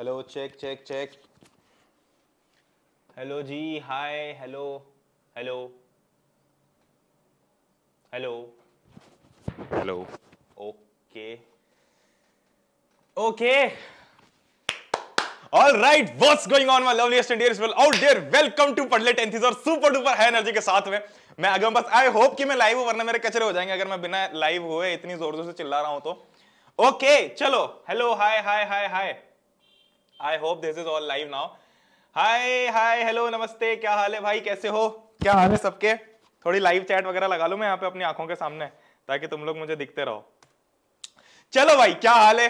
Hello check check check hello ji hi hello hello hello hello okay okay all right what's going on my loveliest and dearest out there welcome to पडलेट एंथीज और super duper high energy के साथ में मैं अगम बस I hope कि मैं लाइव हूं वरना मेरे कचरे हो जाएंगे अगर मैं बिना लाइव हुए इतनी जोर जोर से चिल्ला रहा हूं तो ओके okay, चलो hello hi hi hi hi I hope this is all live now hi hi hello नमस्ते क्या हाल है भाई कैसे हो क्या हाल है सबके थोड़ी लाइव चैट वगैरह लगा लूँ मैं यहाँ पे अपनी आंखों के सामने ताकि तुम लोग मुझे दिखते रहो चलो भाई क्या हाल है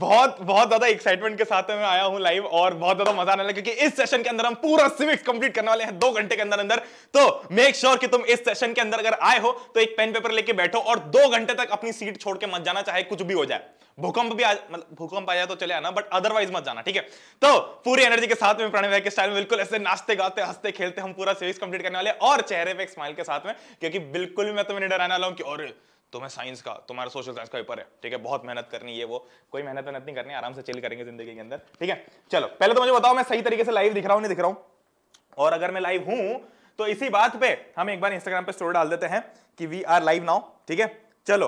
बहुत बहुत ज्यादा एक्साइटमेंट के साथ मैं आया हूं लाइव और बहुत ज्यादा मजा आने लगा क्योंकि इस सेशन के अंदर हम पूरा सिविक्स कंप्लीट करने वाले हैं दो घंटे के अंदर अंदर तो मेक श्योर sure कि तुम इस सेशन के अंदर अगर आए हो तो एक पेन पेपर लेके बैठो और दो घंटे तक अपनी सीट छोड़ के मत जाना चाहे कुछ भी हो जाए भूकंप भी आ मतलब भूकंप आ जाए तो चले आना बट अदरवाइज मत जाना ठीक है तो पूरी एनर्जी के साथ में प्रणव के स्टाइल में बिल्कुल ऐसे नाचते गाते हंसते खेलते हम पूरा सीरीज कंप्लीट करने वाले और चेहरे पे एक स्माइल के साथ में क्योंकि बिल्कुल भी मैं तुम्हें डराने वाला हूँ कि और तुम्हें साइंस का तुम्हारा सोशल साइंस का पेपर है ठीक है बहुत मेहनत करनी है वो कोई मेहनत मेहनत नहीं करनी आराम से चिल करेंगे जिंदगी के अंदर ठीक है चलो पहले तो मुझे बताओ मैं सही तरीके से लाइव दिख रहा हूँ नहीं दिख रहा हूँ और अगर मैं लाइव हूँ तो इसी बात पे हम एक बार इंस्टाग्राम पे स्टोरी डाल देते हैं कि वी आर लाइव नाउ ठीक है चलो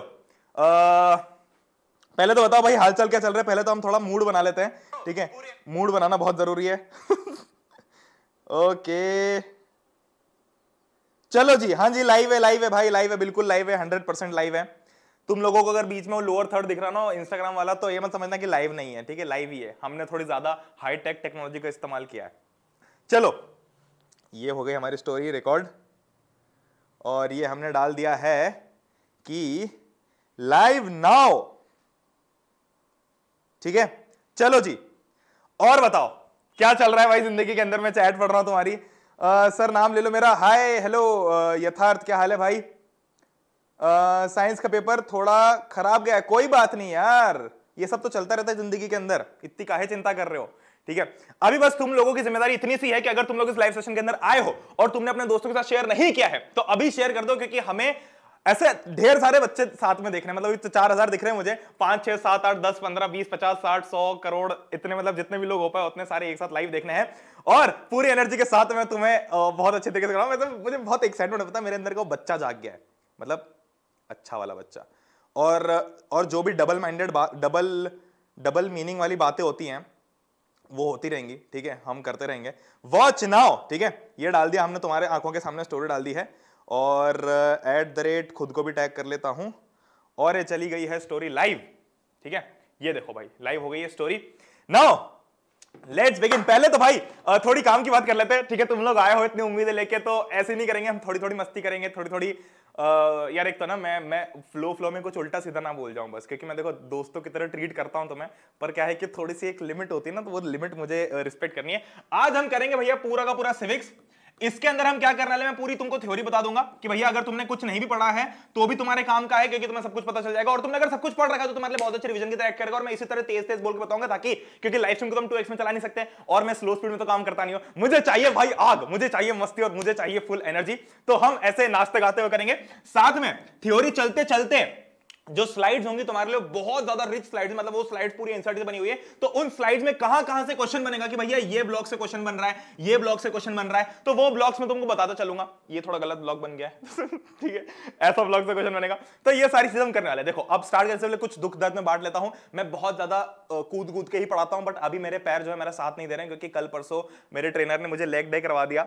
आ, पहले तो बताओ भाई हालचाल क्या चल रहा है पहले तो हम थोड़ा मूड बना लेते हैं ठीक है मूड बनाना बहुत जरूरी है ओके चलो जी हाँ जी लाइव है लाइव है भाई लाइव है बिल्कुल लाइव है हंड्रेड परसेंट लाइव है तुम लोगों को अगर बीच में वो लोअर थर्ड दिख रहा ना इंस्टाग्राम वाला तो ये मत समझना कि लाइव नहीं है ठीक है लाइव ही है हमने थोड़ी ज्यादा हाई टेक टेक्नोलॉजी का इस्तेमाल किया है चलो ये हो गई हमारी स्टोरी रिकॉर्ड और ये हमने डाल दिया है कि लाइव नाउ ठीक है चलो जी और बताओ क्या चल रहा है भाई जिंदगी के अंदर मैं चैट पढ़ रहा हूं तुम्हारी आ, सर नाम ले लो मेरा हाय हेलो यथार्थ क्या हाल है भाई साइंस का पेपर थोड़ा खराब गया कोई बात नहीं यार ये सब तो चलता रहता है जिंदगी के अंदर इतनी काहे चिंता कर रहे हो ठीक है अभी बस तुम लोगों की जिम्मेदारी इतनी सी है कि अगर तुम लोग इस लाइव सेशन के अंदर आए हो और तुमने अपने दोस्तों के साथ शेयर नहीं किया है तो अभी शेयर कर दो क्योंकि हमें ऐसे ढेर सारे बच्चे साथ में देख रहे हैं मतलब तो चार हजार दिख रहे हैं मुझे पांच छह सात आठ दस पंद्रह बीस पचास साठ सौ करोड़ इतने मतलब जितने भी लोग हो पाए उतने सारे एक साथ लाइव देखने हैं और पूरी एनर्जी के साथ मैं तुम्हें बहुत अच्छे तरीके से कर रहा हूं मतलब तो, मुझे बहुत एक्साइटमेंट होता है मेरे अंदर का बच्चा जाग गया है मतलब अच्छा वाला बच्चा और और जो भी double minded double double meaning वाली बातें होती हैं वो होती रहेंगी ठीक है हम करते रहेंगे वॉच नाउ ठीक है ये डाल दिया हमने तुम्हारे आंखों के सामने स्टोरी डाल दी है और एट द रेट खुद को भी टैग कर लेता हूं और ये चली गई है स्टोरी लाइव ठीक है ये देखो भाई लाइव हो गई है स्टोरी नाउ लेट्स बिगिन पहले तो भाई uh, थोड़ी काम की बात कर लेते हैं ठीक है तुम लोग आए हो इतनी उम्मीदें लेके तो ऐसे नहीं करेंगे हम थोड़ी थोड़ी मस्ती करेंगे थोड़ी थोड़ी Uh, यार एक तो ना मैं मैं फ्लो फ्लो में कुछ उल्टा सीधा ना बोल जाऊं बस क्योंकि मैं देखो दोस्तों की तरह ट्रीट करता हूं तो मैं पर क्या है कि थोड़ी सी एक लिमिट होती है ना तो वो लिमिट मुझे रिस्पेक्ट uh, करनी है आज हम करेंगे भैया पूरा का पूरा सिविक्स इसके अंदर हम क्या करने वाले मैं पूरी तुमको थ्योरी बता दूंगा कि भैया अगर तुमने कुछ नहीं भी पढ़ा है तो भी तुम्हारे काम का है क्योंकि तुम्हें सब कुछ पता चल जाएगा और तुमने अगर सब कुछ पढ़ रखा है तो तुम्हारे लिए बहुत अच्छे रिविजन की तरह करेगा और मैं इसी तरह तेज तेज बोल के बताऊंगा ताकि क्योंकि लाइफ स्ट्रीम को तुम तो टू में चला नहीं सकते और मैं स्लो स्पीड में तो काम करता नहीं हूं मुझे चाहिए भाई आग मुझे चाहिए मस्ती और मुझे चाहिए फुल एनर्जी तो हम ऐसे नाश्ते गाते हुए करेंगे साथ में थ्योरी चलते चलते जो स्लाइड्स होंगी तुम्हारे लिए बहुत ज्यादा रिच स्लाइड्स मतलब वो स्लाइड्स पूरी एनसीईआरटी से बनी हुई है तो उन स्लाइड्स में कहां कहां से क्वेश्चन बनेगा कि भैया ये ब्लॉक से क्वेश्चन बन रहा है ये ब्लॉक से क्वेश्चन बन रहा है तो वो ब्लॉक्स में तुमको बताता चलूंगा ये थोड़ा गलत ब्लॉक बन गया ठीक है ऐसा ब्लॉक से क्वेश्चन बनेगा तो ये सारी चीज हम करने वाले देखो अब स्टार्ट करने से पहले कुछ दुख दर्द में बांट लेता हूं मैं बहुत ज्यादा कूद कूद के ही पढ़ाता हूं बट अभी मेरे पैर जो है मेरा साथ नहीं दे रहे हैं क्योंकि कल परसों मेरे ट्रेनर ने मुझे लेग डे करवा दिया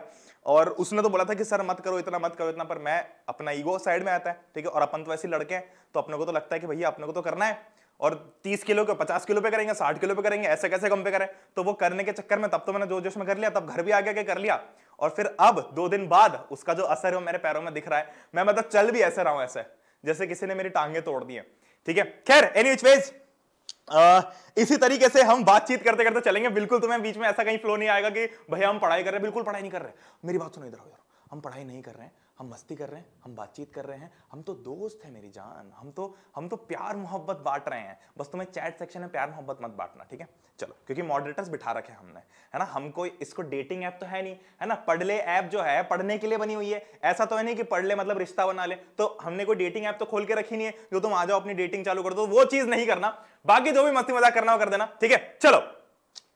और उसने तो बोला था कि सर मत करो इतना मत करो इतना पर मैं अपना ईगो साइड में आता है ठीक है और अपन तो ऐसे लड़के हैं तो अपने को तो लगता है कि भैया अपने को तो करना है और 30 किलो के 50 किलो पे करेंगे 60 किलो पे करेंगे ऐसे कैसे कम पे करें तो वो करने के चक्कर में तब तो मैंने जो जोश में कर लिया तब घर भी आ गया के कर लिया और फिर अब दो दिन बाद उसका जो असर है वो मेरे पैरों में दिख रहा है मैं मतलब चल भी ऐसे रहा हूं ऐसे जैसे किसी ने मेरी टांगे तोड़ दी है ठीक है खैर एनी वेज इसी तरीके से हम बातचीत करते करते चलेंगे बिल्कुल तुम्हें बीच में ऐसा कहीं फ्लो नहीं आएगा कि भैया हम पढ़ाई कर रहे हैं बिल्कुल पढ़ाई नहीं कर रहे मेरी बात सुनो इधर हो उधर हम पढ़ाई नहीं कर रहे हैं हम मस्ती कर रहे हैं हम बातचीत कर रहे हैं हम तो दोस्त हैं मेरी जान हम तो हम तो प्यार मोहब्बत बांट रहे हैं बस तुम्हें चैट सेक्शन में प्यार मोहब्बत मत बांटना ठीक है चलो क्योंकि मॉडरेटर्स बिठा रखे हमने है ना हमको इसको डेटिंग ऐप तो है नहीं है ना पढ़ले ऐप जो है पढ़ने के लिए बनी हुई है ऐसा तो है नहीं कि पढ़ ले मतलब रिश्ता बना ले तो हमने कोई डेटिंग ऐप तो खोल के रखी नहीं है जो तुम आ जाओ अपनी डेटिंग चालू कर दो वो चीज नहीं करना बाकी जो भी मस्ती मजाक करना हो कर देना ठीक है चलो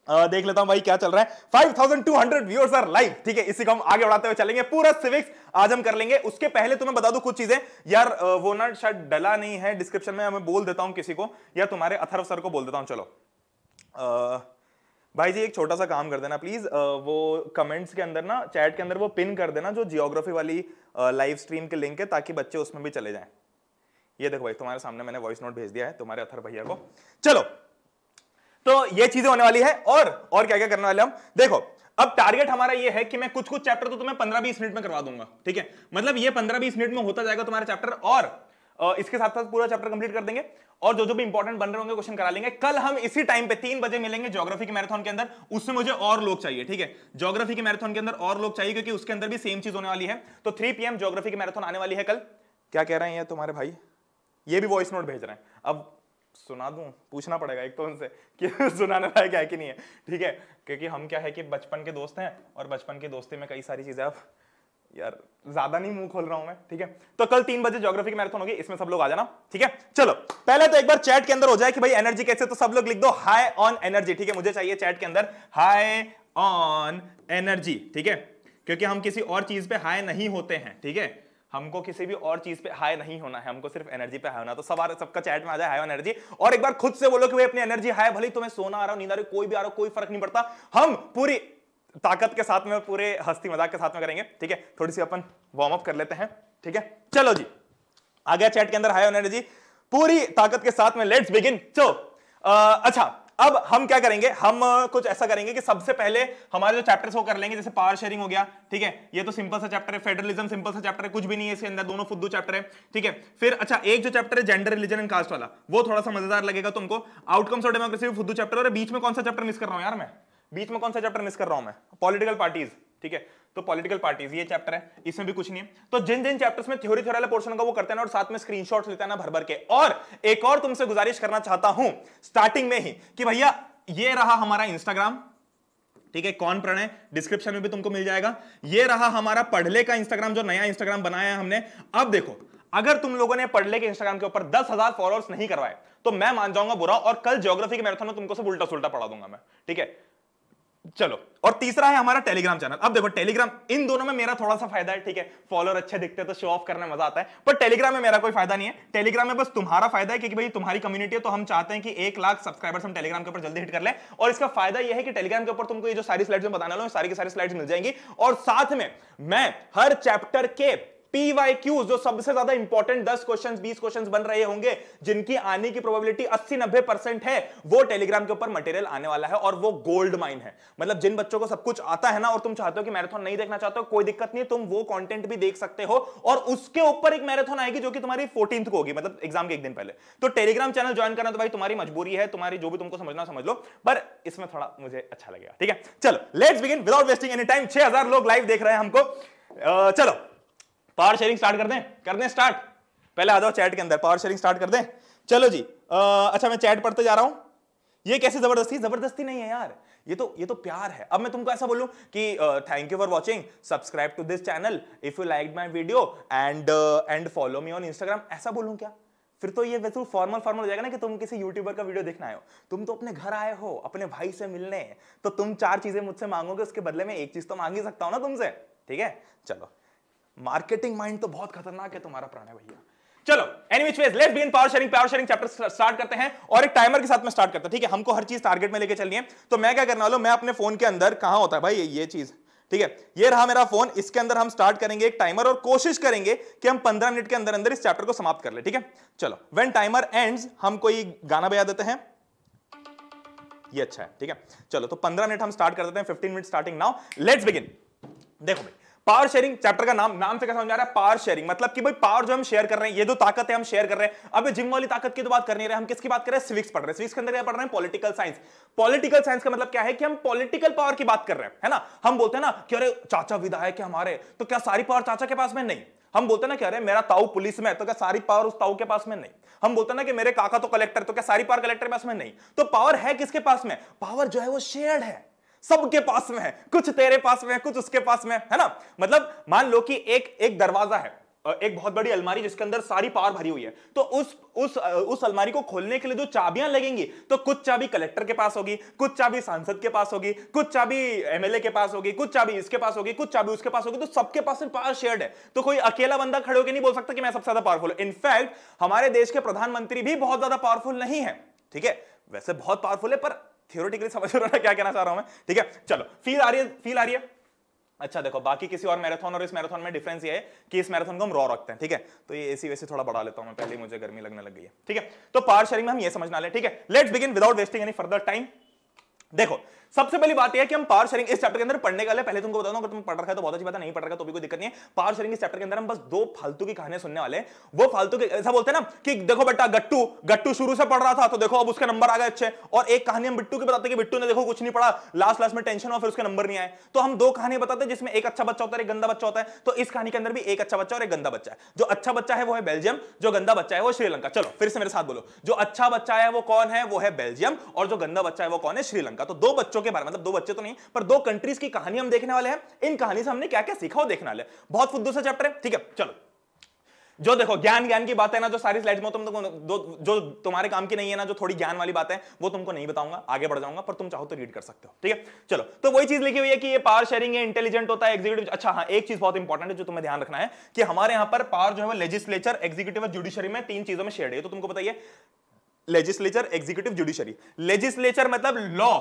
Uh, देख लेता हूं भाई क्या चल रहा है 5200 व्यूअर्स आर लाइव ठीक है इसी को हम आगे बढ़ाते हुए चलेंगे पूरा सिविक्स आज हम कर लेंगे उसके पहले तुम्हें बता दूं कुछ चीजें यार वो ना शायद डला नहीं है डिस्क्रिप्शन में मैं बोल देता हूं किसी को या तुम्हारे अथर्व सर को बोल देता हूं चलो आ, भाई जी एक छोटा सा काम कर देना प्लीज आ, वो कमेंट्स के अंदर ना चैट के अंदर वो पिन कर देना जो जियोग्राफी वाली लाइव स्ट्रीम के लिंक है ताकि बच्चे उसमें भी चले जाएं ये देखो भाई तुम्हारे सामने मैंने वॉइस नोट भेज दिया है तुम्हारे अथर भैया को चलो तो ये चीजें होने वाली है और और क्या क्या करने वाले हम देखो अब टारगेट हमारा ये है कि मैं कुछ कुछ चैप्टर तो तुम्हें पंद्रह बीस मिनट में करवा दूंगा ठीक है मतलब ये पंद्रह बीस मिनट में होता जाएगा तुम्हारा चैप्टर और इसके साथ साथ पूरा चैप्टर कंप्लीट कर देंगे और जो जो भी इंपॉर्टेंट बन रहे होंगे क्वेश्चन करा लेंगे कल हम इसी टाइम पे तीन बजे मिलेंगे ज्योग्राफी के मैराथन के अंदर उसमें मुझे और लोग चाहिए ठीक है ज्योग्राफी के मैराथन के अंदर और लोग चाहिए क्योंकि उसके अंदर भी सेम चीज होने वाली है तो थ्री पीएम ज्योग्राफी की मैराथन आने वाली है कल क्या कह रहे हैं तुम्हारे भाई ये भी वॉइस नोट भेज रहे हैं अब सुना दूं पूछना पड़ेगा एक तो उनसे कि सुनाने लायक है कि नहीं है ठीक है क्योंकि हम क्या है कि बचपन के दोस्त हैं और बचपन की दोस्ती में कई सारी चीज़ें अब यार ज्यादा नहीं मुंह खोल रहा हूं मैं ठीक है तो कल तीन बजे ज्योग्राफी मैराथन होगी इसमें सब लोग आ जाना ठीक है चलो पहले तो एक बार चैट के अंदर हो जाए कि भाई एनर्जी कैसे तो सब लोग लिख दो हाई ऑन एनर्जी ठीक है मुझे चाहिए चैट के अंदर हाई ऑन एनर्जी ठीक है क्योंकि हम किसी और चीज पे हाई नहीं होते हैं ठीक है हमको किसी भी और चीज पे हाई नहीं होना है हमको सिर्फ एनर्जी पे हाई होना तो सब सबका चैट में आ जाए हाई एनर्जी और एक बार खुद से बोलो कि भाई अपनी एनर्जी हाई भले तुम्हें सोना आ रहा हो नींद आ रही कोई भी आ रहा हो कोई फर्क नहीं पड़ता हम पूरी ताकत के साथ में पूरे हस्ती मजाक के साथ में करेंगे ठीक है थोड़ी सी अपन वार्म अप कर लेते हैं ठीक है चलो जी आ गया चैट के अंदर हाई एनर्जी पूरी ताकत के साथ में लेट्स बिगिन चलो अच्छा अब हम क्या करेंगे हम कुछ ऐसा करेंगे कि सबसे पहले हमारे जो चैप्टर्स वो कर लेंगे जैसे पावर शेयरिंग हो गया ठीक है ये तो सिंपल सा चैप्टर है फेडरलिज्म सिंपल सा चैप्टर है कुछ भी नहीं है इसके अंदर दोनों फुद्दू चैप्टर है ठीक है फिर अच्छा एक जो चैप्टर है जेंडर रिलीजन एंड कास्ट वाला वो थोड़ा सा मजेदार लगेगा तुमको आउटकम्स ऑफ डेमोक्रेसी फुद्दू चैप्टर और बीच में कौन सा चैप्टर मिस कर रहा हूँ यार मैं बीच में कौन सा चैप्टर मिस कर रहा हूं मैं पॉलिटिकल पार्टीज ठीक है तो पॉलिटिकल पार्टीज ये चैप्टर है इसमें भी कुछ नहीं है तो जिन जिन चैप्टर्स में थ्योरी थ्योरी पोर्शन का वो करते हैं और साथ में स्क्रीनशॉट्स लेते हैं ना भर भर के और एक और तुमसे गुजारिश करना चाहता हूं स्टार्टिंग में ही कि भैया ये रहा हमारा इंस्टाग्राम ठीक है कौन प्रणय डिस्क्रिप्शन में भी तुमको मिल जाएगा ये रहा हमारा पढ़ले का इंस्टाग्राम जो नया इंस्टाग्राम बनाया है हमने अब देखो अगर तुम लोगों ने पढ़ले के इंस्टाग्राम के ऊपर दस हजार फॉलोअर्स नहीं करवाए तो मैं मान जाऊंगा बुरा और कल ज्योग्राफी के मैराथन में तुमको सब उल्टा सुलटा पढ़ा दूंगा मैं ठीक है चलो और तीसरा है हमारा टेलीग्राम चैनल अब देखो टेलीग्राम इन दोनों में मेरा थोड़ा सा फायदा है ठीक है फॉलोअर अच्छे दिखते हैं तो शो ऑफ करने मजा आता है पर टेलीग्राम में मेरा कोई फायदा नहीं है टेलीग्राम में बस तुम्हारा फायदा है क्योंकि भाई तुम्हारी कम्युनिटी है तो हम चाहते हैं कि एक लाख सब्सक्राइबर्स हम टेलीग्राम के ऊपर जल्दी हिट कर ले और इसका फायदा यह है कि टेलीग्राम के ऊपर तुमको ये जो सारी स्लाइड्स में बताने लो सारी की सारी स्लाइड्स मिल जाएंगी और साथ में मैं हर चैप्टर के पीवाईक्यू जो सबसे ज्यादा इंपॉर्टेंट 10 क्वेश्चंस 20 क्वेश्चंस बन रहे होंगे जिनकी आने की प्रोबेबिलिटी 80 90 परसेंट है वो टेलीग्राम के ऊपर मटेरियल आने वाला है और वो गोल्ड माइन है मतलब जिन बच्चों को सब कुछ आता है ना और तुम चाहते हो कि मैराथन नहीं देखना चाहते हो कोई दिक्कत नहीं तुम वो कॉन्टेंट भी देख सकते हो और उसके ऊपर एक मैराथन आएगी जो कि तुम्हारी फोर्टीन को होगी मतलब एग्जाम के एक दिन पहले तो टेलीग्राम चैनल ज्वाइन करना तो भाई तुम्हारी मजबूरी है तुम्हारी जो भी तुमको समझना समझ लो पर इसमें थोड़ा मुझे अच्छा लगेगा ठीक है चलो let's begin without wasting any time छह लोग लाइव देख रहे हैं हमको चलो पावर शेयरिंग स्टार्ट कर दें कर दें स्टार्ट पहले आ जाओ चैट के अंदर पावर शेयरिंग स्टार्ट कर दें चलो जी आ, अच्छा मैं चैट पढ़ते जा रहा हूं ये कैसे जबरदस्ती जबरदस्ती नहीं है यार ये तो ये तो प्यार है अब मैं तुमको ऐसा बोलूं कि thank you for watching subscribe to this channel if you like my video and and follow me on Instagram ऐसा बोलूं क्या फिर तो ये वैसे फॉर्मल फॉर्मल हो जाएगा ना कि तुम किसी यूट्यूबर का वीडियो देखना आए हो तुम तो अपने घर आए हो अपने भाई से मिलने तो तुम चार चीजें मुझसे मांगोगे उसके बदले में एक चीज तो मांग ही सकता हूं ना तुमसे ठीक है चलो मार्केटिंग माइंड तो बहुत खतरनाक है तुम्हारा प्राण है भैया चलो any which ways let's begin power sharing power sharing chapter start करते हैं और एक टाइमर के साथ में स्टार्ट करता हैं ठीक है हमको हर चीज टारगेट में लेके चलनी है तो मैं क्या करना वाला मैं अपने फोन के अंदर कहां होता है भाई ये चीज ठीक है ये रहा मेरा फोन इसके अंदर हम स्टार्ट करेंगे एक टाइमर और कोशिश करेंगे कि हम 15 मिनट के अंदर अंदर इस चैप्टर को समाप्त कर ले ठीक है चलो व्हेन टाइमर एंड्स हम कोई गाना बजा देते हैं ये अच्छा है ठीक है चलो तो 15 मिनट हम स्टार्ट कर देते हैं 15 minute starting now let's begin देखो भाई पावर शेयरिंग चैप्टर का नाम नाम से क्या समझ आ रहा है पावर शेयरिंग मतलब कि भाई पावर जो हम शेयर कर रहे हैं ये जो ताकत है हम शेयर कर रहे हैं अब जिम वाली ताकत की तो बात कर नहीं रहे हम किसकी बात कर रहे हैं सिविक्स पढ़ रहे हैं सिविक्स के अंदर क्या पढ़ रहे हैं पॉलिटिकल साइंस पॉलिटिकल साइंस का मतलब क्या है कि हम पॉलिटिकल पावर की बात कर रहे हैं है ना हम बोलते हैं ना कि अरे चाचा विधायक है हमारे तो क्या सारी पावर चाचा के पास में नहीं हम बोलते ना कि अरे मेरा ताऊ पुलिस में है तो क्या सारी पावर उस ताऊ के पास में नहीं हम बोलते ना कि मेरे काका तो कलेक्टर तो क्या सारी पावर कलेक्टर के पास में नहीं तो पावर है किसके पास में पावर जो है वो शेयर्ड है सबके पास में है कुछ तेरे पास में है कुछ उसके पास में है ना मतलब मान लो कि एक एक दरवाजा है एक बहुत बड़ी अलमारी जिसके अंदर सारी पावर भरी हुई है तो उस उस उस अलमारी को खोलने के लिए जो चाबियां लगेंगी तो कुछ चाबी कलेक्टर के पास होगी कुछ चाबी सांसद के पास होगी कुछ चाबी एमएलए के पास होगी कुछ चाबी इसके पास होगी कुछ चाबी उसके पास होगी तो सबके पास पावर शेयर्ड है तो कोई अकेला बंदा खड़े होकर नहीं बोल सकता कि मैं सबसे ज्यादा पावरफुल इनफैक्ट हमारे देश के प्रधानमंत्री भी बहुत ज्यादा पावरफुल नहीं है ठीक है वैसे बहुत पावरफुल है पर थियोरेटिकली समझ रहा ना क्या कहना चाह रहा हूं मैं ठीक है चलो फील आ रही है फील आ रही है अच्छा देखो बाकी किसी और मैराथन और इस मैराथन में डिफरेंस ये है कि इस मैराथन को हम रॉ रखते हैं ठीक है तो ये एसी वैसे थोड़ा बढ़ा लेता हूं मैं पहले मुझे गर्मी लगने लग गई है ठीक है तो पार शेयरिंग में हम ये समझना ले ठीक है let's begin without wasting any further time देखो सबसे पहली बात यह है कि हम पावर शेयरिंग इस चैप्टर के अंदर पढ़ने वाले पहले तुमको तो बता अगर तुम पढ़ रखा है तो बहुत अच्छी बात है नहीं पढ़ रखा तो भी कोई दिक्कत नहीं है पावर शेयरिंग इस चैप्टर के अंदर हम बस दो फालतू की कहानी सुनने वाले वो फालतू के ऐसा बोलते हैं ना कि देखो बेटा गट्टू गट्टू शुरू से पढ़ रहा था तो देखो अब उसके नंबर आ गए अच्छे और एक कहानी हम बिट्टू की बताते कि बिट्टू ने देखो कुछ नहीं पढ़ा लास्ट लास्ट में टेंशन हो फिर उसके नंबर नहीं आए तो हम दो कहानी बताते जिसमें एक अच्छा बच्चा होता है एक गंदा बच्चा होता है तो इस कहानी के अंदर भी एक अच्छा बच्चा और एक गंदा बच्चा है जो अच्छा बच्चा है वो है बेल्जियम जो गंदा बच्चा है वो श्रीलंका चलो फिर से मेरे साथ बोलो जो अच्छा बच्चा है वो कौन है वो है बेल्जियम और जो गंदा बच्चा है वो कौन है श्रीलंका तो दो बच्चों के बारे में मतलब दो बच्चे तो नहीं पर दो कंट्रीज की कहानी हम देखने वाले हैं इन कहानी से हमने क्या क्या सीखा वो देखने वाले बहुत फुद्दू सा चैप्टर है ठीक है चलो जो देखो ज्ञान ज्ञान की बात है ना जो सारी स्लाइड्स में तुम तुमको दो जो तुम्हारे काम की नहीं है ना जो थोड़ी ज्ञान वाली बात है वो तुमको नहीं बताऊंगा आगे बढ़ जाऊंगा पर तुम चाहो तो रीड कर सकते हो ठीक है चलो तो वही चीज लिखी हुई है कि ये पावर शेयरिंग है इंटेलिजेंट होता है एग्जीक्यूटिव अच्छा हाँ एक चीज बहुत इंपॉर्टेंट है जो तुम्हें ध्यान रखना है कि हमारे यहाँ पर पावर जो है लेजिस्लेचर एग्जीक्यूटिव और जुडिशरी में तीन चीजों में शेयर है तो तुमको बताइए लेजिस्लेचर एग्जीक्यूटिव जुडिशरी लेजिस्लेचर मतलब लॉ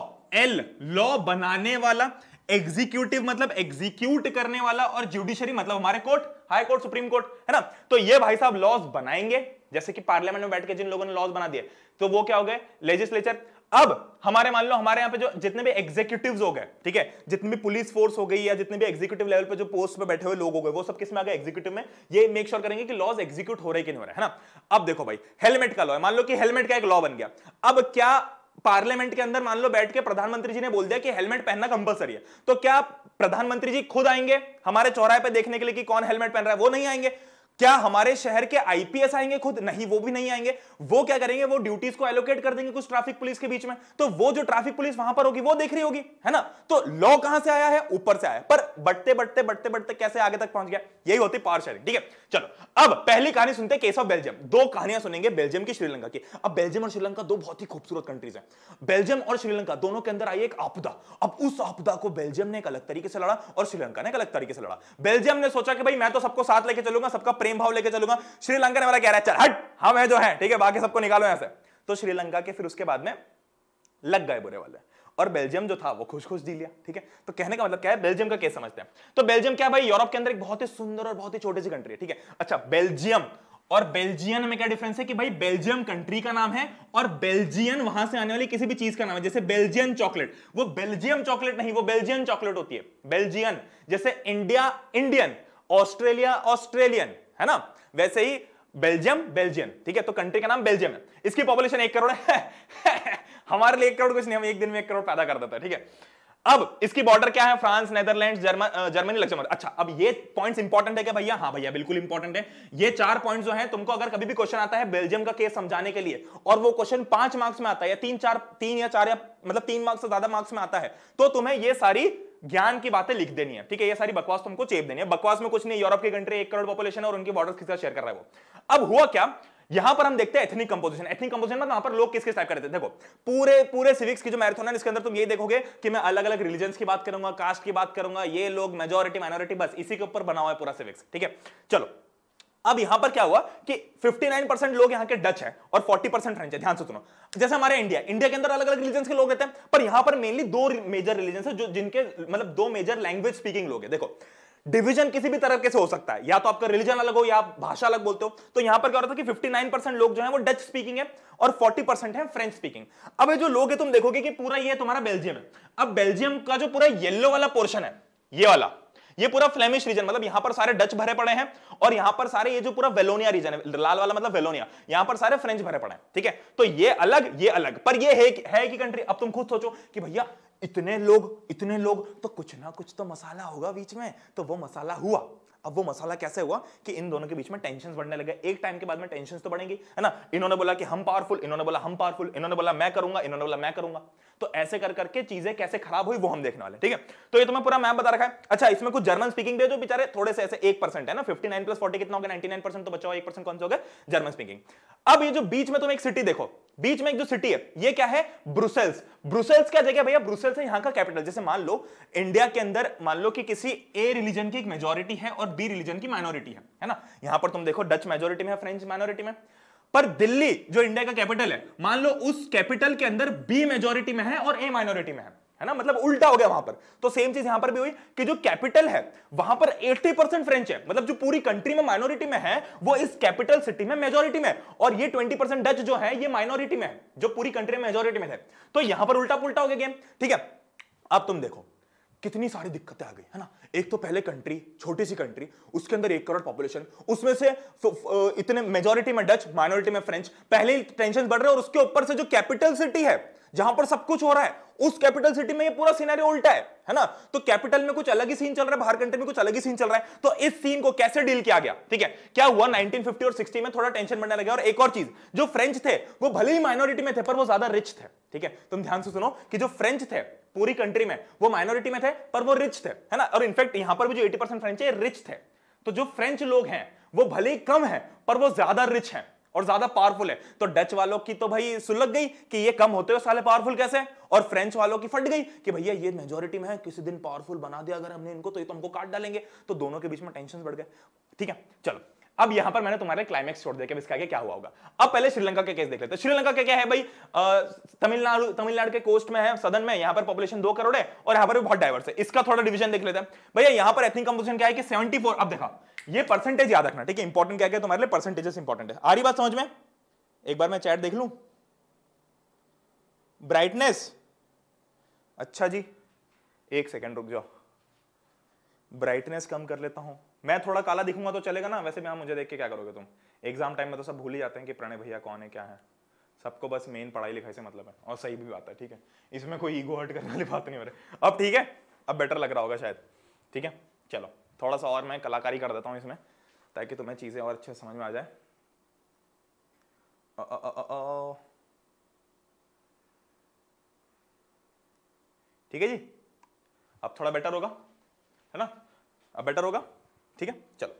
एल लॉ बनाने वाला एग्जीक्यूटिव मतलब एग्जीक्यूट करने वाला और जुडिशरी मतलब हमारे court high court supreme court है ना तो ये भाई साहब लॉज बनाएंगे जैसे कि पार्लियामेंट में बैठ के जिन लोगों ने लॉज बना दिए तो वो क्या हो गए लेजिस्लेचर अब हमारे मान लो हमारे यहाँ पे जो जितने भी एग्जीक्यूटिव हो गए ठीक है जितनी भी पुलिस फोर्स हो गई या जितने भी एग्जीक्यूटिव लेवल पे जो पोस्ट पे बैठे हुए लोग हो गए वो सब किस में आ गए एग्जीक्यूटिव में ये मेक श्योर sure करेंगे कि लॉज एग्जीक्यूट हो रहे कि नहीं हो रहे है ना अब देखो भाई हेलमेट का लॉ है मान लो कि हेलमेट का एक लॉ बन गया अब क्या पार्लियामेंट के अंदर मान लो बैठ के प्रधानमंत्री जी ने बोल दिया कि हेलमेट पहनना कंपलसरी है तो क्या प्रधानमंत्री जी खुद आएंगे हमारे चौराहे पे देखने के लिए कि कौन हेलमेट पहन रहा है वो नहीं आएंगे क्या हमारे शहर के आईपीएस आएंगे खुद नहीं वो भी नहीं आएंगे वो क्या करेंगे वो ड्यूटीज को एलोकेट कर देंगे कुछ ट्रैफिक पुलिस के बीच में तो वो जो ट्रैफिक पुलिस वहां पर होगी वो देख रही होगी है ना तो लॉ कहां से आया है ऊपर से आया पर बढ़ते बढ़ते बढ़ते बढ़ते कैसे आगे तक पहुंच गया यही होती पावर शेयरिंग ठीक है चलो अब पहली कहानी सुनते केस ऑफ बेल्जियम दो कहानियां सुनेंगे बेल्जियम की श्रीलंका की अब बेल्जियम और श्रीलंका दो बहुत ही खूबसूरत कंट्रीज है बेल्जियम और श्रीलंका दोनों के अंदर आई एक आपदा अब उस आपदा को बेल्जियम ने एक अलग तरीके से लड़ा और श्रीलंका ने एक अलग तरीके से लड़ा बेल्जियम ने सोचा कि भाई मैं तो सबको साथ लेके चलूंगा सबका प्रेम भाव लेकर चलूंगा श्रीलंका ने वाला कह रहा है चल हट हम है जो है ठीक है बाकी सबको निकालो यहां से तो श्रीलंका के फिर उसके बाद में लग गए बुरे वाले और बेल्जियम जो था वो खुश खुश जी लिया ठीक है तो कहने का मतलब क्या है बेल्जियम का केस समझते हैं तो बेल्जियम क्या भाई यूरोप के अंदर एक बहुत ही सुंदर और बहुत ही छोटी सी कंट्री है ठीक है अच्छा बेल्जियम और बेल्जियन में क्या डिफरेंस है कि भाई बेल्जियम कंट्री का नाम है और बेल्जियन वहां से आने वाली किसी भी चीज का नाम है जैसे बेल्जियन चॉकलेट वो बेल्जियम चॉकलेट नहीं वो बेल्जियन चॉकलेट होती है बेल्जियन जैसे इंडिया इंडियन ऑस्ट्रेलिया ऑस्ट्रेलियन है ना वैसे ही बेल्जियम बेल्जियन ठीक है तो कंट्री का नाम बेल्जियम है इसकी पॉपुलेशन एक करोड़ है हमारे लिए एक करोड़ कुछ नहीं हम एक दिन में एक करोड़ पैदा कर देता है ठीक है अब इसकी बॉर्डर क्या है फ्रांस नेदरलैंड जर्मनी लक्ष्मण अच्छा अब ये पॉइंट्स इंपॉर्टेंट है क्या भैया हाँ भैया बिल्कुल इंपॉर्टेंट है ये चार पॉइंट्स जो है तुमको अगर कभी भी क्वेश्चन आता है बेल्जियम का केस समझाने के लिए और वो क्वेश्चन पांच मार्क्स में आता है या तीन चार तीन या चार या मतलब तीन मार्क्स से ज्यादा मार्क्स में आता है तो तुम्हें ये सारी ज्ञान की बातें लिख देनी है ठीक है ये सारी बकवास तुमको तो चेप देनी है बकवास में कुछ नहीं यूरोप की कंट्री एक करोड़ पॉपुलेशन और उनकी बॉर्डर किसका शेयर कर रहा है वो अब हुआ क्या यहां पर हम देखते हैं एथनिक कंपोजिशन एथनिक कंपोजिशन मतलब वहां पर लोग किस किस टाइप करते थे देखो पूरे पूरे सिविक्स की जो मैराथन है इसके अंदर तुम ये देखोगे कि मैं अलग अलग रिलीजन की बात करूंगा कास्ट की बात करूंगा ये लोग मेजोरिटी माइनॉरिटी बस इसी के ऊपर बना हुआ है पूरा सिविक्स ठीक है चलो अब यहां पर क्या हुआ कि 59 लोग यहां के डच हैं और 40 परसेंट फ्रेंच है ध्यान से सुनो जैसे हमारे इंडिया इंडिया के अंदर अलग अलग रिलीजन के लोग रहते हैं पर यहां पर मेनली दो मेजर रिलीजन है जो जिनके मतलब दो मेजर लैंग्वेज स्पीकिंग लोग है देखो डिवीजन किसी भी तरह से हो सकता है या तो आपका रिलीजन अलग हो या आप भाषा अलग बोलते हो तो यहां पर क्या हो रहा था कि 59 परसेंट लोग जो है वो डच स्पीकिंग है और 40 परसेंट है फ्रेंच स्पीकिंग अब ये जो लोग है तुम देखोगे कि पूरा ये तुम्हारा बेल्जियम है अब बेल्जियम का जो पूरा येलो वाला पोर्शन है ये वाला ये पूरा फ्लेमिश रीजन मतलब यहां पर सारे डच भरे पड़े हैं और यहां पर सारे ये जो पूरा वेलोनिया रीजन है लाल वाला मतलब वेलोनिया यहां पर सारे फ्रेंच भरे पड़े हैं ठीक है तो ये अलग ये अलग पर ये है, है कि कंट्री अब तुम खुद सोचो कि भैया इतने लोग इतने लोग तो कुछ ना कुछ तो मसाला होगा बीच में तो वो मसाला हुआ अब वो मसाला कैसे हुआ कि इन दोनों के बीच में टेंशन बढ़ने लगे एक टाइम के बाद में टेंशन तो बढ़ेंगी है ना इन्होंने बोला कि हम पावरफुल इन्होंने बोला हम पावरफुल इन्होंने बोला मैं करूंगा इन्होंने बोला मैं करूंगा तो ऐसे कर करके चीजें कैसे खराब हुई वो हम देखने वाले ठीक है तो ये तो मैं पूरा मैप बता रखा है अच्छा इसमें कुछ जर्मन स्पीकिंग भी जो बेचारे थोड़े से ऐसे एक परसेंट है ना फिफ्टी नाइन प्लस फोर्टी कितना होगा नाइन परसेंट तो बचाओ एक परसेंट कौन से हो जर्मन स्पीकिंग अब ये जो बीच में तुम एक सिटी देखो बीच में एक जो सिटी है ये क्या है ब्रुसेल्स ब्रुसेल्स क्या जगह भैया ब्रुसेल्स है यहां का कैपिटल जैसे मान लो इंडिया के अंदर मान लो कि किसी ए रिलीजन की एक मेजोरिटी है और बी रिलीजन की माइनॉरिटी है है ना यहां पर तुम देखो डच मेजोरिटी में फ्रेंच माइनॉरिटी में पर दिल्ली जो इंडिया का कैपिटल है मान लो उस कैपिटल के अंदर बी मेजोरिटी में है और ए माइनॉरिटी में है है ना मतलब उल्टा हो गया वहां पर तो सेम चीज यहां पर भी हुई कि जो कैपिटल है वहां पर 80 परसेंट फ्रेंच है मतलब जो पूरी कंट्री में माइनॉरिटी में है वो इस कैपिटल सिटी में मेजोरिटी में और ये 20 परसेंट डच जो है ये माइनॉरिटी में है जो पूरी कंट्री में मेजोरिटी में है तो यहां पर उल्टा पुलटा हो गया गेम ठीक है अब तुम देखो कितनी सारी दिक्कतें आ गई है ना एक तो पहले कंट्री छोटी सी कंट्री उसके अंदर एक करोड़ पॉपुलेशन उसमें से इतने मेजोरिटी में डच माइनॉरिटी में फ्रेंच पहले ही टेंशन बढ़ रहे हैं और उसके ऊपर से जो कैपिटल सिटी है जहां पर सब कुछ हो रहा है उस कैपिटल सिटी में ये पूरा सीनारी उल्टा है है ना तो कैपिटल में कुछ अलग ही सीन चल रहा है बाहर कंट्री में कुछ अलग ही सीन चल रहा है तो इस सीन को कैसे डील किया गया ठीक है क्या हुआ 1950 और 60 में थोड़ा टेंशन बढ़ने लगा और एक और चीज जो फ्रेंच थे वो भले ही माइनॉरिटी में थे पर वो ज्यादा रिच थे ठीक है तुम ध्यान से सुनो कि जो फ्रेंच थे पूरी कंट्री में वो माइनॉरिटी में थे पर वो रिच थे है ना और इनफैक्ट यहां पर भी जो 80 परसेंट फ्रेंच है रिच थे तो जो फ्रेंच लोग हैं वो भले ही कम है पर वो ज्यादा रिच है और ज्यादा पावरफुल है तो डच वालों की तो भाई सुलग गई कि ये कम होते हो साले पावरफुल कैसे और फ्रेंच वालों की फट गई कि भैया ये मेजोरिटी में है किसी दिन पावरफुल बना दिया अगर हमने इनको तो ये तो हमको काट डालेंगे तो दोनों के बीच में टेंशन बढ़ गए ठीक है चलो अब यहां पर मैंने तुम्हारे क्लाइमैक्स छोड़ दिया कि इसका आगे क्या हुआ होगा अब पहले श्रीलंका के केस देख लेते श्रीलंका का क्या है भाई तमिलनाडु तमिलनाडु के कोस्ट में है सदन में यहां पर पॉपुलेशन दो करोड़ है और यहां पर भी बहुत डाइवर्स है इसका थोड़ा डिवीजन देख लेते हैं भैया यहां पर एथनिक कंपोजिशन क्या है कि सेवेंटी अब देखा ये परसेंटेज याद रखना ठीक है इंपॉर्टेंट क्या है तुम्हारे लिए परसेंटेजेस इंपॉर्टेंट है आ रही बात समझ में एक बार मैं चैट देख लू ब्राइटनेस अच्छा जी एक सेकेंड रुक जाओ ब्राइटनेस कम कर लेता हूं मैं थोड़ा काला दिखूंगा तो चलेगा ना वैसे मैं हाँ, मुझे देख के क्या करोगे तुम एग्जाम टाइम में तो सब भूल ही जाते हैं कि प्रणय भैया कौन है क्या है सबको बस मेन पढ़ाई लिखाई से मतलब है और सही भी बात है ठीक है इसमें कोई ईगो हर्ट करने वाली बात नहीं हो रही अब ठीक है अब बेटर लग रहा होगा शायद ठीक है चलो थोड़ा सा और मैं कलाकारी कर देता हूँ इसमें ताकि तुम्हें चीज़ें और अच्छे समझ में आ जाए ठीक है जी अब थोड़ा बेटर होगा है ना अब बेटर होगा ठीक है चलो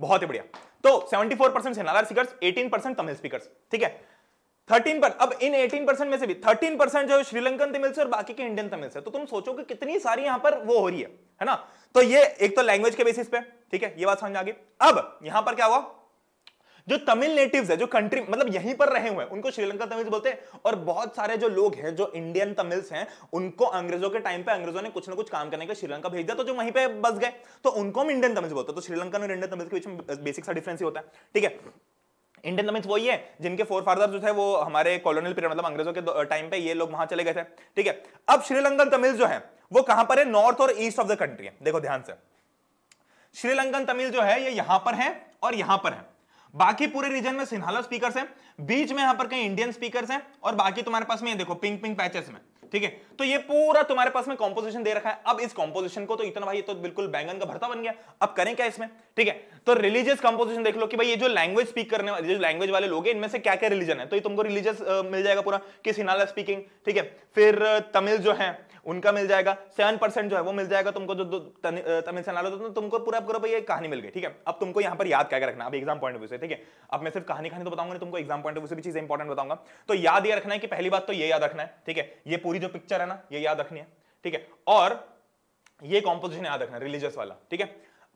बहुत ही बढ़िया तो 74 percent Sinhala speaker eighteen percent Tamil speaker ठीक है 13 पर अब इन 18 परसेंट में से भी 13 परसेंट जो श्रीलंकन तमिल से और बाकी के इंडियन तमिल से तो तुम सोचो कि कितनी सारी यहां पर वो हो रही है है ना तो ये एक तो लैंग्वेज के बेसिस पे ठीक है ये बात समझ आ गई अब यहां पर क्या हुआ जो तमिल नेटिव्स है जो कंट्री मतलब यहीं पर रहे हुए हैं उनको श्रीलंका तमिल बोलते हैं और बहुत सारे जो लोग हैं जो इंडियन तमिल्स हैं उनको अंग्रेजों के टाइम पे अंग्रेजों ने कुछ ना कुछ काम करने के श्रीलंका भेज दिया तो जो वहीं पे बस गए तो उनको हम इंडियन तमिल्स बोलते हैं तो श्रीलंका और इंडियन तमिल्स के बीच में बेसिक सा डिफरेंस ही होता है ठीक है इंडियन तमिल्स वही है जिनके फोर फादर जो थे वो हमारे कॉलोनियल पीरियड मतलब अंग्रेजों के टाइम पे ये लोग वहां चले गए थे ठीक है अब श्रीलंकन तमिल जो है वो कहां पर है नॉर्थ और ईस्ट ऑफ द कंट्री है देखो ध्यान से श्रीलंकन तमिल जो है ये यहां पर है और यहां पर है बाकी पूरे रीजन में सिन्हाला स्पीकर हैं बीच में यहां पर कहीं इंडियन स्पीकर हैं और बाकी तुम्हारे पास में ये देखो पिंक पिंक पैचेस में ठीक है तो ये पूरा तुम्हारे पास में कॉम्पोजिशन दे रखा है अब इस कॉम्पोजिशन को तो इतना भाई तो बिल्कुल बैंगन का भरता बन गया अब करें क्या इसमें ठीक है तो रिलीजियस कॉम्पोजिशन देख लो कि भाई ये जो लैंग्वेज स्पीक करने वाले जो लैंग्वेज वाले लोग हैं इनमें से क्या क्या रिलीजन है तो ये तुमको रिलीजियस मिल जाएगा पूरा कि सिनाला स्पीकिंग ठीक है फिर तमिल जो है उनका मिल जाएगा सेवन परसेंट जो है वो मिल जाएगा तुमको जो तमिल से तो तुमको पूरा पूरा भैया कहानी मिल गई ठीक है अब तुमको यहाँ पर याद क्या रखना अब एग्जाम पॉइंट ऑफ व्यू से ठीक है अब मैं सिर्फ कहानी कहानी तो बताऊंगा तुमको एग्जाम पॉइंट ऑफ व्यू से भी चीज इंपॉर्टेंट बताऊंगा तो याद ये रखना है कि पहली बात तो ये याद रखना है ठीक है ये पूरी जो पिक्चर है ना ये याद रखनी है ठीक है और ये कॉम्पोजिशन याद रखना रिलीजियस वाला ठीक है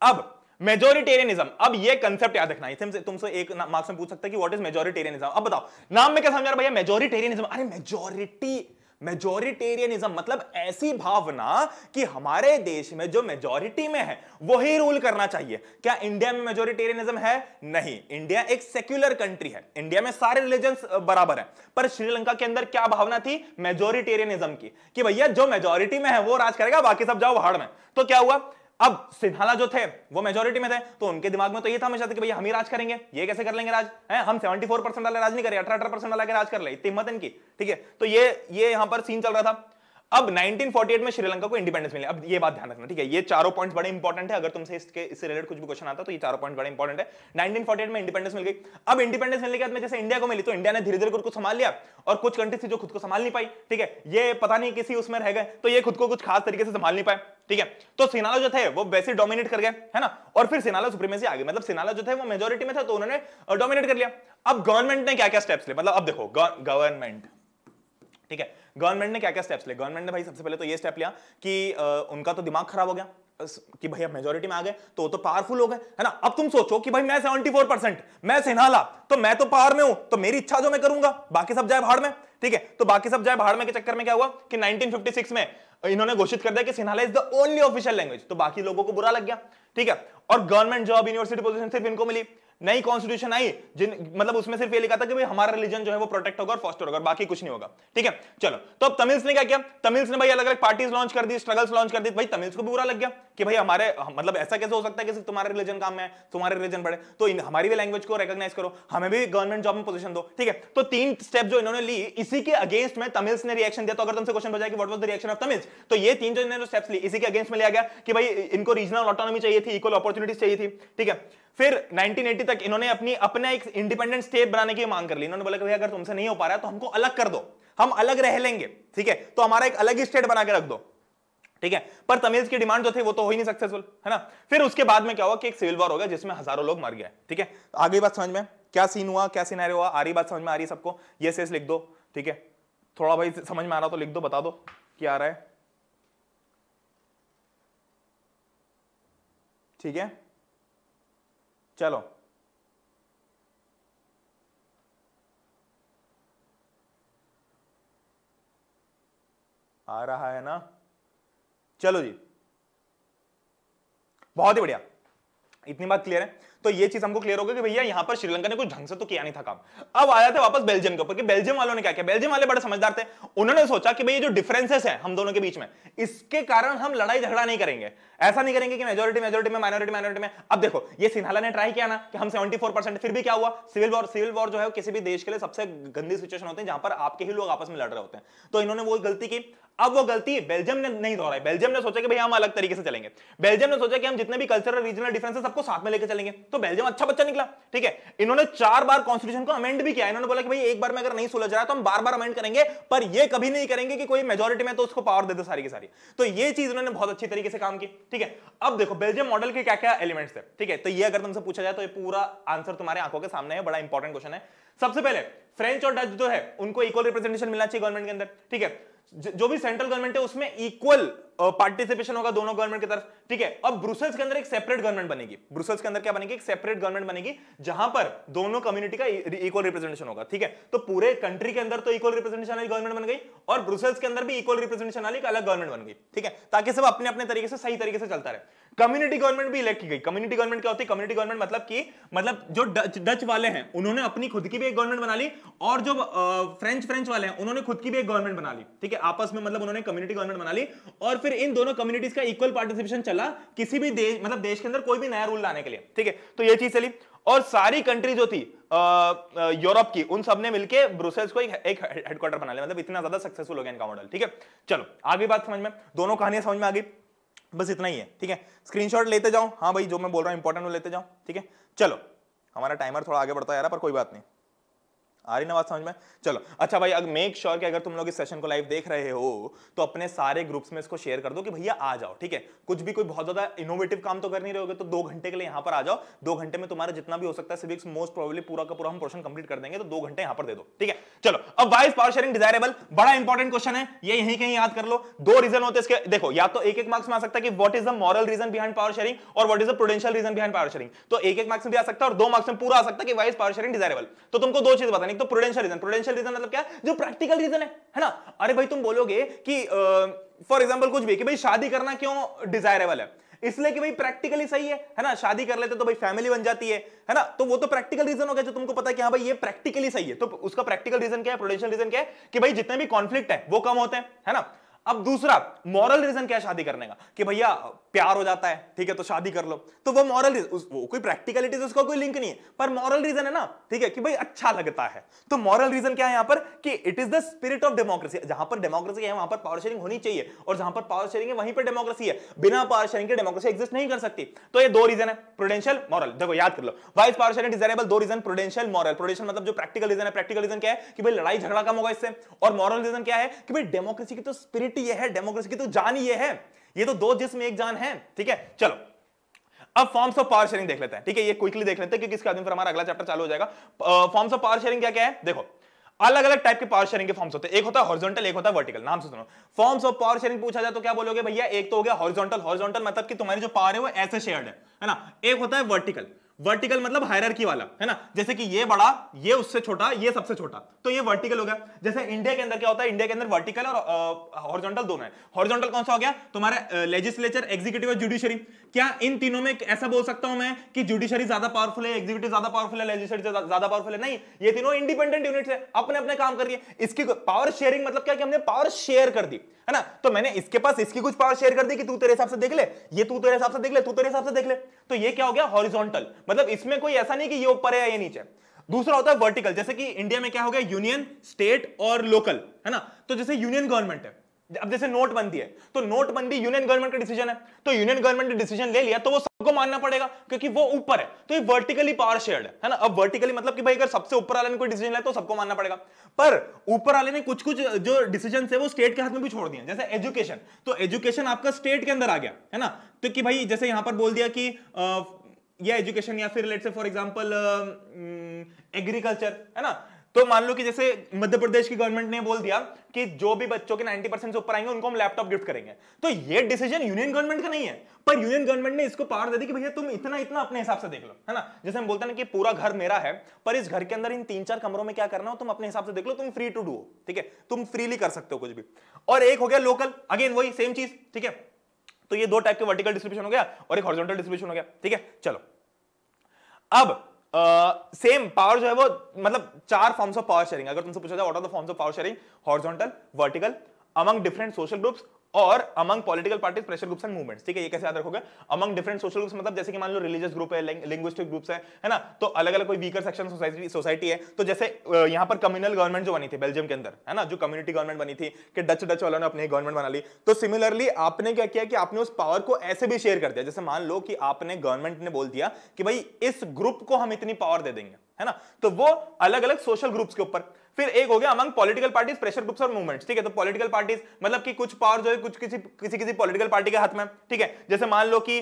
अब मेजोरिटेरियनिज्म अब ये कंसेप्ट याद रखना है तुमसे एक मार्क्स में पूछ सकते हैं कि व्हाट इज मेजोरिटेरियनिज्म अब बताओ नाम में क्या समझा रहा भैया मेजोरिटेरियनिज्म अरे मेजोरिटी मेजोरिटेरियनिज्म मतलब ऐसी भावना कि हमारे देश में जो मेजोरिटी में है वही रूल करना चाहिए क्या इंडिया में मेजोरिटेरियनिज्म है नहीं इंडिया एक सेक्युलर कंट्री है इंडिया में सारे रिलीजन बराबर है पर श्रीलंका के अंदर क्या भावना थी मेजोरिटेरियनिज्म की कि भैया जो मेजोरिटी में है वो राज करेगा बाकी सब जाओ भाड़ में तो क्या हुआ अब सिधाला जो थे वो मेजोरिटी में थे तो उनके दिमाग में तो ये था हमेशा कि भैया हम ही राज करेंगे ये कैसे कर लेंगे राज है हम 74 परसेंट वाले राज नहीं करें अठारह अठारह परसेंट वाला राज कर ले इतनी हिम्मत इनकी ठीक है तो ये ये यहां पर सीन चल रहा था अब 1948 में श्रीलंका को इंडिपेंडेंस मिले अब ये बात ध्यान रखना ठीक है ये चारों पॉइंट्स बड़े इंपॉर्टेंट है अगर तुमसे इसके इससे रिलेटेड कुछ भी क्वेश्चन आता तो ये चारों पॉइंट बड़े इंपॉर्टेंट है 1948 में इंडिपेंडेंस मिल गई अब इंडिपेंडेंस मिलने के बाद में जैसे इंडिया को मिली तो इंडिया ने धीरे धीरे खुद को संभाल लिया और कुछ कंट्रीज थी जो खुद को संभाल नहीं पाई ठीक है ये पता नहीं किसी उसमें रह गए तो ये खुद को कुछ खास तरीके से संभाल नहीं पाए ठीक है तो सिनाला जो थे वो वैसे डोमिनेट कर गए है ना और फिर सिनाला सुप्रीमेसी आ गई मतलब सिनाला जो थे वो मेजोरिटी में था तो उन्होंने डोमिनेट कर लिया अब गवर्नमेंट ने क्या क्या स्टेप्स लिए मतलब अब देखो गवर्नमेंट ठीक है गवर्नमेंट ने क्या क्या स्टेप्स लिए गवर्नमेंट ने भाई सबसे पहले तो ये स्टेप लिया कि आ, उनका तो दिमाग खराब हो गया कि भाई अब मेजोरिटी में आ गए तो वो तो पावरफुल हो गए है ना अब तुम सोचो कि भाई मैं 74 परसेंट मैं सिन्हाला तो मैं तो पावर में हूं तो मेरी इच्छा जो मैं करूंगा बाकी सब जाए भाड़ में ठीक है तो बाकी सब जाए भाड़ में के चक्कर में क्या हुआ कि 1956 में इन्होंने घोषित कर दिया कि Sinhala is the only official language तो बाकी लोगों को बुरा लग गया ठीक है और गवर्नमेंट जॉब यूनिवर्सिटी पोजिशन सिर्फ इनको मिली नई कॉन्स्टिट्यूशन आई जिन मतलब उसमें सिर्फ ये लिखा था कि भाई हमारा रिलीजन जो है वो प्रोटेक्ट होगा और फॉस्टर होगा बाकी कुछ नहीं होगा ठीक है चलो तो अब तमिल्स ने क्या किया तमिल्स ने भाई अलग अलग पार्टीज लॉन्च कर दी स्ट्रगल्स लॉन्च कर दी भाई तमिल्स को बुरा लग गया कि भाई हमारे मतलब ऐसा कैसे हो सकता है कि सिर्फ तुम्हारे रिलीजन काम है तुम्हारे रिलीजन बढ़े तो हमारी भी लैंग्वेज को रिकॉग्नाइज करो हमें भी गवर्नमेंट जॉब में पोजिशन दो ठीक है तो तीन स्टेप जो इन्होंने ली इसी के अगेंस्ट में तमिल्स ने रिएक्शन दिया तो अगर तुमसे क्वेश्चन पूछा कि what was the reaction of Tamils तो ये तीन जो इन्होंने स्टेप्स ली इसी के अगेंस्ट में लिया गया कि भाई इनको रीजनल ऑटोनॉमी चाहिए थी इक्वल अपॉर्चुनिटीज चाहिए थी ठीक है फिर 1980 तक इन्होंने अपनी अपना एक इंडिपेंडेंट स्टेट बनाने की मांग कर ली इन्होंने बोला भैया अगर तुमसे नहीं हो पा रहा है तो हमको अलग कर दो हम अलग रह लेंगे ठीक है तो हमारा एक अलग ही स्टेट बना के रख दो ठीक है पर तमिल्स की डिमांड जो थे वो तो हो ही नहीं सक्सेसफुल है ना फिर उसके बाद में क्या हुआ कि एक सिविल वॉर हो गया जिसमें हजारों लोग मर गए ठीक है आगे बात समझ में क्या सीन हुआ क्या सीन हुआ आ रही बात समझ में आ रही सबको ये सेस लिख दो ठीक है थोड़ा भाई समझ में आ रहा तो लिख दो बता दो क्या आ रहा है ठीक है चलो आ रहा है ना चलो जी बहुत ही बढ़िया इतनी बात क्लियर है तो ये चीज हमको क्लियर हो गई कि भैया यहाँ पर श्रीलंका ने कुछ ढंग से तो किया नहीं था काम अब आ जाते वापस बेल्जियम के ऊपर कि बेल्जियम वालों ने क्या किया बेल्जियम वाले बड़े समझदार थे उन्होंने सोचा कि भैया जो डिफरेंसेस है हम दोनों के बीच में इसके कारण हम लड़ाई झगड़ा नहीं करेंगे ऐसा नहीं करेंगे कि मेजोरिटी मेजोरिटी में माइनॉरिटी माइनॉरिटी में अब देखो ये सिन्हाला ने ट्राई किया ना कि हम सेवेंटी फिर भी क्या हुआ सिविल वॉर सिविल वॉर जो है किसी भी देश के लिए सबसे गंदी सिचुएशन होती है जहां पर आपके ही लोग आपस में लड़ रहे होते हैं तो इन्होंने वो गलती की अब वो गलती बेल्जियम ने नहीं दोहराई बेल्जियम ने सोचा कि भाई हम अलग तरीके से चलेंगे बेल्जियम ने सोचा कि हम जितने भी कल्चरल रीजनल डिफरेंस सबको साथ में लेकर चलेंगे तो बेल्जियम अच्छा बच्चा निकला ठीक है इन्होंने चार बार कॉन्स्टिट्यूशन को अमेंड भी किया इन्होंने बोला कि भाई एक बार में अगर नहीं सुलझ रहा तो हम बार बार अमेंड करेंगे पर यह कभी नहीं करेंगे कि कोई मेजोरिटी में तो उसको पावर दे दो सारी की सारी तो ये चीज उन्होंने बहुत अच्छी तरीके से काम की ठीक है अब देखो बेल्जियम मॉडल के क्या क्या एलिमेंट्स है ठीक है तो ये अगर तुमसे पूछा जाए तो पूरा आंसर तुम्हारे आंखों के सामने बड़ा इंपॉर्टेंट क्वेश्चन है सबसे पहले फ्रेंच और डच जो है उनको इक्वल रिप्रेजेंटेशन मिलना चाहिए गवर्नमेंट के अंदर ठीक है जो भी सेंट्रल गवर्नमेंट है उसमें इक्वल पार्टिसिपेशन होगा दोनों गवर्नमेंट की तरफ ठीक है अब ब्रुसेल्स के अंदर एक सेपरेट गवर्नमेंट बनेगी ब्रुसेल्स के अंदर क्या बनेगी एक सेपरेट गवर्नमेंट बनेगी जहां पर दोनों कम्युनिटी का इक्वल e-, रिप्रेजेंटेशन होगा ठीक है तो पूरे कंट्री के अंदर तो इक्वल रिप्रेजेंटेशन वाली गवर्नमेंट बन गई और ब्रुसेल्स के अंदर भी इक्वल रिप्रेजेंटेशन वाली अलग गवर्नमेंट बन गई ठीक है ताकि सब अपने अपने तरीके से सही तरीके से चलता रहे कम्युनिटी गवर्नमेंट भी इलेक्ट की गई कम्युनिटी गवर्नमेंट क्या होती है कम्युनिटी गवर्नमेंट मतलब कि मतलब जो डच वाले हैं उन्होंने अपनी खुद की भी एक गवर्नमेंट बना ली और जो फ्रेंच फ्रेंच वाले हैं उन्होंने खुद की भी एक गवर्नमेंट बना ली ठीक है आपस में मतलब उन्होंने कम्युनिटी गवर्नमेंट बना ली और फिर इन दोनों कम्युनिटीज का इक्वल पार्टिसिपेशन चला किसी भी देश मतलब देश के अंदर कोई भी नया रूल लाने के लिए ठीक है तो ये चीज चली और सारी कंट्री जो थी यूरोप की उन सब ने मिलकर ब्रुसेल्स को एक, हेडक्वार्टर बना लिया मतलब इतना ज्यादा सक्सेसफुल हो गया इनका मॉडल ठीक है चलो आगे बात समझ में दोनों कहानियां समझ में आ गई बस इतना ही है ठीक है स्क्रीनशॉट लेते जाओ हाँ भाई जो मैं बोल रहा हूँ इंपॉर्टेंट वो लेते जाओ ठीक है चलो हमारा टाइमर थोड़ा आगे बढ़ता है यार पर कोई बात नहीं आ रही ना बात समझ में चलो अच्छा भाई अगर मेक श्योर कि अगर तुम लोग इस सेशन को लाइव देख रहे हो तो अपने सारे ग्रुप्स में इसको शेयर कर दो कि भैया आ जाओ ठीक है कुछ भी कोई बहुत ज्यादा इनोवेटिव काम तो कर नहीं रहोगे तो दो घंटे के लिए यहाँ पर आ जाओ दो घंटे में तुम्हारा जितना भी हो सकता है सिविक्स मोस्ट प्रोबेबली पूरा का पूरा हम क्वेश्चन कंप्लीट कर देंगे तो दो घंटे यहाँ पर दे दो ठीक है चलो अब वाइस पावर शेयरिंग डिजायरेबल बड़ा इंपॉर्टेंट क्वेश्चन है ये यहीं कहीं याद कर लो दो रीजन होते इसके देखो या तो एक एक मार्क्स में आ सकता है कि what is the moral reason behind power sharing और what is the prudential reason behind power sharing तो एक एक मार्क्स में भी आ सकता है और दो मार्क्स में पूरा आ सकता है कि वाइस पावर शेयरिंग डिजायरेबल तो तुमको दो चीज बतानी एक तो प्रोडेंशियल रीजन प्रोडेंशियल रीजन मतलब क्या जो प्रैक्टिकल रीजन है है ना अरे भाई तुम बोलोगे कि फॉर एग्जांपल कुछ भी कि भाई शादी करना क्यों डिजायरेबल है इसलिए कि भाई प्रैक्टिकली सही है है ना शादी कर लेते तो भाई फैमिली बन जाती है है ना तो वो तो प्रैक्टिकल रीजन हो गया जो तुमको पता है कि हाँ भाई ये प्रैक्टिकली सही है तो उसका प्रैक्टिकल रीजन क्या है प्रोडेंशियल रीजन क्या है कि भाई जितने भी कॉन्फ्लिक्ट है वो कम होते हैं है ना अब दूसरा मॉरल रीजन क्या है शादी करने का कि भैया प्यार हो जाता है ठीक है तो शादी कर लो तो वो मॉरल वो कोई प्रैक्टिकलिटी उसका कोई लिंक नहीं है पर मॉरल रीजन है ना ठीक है कि भाई अच्छा लगता है तो मॉरल रीजन क्या है यहां पर कि it is the spirit of democracy जहां पर डेमोक्रेसी है वहां पर पावर शेयरिंग होनी चाहिए और जहां पर पावर शेयरिंग है वहीं पर डेमोक्रेसी है बिना पावर शेयरिंग के डेमोक्रेसी एग्जिस्ट नहीं कर सकती तो ये दो रीजन है प्रोडेंशियल मॉरल देखो याद कर लो वाइज पावर शेयरिंग डिजायरेबल दो रीजन प्रोडेंशियल मॉरल प्रोडेंशियल मतलब जो प्रैक्टिकल रीजन है प्रैक्टिकल रीजन क्या है कि भाई लड़ाई झगड़ा कम होगा इससे और मॉरल रीजन क्या है कि भाई डेमोक्रेसी की तो स्पिरिट ये है डेमोक्रेसी की तो जान ये है ये तो दो जिसम एक जान है ठीक है चलो अब फॉर्म्स ऑफ पावर शेयरिंग देख लेते हैं ठीक है ये क्विकली देख लेते हैं क्योंकि इसके आदमी पर हमारा अगला चैप्टर चालू हो जाएगा फॉर्म्स ऑफ पावर शेयरिंग क्या क्या है देखो अलग अलग टाइप के पावर शेयरिंग के फॉर्म्स होते हैं एक होता है हॉरिजॉन्टल एक होता है वर्टिकल नाम से सुनो फॉर्म्स ऑफ पावर शेयरिंग पूछा जाए तो क्या बोलोगे भैया एक तो हो गया हॉरिजॉन्टल हॉरिजॉन्टल मतलब कि तुम्हारी जो पावर है वो ऐसे शेयर्ड है है ना एक होता है वर्टिकल वर्टिकल मतलब हायरकी वाला है ना जैसे कि ये बड़ा ये उससे छोटा ये सबसे छोटा तो ये वर्टिकल हो गया जैसे इंडिया के अंदर क्या होता है इंडिया के अंदर वर्टिकल और हॉर्जोंटल दोनों है हॉर्जोंटल कौन सा हो गया तुम्हारा लेजिस्लेचर एग्जीक्यूटिव और जुडिशरी क्या इन तीनों में ऐसा बोल सकता हूं मैं कि जुडिशरी ज्यादा पावरफुल है एग्जीक्यूटिव ज्यादा पावरफुल है लेजिस्लेटिव ज्यादा पावरफुल है नहीं ये तीनों इंडिपेंडेंट यूनिट्स है अपने अपने काम कर रही है इसकी पावर शेयरिंग मतलब क्या कि हमने पावर शेयर कर दी है ना तो मैंने इसके पास इसकी कुछ पावर शेयर कर दी कि तू तेरे हिसाब से देख ले ये तू तेरे हिसाब से देख ले तू तेरे हिसाब से देख ले तो ये क्या हो गया हॉरिजॉन्टल मतलब इसमें कोई ऐसा नहीं कि ये ऊपर है ये नीचे दूसरा होता है वर्टिकल जैसे कि इंडिया में क्या हो गया यूनियन स्टेट और लोकल है ना तो जैसे यूनियन गवर्नमेंट है अब जैसे नोटबंदी है तो नोटबंदी यूनियन गवर्नमेंट का डिसीजन है तो यूनियन गवर्नमेंट ने डिसीजन ले लिया तो वो सबको मानना पड़ेगा क्योंकि वो ऊपर है तो ये वर्टिकली पावर शेयर्ड है ना अब वर्टिकली मतलब कि भाई अगर सबसे ऊपर वाले ने कोई डिसीजन लिया तो सबको मानना पड़ेगा पर ऊपर वाले ने कुछ कुछ जो डिसीजन है वो स्टेट के हाथ में भी छोड़ दिया जैसे एजुकेशन तो एजुकेशन आपका स्टेट के अंदर आ गया है ना तो कि भाई जैसे यहां पर बोल दिया कि या एजुकेशन या फिर लेट से फॉर एग्जाम्पल एग्रीकल्चर है ना तो मान लो कि जैसे मध्य प्रदेश की गवर्नमेंट ने बोल दिया कि जो भी बच्चों के 90 परसेंट से ऊपर आएंगे उनको हम लैपटॉप गिफ्ट करेंगे तो ये डिसीजन यूनियन गवर्नमेंट का नहीं है पर यूनियन गवर्नमेंट ने इसको पावर दे दी कि भैया तुम इतना इतना अपने हिसाब से देख लो है ना जैसे हम बोलते हैं कि पूरा घर मेरा है पर इस घर के अंदर इन तीन चार कमरों में क्या करना हो तुम अपने हिसाब से देख लो तुम फ्री टू डू ठीक है तुम फ्रीली कर सकते हो कुछ भी और एक हो गया लोकल अगेन वही सेम चीज ठीक है तो ये दो टाइप के वर्टिकल डिस्ट्रीब्यूशन हो गया और एक हॉरिजॉन्टल डिस्ट्रीब्यूशन हो गया ठीक है चलो अब सेम पावर जो है वो मतलब चार फॉर्म्स ऑफ पावर शेयरिंग अगर तुमसे पूछा जाए what are the forms of power sharing horizontal vertical among different social groups और among political parties pressure groups and movements ठीक है ये कैसे याद रखोगे अमंग डिफरेंट सोशल ग्रुप्स मतलब जैसे कि मान लो रिलीजियस ग्रुप है लिंग्विस्टिक ग्रुप्स है है ना तो अलग अलग कोई वीकर सेक्शन सोसाइटी सोसाइटी है तो जैसे यहां पर कम्युनल गवर्नमेंट जो बनी थी बेल्जियम के अंदर है ना जो कम्युनिटी गवर्नमेंट बनी थी कि डच डच वालों ने अपनी गवर्नमेंट बना ली तो सिमिलरली आपने क्या किया कि आपने उस पावर को ऐसे भी शेयर कर दिया जैसे मान लो कि आपने गवर्नमेंट ने बोल दिया कि भाई इस ग्रुप को हम इतनी पावर दे देंगे है ना तो वो अलग अलग सोशल ग्रुप्स के ऊपर फिर एक हो गया among political parties pressure groups और मूवमेंट्स ठीक है तो पॉलिटिकल पार्टीज मतलब कि कुछ पावर जो है कुछ किसी किसी किसी पॉलिटिकल पार्टी के हाथ में ठीक है जैसे मान लो कि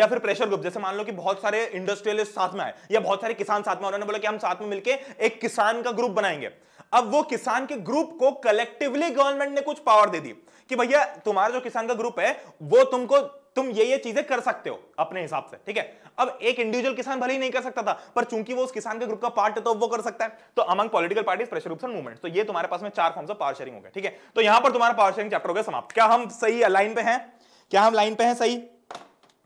या फिर प्रेशर ग्रुप जैसे मान लो कि बहुत सारे इंडस्ट्रियलिस्ट साथ में आए या बहुत सारे किसान साथ में उन्होंने बोला कि हम साथ में मिलकर एक किसान का ग्रुप बनाएंगे अब वो किसान के ग्रुप को कलेक्टिवली गवर्नमेंट ने कुछ पावर दे दी कि भैया तुम्हारा जो किसान का ग्रुप है वो तुमको तुम ये ये चीजें कर सकते हो अपने हिसाब से ठीक है अब एक इंडिविजुअल किसान भले ही नहीं कर सकता था पर चूंकि वो उस किसान के ग्रुप का पार्ट है तो वो कर सकता है तो among political parties pressure option movement तो ये तुम्हारे पास में चार फॉर्म्स ऑफ पावर शेयरिंग हो गए ठीक है तो यहां पर तुम्हारा पावर शेयरिंग चैप्टर हो गया समाप्त क्या हम सही लाइन पे हैं क्या हम लाइन पे हैं सही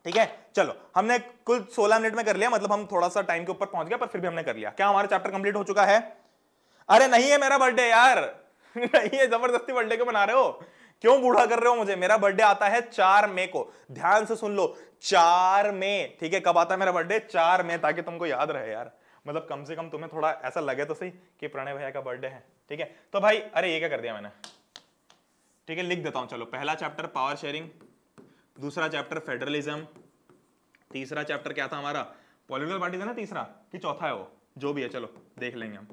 ठीक है चलो हमने कुल सोलह मिनट में कर लिया मतलब हम थोड़ा सा टाइम के ऊपर पहुंच गया पर फिर भी हमने कर लिया क्या हमारा चैप्टर कंप्लीट हो चुका है अरे नहीं है मेरा बर्थडे यार नहीं है जबरदस्ती बर्थडे को मना रहे हो क्यों बूढ़ा कर रहे हो मुझे मेरा बर्थडे आता है चार मई को ध्यान से सुन लो चार मई ठीक है कब आता है मेरा बर्थडे चार मई ताकि तुमको याद रहे यार मतलब कम से कम तुम्हें थोड़ा ऐसा लगे तो सही कि प्रणय भैया का बर्थडे है ठीक है तो भाई अरे ये क्या कर दिया मैंने ठीक है लिख देता हूं चलो पहला चैप्टर पावर शेयरिंग दूसरा चैप्टर फेडरलिज्म तीसरा चैप्टर क्या था हमारा पॉलिटिकल पार्टी था ना तीसरा कि चौथा है वो जो भी है चलो देख लेंगे हम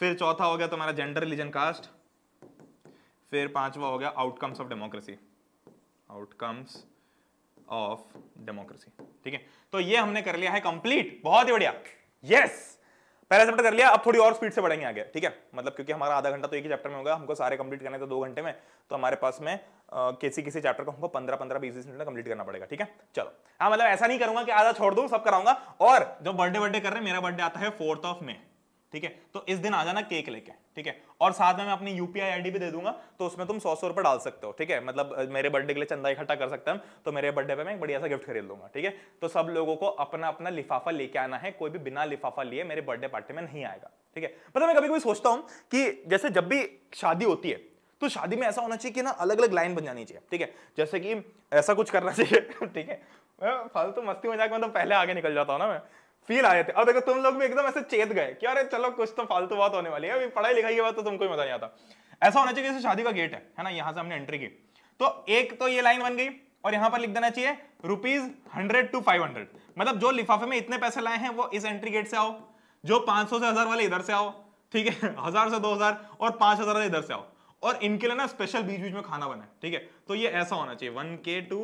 फिर चौथा हो गया तुम्हारा जेंडर रिलीजन कास्ट फिर पांचवा हो गया outcomes of democracy outcomes of democracy ठीक है तो ये हमने कर लिया है कंप्लीट बहुत ही बढ़िया यस पहला चैप्टर कर लिया अब थोड़ी और स्पीड से बढ़ेंगे आगे ठीक है मतलब क्योंकि हमारा आधा घंटा तो एक ही चैप्टर में होगा हमको सारे कंप्लीट करने थे तो दो घंटे में तो हमारे पास में आ, किसी किसी चैप्टर को हमको पंद्रह पंद्रह बीस बीस मिनट में कंप्लीट करना पड़ेगा ठीक है चलो हाँ मतलब ऐसा नहीं करूंगा कि आधा छोड़ दू सब कराऊंगा और जो बर्थडे बर्थडे कर रहे हैं मेरा बर्थडे आता है फोर्थ ऑफ मे ठीक है तो इस दिन आ जाना केक लेके ठीक है और साथ में मैं अपनी यूपीआई आईडी भी दे दूंगा तो उसमें तुम सौ सौ रुपए डाल सकते हो ठीक है मतलब मेरे बर्थडे के लिए चंदा इकट्ठा कर सकते हैं तो मेरे बर्थडे पे मैं एक बढ़िया सा गिफ्ट खरीद लूंगा ठीक है तो सब लोगों को अपना अपना लिफाफा लेके आना है कोई भी बिना लिफाफा लिए मेरे बर्थडे पार्टी में नहीं आएगा ठीक है पता मतलब मैं कभी कभी सोचता हूँ कि जैसे जब भी शादी होती है तो शादी में ऐसा होना चाहिए कि ना अलग अलग लाइन बन जानी चाहिए ठीक है जैसे कि ऐसा कुछ करना चाहिए ठीक है फालतू तो मस्ती मजाक में तो पहले आगे निकल जाता हूँ ना मैं फील आ जाते और देखो तुम लोग भी एकदम ऐसे चेत गए कि अरे चलो कुछ तो फालतू बात होने वाली है अभी पढ़ाई लिखाई के बाद तो तुमको ही मजा नहीं आता ऐसा होना चाहिए जैसे शादी का गेट है है ना यहाँ से हमने एंट्री की तो एक तो ये लाइन बन गई और यहाँ पर लिख देना चाहिए rupees hundred to five hundred मतलब जो लिफाफे में इतने पैसे लाए हैं वो इस एंट्री गेट से आओ जो पांच सौ से हजार वाले इधर से आओ ठीक है हजार से दो हजार और पांच हजार वाले इधर से आओ और इनके लिए ना स्पेशल बीच बीच में खाना बनाए ठीक है तो ये ऐसा होना चाहिए वन के टू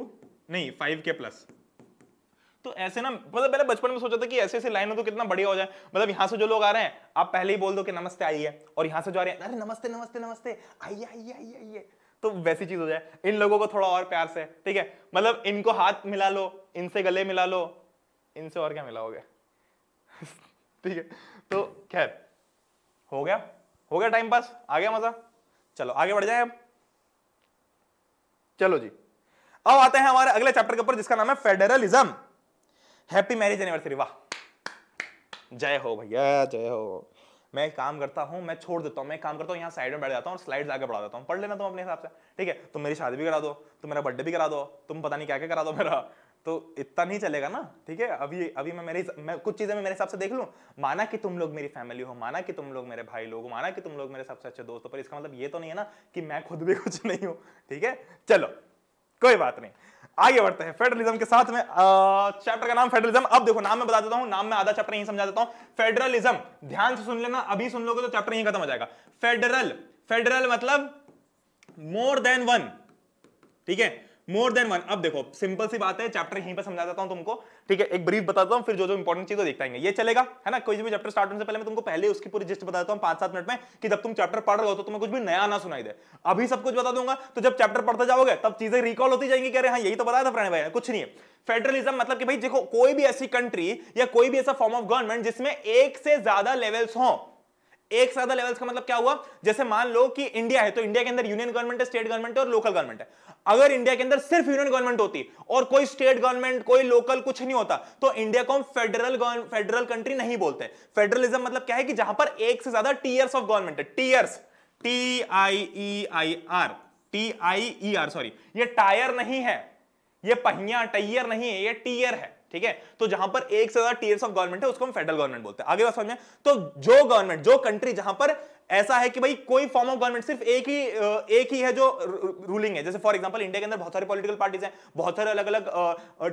नहीं फाइव के प्लस तो ऐसे ना मतलब पहले बचपन में सोचा था कि ऐसे ऐसे लाइन हो तो कितना बढ़िया हो जाए मतलब यहाँ से जो लोग आ रहे हैं आप पहले ही बोल दो कि नमस्ते आइए और यहाँ से जो आ रहे हैं अरे नमस्ते नमस्ते नमस्ते आइए आइए आइए आइए तो वैसी चीज हो जाए इन लोगों को थोड़ा और प्यार से ठीक है मतलब इनको हाथ मिला लो इनसे गले मिला लो इनसे और क्या मिलाओगे ठीक है तो खैर हो गया हो गया टाइम पास आ गया मजा चलो आगे बढ़ जाए अब चलो जी अब आते हैं हमारे अगले चैप्टर के ऊपर जिसका नाम है फेडरलिज्म हैप्पी मैरिज एनिवर्सरी वाह जय हो भैया जय हो मैं काम करता हूँ मैं छोड़ देता हूँ मैं काम करता हूँ यहाँ साइड में बैठ जाता हूँ और स्लाइड्स आगे बढ़ा देता हूँ पढ़ लेना तुम अपने हिसाब से ठीक है तुम मेरी शादी भी करा दो तुम मेरा बर्थडे भी करा दो तुम पता नहीं क्या क्या करा दो मेरा तो इतना नहीं चलेगा ना ठीक है अभी अभी मैं मेरी मैं कुछ चीज़ें मैं मेरे हिसाब से देख लूँ माना कि तुम लोग मेरी फैमिली हो माना कि तुम लोग मेरे भाई लोग हो माना कि तुम लोग मेरे सबसे अच्छे दोस्त हो पर इसका मतलब ये तो नहीं है ना कि मैं खुद भी कुछ नहीं हूँ ठीक है चलो कोई बात नहीं आगे बढ़ते हैं फेडरलिज्म के साथ में चैप्टर का नाम फेडरलिज्म अब देखो नाम में बता देता हूं नाम में आधा चैप्टर यही समझा देता हूं फेडरलिज्म ध्यान से सुन लेना अभी सुन लोगे तो चैप्टर यही खत्म हो जाएगा फेडरल फेडरल मतलब मोर देन वन ठीक है मोर देन वन अब देखो सिंपल सी बात है चैप्टर यहीं पर समझा देता हूं तुमको ठीक है एक ब्रीफ बताता हूं फिर जो जो इंपॉर्टेंट चीज देख पाएंगे ये चलेगा है ना कोई भी चैप्टर स्टार्ट होने से पहले मैं तुमको पहले उसकी पूरी जिस्ट बताता हूं पांच सात मिनट में कि जब तुम चैप्टर पढ़ रहे हो तो तुम्हें कुछ भी नया ना सुनाई दे अभी सब कुछ बता दूंगा तो जब चैप्टर पढ़ते जाओगे तब चीजें रिकॉल होती जाएंगी कह रहे हाँ यही तो बताया था प्रणय भाई कुछ नहीं है फेडरलिज्म मतलब कि भाई देखो कोई भी ऐसी कंट्री या कोई भी ऐसा फॉर्म ऑफ गवर्नमेंट जिसमें एक से ज्यादा लेवल्स हो एक से ज्यादा लेवल्स का मतलब क्या हुआ जैसे मान लो कि इंडिया है तो इंडिया के अंदर यूनियन गवर्नमेंट है स्टेट गवर्नमेंट है और लोकल गवर्नमेंट है अगर इंडिया के अंदर सिर्फ यूनियन गवर्नमेंट होती और कोई स्टेट गवर्नमेंट कोई लोकल कुछ नहीं होता तो इंडिया को हम फेडरल फेडरल कंट्री नहीं बोलते फेडरलिज्म मतलब क्या है कि जहां पर एक से ज्यादा टीयर्स ऑफ गवर्नमेंट है tiers T I E I R T I E R sorry ये टायर नहीं है ये पहिया टैयर नहीं है ये टीयर है ठीक है तो जहां पर एक से ज्यादा टीयर्स ऑफ गवर्नमेंट है उसको हम फेडरल गवर्नमेंट बोलते हैं आगे बात समझ में तो जो गवर्नमेंट जो कंट्री जहां पर ऐसा है कि भाई कोई फॉर्म ऑफ गवर्नमेंट सिर्फ एक ही एक ही है जो रूलिंग है जैसे फॉर एग्जांपल इंडिया के अंदर बहुत सारे पॉलिटिकल पार्टीज हैं बहुत सारे अलग अलग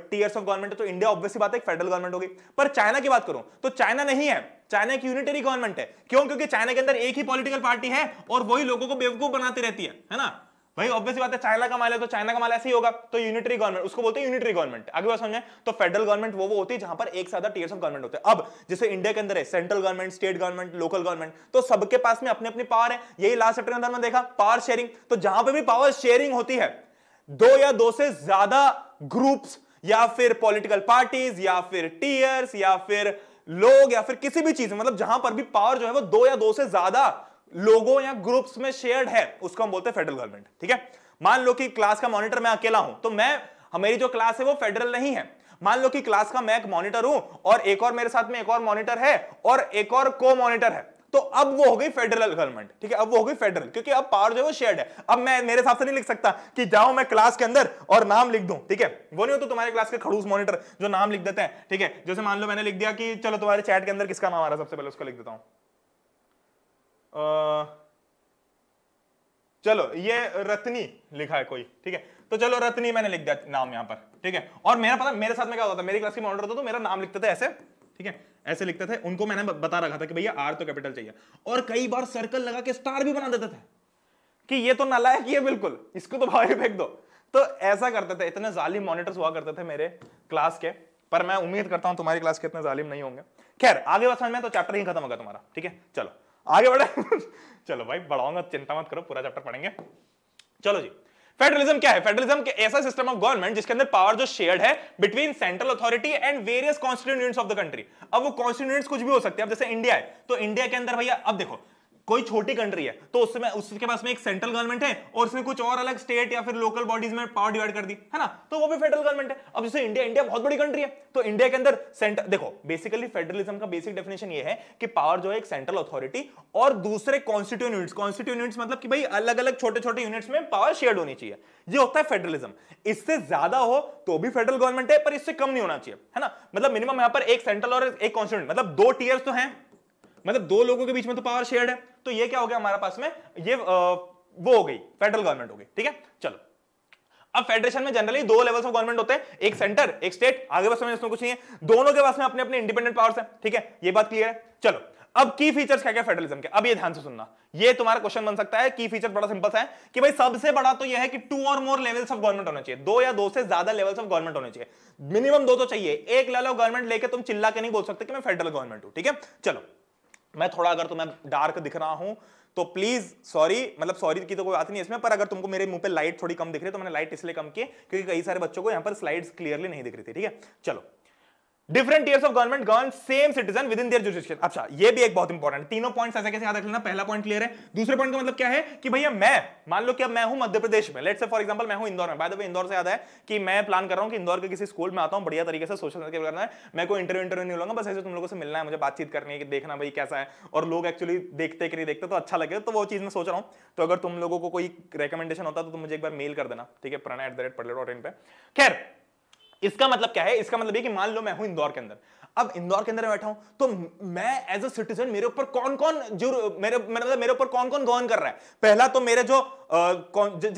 टीयर्स ऑफ गवर्नमेंट है तो इंडिया ऑब्वियसली बात है फेडरल गवर्नमेंट होगी पर चाइना की बात करूं तो चाइना नहीं है चाइना की यूनिटरी गवर्नमेंट है क्यों क्योंकि चाइना के अंदर एक ही पॉलिटिकल पार्टी है और वही लोगों को बेवकूफ बनाती रहती है है ना भाई ऑब्वियस बात है चाइना का माल है तो चाइना का माल ऐसे ही होगा तो यूनिटरी गवर्नमेंट उसको बोलते हैं यूनिटरी गवर्नमेंट आगे बात समझे तो फेडरल गवर्नमेंट वो वो होती है जहां पर एक साथ टीयर्स ऑफ गवर्नमेंट होते हैं अब जैसे इंडिया के अंदर है central government state government local government तो सबके पास में अपनी अपनी पावर है यही लास्ट चैप्टर के अंदर देखा पावर शेयरिंग तो जहां पर भी पावर शेयरिंग होती है दो या दो से ज्यादा ग्रुप्स या फिर पॉलिटिकल पार्टीज या फिर टीयर्स या फिर लोग या फिर किसी भी चीज मतलब जहां पर भी पावर जो है वो दो या दो से ज्यादा लोगों या ग्रुप्स में शेयर्ड है उसको हम बोलते हैं फेडरल गवर्नमेंट ठीक है मान लो कि क्लास का मॉनिटर मैं अकेला हूं तो मैं हमारी जो क्लास है वो फेडरल नहीं है मान लो कि क्लास का मैं एक मॉनिटर हूं और एक और मेरे साथ में एक और मॉनिटर है और एक और को मॉनिटर है तो अब वो हो गई फेडरल गवर्नमेंट ठीक है अब वो हो गई फेडरल क्योंकि अब पावर जो है वो शेयर्ड है अब मैं मेरे हिसाब से नहीं लिख सकता कि जाओ मैं क्लास के अंदर और नाम लिख दूं ठीक है वो नहीं हो तो तुम्हारे क्लास के खड़ूस मॉनिटर जो नाम लिख देते हैं ठीक है जैसे मान लो मैंने लिख दिया कि चलो तुम्हारे चैट के अंदर किसका नाम आ रहा है सबसे पहले उसको लिख देता हूं चलो ये रत्नी लिखा है कोई ठीक है तो चलो रत्नी मैंने लिख दिया नाम यहां पर ठीक है और मेरा पता मेरे साथ में क्या होता था मेरी क्लास की मॉडल होता तो मेरा नाम लिखते थे ऐसे ठीक है ऐसे लिखते थे उनको मैंने बता रखा था कि भैया आर तो कैपिटल चाहिए और कई बार सर्कल लगा के स्टार भी बना देते थे कि ये तो नलायक ये है बिल्कुल इसको तो भाई फेंक दो तो ऐसा करते थे इतने जालिम मॉनिटर्स हुआ करते थे मेरे क्लास के पर मैं उम्मीद करता हूं तुम्हारी क्लास के इतने जालिम नहीं होंगे खैर आगे बस में तो चैप्टर ही खत्म होगा तुम्हारा ठीक है चलो आगे बढ़े चलो भाई बढ़ाऊंगा चिंता मत करो पूरा चैप्टर पढ़ेंगे चलो जी फेडरलिज्म क्या है फेडरलिज्म ऐसा सिस्टम ऑफ गवर्नमेंट जिसके अंदर पावर जो शेयर्ड है between central authority and various constituents of the country अब वो कॉन्स्टिट्यूंट कुछ भी हो सकते हैं अब जैसे इंडिया है तो इंडिया के अंदर भैया अब देखो कोई छोटी कंट्री है तो उसमें उसके पास में एक सेंट्रल गवर्नमेंट है और उसने कुछ और अलग स्टेट या फिर लोकल बॉडीज में पावर डिवाइड कर दी है ना तो वो भी फेडरल गवर्नमेंट है अब जैसे इंडिया इंडिया बहुत बड़ी कंट्री है तो इंडिया के अंदर सेंटर देखो बेसिकली फेडरलिज्म का बेसिक डेफिनेशन ये है कि पावर जो है एक सेंट्रल अथॉरिटी और दूसरे कॉन्स्टिट्यून यूनिट्स कॉन्स्टिट्यून यूनिट्स मतलब कि भाई अलग अलग छोटे छोटे यूनिट्स में पावर शेयर होनी चाहिए ये होता है फेडरलिज्म इससे ज्यादा हो तो भी फेडरल गवर्नमेंट है पर इससे कम नहीं होना चाहिए है ना मतलब मिनिमम यहां पर एक सेंट्रल और एक कॉन्स्टिट्यूट मतलब दो टीयर्स तो हैं मतलब दो लोगों के बीच में तो पावर शेयर है तो ये क्या हो गया हमारे पास में ये वो हो गई फेडरल गवर्नमेंट हो गई ठीक है चलो अब फेडरेशन में जनरली दो लेवल्स ऑफ गवर्नमेंट होते हैं एक सेंटर एक स्टेट आगे बस में कुछ नहीं है दोनों के पास में अपने अपने इंडिपेंडेंट पावर्स हैं ठीक है ये बात क्लियर है चलो अब की फीचर्स क्या क्या फेडरलिज्म के अब ये ध्यान से सुनना ये तुम्हारा क्वेश्चन बन सकता है की फीचर बड़ा सिंपल सा है कि भाई सबसे बड़ा तो ये है कि टू और मोर लेवल्स ऑफ गवर्नमेंट होना चाहिए दो या दो से ज्यादा लेवल्स ऑफ गवर्नमेंट होने चाहिए मिनिमम दो तो चाहिए एक लेवल ऑफ गवर्नमेंट लेके तुम चिल्ला के नहीं बोल सकते कि मैं फेडरल गवर्नमेंट हूं ठीक है चलो मैं थोड़ा अगर तुम्हें डार्क दिख रहा हूं तो प्लीज सॉरी मतलब सॉरी की तो कोई बात नहीं इसमें पर अगर तुमको मेरे मुंह पे लाइट थोड़ी कम दिख रही है तो मैंने लाइट इसलिए कम की क्योंकि कई सारे बच्चों को यहाँ पर स्लाइड्स क्लियरली नहीं दिख रही थी ठीक है चलो different tiers of government govern same citizen within their judicial अच्छा ये भी एक बहुत इंपॉर्टेंट तीनों पॉइंट्स ऐसे कैसे याद रख लेना पहला पॉइंट क्लियर है दूसरे पॉइंट का मतलब क्या है कि भैया मैं मान लो कि अब मैं हूं मध्य प्रदेश में लेट्स से फॉर एग्जांपल मैं हूं इंदौर में बाय द वे इंदौर से याद है कि मैं प्लान कर रहा हूं कि इंदौर के किसी स्कूल में आता हूं बढ़िया तरीके से सोशल सर्किल करना है मैं कोई इंटरव्यू इंटरव्यू नहीं लूंगा बस ऐसे तुम लोगों से मिलना है मुझे बातचीत करनी है कि देखना भाई कैसा है और लोग एक्चुअली देखते कि नहीं देखते तो अच्छा लगे तो वो चीज मैं सोच रहा हूँ तो अगर तुम लोगों को कोई रिकमेंडेशन होता तो मुझे एक बार मेल कर देना ठीक है Prana at the rate Patel dot in पर खैर इसका मतलब क्या है इसका मतलब ये कि मान लो मैं हूं इंदौर के अंदर अब इंदौर के अंदर बैठा हूं तो मैं एज अ सिटीजन मेरे ऊपर कौन कौन जो मेरे मतलब मेरे ऊपर कौन कौन गवर्न कर रहा है पहला तो मेरे जो आ,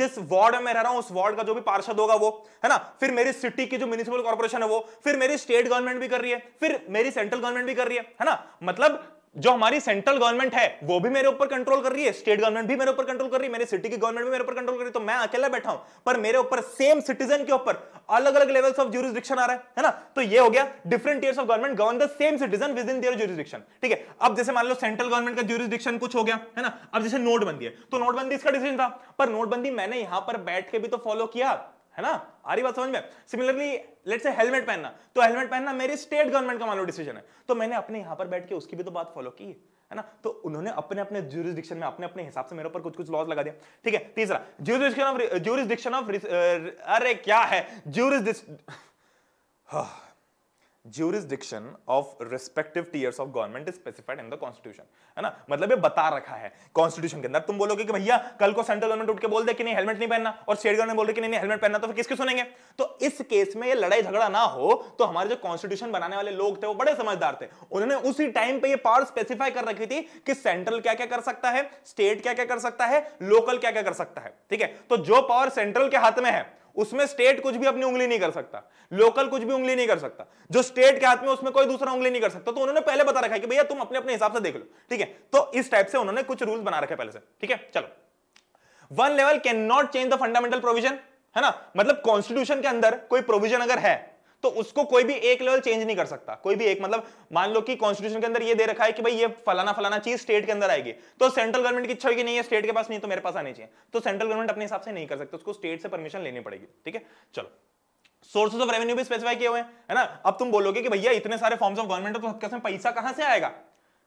जिस वार्ड में रह रहा हूं उस वार्ड का जो भी पार्षद होगा वो है ना फिर मेरी सिटी की जो म्यूनिसिपल कॉर्पोरेशन है वो फिर मेरी स्टेट गवर्नमेंट भी कर रही है फिर मेरी सेंट्रल गवर्नमेंट भी कर रही है है ना मतलब जो हमारी सेंट्रल गवर्नमेंट है वो भी मेरे ऊपर कंट्रोल कर रही है स्टेट गवर्नमेंट भी मेरे ऊपर कंट्रोल कर रही है मेरी सिटी की गवर्नमेंट भी मेरे ऊपर कंट्रोल कर रही है तो मैं अकेला बैठा हूं पर मेरे ऊपर सेम सिटीजन के ऊपर अलग अलग लेवल्स ऑफ ज्यूरिस्डिक्शन आ रहा है ना तो ये हो गया different tiers of government govern the same citizen within their jurisdiction ठीक है अब जैसे मान लो सेंट्रल गवर्नमेंट का ज्यूरिस्डिक्शन कुछ हो गया है ना अब जैसे नोटबंदी है तो नोटबंदी इसका डिसीजन था पर नोटबंदी मैंने यहां पर बैठ के भी तो फॉलो किया है ना आ रही बात समझ में सिमिलरली लेट से हेलमेट पहनना तो हेलमेट पहनना मेरी स्टेट गवर्नमेंट का मान लो डिसीजन है तो मैंने अपने यहाँ पर बैठ के उसकी भी तो बात फॉलो की है ना तो उन्होंने अपने अपने जूरिस्डिक्शन में अपने अपने हिसाब से मेरे ऊपर कुछ कुछ लॉज लगा दिया ठीक है तीसरा जूरिस्डिक्शन ऑफ जूरिस्डिक्शन ऑफ अरे क्या है जूरिस्डिक्शन हाँ। jurisdiction of respective tiers of government is specified in the constitution है ना मतलब ये बता रखा है constitution के अंदर तुम बोलोगे कि भैया कल को सेंट्रल गवर्नमेंट उठ के बोल दे कि नहीं हेलमेट नहीं पहनना और स्टेट गवर्नमेंट बोल रही कि नहीं, हेलमेट पहनना तो फिर किसके सुनेंगे तो इस केस में ये लड़ाई झगड़ा ना हो तो हमारे जो कॉन्स्टिट्यूशन बनाने वाले लोग थे वो बड़े समझदार थे उन्होंने उसी टाइम पर ये पावर स्पेसिफाई कर रखी थी कि सेंट्रल क्या क्या कर सकता है स्टेट क्या क्या कर सकता है लोकल क्या क्या कर सकता है ठीक है तो जो पावर सेंट्रल के हाथ में है उसमें स्टेट कुछ भी अपनी उंगली नहीं कर सकता लोकल कुछ भी उंगली नहीं कर सकता जो स्टेट के हाथ में उसमें कोई दूसरा उंगली नहीं कर सकता तो उन्होंने पहले बता रखा है कि भैया तुम अपने अपने हिसाब से देख लो ठीक है तो इस टाइप से उन्होंने कुछ रूल बना रखे पहले से ठीक है चलो one level can not change the fundamental provision है ना मतलब कॉन्स्टिट्यूशन के अंदर कोई प्रोविजन अगर है तो उसको कोई भी एक लेवल चेंज नहीं कर सकता कोई भी एक मतलब मान लो कि कॉन्स्टिट्यूशन के अंदर ये दे रखा है कि भाई ये फलाना फलाना चीज स्टेट के अंदर आएगी तो सेंट्रल गवर्नमेंट की इच्छा होगी नहीं है स्टेट के पास नहीं तो मेरे पास आने चाहिए तो सेंट्रल गवर्नमेंट अपने हिसाब से नहीं कर सकते उसको स्टेट से परमिशन लेनी पड़ेगी ठीक है चलो सोर्सेस ऑफ रेवेन्यू भी स्पेसिफाई किए हुए हैं है ना अब तुम बोलोगे कि भैया इतने सारे फॉर्म्स ऑफ गवर्नमेंट तो पैसा कहां से आएगा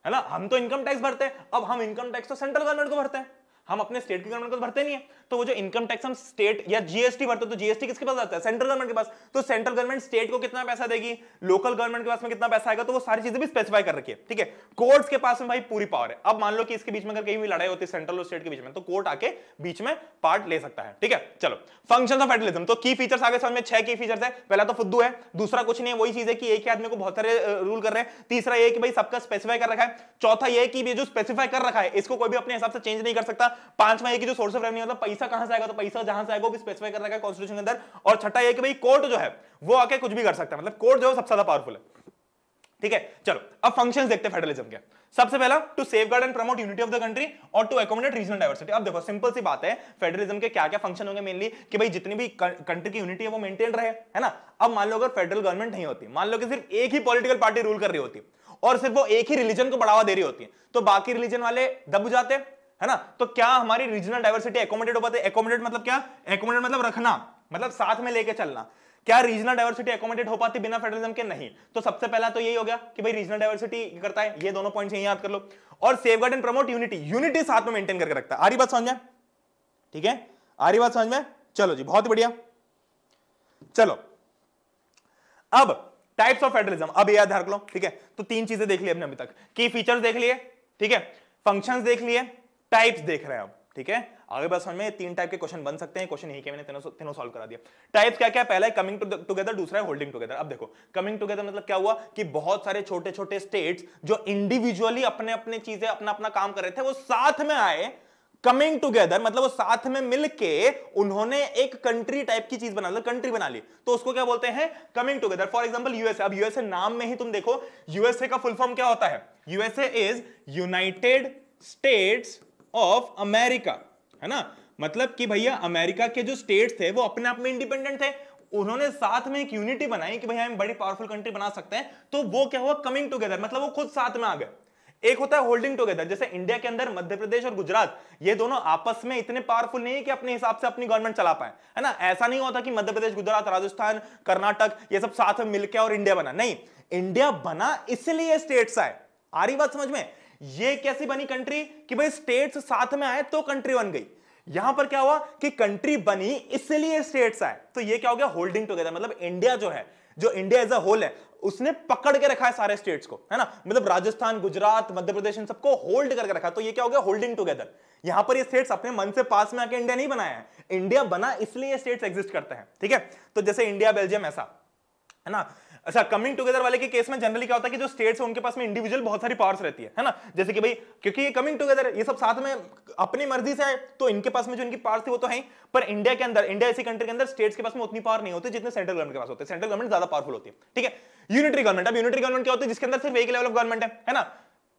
है ना हम तो इनकम टैक्स भरते हैं अब हम इनकम टैक्स तो सेंट्रल गवर्नमेंट को भरते हैं हम अपने स्टेट की गवर्नमेंट को तो भरते नहीं है तो वो जो इनकम टैक्स हम स्टेट या जीएसटी भरते तो जीएसटी किसके पास जाता है सेंट्रल गवर्नमेंट के पास तो सेंट्रल गवर्नमेंट स्टेट को कितना पैसा देगी लोकल गवर्नमेंट के पास में कितना पैसा आएगा तो वो सारी चीजें भी स्पेसिफाई कर रखी है ठीक है कोर्ट्स के पास में भाई पूरी पावर है अब मान लो कि इसके बीच में अगर कहीं भी लड़ाई होती है सेंट्रल और स्टेट के बीच में तो कोर्ट आके बीच में पार्ट ले सकता है ठीक है चलो फंक्शन ऑफ फेडरलिज्म तो की फीचर्स आगे समझ में छह की फीचर्स है पहला तो फुद्दू है दूसरा कुछ नहीं है वही चीज है कि एक ही आदमी को बहुत सारे रूल कर रहे हैं तीसरा ये कि भाई सबका स्पेसिफाई कर रखा है चौथा ये कि जो स्पेसिफाई कर रखा है इसको कोई भी अपने हिसाब से चेंज नहीं कर सकता पांचवा ये कि जो सोर्स ऑफ रेवेन्यू मतलब पैसा कहां से आएगा तो पैसा जहां से आएगा वो स्पेसिफाई कर रखा है कॉन्स्टिट्यूशन के अंदर और छठा ये कि भाई कोर्ट जो है वो आके कुछ भी कर सकता है मतलब कोर्ट जो है सबसे ज्यादा पावरफुल है ठीक है चलो अब फंक्शन देखते हैं फेडरलिज्म के सबसे पहला to safeguard and promote unity of the country और टू एकोमोडेट रीजनल डाइवर्सिटी अब देखो सिंपल सी बात है फेडरलिज्म के क्या क्या फंक्शन होंगे मेनली कि भाई जितनी भी कंट्री की यूनिटी है वो मेंटेन रहे है ना अब मान लो अगर फेडरल गवर्नमेंट नहीं होती मान लो कि सिर्फ एक ही पॉलिटिकल पार्टी रूल कर रही होती और सिर्फ वो एक ही रिलीजन को बढ़ावा दे रही होती है तो बाकी रिलीजन वाले दब जाते है ना तो क्या हमारी रीजनल डाइवर्सिटी एकोमोडेट हो पाते एकोमोडेट मतलब क्या एकोमोडेट मतलब रखना मतलब साथ में लेके चलना क्या रीजनल डाइवर्सिटी एकोमोडेट हो पाती बिना फेडरलिज्म के नहीं तो सबसे पहला तो यही हो गया कि भाई रीजनल डाइवर्सिटी करता है ये दोनों पॉइंट्स याद कर लो और safeguard and promote unity unity साथ में मेंटेन करके रखता है आ रही बात समझ में ठीक है आ रही बात समझ में चलो जी बहुत बढ़िया चलो अब टाइप्स ऑफ फेडरलिज्म अब याद रख लो ठीक है तो तीन चीजें देख ली हमने अभी तक की फीचर्स देख लिए ठीक है फंक्शंस देख लिए टाइप्स देख रहे हैं आप ठीक है आगे बस में तीन टाइप के क्वेश्चन बन सकते हैं क्वेश्चन यही के मैंने तीनों सॉल्व करा दिया टाइप क्या क्या पहला है कमिंग टुगेदर दूसरा है होल्डिंग टुगेदर अब देखो कमिंग टुगेदर मतलब क्या हुआ कि बहुत सारे छोटे छोटे स्टेट्स जो इंडिविजुअली अपने अपने चीजें अपना अपना काम कर रहे थे वो साथ में आए कमिंग टुगेदर मतलब वो साथ में मिलके उन्होंने एक कंट्री टाइप की चीज बना मतलब कंट्री बना ली तो उसको क्या बोलते हैं coming together for example USA अब यूएसए नाम में ही तुम देखो यूएसए का फुल फॉर्म क्या होता है USA is United States of America है ना मतलब कि भैया अमेरिका के जो स्टेट्स थे वो अपने आप में इंडिपेंडेंट थे उन्होंने साथ में एक यूनिटी बनाई कि भैया हम बड़ी पावरफुल कंट्री बना सकते हैं तो वो क्या हुआ कमिंग टुगेदर मतलब वो खुद साथ में आ गए एक होता है होल्डिंग टुगेदर जैसे इंडिया के अंदर मध्य प्रदेश और गुजरात ये दोनों आपस में इतने पावरफुल नहीं है कि अपने हिसाब से अपनी गवर्नमेंट चला पाए है ना ऐसा नहीं होता कि मध्य प्रदेश गुजरात राजस्थान कर्नाटक ये सब साथ में मिलकर और इंडिया बना नहीं इंडिया बना इसलिए स्टेट्स आए आ रही बात समझ में ये कैसी बनी कंट्री कि भाई स्टेट्स साथ में आए तो कंट्री बन गई यहां पर क्या हुआ कि कंट्री बनी इसलिए स्टेट्स आए तो ये क्या हो गया होल्डिंग टुगेदर मतलब इंडिया जो है जो इंडिया एज अ होल है उसने पकड़ के रखा है सारे स्टेट्स को है ना मतलब राजस्थान गुजरात मध्य प्रदेश इन सबको होल्ड करके रखा तो ये क्या हो गया होल्डिंग टुगेदर यहां पर ये स्टेट्स अपने मन से पास में आके इंडिया नहीं बनाया है इंडिया बना इसलिए स्टेट्स एग्जिस्ट करते हैं ठीक है तो जैसे इंडिया बेल्जियम ऐसा है ना अच्छा कमिंग टुगेदर वाले के केस में जनरली क्या होता है कि जो स्टेट्स है उनके पास में इंडिविजुअल बहुत सारी पावर्स रहती है है ना जैसे कि भाई क्योंकि ये कमिंग टुगेदर ये सब साथ में अपनी मर्जी से है तो इनके पास में जो इनकी पावर्स थी वो तो है पर इंडिया के अंदर इंडिया ऐसी कंट्री के अंदर स्टेट्स के पास में उतनी पावर नहीं होती जितने सेंट्रल गवर्नमेंट के पास होते हैं सेंट्रल गवर्नमेंट ज्यादा पावरफुल होती है ठीक है यूनिटरी गवर्नमेंट अब यूनिटरी गवर्नमेंट क्या होती है जिसके अंदर सिर्फ एक लेवल ऑफ गवर्नमेंट है है ना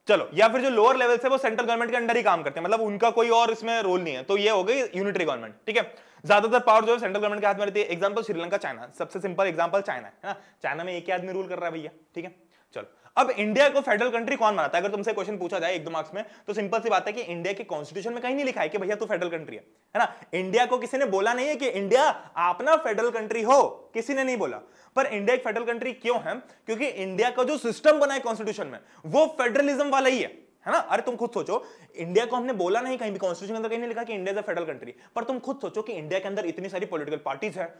चलो या फिर जो लोअर लेवल से वो सेंट्रल गवर्नमेंट के अंडर ही काम करते हैं मतलब उनका कोई और इसमें रोल नहीं है तो ये हो गई यूनिटरी गवर्नमेंट ठीक है ज्यादातर पावर जो है सेंट्रल गवर्नमेंट के हाथ में रहती है एग्जाम्पल श्रीलंका चाइना सबसे सिंपल एग्जाम्पल चाइना है ना हाँ? चाइना में एक ही आदमी रूल कर रहा है भैया ठीक है चलो अब इंडिया को फेडरल कंट्री कौन बनाता है अगर तुमसे क्वेश्चन पूछा जाए एक दो मार्क्स में तो सिंपल सी बात है कि इंडिया के कॉन्स्टिट्यूशन में कहीं नहीं लिखा है कि भैया तू फेडरल कंट्री है है ना इंडिया को किसी ने बोला नहीं है कि इंडिया अपना फेडरल कंट्री हो किसी ने नहीं बोला पर इंडिया एक फेडरल कंट्री क्यों है क्योंकि इंडिया का जो सिस्टम बना है कॉन्स्टिट्यूशन में वो फेडरलिज्म वाला ही है है ना अरे तुम खुद सोचो इंडिया को हमने बोला नहीं कहीं भी कॉन्स्टिट्यूशन के अंदर कहीं नहीं लिखा कि India is a federal country पर तुम खुद सोचो कि इंडिया के अंदर इतनी सारी पॉलिटिकल पार्टीज है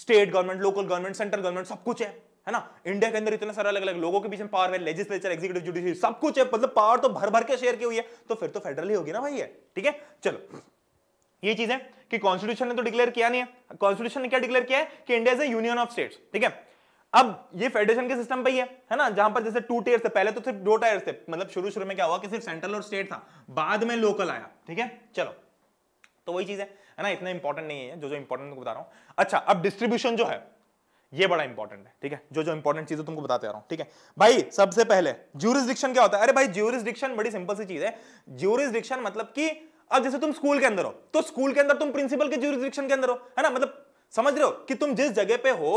state government local government central government सब कुछ है है ना इंडिया के अंदर इतना सारा अलग अलग लोगों के बीच में पावर है लेजिस्लेचर एग्जीक्यूटिव जुडिशरी सब कुछ है मतलब पावर तो भर भर के शेयर की हुई है तो फिर तो फेडरल ही होगी ना भाई है ठीक है चलो ये चीज है कि कॉन्स्टिट्यूशन ने तो डिक्लेयर किया नहीं है कॉन्स्टिट्यूशन ने क्या डिक्लेयर किया है कि India is a union of states ठीक है अब ये फेडरेशन के सिस्टम पे ही है है ना जहां पर जैसे टू टीयर थे पहले तो सिर्फ दो टायर थे मतलब शुरू शुरू में क्या हुआ कि सिर्फ सेंट्रल और स्टेट था बाद में लोकल आया ठीक है चलो तो वही चीज है है ना इतना इंपॉर्टेंट नहीं है जो जो इंपॉर्टेंट बता रहा हूं अच्छा अब डिस्ट्रीब्यूशन जो है ये बड़ा इंपॉर्टेंट है ठीक है जो जो इंपॉर्टेंट चीज तुमको बताते रहा हूं ठीक है भाई सबसे पहले ज्यूरिस्डिक्शन क्या होता है अरे भाई ज्यूरिस्डिक्शन बड़ी सिंपल सी चीज है ज्यूरिस्डिक्शन मतलब कि अब जैसे तुम स्कूल के अंदर हो तो स्कूल के अंदर तुम प्रिंसिपल के ज्यूरिस्डिक्शन के अंदर हो है ना मतलब समझ रहे हो कि तुम जिस जगह पे हो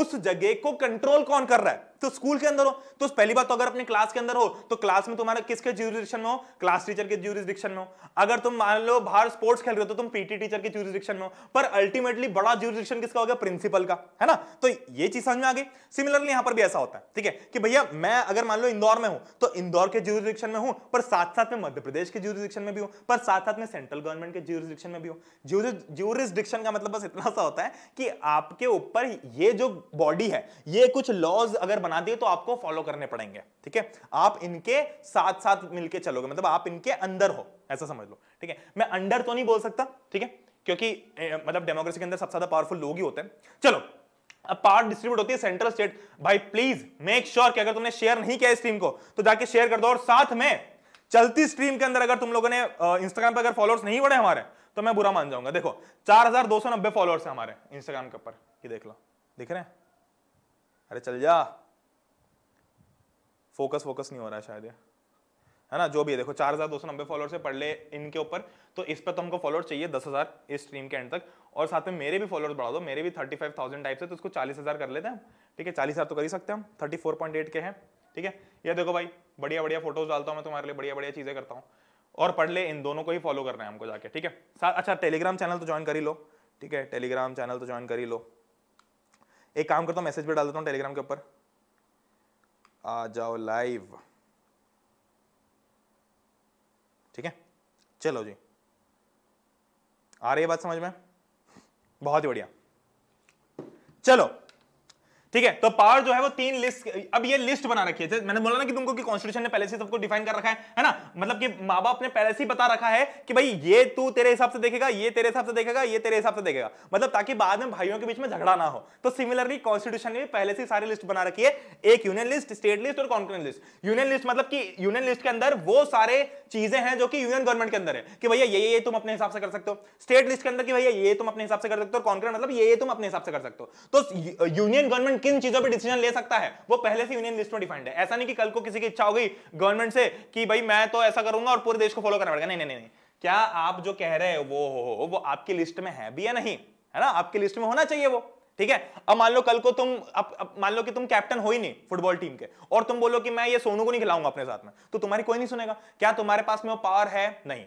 उस जगह को कंट्रोल कौन कर रहा है तो स्कूल के अंदर हो तो पहली बात तो अगर अपने क्लास के अंदर हो तो क्लास में तुम्हारा किसके ज्यूरिडिक्शन में हो क्लास टीचर के ज्यूरिडिक्शन में हो अगर तुम मान लो बाहर स्पोर्ट्स खेल रहे हो तो तुम पीटी टीचर के ज्यूरिडिक्शन में हो पर अल्टीमेटली बड़ा ज्यूरिडिक्शन किसका हो गया प्रिंसिपल का है ना तो ये चीज समझ में आ गई सिमिलरली यहां पर भी ऐसा होता है ठीक है कि भैया मैं अगर मान लो इंदौर में हूं तो इंदौर के ज्यूरिडिक्शन में हूं पर साथ साथ में मध्य प्रदेश के ज्यूरिडिक्शन में भी हूं पर साथ साथ में सेंट्रल गवर्नमेंट के ज्यूरिडिक्शन में भी हूं ज्यूरिडिक्शन का मतलब बस इतना सा होता है कि आपके ऊपर ये जो बॉडी है ये कुछ लॉज अगर बना दिए तो आपको फॉलो करने पड़ेंगे ठीक है आप इनके साथ साथ मिलके चलोगे मतलब आप इनके अंदर हो ऐसा समझ लो ठीक है मैं अंडर तो नहीं बोल सकता ठीक है क्योंकि मतलब डेमोक्रेसी के अंदर सबसे ज्यादा पावरफुल लोग ही होते हैं चलो अब पार्ट डिस्ट्रीब्यूट होती है सेंट्रल स्टेट भाई प्लीज मेक श्योर कि अगर तुमने शेयर नहीं किया इस स्ट्रीम को तो जाके शेयर कर दो और साथ में चलती स्ट्रीम के अंदर अगर तुम लोगों ने इंस्टाग्राम पर अगर फॉलोअर्स नहीं बढ़े हमारे तो मैं बुरा मान जाऊंगा देखो चार हजार दो सौ नब्बे फॉलोअर्स हैं हमारे इंस्टाग्राम के ऊपर देख लो दिख रहे हैं अरे चल जा फोकस फोकस नहीं हो रहा है शायद ये है ना जो भी है देखो चार हज़ार दो सौ नब्बे फॉलोअर्स है पढ़ ले इनके ऊपर तो इस पर तो हमको फॉलोअर्स चाहिए दस हज़ार इस स्ट्रीम के एंड तक और साथ में मेरे भी फॉलोअर्स बढ़ा दो मेरे भी थर्टी फाइव थाउजेंड टाइप से तो उसको चालीस हज़ार कर लेते हैं ठीक है चालीस हज़ार तो कर ही सकते हैं हम थर्टी फोर पॉइंट एट के हैं ठीक है ये देखो भाई बढ़िया बढ़िया फोटोज डालता हूँ मैं तुम्हारे लिए बढ़िया बढ़िया चीज़ें करता हूँ और पढ़ ले इन दोनों को ही फॉलो करना है हमको जाके ठीक है साथ अच्छा टेलीग्राम चैनल तो ज्वाइन कर ही लो ठीक है टेलीग्राम चैनल तो ज्वाइन कर ही लो एक काम करता हूँ मैसेज भी डाल देता हूँ टेलीग्राम के ऊपर आ जाओ लाइव ठीक है चलो जी आ रही है बात समझ में बहुत ही बढ़िया चलो ठीक है तो पावर जो है वो तीन लिस्ट अब ये लिस्ट बना रखी है मैंने बोला ना कि तुमको कि कॉन्स्टिट्यूशन ने पहले से सबको डिफाइन कर रखा है है ना मतलब कि माँ बाप ने पहले से बता रखा है कि भाई ये तू तेरे हिसाब से देखेगा ये तेरे हिसाब से देखेगा ये तेरे हिसाब से देखेगा मतलब ताकि बाद में भाइयों के बीच में झगड़ा ना हो तो सिमिलरली कॉन्स्टिट्यूशन ने भी पहले से सारी लिस्ट बना रखी है एक यूनियन लिस्ट स्टेट लिस्ट और कॉन्करेंट लिस्ट यूनियन लिस्ट मतलब की यूनियन लिस्ट के अंदर वो सारे चीजें हैं जो कि यूनियन गवर्नमेंट के अंदर है कि भैया ये ये तुम अपने हिसाब से कर सकते हो स्टेट लिस्ट के अंदर कि भैया ये तुम अपने हिसाब से कर सकते हो और मतलब ये तुम अपने हिसाब से कर सकते हो तो यूनियन गवर्नमेंट किन चीजों पर डिसीजन ले सकता है वो पहले से यूनियन लिस्ट में डिफाइंड है ऐसा नहीं कि कल को किसी की इच्छा होगी गवर्नमेंट से कि भाई मैं तो ऐसा करूंगा और पूरे देश को फॉलो करना पड़ेगा नहीं नहीं नहीं क्या आप जो कह रहे हो वो हो वो आपकी लिस्ट में है भी या नहीं है ना आपकी लिस्ट में होना चाहिए वो ठीक है अब मान लो कल को तुम अब, अब मान लो कि तुम कैप्टन हो ही नहीं फुटबॉल टीम के और तुम बोलो कि मैं ये सोनू को नहीं खिलाऊंगा अपने साथ में तो तुम्हारी कोई नहीं सुनेगा क्या तुम्हारे पास में वो पावर है नहीं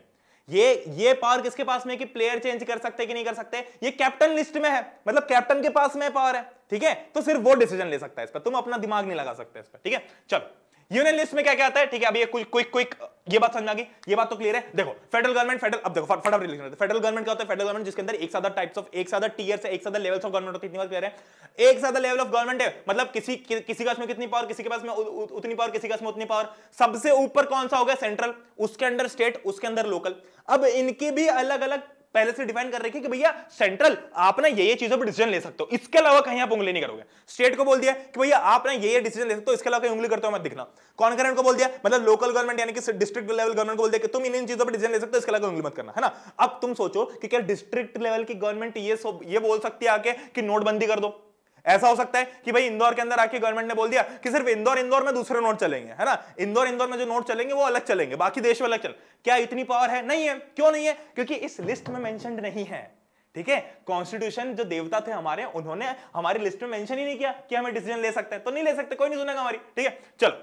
ये ये पावर किसके पास में कि प्लेयर चेंज कर सकते कि नहीं कर सकते ये कैप्टन लिस्ट में है मतलब कैप्टन के पास में पावर है ठीक है तो सिर्फ वो डिसीजन ले सकता है इस पर तुम अपना दिमाग नहीं लगा सकते इस पर ठीक है चलो यूनियन लिस्ट में क्या क्या आता है ठीक है अभी ये क्विक क्विक क्विक ये बात समझ आ गई ये बात तो क्लियर है देखो फेडरल गवर्नमेंट फेडरल अब देखो फटाफट रिलेशन होता है फेडरल गवर्नमेंट क्या होता है फेडरल गवर्नमेंट जिसके अंदर एक साथ टाइप्स ऑफ एक साथ टीयर्स से एक साथ लेवल्स ऑफ गवर्नमेंट होती है कह रहे हैं एक साथ लेवल ऑफ गवर्नमेंट है मतलब किसी कि, किसी के पास में कितनी पावर किसी के पास में उतनी पावर किसी के पास में उतनी पावर सबसे ऊपर कौन सा होगा सेंट्रल उसके अंदर स्टेट उसके अंदर लोकल अब इनके भी अलग अलग पहले से डिफाइन कर रखी है कि भैया सेंट्रल आप ना ये ये चीजों पर डिसीजन ले सकते हो इसके अलावा कहीं आप उंगली नहीं करोगे स्टेट को बोल दिया कि भैया आप ना ये ये डिसीजन ले सकते हो इसके अलावा कहीं उंगली करते हो मत दिखना कॉन्करेंट को बोल दिया मतलब लोकल गवर्नमेंट यानी कि डिस्ट्रिक्ट लेवल गवर्नमेंट को बोल दिया कि तुम इन इन चीजों पर डिसीजन ले सकते हो इसके अलावा उंगली मत करना है ना अब तुम सोचो कि क्या डिस्ट्रिक्ट लेवल की गवर्नमेंट ये ये बोल सकती है आके कि नोटबंदी कर दो ऐसा हो सकता है कि भाई इंदौर के अंदर आके गवर्नमेंट ने बोल दिया कि सिर्फ इंदौर इंदौर में दूसरे नोट चलेंगे है ना इंदौर इंदौर में जो नोट चलेंगे वो अलग चलेंगे बाकी देश में अलग चल क्या इतनी पावर है नहीं है क्यों नहीं है क्योंकि इस लिस्ट में मेंशनड नहीं है ठीक है कॉन्स्टिट्यूशन जो देवता थे हमारे उन्होंने हमारी लिस्ट में मेंशन ही नहीं किया कि हमें डिसीजन ले सकते हैं तो नहीं ले सकते कोई नहीं सुनेगा हमारी ठीक है चलो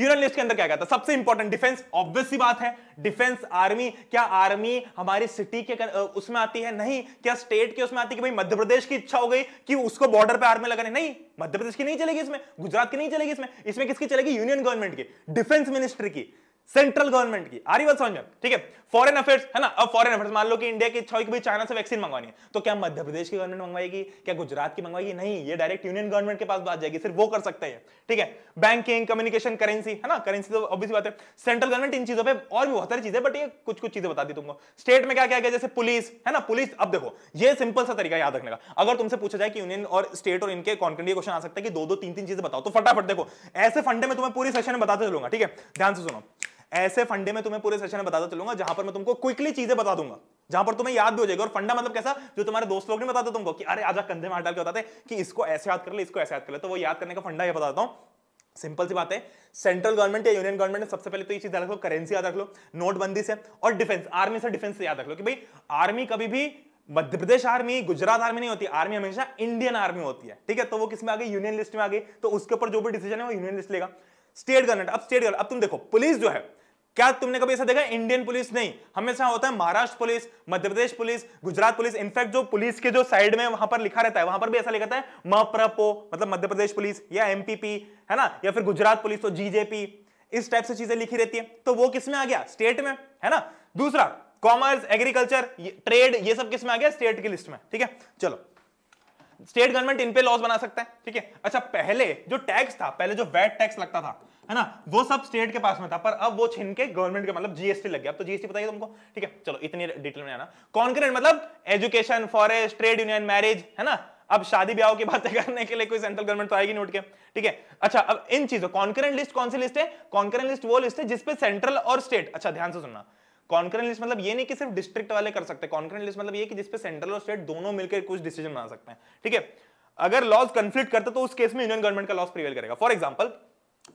यूनियन लिस्ट के अंदर क्या कहता है सबसे इंपॉर्टेंट डिफेंस ऑब्वियस सी बात है डिफेंस आर्मी क्या आर्मी हमारी सिटी के उसमें आती है नहीं क्या स्टेट के उसमें आती है कि भाई मध्य प्रदेश की इच्छा हो गई कि उसको बॉर्डर पे आर्मी लगाने नहीं मध्य प्रदेश की नहीं चलेगी इसमें गुजरात की नहीं चलेगी इसमें इसमें किसकी चलेगी यूनियन गवर्नमेंट की डिफेंस मिनिस्ट्री की सेंट्रल गवर्नमेंट की बात समझ में ठीक है फॉरेन अफेयर्स है ना अब फॉरेन अफेयर्स मान लो कि इंडिया की इच्छा होगी चाइना से वैक्सीन मंगवानी है तो क्या मध्य प्रदेश की गवर्नमेंट मंगवाएगी क्या गुजरात की मंगवाएगी नहीं ये डायरेक्ट यूनियन गवर्नमेंट के पास बात जाएगी सिर्फ वो कर सकते हैं ठीक है बैंकिंग कम्युनिकेशन करेंसी है ना करेंसी तो ऑब्वियस बात है सेंट्रल गवर्नमेंट इन चीजों पर और भी बहुत सारी चीजें बट ये कुछ कुछ चीजें बता दी तुमको स्टेट में क्या क्या गया जैसे पुलिस है ना पुलिस अब देखो ये सिंपल सा तरीका याद रखने का अगर तुमसे पूछा जाए कि यूनियन और स्टेट और इनके कॉन्करेंट क्वेश्चन आ सकता है कि दो दो तीन तीन चीजें बताओ तो फटाफट देखो ऐसे फंडे में तुम्हें पूरी सेशन में बताते चलूंगा ठीक है ध्यान से सुनो ऐसे फंडे में तुम्हें पूरे सेशन में बताता चलूंगा जहां पर मैं तुमको क्विकली चीजें बता दूंगा जहां पर तुम्हें याद भी हो जाएगी और फंडा मतलब कैसा जो तुम्हारे दोस्त लोग नहीं बताते तुमको कि अरे आजा कंधे में हाथ डाल के बताते कि इसको ऐसे याद कर ले इसको ऐसे याद कर ले तो वो याद करने का फंडा यह बताता हूँ सिंपल सी बात है सेंट्रल गवर्नमेंट या यूनियन गवर्नमेंट ने सबसे पहले तो ये चीज याद रख लो करेंसी याद रख लो नोटबंदी से और डिफेंस आर्मी से डिफेंस से याद रख लो कि भाई आर्मी कभी भी मध्य प्रदेश आर्मी गुजरात आर्मी नहीं होती आर्मी हमेशा इंडियन आर्मी होती है ठीक है तो वो किसमें आ गई यूनियन लिस्ट में आ गई तो उसके ऊपर जो भी डिसीजन है वो यूनियन लिस्ट लेगा स्टेट गवर्नमेंट अब स्टेट गवर्नमेंट अब तुम देखो पुलिस जो है क्या तुमने कभी ऐसा देखा इंडियन पुलिस नहीं हमेशा होता है Maharashtra police Madhya Pradesh police Gujarat police in fact जो पुलिस के जो साइड में वहां पर लिखा रहता है वहां पर भी ऐसा लिखा है मप्रपो मतलब मध्य प्रदेश पुलिस या एमपीपी है ना या फिर गुजरात पुलिस तो जीजेपी इस टाइप से चीजें लिखी रहती है तो वो किस में आ गया स्टेट में है ना दूसरा कॉमर्स एग्रीकल्चर ट्रेड ये सब किस में आ गया स्टेट की लिस्ट में ठीक है चलो स्टेट गवर्नमेंट इन पे लॉस बना सकता है ठीक है अच्छा पहले जो टैक्स था पहले जो वैट टैक्स लगता था है ना वो सब स्टेट के पास में था पर अब वो छिन के गवर्नमेंट के मतलब जीएसटी लग गया अब तो जीएसटी बताइए तुमको ठीक है चलो इतनी डिटेल में आना कॉन्क्रेट मतलब education forest trade union marriage है ना अब शादी ब्याह की बातें करने के लिए कोई सेंट्रल गवर्नमेंट तो आएगी नोट के ठीक है अच्छा अब इन चीजों कॉन्करेंट लिस्ट कौन सी लिस्ट है कॉन्करेंट लिस्ट वो लिस्ट है जिसपे सेंट्रल और स्टेट अच्छा ध्यान से सुनना कॉन्करेंट लिस्ट मतलब ये नहीं कि सिर्फ डिस्ट्रिक्ट वाले कर सकते कॉन्करेंट लिस्ट मतलब ये कि पे सेंट्रल और स्टेट दोनों मिलकर कुछ डिसीजन बना सकते हैं ठीक है अगर लॉज कंफ्लिक्ट करते तो उस केस में यूनियन गवर्नमेंट का लॉस प्रिवेल करेगा फॉर एग्जाम्पल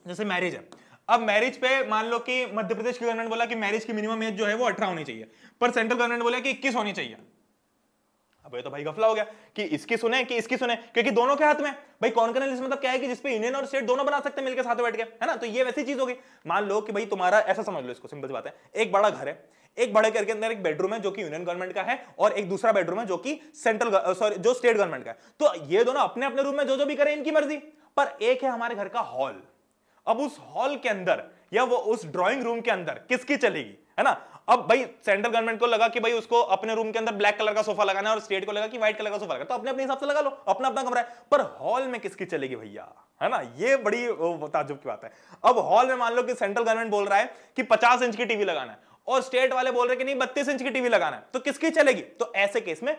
जैसे मैरिज है अब मैरिज पे मान लो कि मध्य प्रदेश की गवर्नमेंट बोला कि मैरिज की मिनिमम एज जो है वो अठारह होनी चाहिए पर सेंट्रल गवर्नमेंट बोला कि इक्कीस होनी चाहिए अब ये तो भाई गफला हो गया कि इसकी सुने कि इसकी सुने क्योंकि दोनों के हाथ में भाई कौन लिस्ट मतलब क्या है कि जिसपे यूनियन और स्टेट दोनों बना सकते हैं मिलकर साथ बैठ के है ना तो ये वैसी चीज होगी मान लो कि भाई तुम्हारा ऐसा समझ लो इसको सिंपल सी बात है एक बड़ा घर है एक बड़े घर के अंदर एक बेडरूम है जो कि यूनियन गवर्नमेंट का है और एक दूसरा बेडरूम है जो कि सेंट्रल सॉरी जो स्टेट गवर्नमेंट का है तो ये दोनों अपने अपने रूम में जो जो भी करें इनकी मर्जी पर एक है हमारे घर का हॉल अब उस हॉल के अंदर या वो उस ड्राइंग रूम के अंदर किसकी चलेगी है ना अब भाई सेंट्रल गवर्नमेंट को लगा कि भाई उसको अपने रूम के अंदर ब्लैक कलर का सोफा लगाना है और स्टेट को लगा कि व्हाइट कलर का सोफा लगा तो अपने अपने हिसाब से लगा लो अपना अपना कमरा है पर हॉल में किसकी चलेगी भैया है ना ये बड़ी ताजुब की बात है अब हॉल में मान लो कि सेंट्रल गवर्नमेंट बोल रहा है कि पचास इंच की टीवी लगाना है और स्टेट वाले बोल रहे कि नहीं बत्तीस इंच की टीवी लगाना है तो किसकी चलेगी तो ऐसे केस में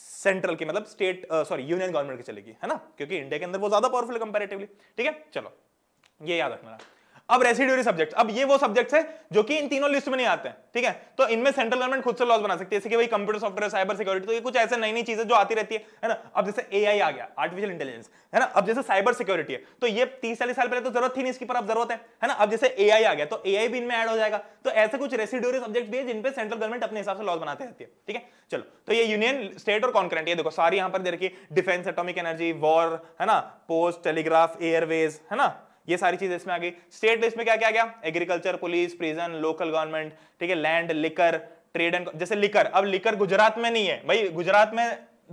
सेंट्रल की मतलब स्टेट सॉरी यूनियन गवर्नमेंट की चलेगी है ना क्योंकि इंडिया के अंदर वो ज्यादा पावरफुल कंपेरेटिवली ठीक है चलो ये याद रखना अब रेसिड्यूरी सब्जेक्ट अब ये वो सब्जेक्ट है जो कि इन तीनों लिस्ट में नहीं आते ठीक है तो इनमें सेंट्रल गवर्नमेंट खुद से लॉज बना सकती है जैसे कि भाई कंप्यूटर सॉफ्टवेयर साइबर सिक्योरिटी तो ये कुछ ऐसे नई नई चीजें जो आती रहती है है ना अब जैसे एआई आ गया आर्टिफिशियल इंटेलिजेंस है ना अब जैसे साइबर सिक्योरिटी है तो ये तीस चालीस साल पहले तो जरूरत थी नहीं इसकी पर अब जरूरत है है ना अब जैसे ए आ गया तो ए भी इनमें एड हो जाएगा तो ऐसे कुछ रेसिड्यूरी सब्जेक्ट भी है जिनपे सेंट्रल गवर्नमेंट अपने हिसाब से लॉज बनाते रहती है ठीक है चलो तो ये यूनियन स्टेट और कॉन्क्रेंट ये देखो सारी यहां पर देखिए डिफेंस एटोमिक एनर्जी वॉर है ना पोस्ट टेलीग्राफ एयरवेज है ना ये सारी चीजें इसमें आ गई स्टेट लिस्ट में क्या क्या गया agriculture police prison local government ठीक है लैंड लिकर ट्रेड एंड जैसे लिकर अब लिकर गुजरात में नहीं है भाई गुजरात में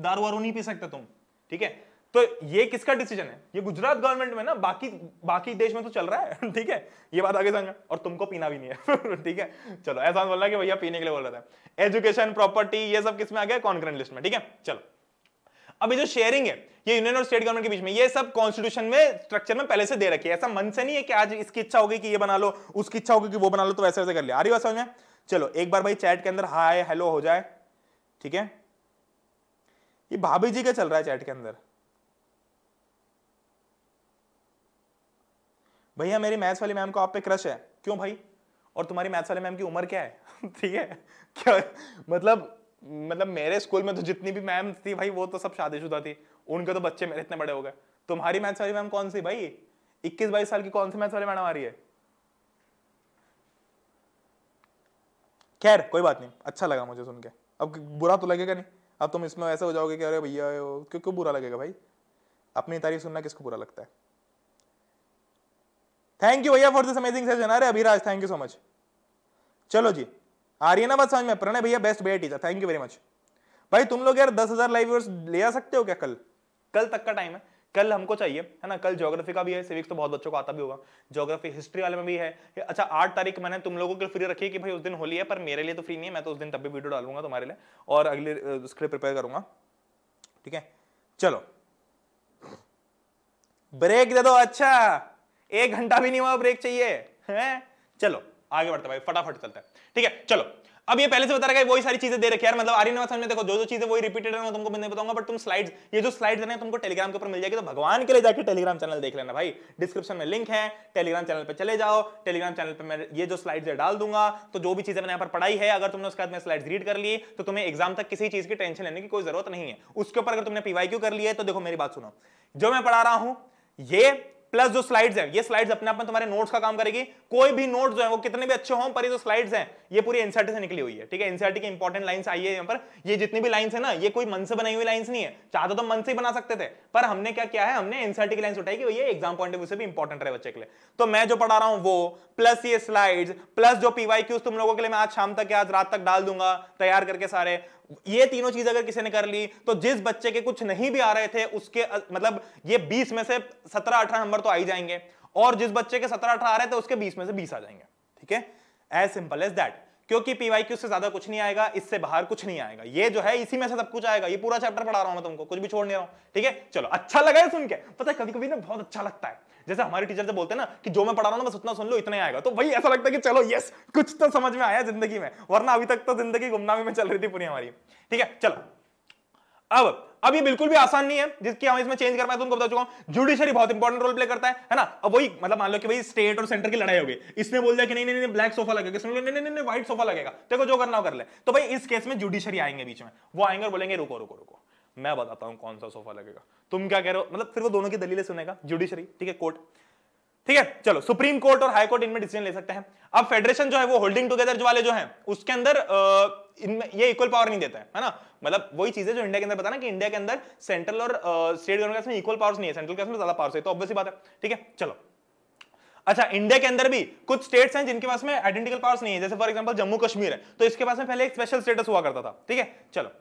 दारू वारू नहीं पी सकते तुम ठीक है तो ये किसका डिसीजन है ये गुजरात गवर्नमेंट में ना बाकी बाकी देश में तो चल रहा है ठीक है ये बात आगे समझ और तुमको पीना भी नहीं है ठीक है चलो ऐसा बोल रहा है कि भैया पीने के लिए बोल रहा था एजुकेशन प्रॉपर्टी ये सब किस में आ गया कॉन्क्रेंट लिस्ट में ठीक है चलो अभी जो शेयरिंग है ये यूनियन और स्टेट गवर्नमेंट के बीच में ये सब कॉन्स्टिट्यूशन में स्ट्रक्चर में पहले से दे रखी है ऐसा मन से नहीं है कि आज इसकी इच्छा होगी कि ये बना लो उसकी इच्छा होगी कि वो बना लो तो वैसे वैसे कर लिया आ रही समझ में चलो एक बार भाई चैट के अंदर हाय हेलो हो जाए ठीक है ये भाभी जी का चल रहा है चैट के अंदर भैया मेरी मैथ्स वाली मैम को आप पे क्रश है क्यों भाई और तुम्हारी मैथ्स वाली मैम की उम्र क्या है ठीक है क्या मतलब मतलब मेरे स्कूल में तो जितनी भी मैम थी भाई वो तो सब शादीशुदा थी उनके तो बच्चे मेरे इतने बड़े हो गए तुम्हारी मैथ्स वाली मैम कौन सी भाई इक्कीस बाईस साल की कौन सी मैथ्स वाली मैडम आ रही है खैर कोई बात नहीं अच्छा लगा मुझे सुन के अब बुरा तो लगेगा नहीं अब तुम इसमें ऐसे हो जाओगे कि अरे भैया क्यों क्यों बुरा लगेगा भाई अपनी तारीफ सुनना किसको बुरा लगता है थैंक यू भैया फॉर दिस अमेजिंग सेशन अरे Abhiraj thank you so much चलो जी आ रही है ना बात समझ में प्रणय भैया बेस्ट बेटी था थैंक यू वेरी मच भाई तुम लोग यार दस हजार लाइव व्यूअर्स ले आ सकते हो क्या कल कल तक का टाइम है कल हमको चाहिए है ना कल ज्योग्राफी का भी है सिविक्स तो बहुत बच्चों को आता भी होगा ज्योग्राफी हिस्ट्री वाले में भी है अच्छा आठ तारीख मैंने तुम लोगों के लिए फ्री रखी है कि भाई उस दिन होली है पर मेरे लिए तो फ्री नहीं है मैं तो उस दिन तब भी वीडियो डालूंगा तुम्हारे लिए और अगले उसके लिए प्रिपेयर करूंगा ठीक है चलो ब्रेक दे दो अच्छा एक घंटा भी नहीं हुआ ब्रेक चाहिए है? चलो आगे बढ़ते भाई फटाफट चलते हैं ठीक है चलो अब ये पहले से बता रहा है वही सारी चीजें दे रखी यार मतलब आर्यन में देखो जो जो चीजें वही रिपीटेड है तुमको मैंने बताऊंगा बट तुम स्लाइड्स ये जो स्लाइड है तुमको टेलीग्राम के ऊपर मिल जाएगी तो भगवान के लिए जाकर टेलीग्राम चैनल देख लेना भाई डिस्क्रिप्शन में लिंक है टेलीग्राम चैनल पर चले जाओ टेलीग्राम चैनल पर मैं ये जो स्लाइड है डाल दूंगा तो जो भी चीजें मैंने यहाँ पर पढ़ाई है अगर तुमने उसके बाद में रीड कर ली तो तुम्हें एग्जाम तक किसी चीज की टेंशन लेने की कोई जरूरत नहीं है उसके ऊपर अगर तुमने पीवाई कर लिया है तो देखो मेरी बात सुनो जो मैं पढ़ा रहा हूँ ये प्लस जो स्लाइड्स हैं ये स्लाइड्स अपने आप में तुम्हारे नोट्स का काम करेगी कोई भी नोट जो है वो कितने भी अच्छे हों पर ये जो स्लाइड्स हैं ये पूरी एनसीआरटी से निकली हुई है ठीक है एनसीआरटी की इंपॉर्टेंट लाइंस आई है यहाँ पर ये जितनी भी लाइंस है ना ये कोई मन से बनाई हुई लाइंस नहीं है चाहते तो मन से ही बना सकते थे पर हमने क्या किया है हमने एनसीआरटी की लाइंस उठाई कि ये एग्जाम पॉइंट ऑफ व्यू से भी इंपॉर्टेंट रहे बच्चे के लिए तो मैं जो पढ़ा रहा हूँ वो प्लस ये स्लाइड्स प्लस जो पीवाई तुम लोगों के लिए मैं आज शाम तक या आज रात तक डाल दूंगा तैयार करके सारे ये तीनों चीज अगर किसी ने कर ली तो जिस बच्चे के कुछ नहीं भी आ रहे थे उसके मतलब ये 20 में से 17 18 नंबर तो आ ही जाएंगे और जिस बच्चे के 17 18 आ रहे थे उसके 20 में से 20 आ जाएंगे ठीक है एज सिंपल एज दैट क्योंकि पीवाईक्यू से ज्यादा कुछ नहीं आएगा इससे बाहर कुछ नहीं आएगा ये जो है इसी में से सब कुछ आएगा ये पूरा चैप्टर पढ़ा रहा हूं मैं तुमको कुछ भी छोड़ नहीं रहा हूं ठीक है चलो अच्छा लगा है सुन के पता है कभी कभी ना बहुत अच्छा लगता है जैसे हमारे टीचर से बोलते हैं ना कि जो मैं पढ़ा रहा हूं ना बस उतना सुन लो इतना ही आएगा तो वही ऐसा लगता है कि चलो यस कुछ तो समझ में आया जिंदगी में वरना अभी तक तो जिंदगी गुमनामी में चल रही थी पूरी हमारी ठीक है चलो अब अब ये बिल्कुल भी आसान नहीं है जिसकी हम इसमें चेंज कर पाए तुमको बता चुका हूं जुडिशरी बहुत इंपॉर्टेंट रोल प्ले करता है है ना अब वही मतलब मान लो कि भाई स्टेट और सेंटर की लड़ाई होगी इसने बोल दिया कि नहीं नहीं ब्लैक सोफा लगेगा इसने नहीं नहीं व्हाइट सोफा लगेगा देखो जो करना हो कर ले तो भाई इस केस में जुडिशरी आएंगे बीच में वो आएंगे और बोलेंगे रुको रुको रुको मैं बताता हूं कौन सा सोफा लगेगा तुम क्या कह रहे हो मतलब फिर वो दोनों की दलीलें सुनेगा जुडिशरी ठीक है कोर्ट ठीक है चलो सुप्रीम कोर्ट और हाई कोर्ट इनमें डिसीजन ले सकते हैं अब फेडरेशन जो है वो होल्डिंग टुगेदर जो वाले जो है उसके अंदर आ, ये इक्वल पावर नहीं देता है है ना मतलब वही चीज है जो इंडिया के अंदर बताना कि इंडिया के अंदर सेंट्रल और स्टेट गवर्नमेंट में इक्वल पावर्स नहीं है सेंट्रल में ज्यादा पावर्स है तो ऑब्वियसली बात है ठीक है चलो अच्छा इंडिया के अंदर भी कुछ स्टेट्स हैं जिनके पास में आइडेंटिकल पावर्स नहीं है जैसे फॉर एग्जांपल जम्मू कश्मीर है तो इसके पास में पहले एक स्पेशल स्टेटस हुआ करता था ठीक है चलो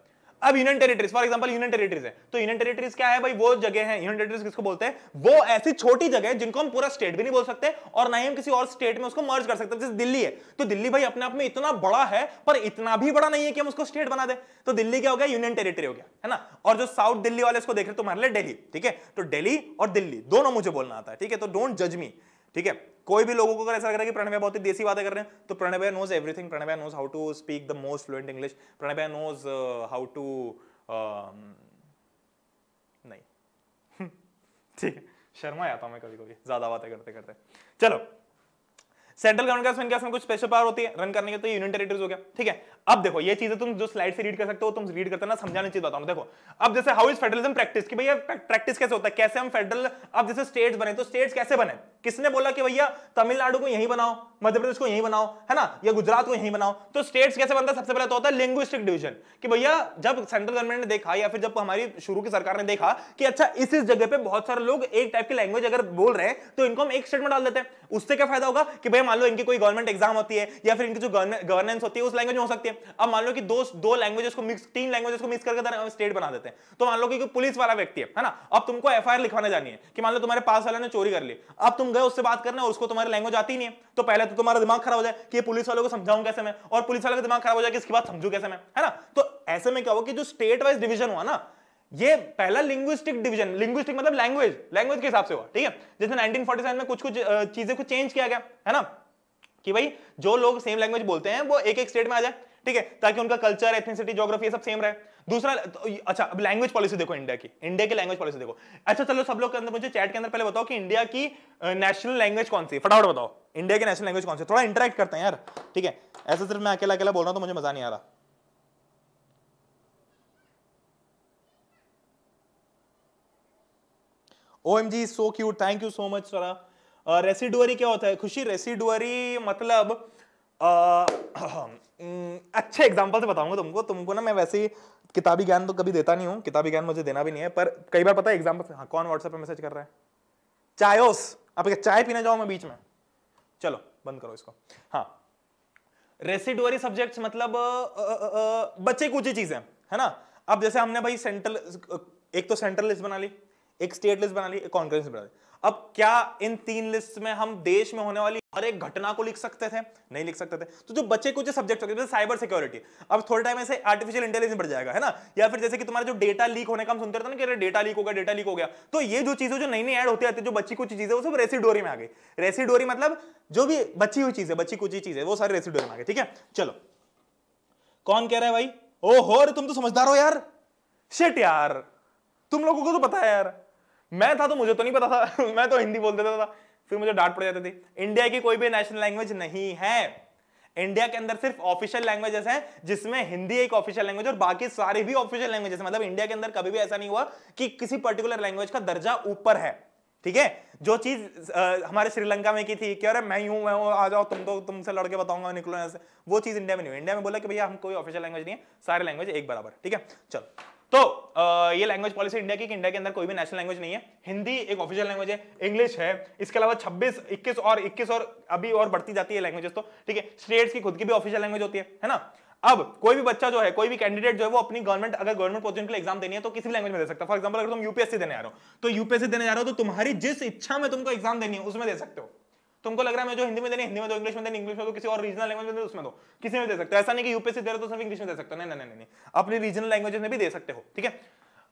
अब union territories for example union territories है तो यूनियन टेरिटरीज क्या है भाई वो जगह है यूनियन टेरिटरीज किसको बोलते हैं वो ऐसी छोटी जगह है जिनको हम पूरा स्टेट भी नहीं बोल सकते और ना ही हम किसी और स्टेट में उसको मर्ज कर सकते जैसे दिल्ली है तो दिल्ली भाई अपने आप में इतना बड़ा है पर इतना भी बड़ा नहीं है कि हम उसको स्टेट बना दे तो दिल्ली क्या हो गया यूनियन टेरिटरी हो गया है ना और जो साउथ दिल्ली वाले इसको देख रहे तुम्हारे लिए डेली ठीक है तो डेली और दिल्ली दोनों मुझे बोलना आता है ठीक है तो डोंट जज मी ठीक है कोई भी लोगों को अगर ऐसा लग रहा है कि प्रणवया बहुत ही देसी बातें कर रहे हैं तो Pranavya knows everything Pranavya knows how to speak the most fluent English Pranavya knows how to नहीं ठीक है शर्मा आता हूँ मैं कभी कभी ज़्यादा बातें करते करते चलो सेंट्रल गवर्नमेंट का इनके कुछ स्पेशल पावर होती है रन करने के तो यूनियन टेरिटरीज हो गया ठीक है अब देखो ये चीजें तुम जो स्लाइड से रीड कर सकते हो तुम रीड करते ना समझाने चीज बताऊं देखो अब जैसे हाउ इज फेडरलिज्म प्रैक्टिस की भैया प्रैक्टिस कैसे होता है कैसे हम फेडरल अब जैसे स्टेट्स बने तो स्टेट्स कैसे बने किसने बोला कि भैया तमिलनाडु को यही बनाओ मध्य प्रदेश को यही बनाओ है ना या गुजरात को यही बनाओ तो स्टेट्स कैसे बनता सबसे पहले तो होता है लिंग्विस्टिक डिवीजन कि भैया जब सेंट्रल गवर्नमेंट ने देखा या फिर जब हमारी शुरू की सरकार ने देखा कि अच्छा इस इस जगह पे बहुत सारे लोग एक टाइप की लैंग्वेज अगर बोल रहे हैं तो इनको हम एक स्टेट में डाल देते हैं उससे क्या फायदा होगा कि भैया मान लो इनकी कोई गवर्नमेंट एग्जाम होती है या फिर इनकी जो गवर्नेंस होती है उस लैंग्वेज में हो सकती है अब मान लो कि दो दो लैंग्वेजेस को मिक्स तीन लैंग्वेजेस को मिक्स करके स्टेट बना देते हैं तो मान लो कि पुलिस वाला व्यक्ति है है ना अब तुमको एफ लिखवाने जानी है कि मान लो तुम्हारे पास वाले ने चोरी कर ली अब तुम गए उससे बात करना उसको तुम्हारी लैंग्वेज आती नहीं है तो पहले तो तुम्हारा दिमाग खराब हो जाए कि पुलिस वालों को समझाऊं कैसे मैं और पुलिस वाले का दिमाग खराब हो जाए कि इसके बाद समझू कैसे मैं है ना तो ऐसे में क्या हो कि जो स्टेट वाइज डिवीजन हुआ ना ये पहला लिंग्विस्टिक डिवीजन लिंग्विस्टिक मतलब लैंग्वेज लैंग्वेज के हिसाब से हुआ ठीक है जैसे 1947 में कुछ कुछ चीजें को चेंज किया गया है ना कि भाई जो लोग सेम लैंग्वेज बोलते हैं वो एक एक स्टेट में आ जाए ठीक है ताकि उनका कल्चर एथनिसिटी जोग्राफी सब सेम रहे दूसरा तो, अच्छा अब लैंग्वेज पॉलिसी देखो इंडिया की इंडिया की लैंग्वेज पॉलिसी देखो अच्छा चलो सब लोग के अंदर मुझे चैट के अंदर पहले बताओ कि इंडिया की नेशनल लैंग्वेज कौन सी फटाफट बताओ इंडिया की नेशनल लैंग्वेज कौन सी थोड़ा इंटरेक्ट करते हैं यार ठीक है ऐसा सिर्फ मैं अकेला अकेला बोल रहा हूं तो मुझे मजा नहीं आ रहा O M G so cute thank you so much Sara residuary क्या होता है खुशी रेसिडुअरी मतलब आ, अच्छे एग्जाम्पल से बताऊंगा तुमको तुमको ना मैं वैसे ही किताबी ज्ञान तो कभी देता नहीं हूँ किताबी ज्ञान मुझे देना भी नहीं है पर कई बार पता है एग्जाम्पल हाँ कौन व्हाट्सएप पे मैसेज कर रहा है चायोस आप चाय पीने जाओ मैं बीच में चलो बंद करो इसको हाँ रेसिडुअरी सब्जेक्ट्स मतलब बच्चे कुछ ही चीजें है ना अब जैसे हमने भाई सेंट्रल एक तो सेंट्रल लिस्ट बना ली एक स्टेट लिस्ट बना ली एक कॉन्फ्रेंस बना ली अब क्या इन तीन लिस्ट में हम देश में होने वाली हर एक घटना को लिख सकते थे नहीं लिख सकते थे तो जो बच्चे कुछ सब्जेक्ट होते साइबर सिक्योरिटी अब थोड़े टाइम ऐसे आर्टिफिशियल इंटेलिजेंस बढ़ जाएगा है ना या फिर जैसे कि तुम्हारा जो डेटा लीक होने का हम सुनते ना कि डेटा लीक हो गया डेटा लीक हो गया तो ये जो चीजें जो नई नई एड होती रहती है जो बच्ची कुछ चीजें वो सब रेसिडोरी में आ गई रेसिडोरी मतलब जो भी बच्ची हुई चीज है बच्ची कुछ चीज है वो सारी रेसिडोरी में आ गई ठीक है चलो कौन कह रहा है भाई ओ हो तुम तो समझदार हो यार शिट यार तुम लोगों को तो पता है यार मैं था तो मुझे तो नहीं पता था मैं तो हिंदी बोल देता था फिर मुझे डांट पड़ जाती थी इंडिया की कोई भी नेशनल लैंग्वेज नहीं है इंडिया के अंदर सिर्फ ऑफिशियल लैंग्वेजेस हैं जिसमें हिंदी एक ऑफिशियल लैंग्वेज और बाकी सारे भी ऑफिशियल लैंग्वेजेस मतलब इंडिया के अंदर कभी भी ऐसा नहीं हुआ कि किसी पर्टिकुलर लैंग्वेज का दर्जा ऊपर है ठीक है जो चीज हमारे श्रीलंका में की थी कि अरे मैं हूं मैं आ जाओ तुम तो तुमसे लड़के बताऊंगा निकलो ऐसे से वो चीज इंडिया में नहीं हुई इंडिया में बोला कि भैया हम कोई ऑफिशियल लैंग्वेज नहीं है सारे लैंग्वेज एक बराबर ठीक है चलो तो आ, ये लैंग्वेज पॉलिसी इंडिया की कि इंडिया के अंदर कोई भी नेशनल लैंग्वेज नहीं है हिंदी एक ऑफिशियल लैंग्वेज है इंग्लिश है इसके अलावा 26 21 और 21 और अभी और बढ़ती जाती है लैंग्वेजेस तो ठीक है स्टेट्स की खुद की भी ऑफिशियल लैंग्वेज होती है है ना अब कोई भी बच्चा जो है कोई भी कैंडिडेट जो है वो अपनी गवर्नमेंट अगर गवर्नमेंट पोजिशन के लिए एग्जाम देनी है तो किसी भी लैंग्वेज में दे सकता है फॉर एग्जाम्पल अगर तुम यूपीएससी देने आ रहे हो तो यूपीएससी देने जा रहे हो तो तुम्हारी जिस इच्छा में तुमको एग्जाम देनी है उसमें दे सकते हो तुमको लग रहा है मैं जो हिंदी में देने हिंदी में दो इंग्लिश में देने इंग्लिश में दो किसी और रीजनल लैंग्वेज में दो उसमें दो किसी में दे सकते हो ऐसा नहीं कि यूपीएससी दे रहे तो सिर्फ इंग्लिश में दे सकते हो नहीं नहीं नहीं अपनी रीजनल लैंग्वेज में भी दे सकते हो ठीक है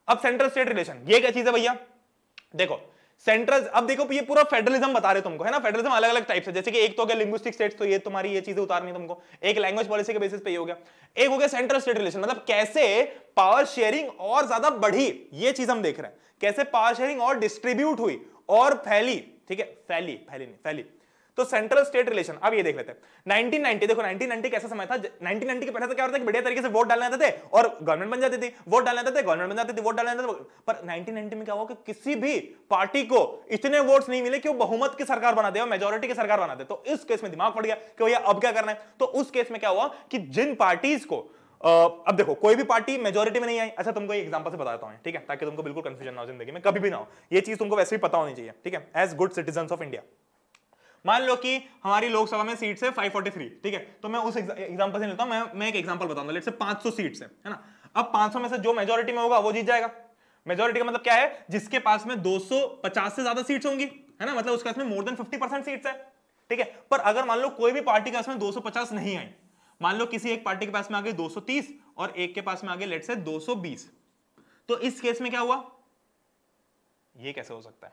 अब सेंट्रल स्टेट रिलेशन ये क्या चीज है भैया देखो सेंट्रल अब देखो ये पूरा फेडरलिज्म बता रहे तुमको है ना फेडरलिज्म अलग अलग टाइप से जैसे कि एक तो हो गया लिंग्विस्टिक स्टेट्स तो ये तुम्हारी ये चीजें उतारनी तुमको एक लैंग्वेज पॉलिसी के बेसिस पे ये हो गया एक हो गया सेंट्रल स्टेट रिलेशन मतलब कैसे पावर शेयरिंग और ज्यादा बढ़ी ये चीज हम देख रहे हैं कैसे पावर शेयरिंग और डिस्ट्रीब्यूट हुई और फैली ठीक है फैली फैली नहीं फैली तो सेंट्रल स्टेट रिलेशन अब ये देख लेते हैं 1990 देखो 1990 कैसा समय था 1990 के पहले तो बढ़िया तरीके से वोट डालने आते थे और गवर्नमेंट बन जाती थी वोट डालने आते थे गवर्नमेंट बन जाती थी वोट डालने आते थे पर 1990 में क्या हुआ कि किसी भी पार्टी को इतने वोट्स नहीं मिले कि वो बहुमत की सरकार बना दे और मेजोरिटी की सरकार बना दे तो इस केस में दिमाग पड़ गया कि भैया अब क्या करना है तो उस केस में क्या हुआ कि जिन पार्टीज को Uh, अब देखो कोई भी पार्टी मेजोरिटी में नहीं आई अच्छा तुमको एक एग्जांपल से बताता हूं ठीक है ताकि तुमको बिल्कुल कंफ्यूजन ना हो जिंदगी में कभी भी ना हो ये चीज तुमको वैसे भी पता होनी चाहिए ठीक है as good citizen of India मान लो कि हमारी लोकसभा में सीट है 543 ठीक है तो मैं उस एग्जाम्पल से लेता हूं मैं मैं एक एग्जाम्पल बताऊंगा लेट से 500 सीट्स है है ना अब 500 में से जो मेजोरिटी में होगा वो जीत जाएगा मेजोरिटी का मतलब क्या है जिसके पास में 250 से ज्यादा सीट्स होंगी है ना मतलब उसके पास में मोर देन 50 परसेंट सीट्स है ठीक है पर अगर मान लो कोई भी पार्टी के पास में दो नहीं आई मान लो किसी एक पार्टी के पास में आ गई 230 और एक के पास में आ गए लेट से दो तो इस केस में क्या हुआ ये कैसे हो सकता है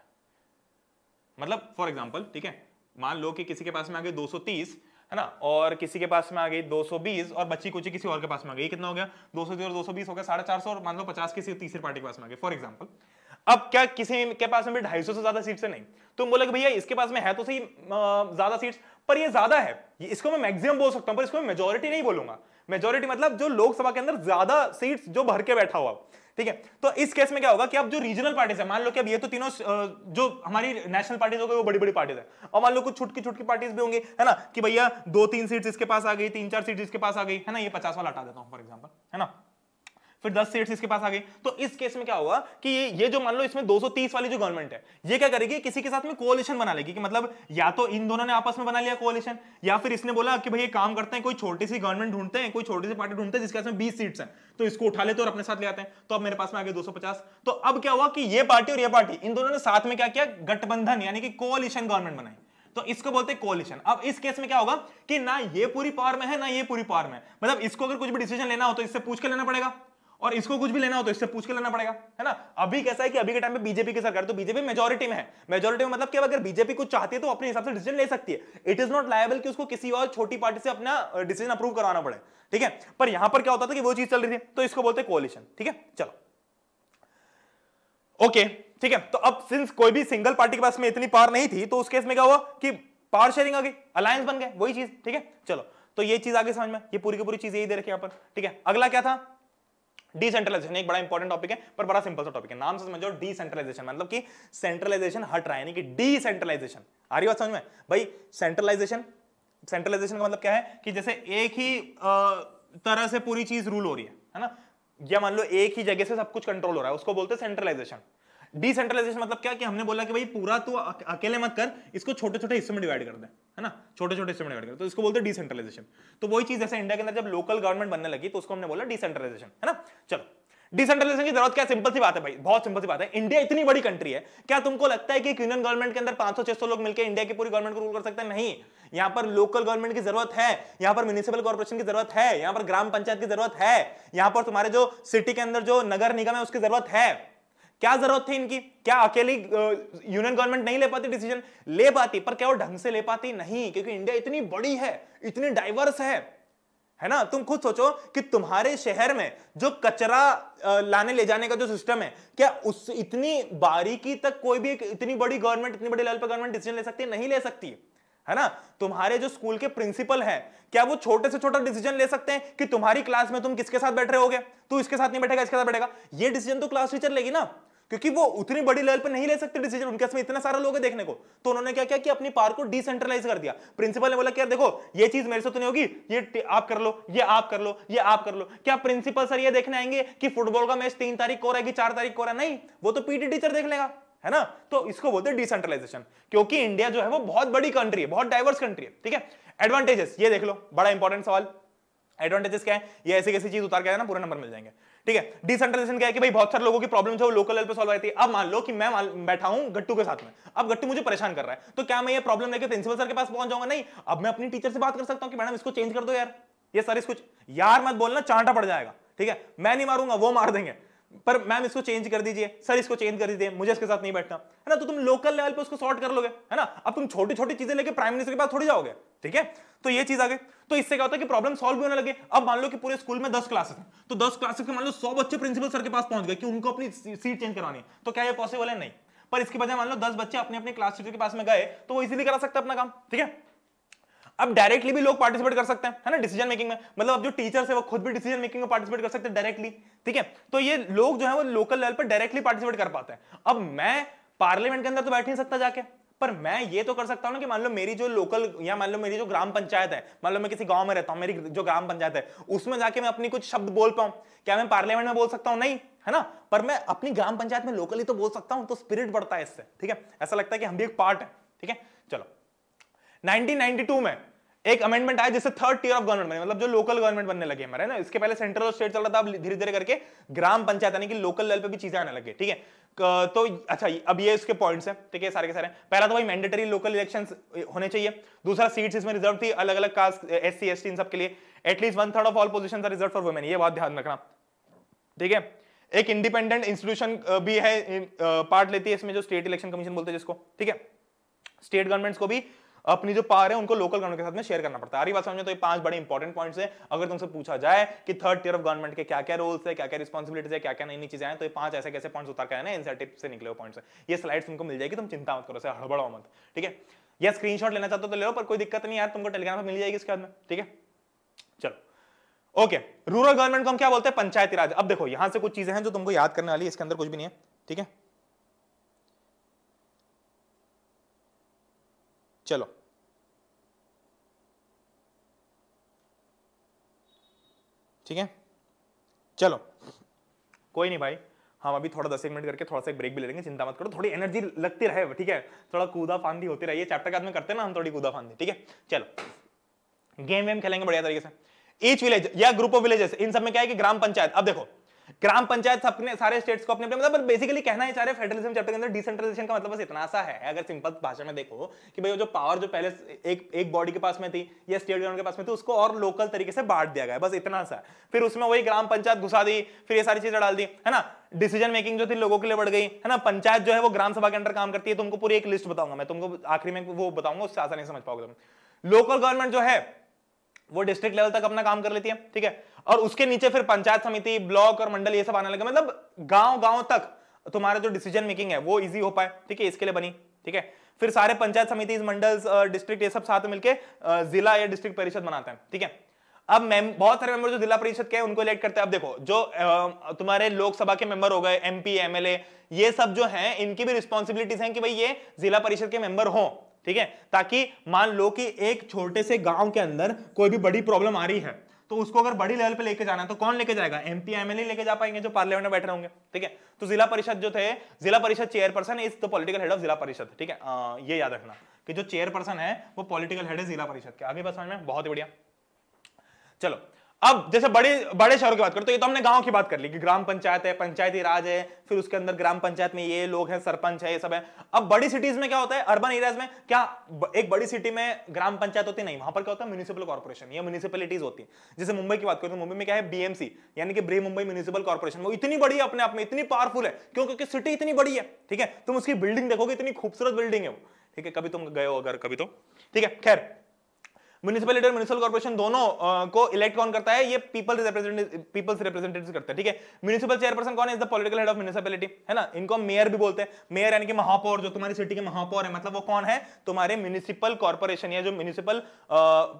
मतलब फॉर एग्जाम्पल ठीक है मान लो कि किसी के पास में आ गई 230 है ना और किसी के पास में आ गई 220 और बच्ची कुछ किसी और के पास में आ गई कितना हो गया 230 और 220 हो गया साढ़े चार और मान लो 50 किसी तीसरी पार्टी के पास में आ गई फॉर एग्जांपल अब क्या किसी के पास में ढाई से ज्यादा सीट से नहीं तुम तो बोले भैया इसके पास में है तो सही ज्यादा सीट पर यह ज्यादा है इसको मैं मैक्सिमम बोल सकता हूँ पर इसको मेजोरिटी नहीं बोलूंगा मेजोरिटी मतलब जो लोकसभा के अंदर ज्यादा सीट जो भर के बैठा हुआ ठीक है तो इस केस में क्या होगा कि अब जो रीजनल पार्टीज है मान लो कि अब ये तो तीनों जो हमारी नेशनल पार्टीज हो गई वो बड़ी बड़ी पार्टीज है और मान लो कुछ छुटकी छुटकी पार्टीज भी होंगी है ना कि भैया दो तीन सीट इसके पास आ गई तीन चार सीट इसके पास आ गई है ना ये पचास वाला हटा देता हूँ फॉर एग्जाम्पल है ना फिर 10 सीट्स इसके पास आ गई तो इस केस में क्या होगा कि ये ये जो मान लो इसमें 230 वाली जो गवर्नमेंट है ये क्या करेगी किसी के साथ में कोलिशन बना लेगी कि मतलब या तो इन दोनों ने आपस में बना लिया कोलिशन या फिर इसने बोला कि भाई ये काम करते हैं कोई छोटी सी गवर्नमेंट ढूंढते हैं कोई छोटी सी पार्टी ढूंढते हैं जिसके पास में बीस सीट्स हैं तो इसको उठा लेते और अपने साथ ले आते हैं तो अब मेरे पास में आगे दो तो अब क्या हुआ कि ये पार्टी और ये पार्टी इन दोनों ने साथ में क्या किया गठबंधन यानी कि कोलिशन गवर्नमेंट बनाई तो इसको बोलते हैं कोलिशन अब इस केस में क्या होगा कि ना ये पूरी पावर में है ना ये पूरी पावर में मतलब इसको अगर कुछ भी डिसीजन लेना हो तो इससे पूछ के लेना पड़ेगा और इसको कुछ भी लेना हो तो इससे पूछ के लेना पड़ेगा है ना अभी कैसा है कि अभी के टाइम पे बीजेपी की सरकार तो बीजेपी मेजोरिटी में है मेजोरिटी में मतलब कि अगर बीजेपी कुछ चाहती है तो अपने हिसाब से डिसीजन ले सकती है इट इज नॉट लायबल कि उसको किसी और छोटी पार्टी से अपना डिसीजन अप्रूव कराना पड़े ठीक है पर यहां पर क्या होता था कि वो चीज चल रही थी तो इसको बोलते कोलिशन ठीक है चलो ओके ठीक है तो अब सिंस कोई भी सिंगल पार्टी के पास में इतनी पार नहीं थी तो उस केस में क्या हुआ कि पावर शेयरिंग आ गई अलायंस बन गए वही चीज ठीक है चलो तो ये चीज आगे समझ में ये पूरी की पूरी चीज यही दे रखी यहां पर ठीक है अगला क्या था डिसेंट्रलाइजेशन एक बड़ा इंपॉर्टेंट टॉपिक है पर बड़ा सिंपल सा टॉपिक है नाम से समझो डिसेंट्रलाइजेशन मतलब कि सेंट्रलाइजेशन हट रहा है यानी कि डिसेंट्रलाइजेशन आ रही बात समझ में भाई सेंट्रलाइजेशन सेंट्रलाइजेशन का मतलब क्या है कि जैसे एक ही तरह से पूरी चीज रूल हो रही है है ना या मान लो एक ही जगह से सब कुछ कंट्रोल हो रहा है उसको बोलते हैं सेंट्रलाइजेशन डिसेंट्रलाइजेशन मतलब क्या कि हमने बोला कि भाई पूरा तू अकेले मत कर इसको छोटे छोटे हिस्सों में डिवाइड कर दे है ना छोटे छोटे में डिवाइड करें तो इसको बोलते हैं डिसेंट्रलाइजेशन तो वही चीज जैसे इंडिया के अंदर जब लोकल गवर्नमेंट बनने लगी तो उसको हमने बोला डिसेंट्रलाइजेशन है ना चलो डिसेंट्रलाइजेशन की जरूरत क्या सिंपल सी बात है भाई बहुत सिंपल सी बात है इंडिया इतनी बड़ी कंट्री है क्या तुमको लगता है कि यूनियन गवर्नमेंट के अंदर 500-600 लोग मिलकर इंडिया की पूरी गवर्नमेंट को रूल कर सकते हैं नहीं यहां पर लोकल गवर्नमेंट की जरूरत है यहां पर म्यूनिसिपल कॉर्पोरेशन की जरूरत है यहां पर ग्राम पंचायत की जरूरत है यहां पर तुम्हारे जो सिटी के अंदर जो नगर निगम है उसकी जरूरत है क्या जरूरत थी इनकी क्या अकेली यूनियन गवर्नमेंट नहीं ले पाती डिसीजन ले पाती पर क्या वो ढंग से ले पाती नहीं क्योंकि इंडिया इतनी बड़ी है इतनी डाइवर्स है है ना तुम खुद सोचो कि तुम्हारे शहर में जो कचरा लाने ले जाने का जो सिस्टम है क्या उस इतनी बारीकी तक कोई भी इतनी बड़ी गवर्नमेंट इतनी बड़ी लेवल पर गवर्नमेंट डिसीजन ले सकती है नहीं ले सकती है ना तुम्हारे जो स्कूल के प्रिंसिपल हैं क्या वो छोटे से छोटा डिसीजन ले सकते हैं कि तुम्हारी क्लास में तुम किसके साथ बैठ रहे हो तू इसके साथ नहीं बैठेगा इसके साथ बैठेगा ये डिसीजन तो क्लास टीचर लेगी ना क्योंकि वो उतनी बड़ी लेवल पर नहीं ले सकते डिसीजन उनके में इतना सारा लोग है देखने को तो उन्होंने क्या किया कि अपनी पार को डिसेंट्रलाइज कर दिया प्रिंसिपल ने बोला कि यार देखो ये चीज मेरे से तो नहीं होगी ये आप कर लो ये आप कर लो ये आप कर लो क्या प्रिंसिपल सर ये देखने आएंगे कि फुटबॉल का मैच तीन तारीख को रहा है कि चार तारीख को रहा नहीं वो तो पीटी टीचर देख लेगा है ना तो इसको बोलते हैं डिसेंट्रलाइजेशन क्योंकि इंडिया जो है वो बहुत बड़ी कंट्री है बहुत डाइवर्स कंट्री है ठीक है एडवांटेजेस ये देख लो बड़ा इंपॉर्टेंट सवाल एडवांटेजेस क्या है ये ऐसी कैसी चीज उतार के ना पूरे नंबर मिल जाएंगे ठीक है डिसेंट्रलाइजेशन क्या है कि भाई बहुत सारे लोगों की प्रॉब्लम जो है लोकल लेवल पे सॉल्व आती है अब मान लो कि मैं बैठा हूं गट्टू के साथ में अब गट्टू मुझे परेशान कर रहा है तो क्या मैं ये प्रॉब्लम लेके प्रिंसिपल सर के पास पहुंच जाऊंगा नहीं अब मैं अपनी टीचर से बात कर सकता हूं कि मैडम इसको चेंज कर दो यार ये सर कुछ यार मत बोलना चांटा पड़ जाएगा ठीक है मैं नहीं मारूंगा वो मार देंगे पर मैम इसको चेंज कर दीजिए सर इसको चेंज कर दीजिए मुझे इसके साथ नहीं बैठना है ना तो तुम लोकल लेवल पे उसको सॉर्ट कर लोगे है ना अब तुम छोटी छोटी चीजें लेके प्राइम मिनिस्टर के पास थोड़ी जाओगे ठीक है तो ये चीज आ गई तो इससे क्या होता है कि प्रॉब्लम सॉल्व होने लगे अब मान लो कि पूरे स्कूल में दस क्लासेस हैं तो दस क्लासेस के मान लो सौ बच्चे प्रिंसिपल सर के पास पहुंच गए कि उनको अपनी सीट चेंज करानी है तो क्या ये पॉसिबल है नहीं पर इसके बजाय मान लो दस बच्चे अपने अपने क्लास टीचर के पास में गए तो वो इजीली करा सकते अपना काम ठीक है अब डायरेक्टली भी लोग पार्टिसिपेट कर सकते हैं है ना डिसीजन मेकिंग में मतलब अब जो टीचर्स है वो खुद भी डिसीजन मेकिंग में पार्टिसिपेट कर सकते हैं डायरेक्टली ठीक है तो ये लोग जो है वो लोकल लेवल पर डायरेक्टली पार्टिसिपेट कर पाते हैं अब मैं पार्लियामेंट के अंदर तो बैठ नहीं सकता जाके पर मैं ये तो कर सकता हूँ ना कि मान लो मेरी जो लोकल या मान लो मेरी जो ग्राम पंचायत है मान लो मैं किसी गांव में रहता हूँ मेरी जो ग्राम पंचायत है उसमें जाके मैं अपनी कुछ शब्द बोल पाऊँ क्या मैं पार्लियामेंट में बोल सकता हूँ नहीं है ना पर मैं अपनी ग्राम पंचायत में लोकली तो बोल सकता हूँ तो स्पिरिट बढ़ता है इससे ठीक है ऐसा लगता है कि हम भी एक पार्ट है ठीक है चलो 1992 में एक अमेंडमेंट आया जिससे थर्ड टीयर ऑफ गवर्नमेंट बने मतलब जो लोकल गवर्नमेंट बनने लगे हमारे ना इसके पहले सेंट्रल और स्टेट चल रहा था अब धीरे धीरे करके ग्राम पंचायत यानी कि लोकल लेवल पे भी चीजें आने लगे ठीक है तो अच्छा अब ये इसके पॉइंट्स हैं ठीक है सारे के सारे पहला तो भाई मैंडेटरी लोकल इलेक्शन होने चाहिए दूसरा सीट इसमें रिजर्व थी अलग अलग caste S C S T इन सबके लिए at least one third of all position are reserve for women ये बात ध्यान रखना ठीक है एक इंडिपेंडेंट इंस्टीट्यूशन भी है पार्ट लेती है इसमें जो स्टेट इलेक्शन कमीशन बोलते हैं जिसको ठीक है स्टेट गवर्नमेंट्स को भी अपनी जो पावर है उनको लोकल गवर्नमेंट के साथ में शेयर करना पड़ता है आरी बात तो ये पांच बड़े इंपॉर्टेंट पॉइंट्स हैं अगर तुमसे पूछा जाए कि थर्ड टीयर ऑफ गवर्नमेंट के क्या क्या रोल्स है क्या क्या रिस्पॉसिबिलिटीज है क्या क्या नई नई चीजें हैं तो ये पांच ऐसे कैसे पॉइंट्स उतार कर ना से निकले हुए पॉइंट्स ये स्लाइड तुमको मिल जाएगी तुम चिंता मत करो से हड़बड़ाओ मत ठीक है या स्क्रीनशॉट लेना चाहते हो तो ले लो पर कोई दिक्कत नहीं यार तुमको टेलीग्राम पर मिल जाएगी इसके बाद में ठीक है चलो ओके रूरल गवर्नमेंट को हम क्या बोलते हैं पंचायती राज अब देखो यहां से कुछ चीजें हैं जो तुमको याद करने वाली इसके अंदर कुछ भी नहीं है ठीक है चलो ठीक है चलो कोई नहीं भाई हम अभी थोड़ा दस एक मिनट करके थोड़ा सा एक ब्रेक भी ले लेंगे चिंता मत करो थोड़ी एनर्जी लगती रहे ठीक है थोड़ा कूदा फांदी होती रही है चैप्टर का में करते ना हम थोड़ी कूदा फांदी ठीक है चलो गेम वेम खेलेंगे बढ़िया तरीके से ईच विलेज या ग्रुप ऑफ विलेजेस इन सब में क्या है कि ग्राम पंचायत अब देखो ग्राम पंचायत अपने सारे स्टेट्स को अपने अपने मतलब बेसिकली कहना ही चाह रहे फेडरलिज्म चैप्टर के अंदर डिसेंट्रलाइजेशन का मतलब बस इतना सा है अगर सिंपल भाषा में देखो कि भाई वो जो पावर जो पहले एक एक बॉडी के पास में थी या स्टेट गवर्नमेंट के पास में थी उसको और लोकल तरीके से बांट दिया गया बस इतना सा फिर उसमें वही ग्राम पंचायत घुसा दी फिर ये सारी चीजें डाल दी है ना डिसीजन मेकिंग जो थी लोगों के लिए बढ़ गई है ना पंचायत जो है वो ग्राम सभा के अंदर काम करती है तुमको तो पूरी एक लिस्ट बताऊंगा मैं तुमको तो आखिरी में वो बताऊंगा उससे आसानी समझ पाओगे तुम लोकल गवर्नमेंट जो है वो डिस्ट्रिक्ट लेवल तक अपना काम कर लेती है ठीक है और उसके नीचे फिर पंचायत समिति ब्लॉक और मंडल ये सब आने लगे मतलब गांव गांव तक तुम्हारा जो डिसीजन मेकिंग है वो इजी हो पाए ठीक है इसके लिए बनी ठीक है फिर सारे पंचायत समिति मंडल डिस्ट्रिक्ट ये सब साथ मिलकर जिला या डिस्ट्रिक्ट परिषद बनाते हैं ठीक है अब मैम बहुत सारे मेंबर जो जिला परिषद के उनको इलेक्ट करते हैं अब देखो जो तुम्हारे लोकसभा के मेंबर हो गए एमपी एमएलए ये सब जो हैं इनकी भी रिस्पॉन्सिबिलिटीज हैं कि भाई ये जिला परिषद के मेंबर हों ठीक है ताकि मान लो कि एक छोटे से गांव के अंदर कोई भी बड़ी प्रॉब्लम आ रही है तो उसको अगर बड़ी लेवल पे लेके जाना है तो कौन लेके जाएगा एमपी एमएलए लेके जा पाएंगे जो पार्लियामेंट में बैठे होंगे ठीक है तो जिला परिषद जो थे Zila Parishad chairperson is the political head of Zila Parishad ठीक है आ, ये याद रखना कि जो चेयरपर्सन है वो पॉलिटिकल हेड है जिला परिषद के आगे बस में बहुत बढ़िया चलो अब जैसे बड़े बड़े शहरों की बात करते तो ये तो हमने गांव की बात कर ली कि ग्राम पंचायत है पंचायती राज है फिर उसके अंदर ग्राम पंचायत में ये लोग हैं सरपंच है ये सब है अब बड़ी सिटीज में क्या होता है अर्बन एरियाज में क्या एक बड़ी सिटी में ग्राम पंचायत होती नहीं वहां पर क्या होता है म्यूनिसिपल कॉर्पोरेशन या म्यूनिसिपलिटीज होती है जैसे मुंबई की बात करते तो मुंबई में क्या है बीएमसी यानी कि ब्रे मुंबई म्यूनिसिपल कॉर्पोरेशन वो इतनी बड़ी है अपने आप में इतनी पावरफुल है क्यों क्योंकि सिटी इतनी बड़ी है ठीक है तुम उसकी बिल्डिंग देखोगे इतनी खूबसूरत बिल्डिंग है वो ठीक है कभी तुम गए हो अगर कभी तो ठीक है खैर म्यूनिसिपल लीडर म्यूनिसिपल कॉर्पोरेशन दोनों को इलेक्ट कौन करता है ये पीपल पीपल्स रिप्रेजेंटेटिव करते हैं ठीक है म्यूनिसिपल चेयरपर्सन कौन है पॉलिटिकल हेड ऑफ म्यूनिसिपलिटी है ना इनको मेयर भी बोलते हैं मेयर यानी कि महापौर जो तुम्हारी सिटी के महापौर है मतलब वो कौन है तुम्हारे म्यूनिसिपल कॉर्पोरेशन या जो म्यूनिसिपल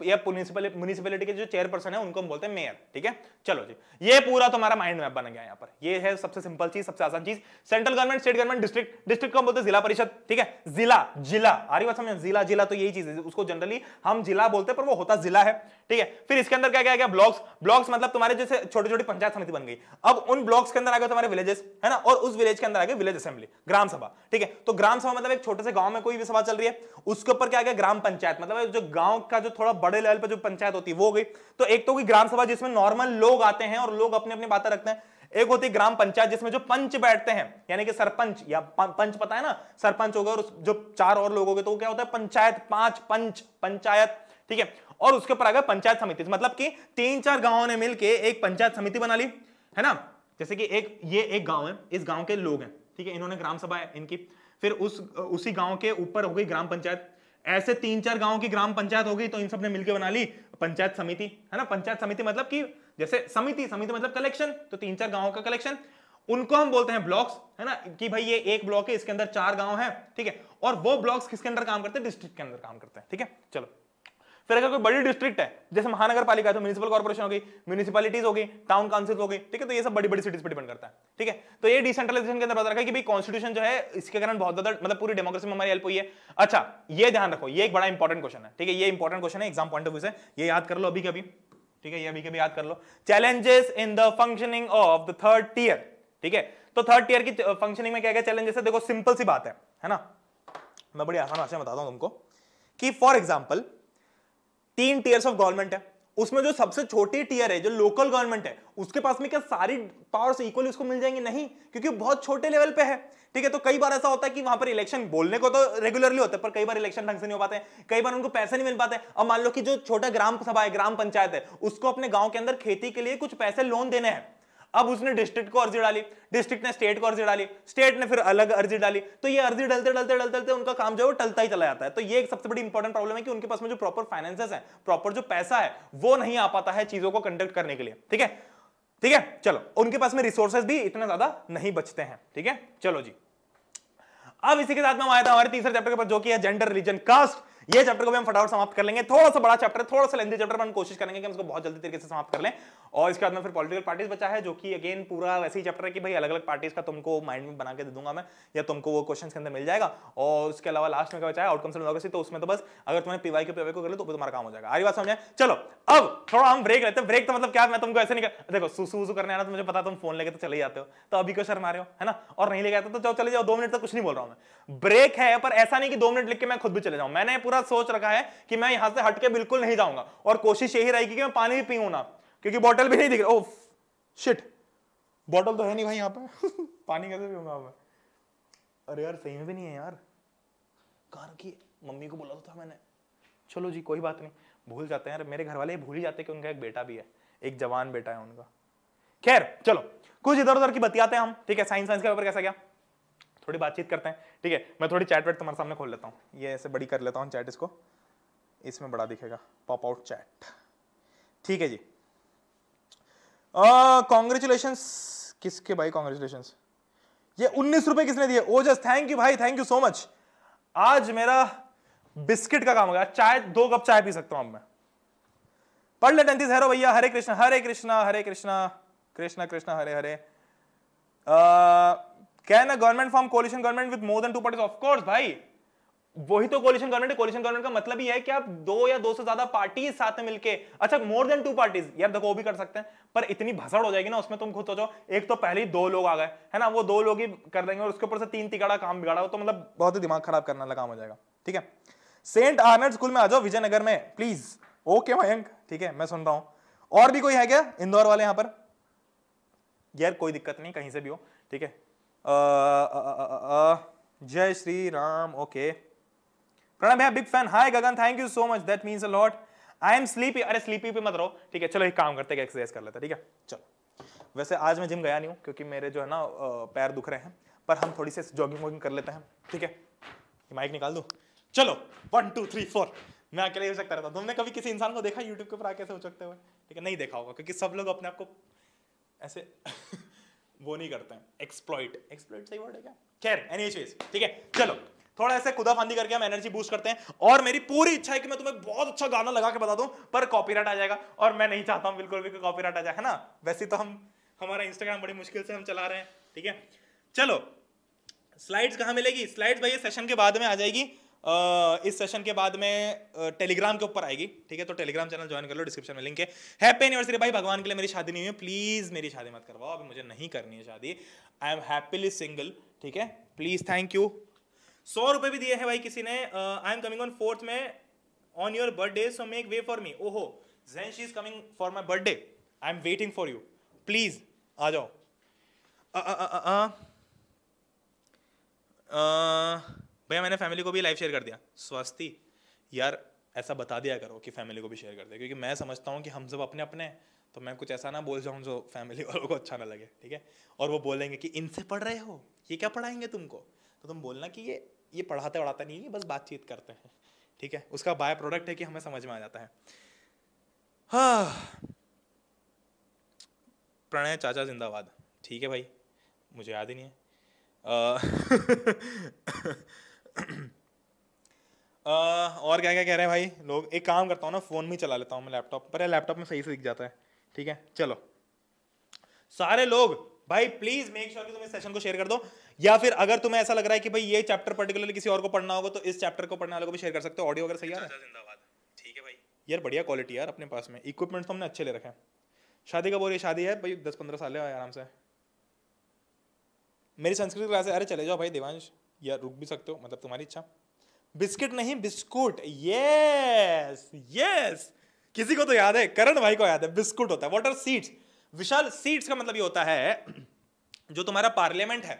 या म्यूनिसिपलिटी के जो चेयरपर्सन है उनको हम बोलते हैं मेयर ठीक है चलो जी ये पूरा तुम्हारा माइंड मैप बन गया यहाँ पर ये है सबसे सिंपल चीज सबसे आसान चीज central government state government district district को बोलते हैं जिला परिषद ठीक है जिला जिला आ रही बात समझ जिला जिला तो यही चीज है उसको जनरली हम जिला बोलते बोलते हैं पर वो होता जिला है ठीक है फिर इसके अंदर क्या क्या गया ब्लॉक्स ब्लॉक्स मतलब तुम्हारे जैसे छोटी छोटी पंचायत समिति बन गई अब उन ब्लॉक्स के अंदर आ गए तुम्हारे विलेजेस है ना और उस विलेज के अंदर आ गए विलेज असेंबली ग्राम सभा ठीक है तो ग्राम सभा मतलब एक छोटे से गांव में कोई भी सभा चल रही है उसके ऊपर क्या गया ग्राम पंचायत मतलब जो गांव का जो थोड़ा बड़े लेवल पर जो पंचायत होती है वो गई तो एक तो ग्राम सभा जिसमें नॉर्मल लोग आते हैं और लोग अपनी अपनी बातें रखते हैं एक होती ग्राम पंचायत जिसमें जो पंच बैठते हैं यानी कि सरपंच या पंच पता है ना सरपंच होगा और जो चार और लोग हो गए तो क्या होता है पंचायत पांच पंच पंचायत ठीक है और उसके ऊपर आ गया पंचायत समिति तो मतलब कि तीन चार गांवों ने मिलकर एक पंचायत समिति बना ली है ना जैसे कि एक ये एक गांव है इस गांव के लोग हैं ठीक है इन्होंने ग्राम सभा है इनकी फिर उस उसी गांव के ऊपर हो गई ग्राम पंचायत ऐसे तीन चार गांव की ग्राम पंचायत हो गई तो इन सब ने मिलकर बना ली पंचायत समिति है ना पंचायत समिति मतलब कि जैसे समिति समिति मतलब कलेक्शन तो तीन चार गांव का कलेक्शन उनको हम बोलते हैं ब्लॉक्स है ना कि भाई ये एक ब्लॉक है इसके अंदर चार गांव है ठीक है और वो ब्लॉक्स किसके अंदर काम करते हैं डिस्ट्रिक्ट के अंदर काम करते हैं ठीक है चलो फिर अगर कोई बड़ी डिस्ट्रिक्ट है जैसे महानगर पालिका तो म्यूनिसिपल कॉर्पोरेशन होगी गई होगी टाउन काउंसिल होगी ठीक है तो ये सब बड़ी बड़ी सिटीज पर डिपेंड करता है ठीक है तो ये डिसेंट्रलाइजेशन के अंदर बता रखा है कि भाई कॉन्स्टिट्यूशन जो है इसके कारण बहुत ज्यादा मतलब पूरी डेमोक्रेसी में हमारी हेल्प हुई है अच्छा ये ध्यान रखो ये एक बड़ा इंपॉर्टेंट क्वेश्चन है ठीक है ये इंपॉर्टेंट क्वेश्चन है एग्जाम पॉइंट ऑफ व्यू से ये याद कर लो अभी कभी ठीक है ये अभी कभी याद कर लो challenges in the functioning of the third tier ठीक है तो थर्ड टीयर की फंक्शनिंग में क्या क्या चैलेंजेस है देखो सिंपल सी बात है है ना मैं बड़ी आसान आशा बताता हूं तुमको कि फॉर एग्जाम्पल तीन टीयर्स ऑफ गवर्नमेंट है उसमें जो सबसे छोटी टीयर है जो लोकल गवर्नमेंट है उसके पास में क्या सारी पावर्स इक्वली उसको मिल जाएंगे नहीं क्योंकि बहुत छोटे लेवल पे है ठीक है तो कई बार ऐसा होता है कि वहां पर इलेक्शन बोलने को तो रेगुलरली होता है पर कई बार इलेक्शन ढंग से नहीं हो पाते कई बार उनको पैसे नहीं मिल पाते अब मान लो कि जो छोटा ग्राम सभा है ग्राम पंचायत है उसको अपने गांव के अंदर खेती के लिए कुछ पैसे लोन देने हैं अब उसने डिस्ट्रिक्ट को अर्जी डाली डिस्ट्रिक्ट ने स्टेट को अर्जी डाली स्टेट ने फिर अलग अर्जी डाली तो ये अर्जी डलते डलते डलते डलते उनका काम जो है वो टलता ही चला जाता है तो ये एक सबसे बड़ी इंपॉर्टेंट प्रॉब्लम है कि उनके पास में जो प्रॉपर फाइनेंसेस है प्रॉपर जो पैसा है वो नहीं आ पाता है चीजों को कंडक्ट करने के लिए ठीक है ठीक है चलो उनके पास में रिसोर्सेस भी इतने ज्यादा नहीं बचते हैं ठीक है चलो जी अब इसी के साथ में हमारे तीसरे चैप्टर के पास जो कि है जेंडर रिलीजन कास्ट ये चैप्टर को भी हम फटाफट समाप्त कर लेंगे थोड़ा सा बड़ा चैप्टर थोड़ा सा लेंदी चैप्टर हम कोशिश करेंगे कि हम इसको बहुत जल्दी तरीके से समाप्त कर लें और इसके बाद में फिर पॉलिटिकल पार्टीज बचा है जो कि अगेन पूरा वैसे ही चैप्टर है कि भाई अलग अलग पार्टीज का तुमको माइंड में बना के दे दूंगा मैं या तुमको वो क्वेश्चन के अंदर मिल जाएगा और उसके अलावा लास्ट में क्या बचा है आउटकम्स डेमोक्रेसी तो उसमें तो बस अगर तुमने पीवाई के पीवाई को कर लो तो तुम्हारा काम हो जाएगा आई बात समझ चलो अब थोड़ा हम ब्रेक लेते हैं ब्रेक तो मतलब क्या मैं तुमको ऐसे नहीं कर देखो सुसू करने आना तो मुझे पता तुम फोन लेके तो चले जाते हो तो अभी क्यों शर्मा रहे हो है ना और नहीं लेके आते तो चलो चले जाओ दो मिनट तक कुछ नहीं बोल रहा हूँ मैं ब्रेक है पर ऐसा नहीं कि दो मिनट लिख के मैं खुद भी चले जाऊँ मैंने पूरा इतना सोच रखा है कि मैं यहां से हटके बिल्कुल नहीं जाऊंगा और कोशिश यही रहेगी कि मैं पानी भी पीऊ ना क्योंकि बॉटल भी नहीं दिख रही ओह शिट बॉटल तो है नहीं भाई यहाँ पे पानी कैसे पीऊंगा मैं अरे यार सही में भी नहीं है यार कार की मम्मी को बोला तो था मैंने चलो जी कोई बात नहीं भूल जाते हैं मेरे घर वाले भूल ही जाते हैं कि उनका एक बेटा भी है एक जवान बेटा है उनका खैर चलो कुछ इधर उधर की बतियाते हैं हम ठीक है साइंस साइंस का पेपर कैसा गया थोड़ी बातचीत करते हैं ठीक है मैं थोड़ी चैट वैट तुम्हारे सामने खोल लेता हूँ ये ऐसे बड़ी कर लेता हूँ चैट इसको इसमें बड़ा दिखेगा पॉप आउट चैट ठीक है जी कॉन्ग्रेचुलेशन किसके भाई कॉन्ग्रेचुलेशन ये उन्नीस रुपए किसने दिए ओजस थैंक यू भाई थैंक यू सो मच आज मेरा बिस्किट का काम हो गया चाय दो कप चाय पी सकता हूं मैं पढ़ ले टेंथी हेरो भैया Hare Krishna Hare Krishna Hare Krishna Krishna Krishna Hare Hare can a government form coalition government with more than two parties of course भाई वही तो कोलिशन गवर्नमेंट है कोलिशन गवर्नमेंट का मतलब ही है कि आप दो या दो से ज्यादा पार्टी साथ में मिलकर अच्छा मोर देन टू पार्टीज यार देखो वो भी कर सकते हैं पर इतनी भसड़ हो जाएगी ना उसमें तुम खुद सोचो एक तो पहले ही दो लोग आ गए है ना वो दो लोग ही कर देंगे और उसके ऊपर से तीन तिगाड़ा काम बिगाड़ा हो तो मतलब बहुत ही दिमाग खराब करने वाला काम हो जाएगा ठीक है सेंट आर्नर्ड स्कूल में आ जाओ विजयनगर में प्लीज ओके मयंक ठीक है मैं सुन रहा हूं और भी कोई है क्या इंदौर वाले यहां पर यार कोई दिक्कत नहीं कहीं से भी हो ठीक है जय श्री राम ओके प्रणब भैया big fan hi Gagan thank you so much that means a lot I am sleepy अरे स्लीपी पे मत रहो ठीक है चलो एक काम करते हैं एक्सरसाइज कर लेते हैं ठीक है चलो वैसे आज मैं जिम गया नहीं हूँ क्योंकि मेरे जो है ना पैर दुख रहे हैं पर हम थोड़ी सी जॉगिंग वॉगिंग कर लेते हैं ठीक है माइक निकाल दो चलो वन टू थ्री फोर मैं अकेले हो सकता रहता तुमने कभी किसी इंसान को देखा यूट्यूब के ऊपर आके ऐसे सकते हुए ठीक है नहीं देखा होगा क्योंकि सब लोग अपने आप को ऐसे वो नहीं करते हैं एक्सप्लॉइट एक्सप्लॉइट सही वर्ड है क्या खैर एनी एनीवेज ठीक है चलो थोड़ा ऐसे कुदा फांदी करके हम एनर्जी बूस्ट करते हैं और मेरी पूरी इच्छा है कि मैं तुम्हें बहुत अच्छा गाना लगा के बता दूं पर कॉपीराइट आ जाएगा और मैं नहीं चाहता हूं बिल्कुल भी कॉपीराइट आ जाए है ना वैसे तो हम हमारा इंस्टाग्राम बड़ी मुश्किल से हम चला रहे हैं ठीक है चलो स्लाइड्स कहाँ मिलेगी स्लाइड्स भाई सेशन के बाद में आ जाएगी इस सेशन के बाद में टेलीग्राम के ऊपर आएगी ठीक है तो टेलीग्राम चैनल ज्वाइन कर लो डिस्क्रिप्शन में लिंक है हैप्पी एनिवर्सरी भाई भगवान के लिए मेरी शादी नहीं हुई प्लीज़ मेरी शादी मत करवाओ अभी मुझे नहीं करनी है शादी आई एम हैप्पीली सिंगल ठीक है प्लीज़ थैंक यू सौ रुपए भी दिए हैं भाई किसी ने I am coming on fourth में on your birthday so make way for me ओहो Jain she is coming for my birthday I am waiting for you please आ जाओ भैया मैंने फैमिली को भी लाइव शेयर कर दिया स्वस्ति यार ऐसा बता दिया करो कि फैमिली को भी शेयर कर दिया क्योंकि मैं समझता हूँ कि हम सब अपने अपने तो मैं कुछ ऐसा ना बोल जाऊँ जो फैमिली वालों को अच्छा ना लगे ठीक है और वो बोलेंगे कि इनसे पढ़ रहे हो ये क्या पढ़ाएंगे तुमको तो तुम बोलना कि ये ये पढ़ाते पढ़ाते नहीं है बस बातचीत करते हैं ठीक है उसका बाय प्रोडक्ट है कि हमें समझ में आ जाता है हाँ प्रणय चाचा जिंदाबाद ठीक है भाई मुझे याद ही नहीं है और क्या क्या कह रहे हैं भाई लोग एक काम करता हूँ ना फ़ोन में चला लेता हूँ मैं लैपटॉप पर लैपटॉप में सही से दिख जाता है ठीक है चलो सारे लोग भाई प्लीज मेक श्योर कि तुम इस सेशन को शेयर कर दो या फिर अगर तुम्हें ऐसा लग रहा है कि भाई ये चैप्टर पर्टिकुलरली किसी और को पढ़ना होगा तो इस चैप्टर को पढ़ने वाले को भी शेयर कर सकते हो ऑडियो अगर सही आ रहा है ठीक है भाई यार बढ़िया क्वालिटी यार अपने पास में इक्विपमेंट्स तो हमने अच्छे ले रखे हैं शादी का बोल रही शादी है भाई दस पंद्रह साल है आराम से मेरी संस्कृत क्लास है अरे चले जाओ भाई देवांश या रुक भी सकते हो मतलब तुम्हारी इच्छा बिस्किट नहीं बिस्कुट यस यस किसी को तो याद है करण भाई को याद है बिस्कुट होता है what are seats Vishal seats का मतलब ये होता है जो तुम्हारा पार्लियामेंट है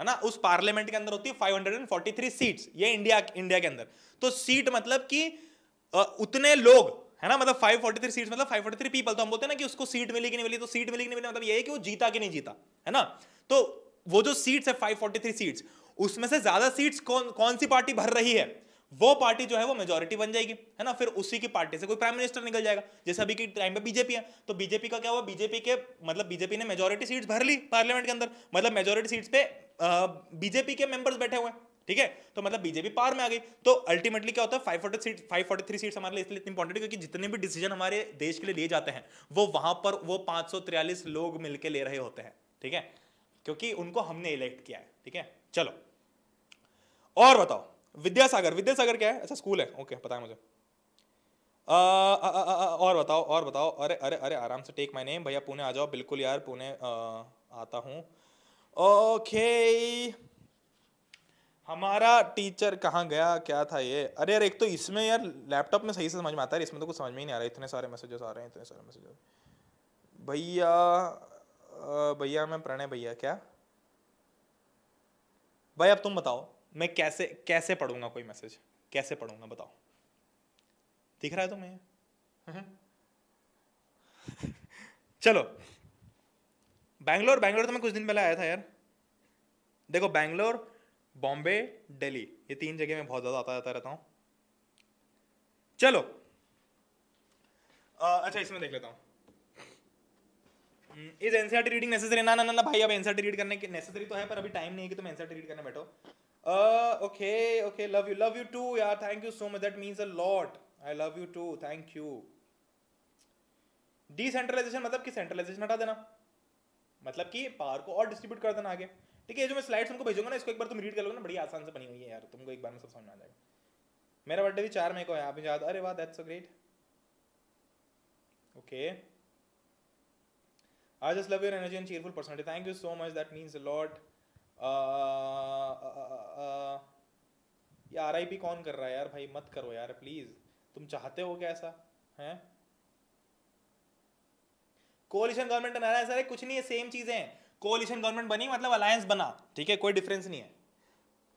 है ना उस पार्लियामेंट के अंदर होती है 543 सीट्स ये इंडिया इंडिया के अंदर तो सीट मतलब कि उतने लोग है ना मतलब 543 सीट्स मतलब 543 पीपल तो हम बोलते हैं ना कि उसको सीट मिली कि नहीं मिली तो सीट मिली कि नहीं मिली मतलब ये है कि वो जीता कि नहीं जीता है ना तो वो जो सीट्स है 543 सीट्स उसमें से ज्यादा सीट्स कौन कौन सी पार्टी भर रही है वो पार्टी जो है वो मेजोरिटी बन जाएगी है ना फिर उसी की पार्टी से कोई प्राइम मिनिस्टर निकल जाएगा जैसे अभी के टाइम पे बीजेपी है तो बीजेपी का क्या हुआ बीजेपी के मतलब बीजेपी ने मेजोरिटी सीट्स भर ली पार्लियामेंट के अंदर मतलब मेजोरिटी सीट्स पे बीजेपी के मेंबर्स बैठे हुए हैं ठीक है तो मतलब बीजेपी पार में आ गई तो अल्टीमेटली क्या होता है फोर्टी सीट फाइव सीट्स हमारे लिए इसलिए इंपॉर्टेंट क्योंकि जितने भी डिसीजन हमारे देश के लिए लिए जाते हैं वो वहां पर वो पांच लोग मिलकर ले रहे होते हैं ठीक है क्योंकि उनको हमने इलेक्ट किया है ठीक है चलो और बताओ विद्यासागर विद्यासागर क्या है अच्छा स्कूल है ओके पता है मुझे आ, आ, आ, आ, आ, और बताओ और बताओ अरे अरे अरे आराम से टेक माय नेम भैया पुणे आ जाओ बिल्कुल यार पुणे आता हूँ ओके हमारा टीचर कहाँ गया क्या था ये अरे यार एक तो इसमें यार लैपटॉप में सही से समझ में आता है इसमें तो कुछ समझ में ही नहीं आ रहा इतने सारे मैसेजेस आ रहे हैं इतने सारे मैसेजेस भैया भैया मैं प्रणय भैया क्या भाई अब तुम बताओ मैं कैसे कैसे पढ़ूंगा कोई मैसेज कैसे पढ़ूंगा बताओ दिख रहा है तुम्हें हम्म। चलो बैंगलोर बैंगलोर तो मैं कुछ दिन पहले आया था यार देखो बैंगलोर बॉम्बे दिल्ली ये तीन जगह में बहुत ज़्यादा आता जाता रहता हूँ चलो आ, अच्छा इसमें देख लेता हूँ इज एनसीआर रीडिंग नेसेसरी ना ना ना भाई अब एनसीआर रीड e करने की नेसेसरी तो है पर अभी टाइम नहीं है कि तुम एनसीआर रीड e करने बैठो okay okay love you love you too यार thank you so much that means a lot I love you too thank you decentralization मतलब कि सेंट्रलाइजेशन हटा देना मतलब कि पावर को और डिस्ट्रीब्यूट कर देना आगे ठीक है जो मैं स्लाइड्स उनको भेजूंगा ना इसको एक बार तुम रीड कर लो ना बड़ी आसान से बनी हुई है यार तुमको एक बार में सब समझ आ जाएगा मेरा बर्थडे भी चार मई को है आप याद अरे वाह that's so great okay I just love your energy and cheerful personality thank you so much that means a lot ये आर आई पी कौन कर रहा है यार भाई मत करो यार प्लीज़ तुम चाहते हो क्या ऐसा है कोलिशन गवर्नमेंट बना रहा है सर कुछ नहीं है सेम चीज़ें हैं कोलिशन गवर्नमेंट बनी मतलब अलायंस बना ठीक है कोई डिफरेंस नहीं है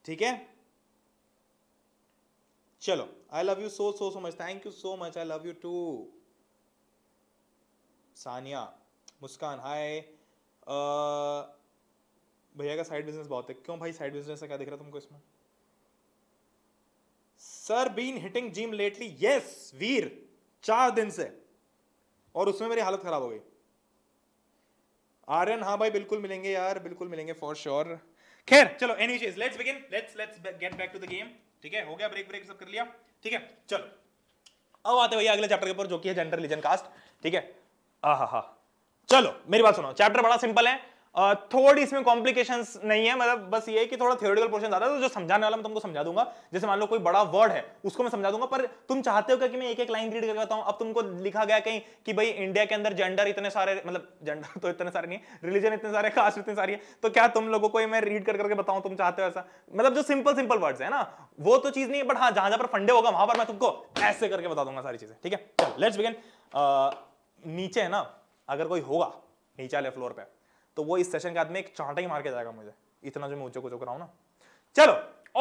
ठीक है चलो I love you so so so much thank you so much I love you too Sania Muskan hi भैया का साइड बिजनेस बहुत है क्यों भाई साइड बिजनेस का क्या दिख रहा है तुमको इसमें sir been hitting gym lately yes Veer चार दिन से और उसमें मेरी हालत खराब हो गई आर्यन हाँ भाई बिल्कुल मिलेंगे यार बिल्कुल मिलेंगे फॉर श्योर खैर चलो anyways let's begin let's let's get back to the game ठीक है हो गया ब्रेक ब्रेक सब कर लिया ठीक है चलो अब आते भैया अगले चैप्टर के ऊपर जो कि है जेंडर रिलीजन कास्ट ठीक है आ हा हा चलो मेरी बात सुनो चैप्टर बड़ा सिंपल है थोड़ी इसमें कॉम्प्लिकेशन नहीं है मतलब बस ये है कि थोड़ा थियोरिकल पोर्शन ज्यादा तो जो समझाने वाला मैं तुमको समझा दूंगा जैसे मान लो कोई बड़ा वर्ड है उसको मैं समझा दूंगा पर तुम चाहते हो क्या कि मैं एक एक लाइन रीड करके बताऊं अब तुमको लिखा गया कहीं कि भाई इंडिया के अंदर जेंडर इतने सारे मतलब जेंडर तो इतने सारे नहीं रिलीजन इतने सारे कास्ट इतने सारी है तो क्या तुम लोगों को मैं रीड कर करके बताऊं तुम चाहते हो ऐसा मतलब जो सिंपल सिंपल वर्ड्स है ना वो तो चीज नहीं है बट हाँ जहां जहां पर फंडे होगा वहां पर मैं तुमको ऐसे करके बता दूंगा सारी चीजें ठीक है लेट्स बिगिन नीचे है ना अगर कोई होगा नीचे वाले फ्लोर पर तो वो इस सेशन के बाद में एक चांटा ही मार के जाएगा मुझे इतना जो मैं ऊंचे को चुक रहा हूँ ना चलो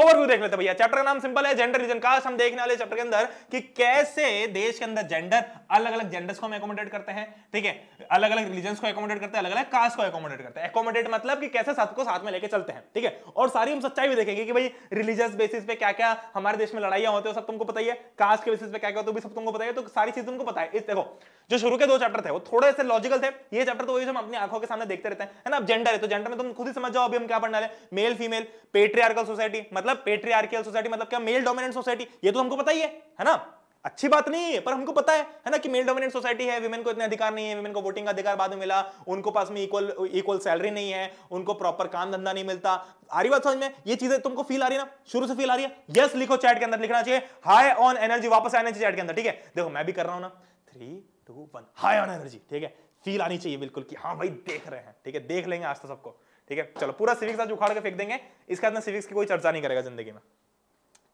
ओवरव्यू देख लेते भैया चैप्टर का नाम सिंपल है जेंडर रीजन कास्ट हम देखने वाले चैप्टर के अंदर कि कैसे देश के अंदर जेंडर अलग अलग जेंडर्स को हम एकोमोडेट करते हैं ठीक है अलग अलग रिलीजन को एकोमोडेट करते हैं अलग अलग कास्ट को एकोमोडेट करते हैं एकोमोडेट मतलब कि कैसे साथ को साथ में लेके चलते हैं ठीक है और सारी हम सच्चाई भी देखेंगे कि भाई रिलीजियस बेसिस पे क्या क्या हमारे देश में लड़ाइया होते हैं सब तुमको पता है कास्ट के बेसिस पे क्या क्या होता है सब तुमको पता है तो सारी चीज तुमको पता है इस देखो जो शुरू के दो चैप्टर थे वो थोड़े से लॉजिकल थे ये चैप्टर तो वही हम अपनी आंखों के सामने देखते रहते हैं ना अब जेंडर है तो जेंडर में तुम खुद ही समझ जाओ अभी हम क्या पढ़ने वाले मेल फीमेल पेट्रियार्कल सोसाइटी मतलब पेट्रियारियल सोसाइटी मतलब क्या मेल डोमिनेंट सोसाइटी ये तो हमको पता ही है है ना अच्छी बात नहीं है पर हमको पता है है ना कि मेल डोमिनेंट सोसाइटी है विमेन को इतने अधिकार नहीं है विमेन को वोटिंग का अधिकार बाद में मिला उनको पास में इक्वल इक्वल सैलरी नहीं है उनको प्रॉपर काम धंधा नहीं मिलता आ रही बात समझ में ये चीजें तुमको फील आ रही है ना शुरू से फील आ रही है यस yes, लिखो चैट के अंदर लिखना चाहिए हाई ऑन एनर्जी वापस आना चाहिए चैट के अंदर ठीक है देखो मैं भी कर रहा हूं ना three two one high on energy ठीक है फील आनी चाहिए बिल्कुल की हाँ भाई देख रहे हैं ठीक है देख लेंगे आज तक तो सबको ठीक है चलो पूरा सिविक्स आज उखाड़ के फेंक देंगे इसके बाद सिविक्स की कोई चर्चा नहीं करेगा जिंदगी में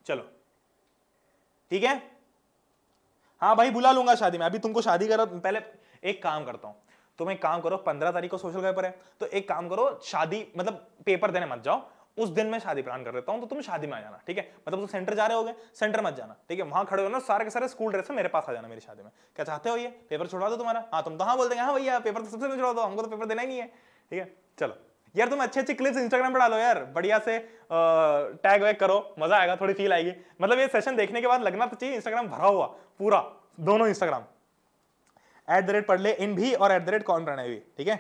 चलो ठीक है हाँ भाई बुला लूंगा शादी में अभी तुमको शादी करो पहले एक काम करता हूँ तुम एक काम करो पंद्रह तारीख को सोशल पेपर है तो एक काम करो शादी मतलब पेपर देने मत जाओ उस दिन मैं शादी प्लान कर देता हूँ तो तुम शादी में आ जाना ठीक है मतलब तुम सेंटर जा रहे होगे सेंटर मत जाना ठीक है वहां खड़े हो ना सारे के सारे स्कूल ड्रेस में मेरे पास आ जाना मेरी शादी में क्या चाहते हो ये पेपर छुड़वा दो तुम्हारा हाँ तुम तो हाँ बोल देंगे हाँ भैया पेपर तो सबसे छुड़वा दो हमको तो पेपर देना ही नहीं है ठीक है चलो यार तुम अच्छे अच्छे क्लिप्स इंस्टाग्राम पर डालो यार बढ़िया से टैग वैग करो मजा आएगा थोड़ी फील आएगी मतलब ये सेशन देखने के बाद लगना तो चाहिए इंस्टाग्राम भरा हुआ पूरा दोनों इंस्टाग्राम एट द रेट पढ़ ले इन भी और एट द रेट कौन प्रणय भी ठीक है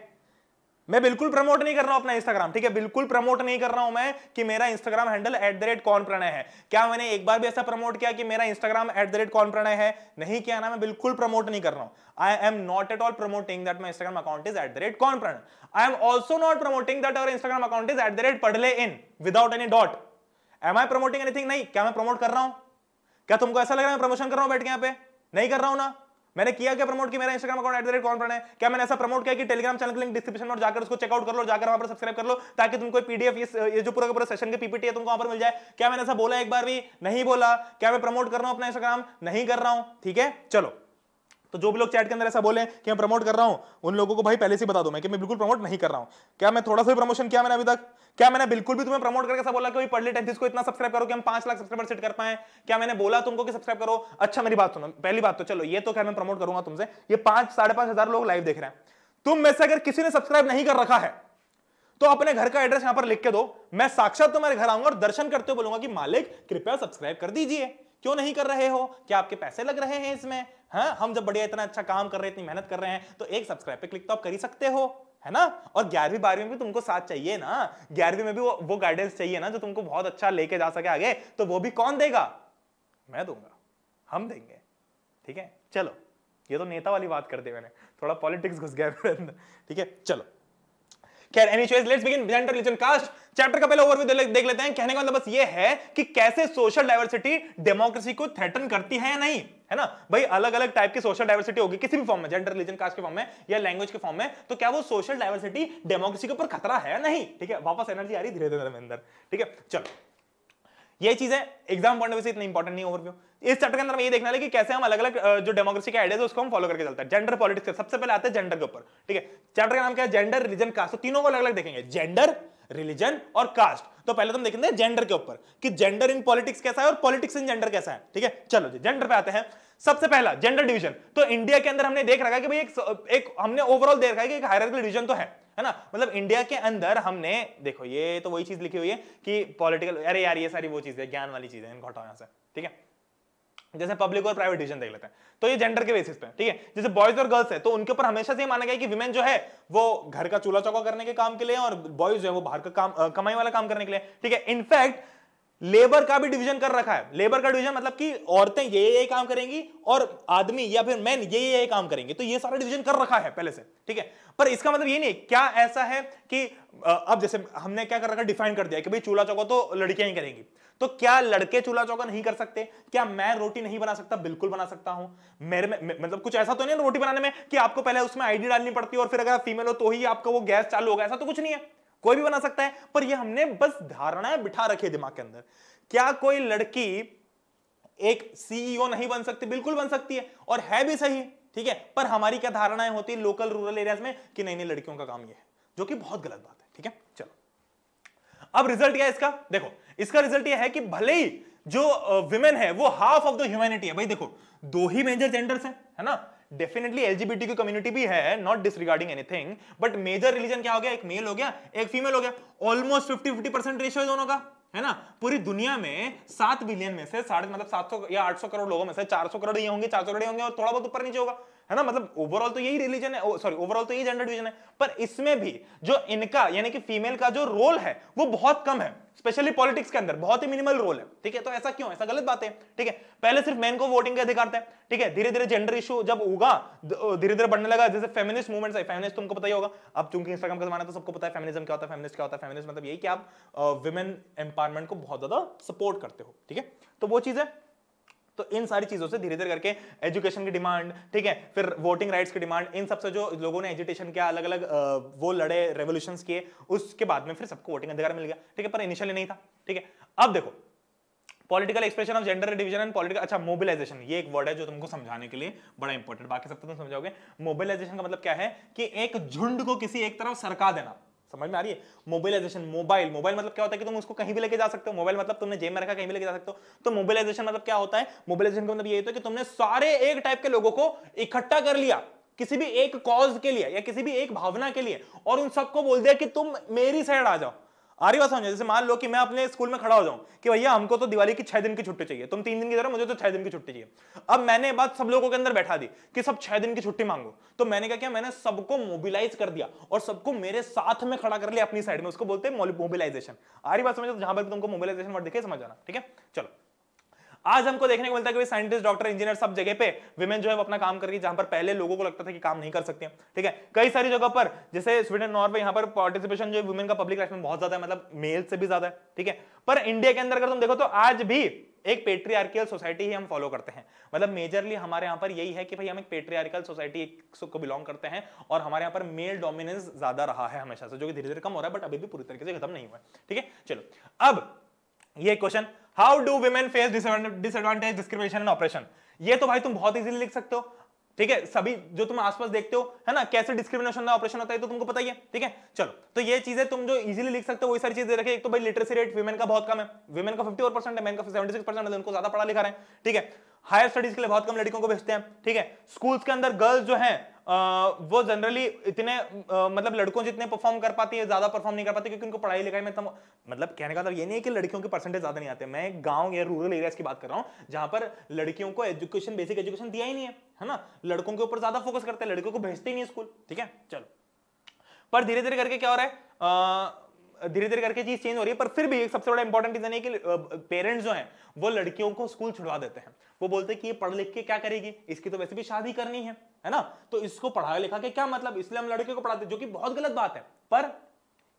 मैं बिल्कुल प्रमोट नहीं कर रहा हूं अपना इंस्टाग्राम ठीक है बिल्कुल प्रमोट नहीं कर रहा हूं मैं कि मेरा Instagram handle at the rate कौन प्रणय है क्या मैंने एक बार भी ऐसा प्रमोट किया कि मेरा इंस्टाग्राम एट द रेट कौन प्रणय है नहीं किया ना मैं बिल्कुल प्रमोट नहीं कर रहा हूं I am not at all promoting that my Instagram account is at the rate कौन Pranay I am also not promoting that our Instagram account is at the rate पढ़ले in without any dot am I promoting anything नहीं क्या मैं promote कर रहा हूं क्या तुमको ऐसा लग रहा है मैं प्रमोशन कर रहा हूं बैठ के यहां पे नहीं कर रहा हूं ना मैंने किया क्या प्रमोट कि मेरा Instagram account at the rate कौन प्रण है क्या मैंने ऐसा प्रमोट किया कि टेलीग्राम चैनल का लिंक डिस्क्रिप्शन में जाकर उसको चेकआउट कर लो जाकर वहां पर सब्सक्राइब कर लो ताकि तुमको पीडीएफ ये जो पूरा पूरा सेशन के पीपीटी है तुमको वहां पर मिल जाए क्या मैंने ऐसा बोला एक बार भी नहीं बोला क्या मैं प्रमोट कर रहा हूं अपना इंस्टाग्राम नहीं कर रहा हूं ठीक है चलो तो जो भी लोग चैट के अंदर ऐसा बोले कि मैं प्रमोट कर रहा हूं उन लोगों को भाई पहले से बता दो मैं कि मैं बिल्कुल प्रमोट नहीं कर रहा हूं क्या मैं थोड़ा सा भी प्रमोशन किया मैंने अभी तक क्या मैंने बिल्कुल भी तुम्हें प्रमोट करके ऐसा बोला कि पढ़ टेंथिस को इतना सब्सक्राइब करो कि हम पांच लाख सब्सक्राइबर सेट कर पाए क्या मैंने बोला तुमको कि सब्सक्राइब करो अच्छा मेरी बात सुनो पहली बात तो चलो ये तो खैर मैं प्रमोट करूंगा तुमसे ये पांच साढ़े लोग लाइव देख रहे हैं तुम में से अगर किसी ने सब्सक्राइब नहीं कर रखा है तो अपने घर का एड्रेस यहां पर लिख के दो मैं साक्षात तुम्हारे घर आऊंगा और दर्शन करते हुए बोलूंगा कि मालिक कृपया सब्सक्राइब कर दीजिए क्यों नहीं कर रहे हो क्या आपके पैसे लग रहे हैं इसमें है हाँ, हम जब बढ़िया इतना अच्छा काम कर रहे हैं इतनी मेहनत कर रहे हैं तो एक सब्सक्राइब पे क्लिक तो आप कर ही सकते हो है ना और ग्यारहवीं बारहवीं में भी तुमको साथ चाहिए ना ग्यारहवीं में भी वो वो गाइडेंस चाहिए ना जो तुमको बहुत अच्छा लेके जा सके आगे तो वो भी कौन देगा मैं दूंगा हम देंगे ठीक है चलो ये तो नेता वाली बात कर दी मैंने थोड़ा पॉलिटिक्स घुस गया मेरे अंदर ठीक है चलो खैर लेट्स बिगिन कास्ट चैप्टर का ओवरव्यू देख लेते हैं कहने का मतलब बस ये है कि कैसे सोशल डाइवर्सिटी डेमोक्रेसी को थ्रेटन करती है या नहीं है ना भाई अलग अलग टाइप की सोशल डाइवर्सिटी होगी किसी भी फॉर्म में जेंडर रिलीजन कास्ट के फॉर्म में या लैंग्वेज के फॉर्म में तो क्या वो सोशल डाइवर्सिटी डेमोक्रेसी के ऊपर खतरा है नहीं ठीक है वापस एनर्जी आ रही धीरे धीरे अंदर ठीक है चलो ये है एग्जाम पॉइंट ऑफ से इतना इंपॉर्टेंट नहीं ओवरव्यू इस चैप्टर के अंदर ये देखना है कि कैसे हम अलग अलग जो डेमोक्रेसी के आइडियाज उसको हम फॉलो करके चलते हैं जेंडर पॉलिटिक्स के सबसे पहले आते हैं जेंडर के ऊपर ठीक है चैप्टर का नाम क्या है जेंडर रिलीजन कास्ट तो तीनों को अलग अलग देखेंगे जेंडर रिलीजन और कास्ट तो पहले तो हम देखेंगे जेंडर के ऊपर कि जेंडर इन पॉलिटिक्स कैसा है और पॉलिटिक्स इन जेंडर कैसा है ठीक है चलो जी जेंडर पे आते हैं सबसे पहला जेंडर डिवीजन तो इंडिया के अंदर हमने देख रखा है कि भाई एक, एक हमने ओवरऑल देख रखा है कि एक हायरार्किकल डिवीजन तो है है ना मतलब इंडिया के अंदर हमने देखो ये तो वही चीज लिखी हुई है कि पॉलिटिकल अरे यार ये सारी वो चीज है ज्ञान वाली चीज है इनको हटाओ यहाँ से ठीक है जैसे पब्लिक और प्राइवेट डिविजन देख लेते हैं तो ये जेंडर के बेसिस पे ठीक है जैसे बॉयज और गर्ल्स है तो उनके ऊपर हमेशा से ये माना गया कि विमेन जो है वो घर का चूल्हा चौका करने के काम के लिए और बॉयज जो है वो बाहर का काम कमाई वाला काम करने के लिए ठीक है इनफैक्ट लेबर का भी डिवीजन कर रखा है लेबर का डिवीजन मतलब कि औरतें ये ये काम करेंगी और आदमी या फिर मैन ये ये काम करेंगे तो ये सारा डिवीजन कर रखा है पहले से ठीक है पर इसका मतलब ये नहीं क्या ऐसा है कि अब जैसे हमने क्या कर रखा डिफाइन कर दिया कि भाई चूल्हा चौका तो लड़कियां ही करेंगी तो क्या लड़के चूल्हा चौका नहीं कर सकते क्या मैं रोटी नहीं बना सकता बिल्कुल बना सकता हूं मेरे में मतलब कुछ ऐसा तो नहीं रोटी बनाने में कि आपको पहले उसमें आईडी डालनी पड़ती है और फिर अगर आप फीमेल हो तो ही आपका वो गैस चालू होगा ऐसा तो कुछ नहीं है कोई भी बना सकता है पर ये हमने बस धारणाएं बिठा रखी दिमाग के अंदर क्या कोई लड़की एक सीईओ e नहीं बन सकती बिल्कुल बन सकती है और है भी सही ठीक है पर हमारी क्या धारणाएं होती है लोकल रूरल एरियाज में कि नहीं नहीं लड़कियों का काम ये है जो कि बहुत गलत बात है ठीक है चलो अब रिजल्ट क्या है इसका देखो इसका रिजल्ट यह है कि भले ही जो वुमेन है वो हाफ ऑफ द ह्यूमैनिटी है भाई देखो दो ही मेजर जेंडर्स हैं है ना डेफिनेटली एलजीबीटी कम्युनिटी भी है not disregarding anything but major religion क्या हो गया एक मेल हो गया एक फीमेल हो गया almost fifty fifty percent ratio दोनों का है ना पूरी दुनिया में सात बिलियन में से साढ़े मतलब सात सौ या आठ सौ करोड़ लोगों में से चार सौ करोड़ ये होंगे चार सौ करोड़ होंगे और थोड़ा बहुत ऊपर नीचे होगा है ना मतलब ओवरऑल तो यही रिलीजन है सॉरी ओवरऑल तो यही जेंडर डिविजन है पर इसमें भी जो इनका यानी कि फीमेल का जो रोल है वो बहुत कम है स्पेशली पॉलिटिक्स के अंदर बहुत ही मिनिमल रोल है ठीक है तो ऐसा क्यों ऐसा गलत बात है ठीक है पहले सिर्फ मेन को वोटिंग का अधिकार था ठीक है धीरे धीरे जेंडर इशू जब होगा धीरे धीरे बढ़ने लगा जैसे फेमिनिस्ट मूवमेंट है फेमिनिस्ट तुमको पता ही होगा अब चूंकि इंस्टाग्राम का जमाना तो सबको पता है फेमिनिज्म क्या होता है फेमिनिस्ट क्या होता है फेमिनिस्ट मतलब यही कि आप वुमेन एम्पावरमेंट को बहुत ज्यादा सपोर्ट करते हो ठीक है तो वो चीज है तो इन सारी चीजों से धीरे धीरे करके एजुकेशन की डिमांड ठीक है फिर वोटिंग राइट्स की डिमांड इन सबसे जो लोगों ने एजुटेशन किया अलग अलग वो लड़े रेवोल्यूशन किए उसके बाद में फिर सबको वोटिंग अधिकार मिल गया ठीक है पर इनिशियली नहीं था ठीक है अब देखो political expression of gender division and political अच्छा मोबिलाइजेशन ये एक वर्ड है जो तुमको समझाने के लिए बड़ा इंपॉर्टेंट बाकी सब तो तुम समझाओगे मोबिलाइजेशन का मतलब क्या है कि एक झुंड को किसी एक तरफ सरका देना समझ में आ रही है मोबाइलाइजेशन मोबाइल मोबाइल मतलब क्या होता है कि तुम उसको कहीं भी लेके जा सकते हो मोबाइल मतलब तुमने जेब में रखा कहीं भी लेके जा सकते हो तो मोबाइलाइजेशन मतलब क्या होता है मोबाइलाइजेशन का मतलब ये होता है कि तुमने सारे एक टाइप के लोगों को इकट्ठा कर लिया किसी भी एक कॉज के लिए या किसी भी एक भावना के लिए और उन सबको बोल दिया कि तुम मेरी साइड आ जाओ आ रही बात समझो जैसे मान लो कि मैं अपने स्कूल में खड़ा हो जाऊं कि भैया हमको तो दिवाली की छह दिन की छुट्टी चाहिए तुम तीन दिन की तरह मुझे तो छह दिन की छुट्टी चाहिए अब मैंने बात सब लोगों के अंदर बैठा दी कि सब छह दिन की छुट्टी मांगो तो मैंने क्या किया मैंने सबको मोबिलाइज कर दिया और सबको मेरे साथ में खड़ा कर लिया अपनी साइड में उसको बोलते हैं मोबिलाइजेशन आ रही बात समझ तो जहां पर तुमको मोबिलाइजेशन वर्ड दिखे समझ आना ठीक है चलो आज हमको देखने को मिलता है कि साइंटिस्ट डॉक्टर इंजीनियर सब जगह पे विमेन जो है वो अपना काम करके जहां पर पहले लोगों को लगता था कि काम नहीं कर सकते ठीक है कई सारी जगह पर जैसे स्वीडन नॉर्वे यहां पर पार्टिसिपेशन जो वुमेन का पब्लिक लाइफ में बहुत ज्यादा है मतलब मेल से भी ज्यादा है ठीक है पर इंडिया के अंदर अगर तुम देखो तो आज भी एक पेट्रियार्कियल सोसाइटी ही हम फॉलो करते हैं मतलब मेजरली हमारे यहाँ पर यही है कि भाई हम एक पेट्रियार्कियल सोसाइटी को बिलोंग करते हैं और हमारे यहाँ पर मेल डोमिनेंस ज्यादा रहा है हमेशा से जो कि धीरे धीरे कम हो रहा है बट अभी भी पूरी तरीके से खत्म नहीं हुआ है ठीक है चलो अब ये question how do women face disadvantage discrimination and operation ये तो भाई तुम बहुत इजीली लिख सकते हो ठीक है सभी जो तुम आसपास देखते हो है ना कैसे डिस्क्रिमिनेशन का ऑपरेशन होता है तो तुमको पता ही है ठीक है चलो तो ये चीजें तुम जो इजीली लिख सकते हो वही सारी चीजें रखे एक तो भाई लिटरेसी रेट वुमेन का बहुत कम है वुमेन का 54 परसेंट है मेन का 76 परसेंट है तो उनको ज्यादा पढ़ा लिखा रहे हैं ठीक है हायर स्टडीज के लिए बहुत कम लड़कियों को भेजते हैं ठीक है स्कूल्स के अंदर गर्ल्स जो है वो जनरली इतने मतलब लड़कों जितने परफॉर्म कर पाती है ज्यादा परफॉर्म नहीं कर पाती क्योंकि उनको पढ़ाई लिखाई में तम, मतलब कहने का मतलब ये नहीं है कि लड़कियों के परसेंटेज ज्यादा नहीं आते मैं गांव या रूरल एरियाज की बात कर रहा हूँ जहां पर लड़कियों को एजुकेशन बेसिक एजुकेशन दिया ही नहीं है है ना लड़कों के ऊपर ज्यादा फोकस करते हैं लड़कियों को भेजते ही नहीं स्कूल ठीक है चलो पर धीरे धीरे करके क्या हो रहा है धीरे धीरे करके चीज चेंज हो रही है पर फिर भी एक सबसे बड़ा इंपॉर्टेंट रीजन है कि पेरेंट्स जो हैं वो लड़कियों को स्कूल छुड़वा देते हैं वो बोलते हैं कि ये पढ़ लिख के क्या करेगी इसकी तो वैसे भी शादी करनी है है ना तो इसको पढ़ा लिखा के क्या मतलब इसलिए हम लड़के को पढ़ाते जो कि बहुत गलत बात है पर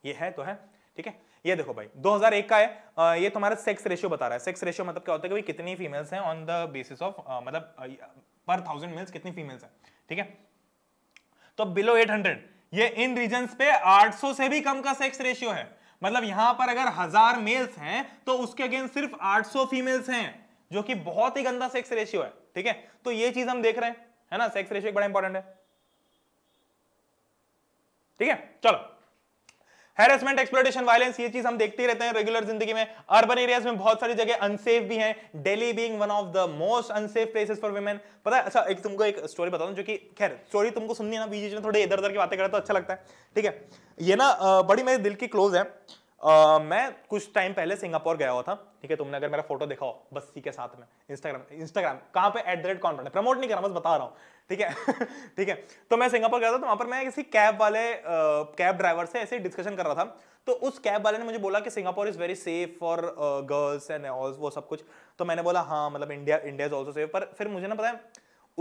ये है तो है ठीक है ये देखो भाई 2001 का है ये तुम्हारा सेक्स रेशियो बता रहा है सेक्स रेशियो मतलब क्या होता है कि कितनी फीमेल्स हैं ऑन द बेसिस ऑफ मतलब पर थाउजेंड मेल्स कितनी फीमेल्स हैं ठीक है तो बिलो 800 ये इन रीजन पे 800 से भी कम का सेक्स रेशियो है मतलब यहां पर अगर हजार मेल्स हैं तो उसके अगेंस्ट सिर्फ 800 फीमेल्स हैं जो कि बहुत ही गंदा सेक्स रेशियो है ठीक है तो ये चीज हम देख रहे हैं है ना सेक्स रेशियो बड़ा इंपॉर्टेंट है ठीक है चलो हेरेसमेंट एक्सप्लोटेशन वायलेंस ये चीज हम देखते रहते हैं रेगुलर जिंदगी में अर्बन एरियाज में बहुत सारी जगह अनसेफ भी हैं Delhi being one of the most unsafe places for women पता है अच्छा एक तुमको एक स्टोरी बताऊं जो कि खैर स्टोरी तुमको सुननी है ना बीच में थोड़े इधर उधर की बातें करें तो अच्छा लगता है ठीक है ये ना बड़ी मेरे दिल की क्लोज है आ, मैं कुछ टाइम पहले सिंगापुर गया हुआ था ठीक है तुमने अगर मेरा फोटो देखा हो बस के साथ में इंस्टाग्राम इंस्टाग्राम कहाँ पे at the rate confront promote नहीं कर रहा बस बता रहा हूँ ठीक है ठीक है तो मैं सिंगापुर गया था तो वहाँ पर मैं किसी कैब वाले कैब ड्राइवर से ऐसे डिस्कशन कर रहा था तो उस कैब वाले ने मुझे बोला कि Singapore is very safe for girls and all वो सब कुछ तो मैंने बोला हाँ मतलब India India is also safe पर फिर मुझे ना पता है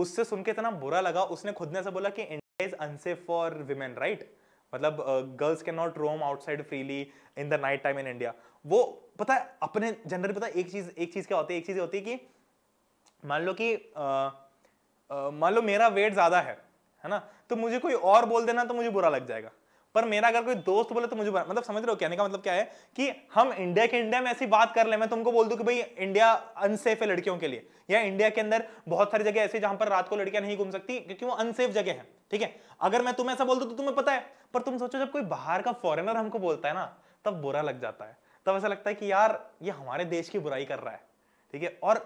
उससे सुन के इतना बुरा लगा उसने खुद ने ऐसा बोला कि India is unsafe for women right मतलब girls can not roam outside freely in the night time in India वो पता है अपने जनरली पता है एक चीज एक चीज क्या होती है एक चीज होती है कि मान लो कि मान लो मेरा वेट ज्यादा है है ना तो मुझे कोई और बोल देना तो मुझे बुरा लग जाएगा पर मेरा अगर कोई दोस्त बोले तो मुझे मतलब समझ रहे हो कहने का मतलब क्या है कि हम इंडिया के इंडिया में ऐसी बात कर ले मैं तुमको बोल दूं कि भाई इंडिया अनसेफ है लड़कियों के लिए या इंडिया के अंदर बहुत सारी जगह ऐसी जहां पर रात को लड़कियां नहीं घूम सकती क्योंकि वो अनसेफ जगह है ठीक है अगर मैं तुम्हें ऐसा बोल दू तो तुम्हें पता है पर तुम सोचो जब कोई बाहर का फॉरेनर हमको बोलता है ना तब बुरा लग जाता है तब ऐसा लगता है कि यार ये हमारे देश की बुराई कर रहा है ठीक है और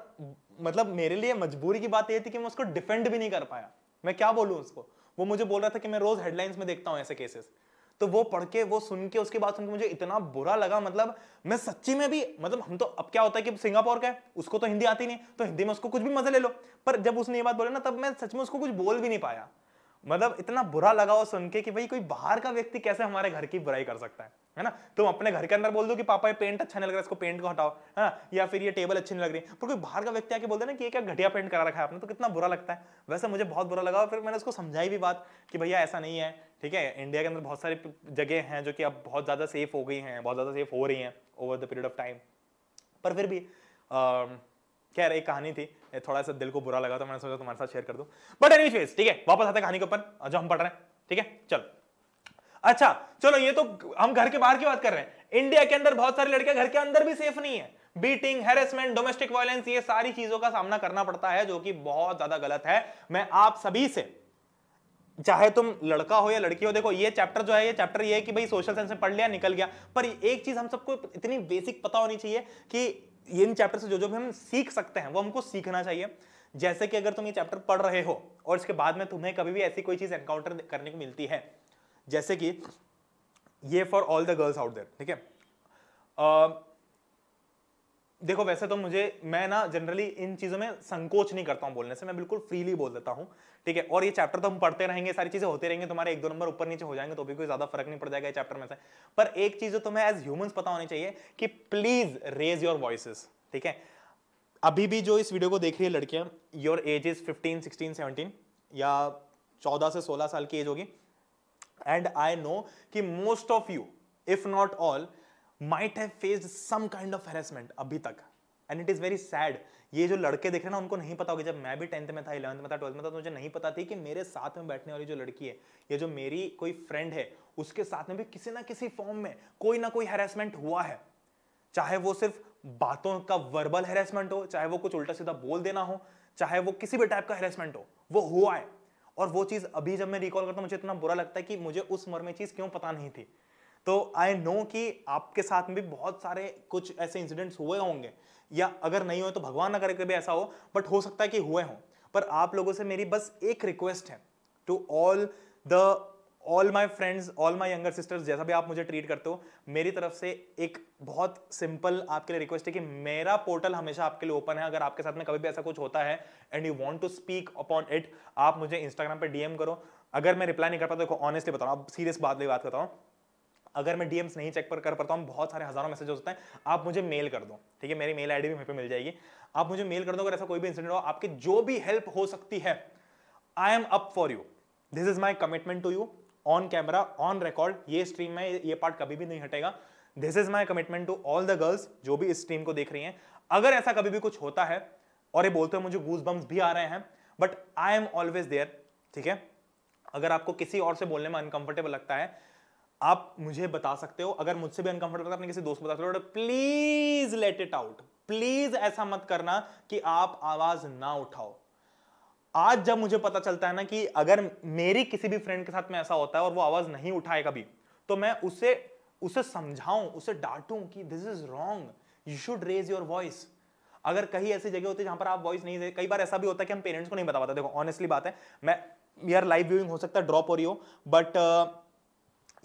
मतलब मेरे लिए मजबूरी की बात यह थी कि मैं उसको डिफेंड भी नहीं कर पाया मैं क्या बोलूँ उसको वो मुझे बोल रहा था कि मैं रोज हेडलाइंस में देखता हूँ ऐसे केसेस तो वो पढ़ के वो सुन के उसके बाद सुन के मुझे इतना बुरा लगा मतलब मैं सच्ची में भी मतलब हम तो अब क्या होता है कि सिंगापुर का है उसको तो हिंदी आती नहीं तो हिंदी में उसको कुछ भी मजा ले लो पर जब उसने ये बात बोली ना तब मैं सच में उसको कुछ बोल भी नहीं पाया मतलब इतना बुरा लगा वो सुन के कि भाई कोई बाहर का व्यक्ति कैसे हमारे घर की बुराई कर सकता है है ना तुम अपने घर के अंदर बोल दो कि पापा ये पेंट अच्छा नहीं लग रहा है इसको पेंट को हटाओ है हाँ? ना या फिर ये टेबल अच्छी नहीं लग रही पर कोई बाहर का व्यक्ति आके दे ना कि ये क्या घटिया पेंट करा रखा है आपने तो कितना बुरा लगता है वैसे मुझे बहुत बुरा लगा फिर मैंने उसको समझाई भी बात कि भैया ऐसा नहीं है ठीक है इंडिया के अंदर बहुत सारी जगह हैं जो कि अब बहुत ज़्यादा सेफ हो गई हैं बहुत ज़्यादा सेफ हो रही हैं over the period of time पर फिर भी खैर एक कहानी थी थोड़ा सा दिल को बुरा लगा तो मैंने सोचा तुम्हारे साथ शेयर कर दूं बट एनी ठीक है वापस आते कहानी के ऊपर जो हम पढ़ रहे हैं ठीक है चलो अच्छा चलो ये तो हम घर के बाहर की बात कर रहे हैं इंडिया के अंदर बहुत सारी लड़कियां घर के अंदर भी सेफ नहीं है बीटिंग हेरेसमेंट डोमेस्टिक वायलेंस ये सारी चीजों का सामना करना पड़ता है जो कि बहुत ज्यादा गलत है मैं आप सभी से चाहे तुम लड़का हो या लड़की हो देखो ये चैप्टर जो है ये चैप्टर ये है कि भाई सोशल साइंस में पढ़ लिया निकल गया पर एक चीज हम सबको इतनी बेसिक पता होनी चाहिए कि इन चैप्टर से जो जो भी हम सीख सकते हैं वो हमको सीखना चाहिए जैसे कि अगर तुम ये चैप्टर पढ़ रहे हो और इसके बाद में तुम्हें कभी भी ऐसी कोई चीज एनकाउंटर करने को मिलती है जैसे कि ये for all the girls out there ठीक है देखो वैसे तो मुझे मैं ना जनरली इन चीज़ों में संकोच नहीं करता हूं बोलने से मैं बिल्कुल फ्रीली बोल देता हूं ठीक है और ये चैप्टर तो हम पढ़ते रहेंगे सारी चीज़ें होती रहेंगे तुम्हारे एक दो नंबर ऊपर नीचे हो जाएंगे तो भी कोई ज़्यादा फर्क नहीं पड़ जाएगा चैप्टर में से पर एक चीज़ तो तुम्हें एज ह्यूम पता होनी चाहिए कि प्लीज़ रेज योर वॉइस ठीक है अभी भी जो इस वीडियो को देख रही है लड़कियां your age is fifteen sixteen seventeen या चौदह से सोलह साल की एज होगी एंड आई नो कि most of you if not all might have faced some kind of harassment अभी तक and it is very sad ये जो लड़के देख रहे हैं ना उनको नहीं पता होगी जब मैं भी टेंथ में था इलेवंथ में था ट्वेल्थ में था तो मुझे नहीं पता थी कि मेरे साथ में बैठने वाली जो लड़की है ये जो मेरी कोई फ्रेंड है उसके साथ में भी किसी ना किसी फॉर्म में कोई ना कोई हेरेसमेंट हुआ है चाहे वो सिर्फ बातों का वर्बल हेरेसमेंट हो चाहे वो कुछ उल्टा सीधा बोल देना हो चाहे वो किसी भी टाइप का हेरेसमेंट हो वो हुआ है और वो चीज़ अभी जब मैं रिकॉल करता हूँ मुझे इतना बुरा लगता है कि मुझे उस उम्र में चीज़ क्यों पता नहीं थी तो आई नो कि आपके साथ में भी बहुत सारे कुछ ऐसे इंसिडेंट्स हुए होंगे या अगर नहीं हुए तो भगवान ना करे कभी ऐसा हो बट हो सकता है कि हुए हों पर आप लोगों से मेरी बस एक रिक्वेस्ट है to all the all my friends all my younger sisters जैसा भी आप मुझे ट्रीट करते हो मेरी तरफ से एक बहुत सिंपल आपके लिए रिक्वेस्ट है कि मेरा पोर्टल हमेशा आपके लिए ओपन है अगर आपके साथ में कभी भी ऐसा कुछ होता है and you want to speak upon it आप मुझे इंस्टाग्राम पर डीएम करो अगर मैं रिप्लाई नहीं कर पाता देखो ऑनेस्टली बता रहा हूँ सीरियस बात भी बात करता हूँ अगर मैं डीएम्स नहीं चेक पर कर पाता हूँ बहुत सारे हजारों मैसेज होते हैं आप मुझे मेल कर दो ठीक है मेरी मेल आईडी भी वहीं पे मिल जाएगी आप मुझे मेल कर दो अगर ऐसा कोई भी इंसिडेंट हो आपकी जो भी हेल्प हो सकती है I am up for you this is my commitment to you on camera on record ये स्ट्रीम में ये पार्ट कभी भी नहीं हटेगा this is my commitment to all the girls जो भी इस स्ट्रीम को देख रही हैं अगर ऐसा कभी भी कुछ होता है और ये बोलते हैं मुझे गूज बम्स भी आ रहे हैं but I am always there ठीक है अगर आपको किसी और से बोलने में अनकंफर्टेबल लगता है आप मुझे बता सकते हो अगर मुझसे भी अनकंफर्टेबल लगता है किसी दोस्त को बता सकते हो please let it out please ऐसा मत करना कि आप आवाज ना उठाओ आज जब मुझे पता चलता है ना कि अगर मेरी किसी भी फ्रेंड के साथ में ऐसा होता है और वो आवाज नहीं उठाए कभी तो मैं उसे उसे समझाऊं उसे डांटूं कि this is wrong you should raise your voice अगर कहीं ऐसी जगह होती है जहां पर आप वॉइस नहीं कई बार ऐसा भी होता है कि हम पेरेंट्स को नहीं बता पाते देखो ऑनेस्टली बात है मैं यार लाइव व्यूइंग हो सकता है ड्रॉप हो रही हो बट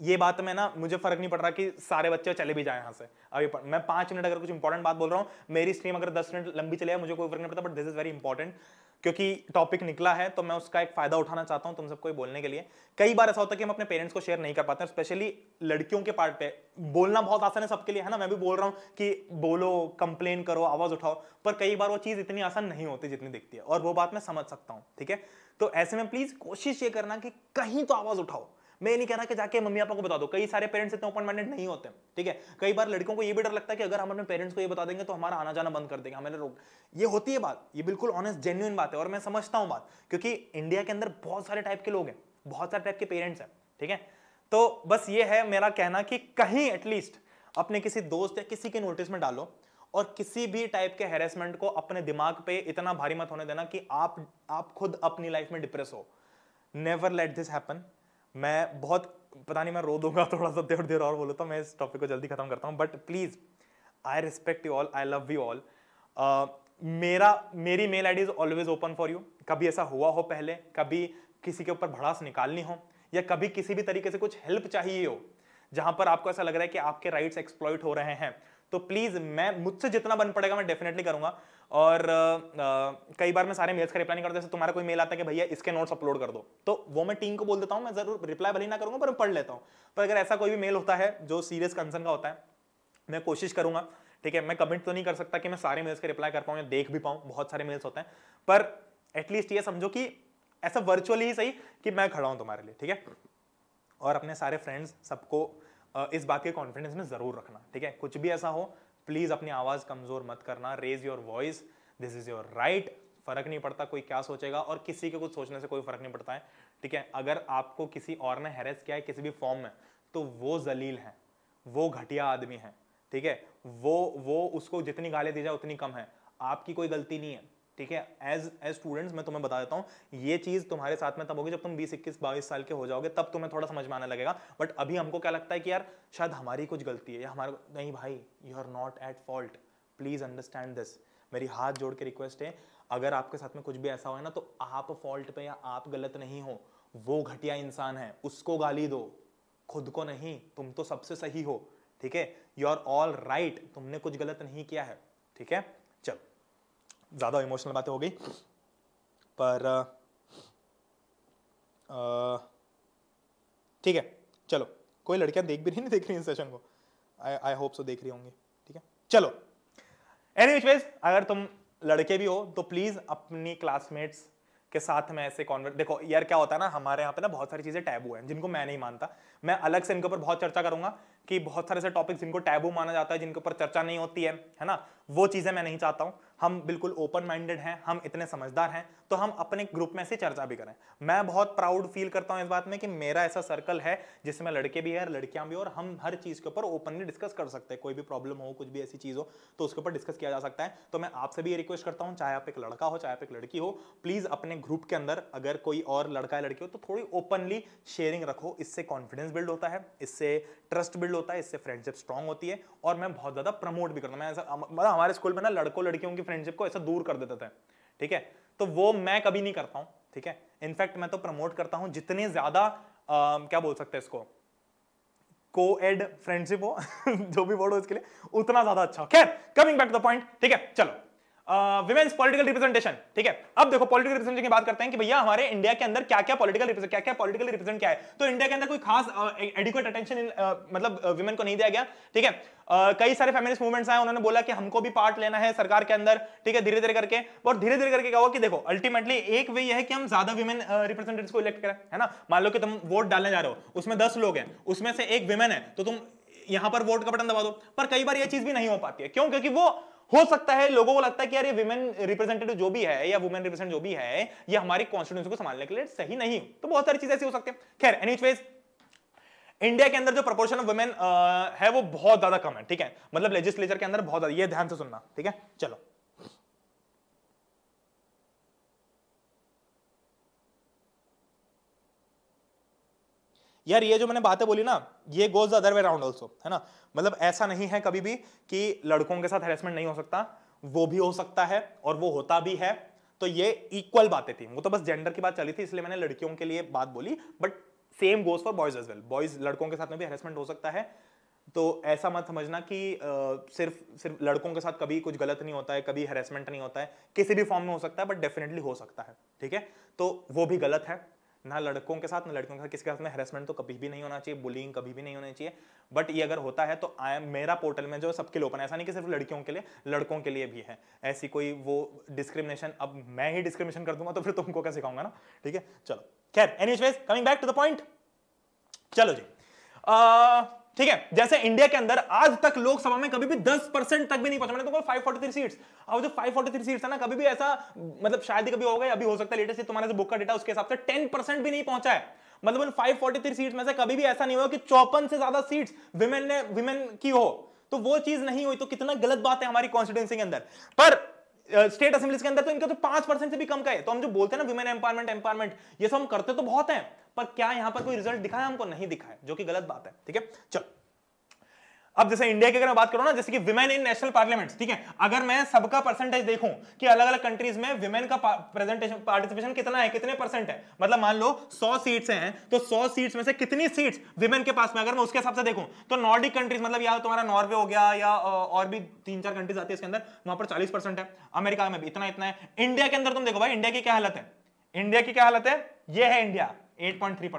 ये बात में ना मुझे फर्क नहीं पड़ रहा कि सारे बच्चे चले भी जाए यहां से अभी मैं पांच मिनट अगर कुछ इंपॉर्टेंट बात बोल रहा हूँ मेरी स्ट्रीम अगर दस मिनट लंबी चले मुझे कोई फर्क नहीं पड़ता but this is very important क्योंकि टॉपिक निकला है तो मैं उसका एक फायदा उठाना चाहता हूं तुम सबको बोलने के लिए कई बार ऐसा होता है कि हम अपने पेरेंट्स को शेयर नहीं कर पाते स्पेशली लड़कियों के पार्ट पे बोलना बहुत आसान है सबके लिए है ना मैं भी बोल रहा हूं कि बोलो कंप्लेन करो आवाज उठाओ पर कई बार वो चीज़ इतनी आसान नहीं होती जितनी दिखती है और वो बात मैं समझ सकता हूँ ठीक है तो ऐसे में प्लीज कोशिश ये करना कि कहीं तो आवाज उठाओ मैं नहीं कह रहा कि जाके मम्मी पापा को बता दो कई सारे पेरेंट्स इतने ओपन माइंडेड नहीं होते ठीक है कई बार लड़कियों को ये भी डर लगता है कि अगर हम अपने पेरेंट्स को ये बता देंगे तो हमारा आना जाना बंद कर देंगे हमें रोक ये होती है बात ये बिल्कुल ऑनेस्ट जेन्यून बात है और मैं समझता हूँ बात क्योंकि इंडिया के अंदर बहुत सारे टाइप के लोग हैं बहुत सारे टाइप के पेरेंट्स हैं ठीक है तो बस ये है मेरा कहना कि कहीं एटलीस्ट अपने किसी दोस्त या किसी के नोटिस में डालो और किसी भी टाइप के हेरेसमेंट को अपने दिमाग पे इतना भारी मत होने देना कि आप आप खुद अपनी लाइफ में डिप्रेस हो नेवर लेट दिस हैपन मैं बहुत पता नहीं मैं रो दूंगा थोड़ा सा देर देर और बोलो तो मैं इस टॉपिक को जल्दी खत्म करता हूँ but please I respect you all I love you all मेरा मेरी mail I D is always open for you कभी ऐसा हुआ हो पहले कभी किसी के ऊपर भड़ास निकालनी हो या कभी किसी भी तरीके से कुछ हेल्प चाहिए हो जहां पर आपको ऐसा लग रहा है कि आपके राइट्स एक्सप्लॉइट हो रहे हैं तो प्लीज़ मैं मुझसे जितना बन पड़ेगा मैं डेफिनेटली करूंगा और आ, कई बार मैं सारे मेल्स का रिप्लाई नहीं करता जैसे तुम्हारा कोई मेल आता है कि भैया इसके नोट्स अपलोड कर दो तो वो मैं टीम को बोल देता हूँ मैं जरूर रिप्लाई भले ना करूँगा पर मैं पढ़ लेता हूँ पर अगर ऐसा कोई भी मेल होता है जो सीरियस कंसर्न का होता है मैं कोशिश करूंगा ठीक है मैं कमेंट तो नहीं कर सकता कि मैं सारे मेल्स का रिप्लाई कर पाऊँ या देख भी पाऊँ बहुत सारे मेल्स होते हैं पर एटलीस्ट ये समझो कि ऐसा वर्चुअली ही सही कि मैं खड़ा हूँ तुम्हारे लिए ठीक है और अपने सारे फ्रेंड्स सबको इस बात के कॉन्फिडेंस में ज़रूर रखना ठीक है कुछ भी ऐसा हो प्लीज़ अपनी आवाज़ कमज़ोर मत करना raise your voice this is your right फ़र्क नहीं पड़ता कोई क्या सोचेगा और किसी के कुछ सोचने से कोई फ़र्क नहीं पड़ता है ठीक है अगर आपको किसी और ने हैरेस किया है किसी भी फॉर्म में तो वो जलील है वो घटिया आदमी है ठीक है वो वो उसको जितनी गाली दी जाए उतनी कम है आपकी कोई गलती नहीं है ठीक है एज एज स्टूडेंट्स मैं तुम्हें बता देता हूँ ये चीज़ तुम्हारे साथ में तब होगी जब तुम बीस इक्कीस बाईस साल के हो जाओगे तब तुम्हें थोड़ा समझ में आने लगेगा बट अभी हमको क्या लगता है कि यार शायद हमारी कुछ गलती है या हमारा नहीं भाई you are not at fault please understand this मेरी हाथ जोड़ के रिक्वेस्ट है अगर आपके साथ में कुछ भी ऐसा हो ना तो आप फॉल्ट पे या आप गलत नहीं हो वो घटिया इंसान है उसको गाली दो खुद को नहीं तुम तो सबसे सही हो ठीक है यू आर ऑल राइट तुमने कुछ गलत नहीं किया है ठीक है चलो ज़्यादा इमोशनल बातें हो गई पर ठीक है चलो कोई लड़कियां देख भी नहीं देख रही इन सेशन को आई आई होप सो देख रही होंगी ठीक है चलो एनी विच वेज अगर तुम लड़के भी हो तो प्लीज़ अपनी क्लासमेट्स के साथ में ऐसे कॉन्वर्ट देखो यार क्या होता है ना हमारे यहाँ पे ना बहुत सारी चीज़ें टैबू हैं जिनको मैं नहीं मानता मैं अलग से इनके ऊपर बहुत चर्चा करूंगा कि बहुत सारे ऐसे टॉपिक जिनको टैबू माना जाता है जिनके ऊपर चर्चा नहीं होती है है ना वो चीज़ें मैं नहीं चाहता हूँ हम बिल्कुल ओपन माइंडेड हैं हम इतने समझदार हैं तो हम अपने ग्रुप में से चर्चा भी करें मैं बहुत प्राउड फील करता हूँ इस बात में कि मेरा ऐसा सर्कल है जिसमें लड़के भी हैं लड़कियाँ भी और हम हर चीज़ के ऊपर ओपनली डिस्कस कर सकते हैं कोई भी प्रॉब्लम हो कुछ भी ऐसी चीज़ हो तो उसके ऊपर डिस्कस किया जा सकता है तो मैं आपसे भी ये रिक्वेस्ट करता हूँ चाहे आप एक लड़का हो चाहे आप एक लड़की हो प्लीज़ अपने ग्रुप के अंदर अगर कोई और लड़का या लड़की हो तो थोड़ी ओपनली शेयरिंग रखो इससे कॉन्फिडेंस बिल्ड होता है इससे ट्रस्ट बिल्ड होता है इससे फ्रेंडशिप स्ट्रांग होती है और मैं बहुत ज़्यादा प्रमोट भी करता हूँ मैं ऐसा मतलब हमारे स्कूल में ना लड़कों लड़कियों की फ्रेंडशिप को ऐसा दूर कर देते थे ठीक है तो वो मैं कभी नहीं करता हूँ ठीक है इनफैक्ट मैं तो प्रमोट करता हूँ जितने ज्यादा क्या बोल सकते हैं इसको को एड फ्रेंडशिप हो जो भी वर्ड हो इसके लिए उतना ज्यादा अच्छा खैर कमिंग बैक द पॉइंट ठीक है चलो विमेन्स पॉलिटिकल रिप्रेजेंटेशन ठीक है अब देखो पॉलिटिकल रिप्रेजेंटेशन की बात करते हैं कि भैया हमारे इंडिया के अंदर क्या क्या पॉलिटिकल रिप्रेजेंट क्या क्या पॉलिटिकल रिप्रेजेंट क्या है तो इंडिया के अंदर कोई खास एडिक्वेट अटेंशन मतलब वुमेन को नहीं दिया गया ठीक है Uh, कई सारे फेमिनिस्ट मूवमेंट्स आए उन्होंने बोला कि हमको भी पार्ट लेना है सरकार के अंदर ठीक है धीरे धीरे करके और धीरे धीरे करके क्या हुआ कि देखो अल्टीमेटली एक वे है कि हम ज्यादा विमेन रिप्रेजेंटेटिव को इलेक्ट करें है ना मान लो कि तुम वोट डालने जा रहे हो उसमें दस लोग हैं उसमें से एक विमेन है तो तुम यहां पर वोट का बटन दबा दो पर कई बार यह चीज भी नहीं हो पाती है क्यों क्योंकि वो हो सकता है लोगों को लगता है कि यार ये रिप्रेजेंटेटिव जो भी है या वुमेन रिप्रेजेंट जो भी है ये हमारी कॉन्स्टिट्यूशन को संभालने के लिए सही नहीं तो बहुत सारी चीजें ऐसी हो सकती है खैर एनीवेज इंडिया के अंदर जो प्रोपोर्शन ऑफ वुमेन है वो बहुत ज्यादा कम है ठीक है मतलब लेजिस्लेचर के अंदर बहुत ज्यादा ये ध्यान से सुनना ठीक है चलो यार ये जो मैंने बातें बोली ना ये goes other way round also है ना मतलब ऐसा नहीं है कभी भी कि लड़कों के साथ हेरेसमेंट नहीं हो सकता वो भी हो सकता है और वो होता भी है तो ये इक्वल बातें थी वो तो बस जेंडर की बात चली थी इसलिए मैंने लड़कियों के लिए बात बोली but same goes for boys as well boys लड़कों के साथ में भी हेरेसमेंट हो सकता है तो ऐसा मत समझना कि आ, सिर्फ सिर्फ लड़कों के साथ कभी कुछ गलत नहीं होता है कभी हेरेसमेंट नहीं होता है किसी भी फॉर्म में हो सकता है बट डेफिनेटली हो सकता है ठीक है तो वो भी गलत है ना लड़कों के साथ ना लड़कियों के साथ किसी के साथ में हेरासमेंट तो कभी भी नहीं होना चाहिए बुलिंग कभी भी नहीं होना चाहिए बट ये अगर होता है तो आई एम मेरा पोर्टल में जो सबके लिए ओपन है ऐसा नहीं कि सिर्फ लड़कियों के लिए लड़कों के लिए भी है ऐसी कोई वो डिस्क्रिमिनेशन अब मैं ही डिस्क्रिमिनेशन कर दूंगा तो फिर तुमको क्या सिखाऊंगा ना ठीक है चलो खैर anyways coming back to the point चलो जी ठीक है जैसे इंडिया के अंदर आज तक लोकसभा में कभी भी 10 परसेंट तक भी नहीं पहुंचा मैंने तो फाइव फोर्टी थ्री सीट्स जो 543 सीट्स है ना कभी भी ऐसा मतलब शायद ही कभी हो गए अभी हो सकता है लेटेस्ट तुम्हारे से बुक का डेटा उसके हिसाब से टेन परसेंट भी नहीं पहुंचा है मतलब उन 543 सीट्स में से कभी भी ऐसा नहीं हुआ कि चौपन से ज्यादा सीट विमेन ने विमेन की हो तो वो चीज नहीं हुई तो कितना गलत बात है हमारी कॉन्स्टिट्यूंसी के अंदर पर स्टेट असेंबली के अंदर तो इनका तो पांच परसेंट से भी कम का है तो हम जो बोलते हैं ना विमेन एम्पावरमेंट एम्पावरमेंट ये सब हम करते तो बहुत हैं पर क्या यहां पर कोई रिजल्ट दिखाया हमको नहीं दिखाया जो कि गलत बात है ठीक है चलो अब जैसे इंडिया की अगर मैं बात करूं ना जैसे कि विमेन इन नेशनल पार्लियामेंट ठीक है अगर मैं सबका परसेंटेज देखूं कि अलग अलग कंट्रीज में विमेन का प्रेजेंटेशन पार्टिसिपेशन कितना है कितने परसेंट है मतलब मान लो 100 सीट्स हैं तो 100 सीट्स में से कितनी सीट्स विमेन के पास में अगर मैं उसके हिसाब से देखूं तो नॉर्डिक कंट्रीज मतलब या तो तुम्हारा नॉर्वे हो गया या और भी तीन चार कंट्रीज आती है इसके अंदर वहां पर चालीस है अमेरिका में भी इतना इतना है इंडिया के अंदर तुम देखो भाई इंडिया की क्या हालत है इंडिया की क्या हालत है यह है इंडिया 8.3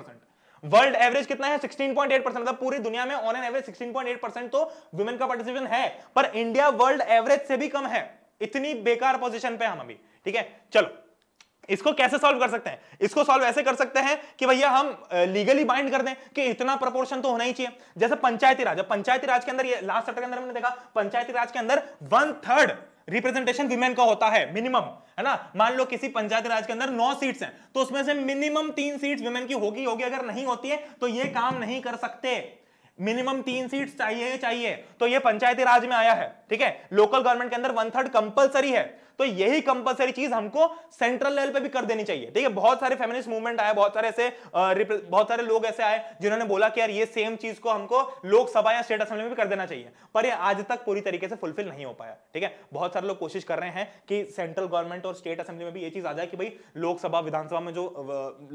वर्ल्ड एवरेज कितना है 16.8 परसेंट मतलब पूरी दुनिया में ऑन एन एवरेज 16.8 परसेंट तो वुमेन का पार्टिसिपेशन है पर इंडिया वर्ल्ड एवरेज से भी कम है इतनी बेकार पोजीशन पे हम अभी ठीक है चलो इसको कैसे सॉल्व कर सकते हैं इसको सॉल्व ऐसे कर सकते हैं कि भैया हम लीगली बाइंड कर दें कि इतना प्रोपोर्शन तो होना ही चाहिए जैसे पंचायती राज पंचायती राज के अंदर ये लास्ट चैप्टर के अंदर हमने देखा पंचायती राज के अंदर वन थर्ड रिप्रेजेंटेशन विमेन का होता है मिनिमम है ना मान लो किसी पंचायत राज के अंदर नौ सीट्स हैं तो उसमें से मिनिमम तीन सीट्स वुमेन की होगी होगी अगर नहीं होती है तो ये काम नहीं कर सकते मिनिमम तीन सीट्स चाहिए चाहिए तो ये पंचायती राज में आया है ठीक है लोकल गवर्नमेंट के अंदर वन थर्ड कंपलसरी है तो यही कंपलसरी चीज हमको सेंट्रल लेवल पे भी कर देनी चाहिए ठीक है बहुत सारे फेमिनिस्ट मूवमेंट आए बहुत सारे ऐसे बहुत सारे लोग ऐसे आए जिन्होंने बोला कि यार ये सेम चीज को हमको लोकसभा या स्टेट असेंबली में भी कर देना चाहिए पर ये आज तक पूरी तरीके से फुलफिल नहीं हो पाया ठीक है बहुत सारे लोग कोशिश कर रहे हैं कि सेंट्रल गवर्नमेंट और स्टेट असेंबली में भी ये चीज आ जाए कि भाई लोकसभा विधानसभा में जो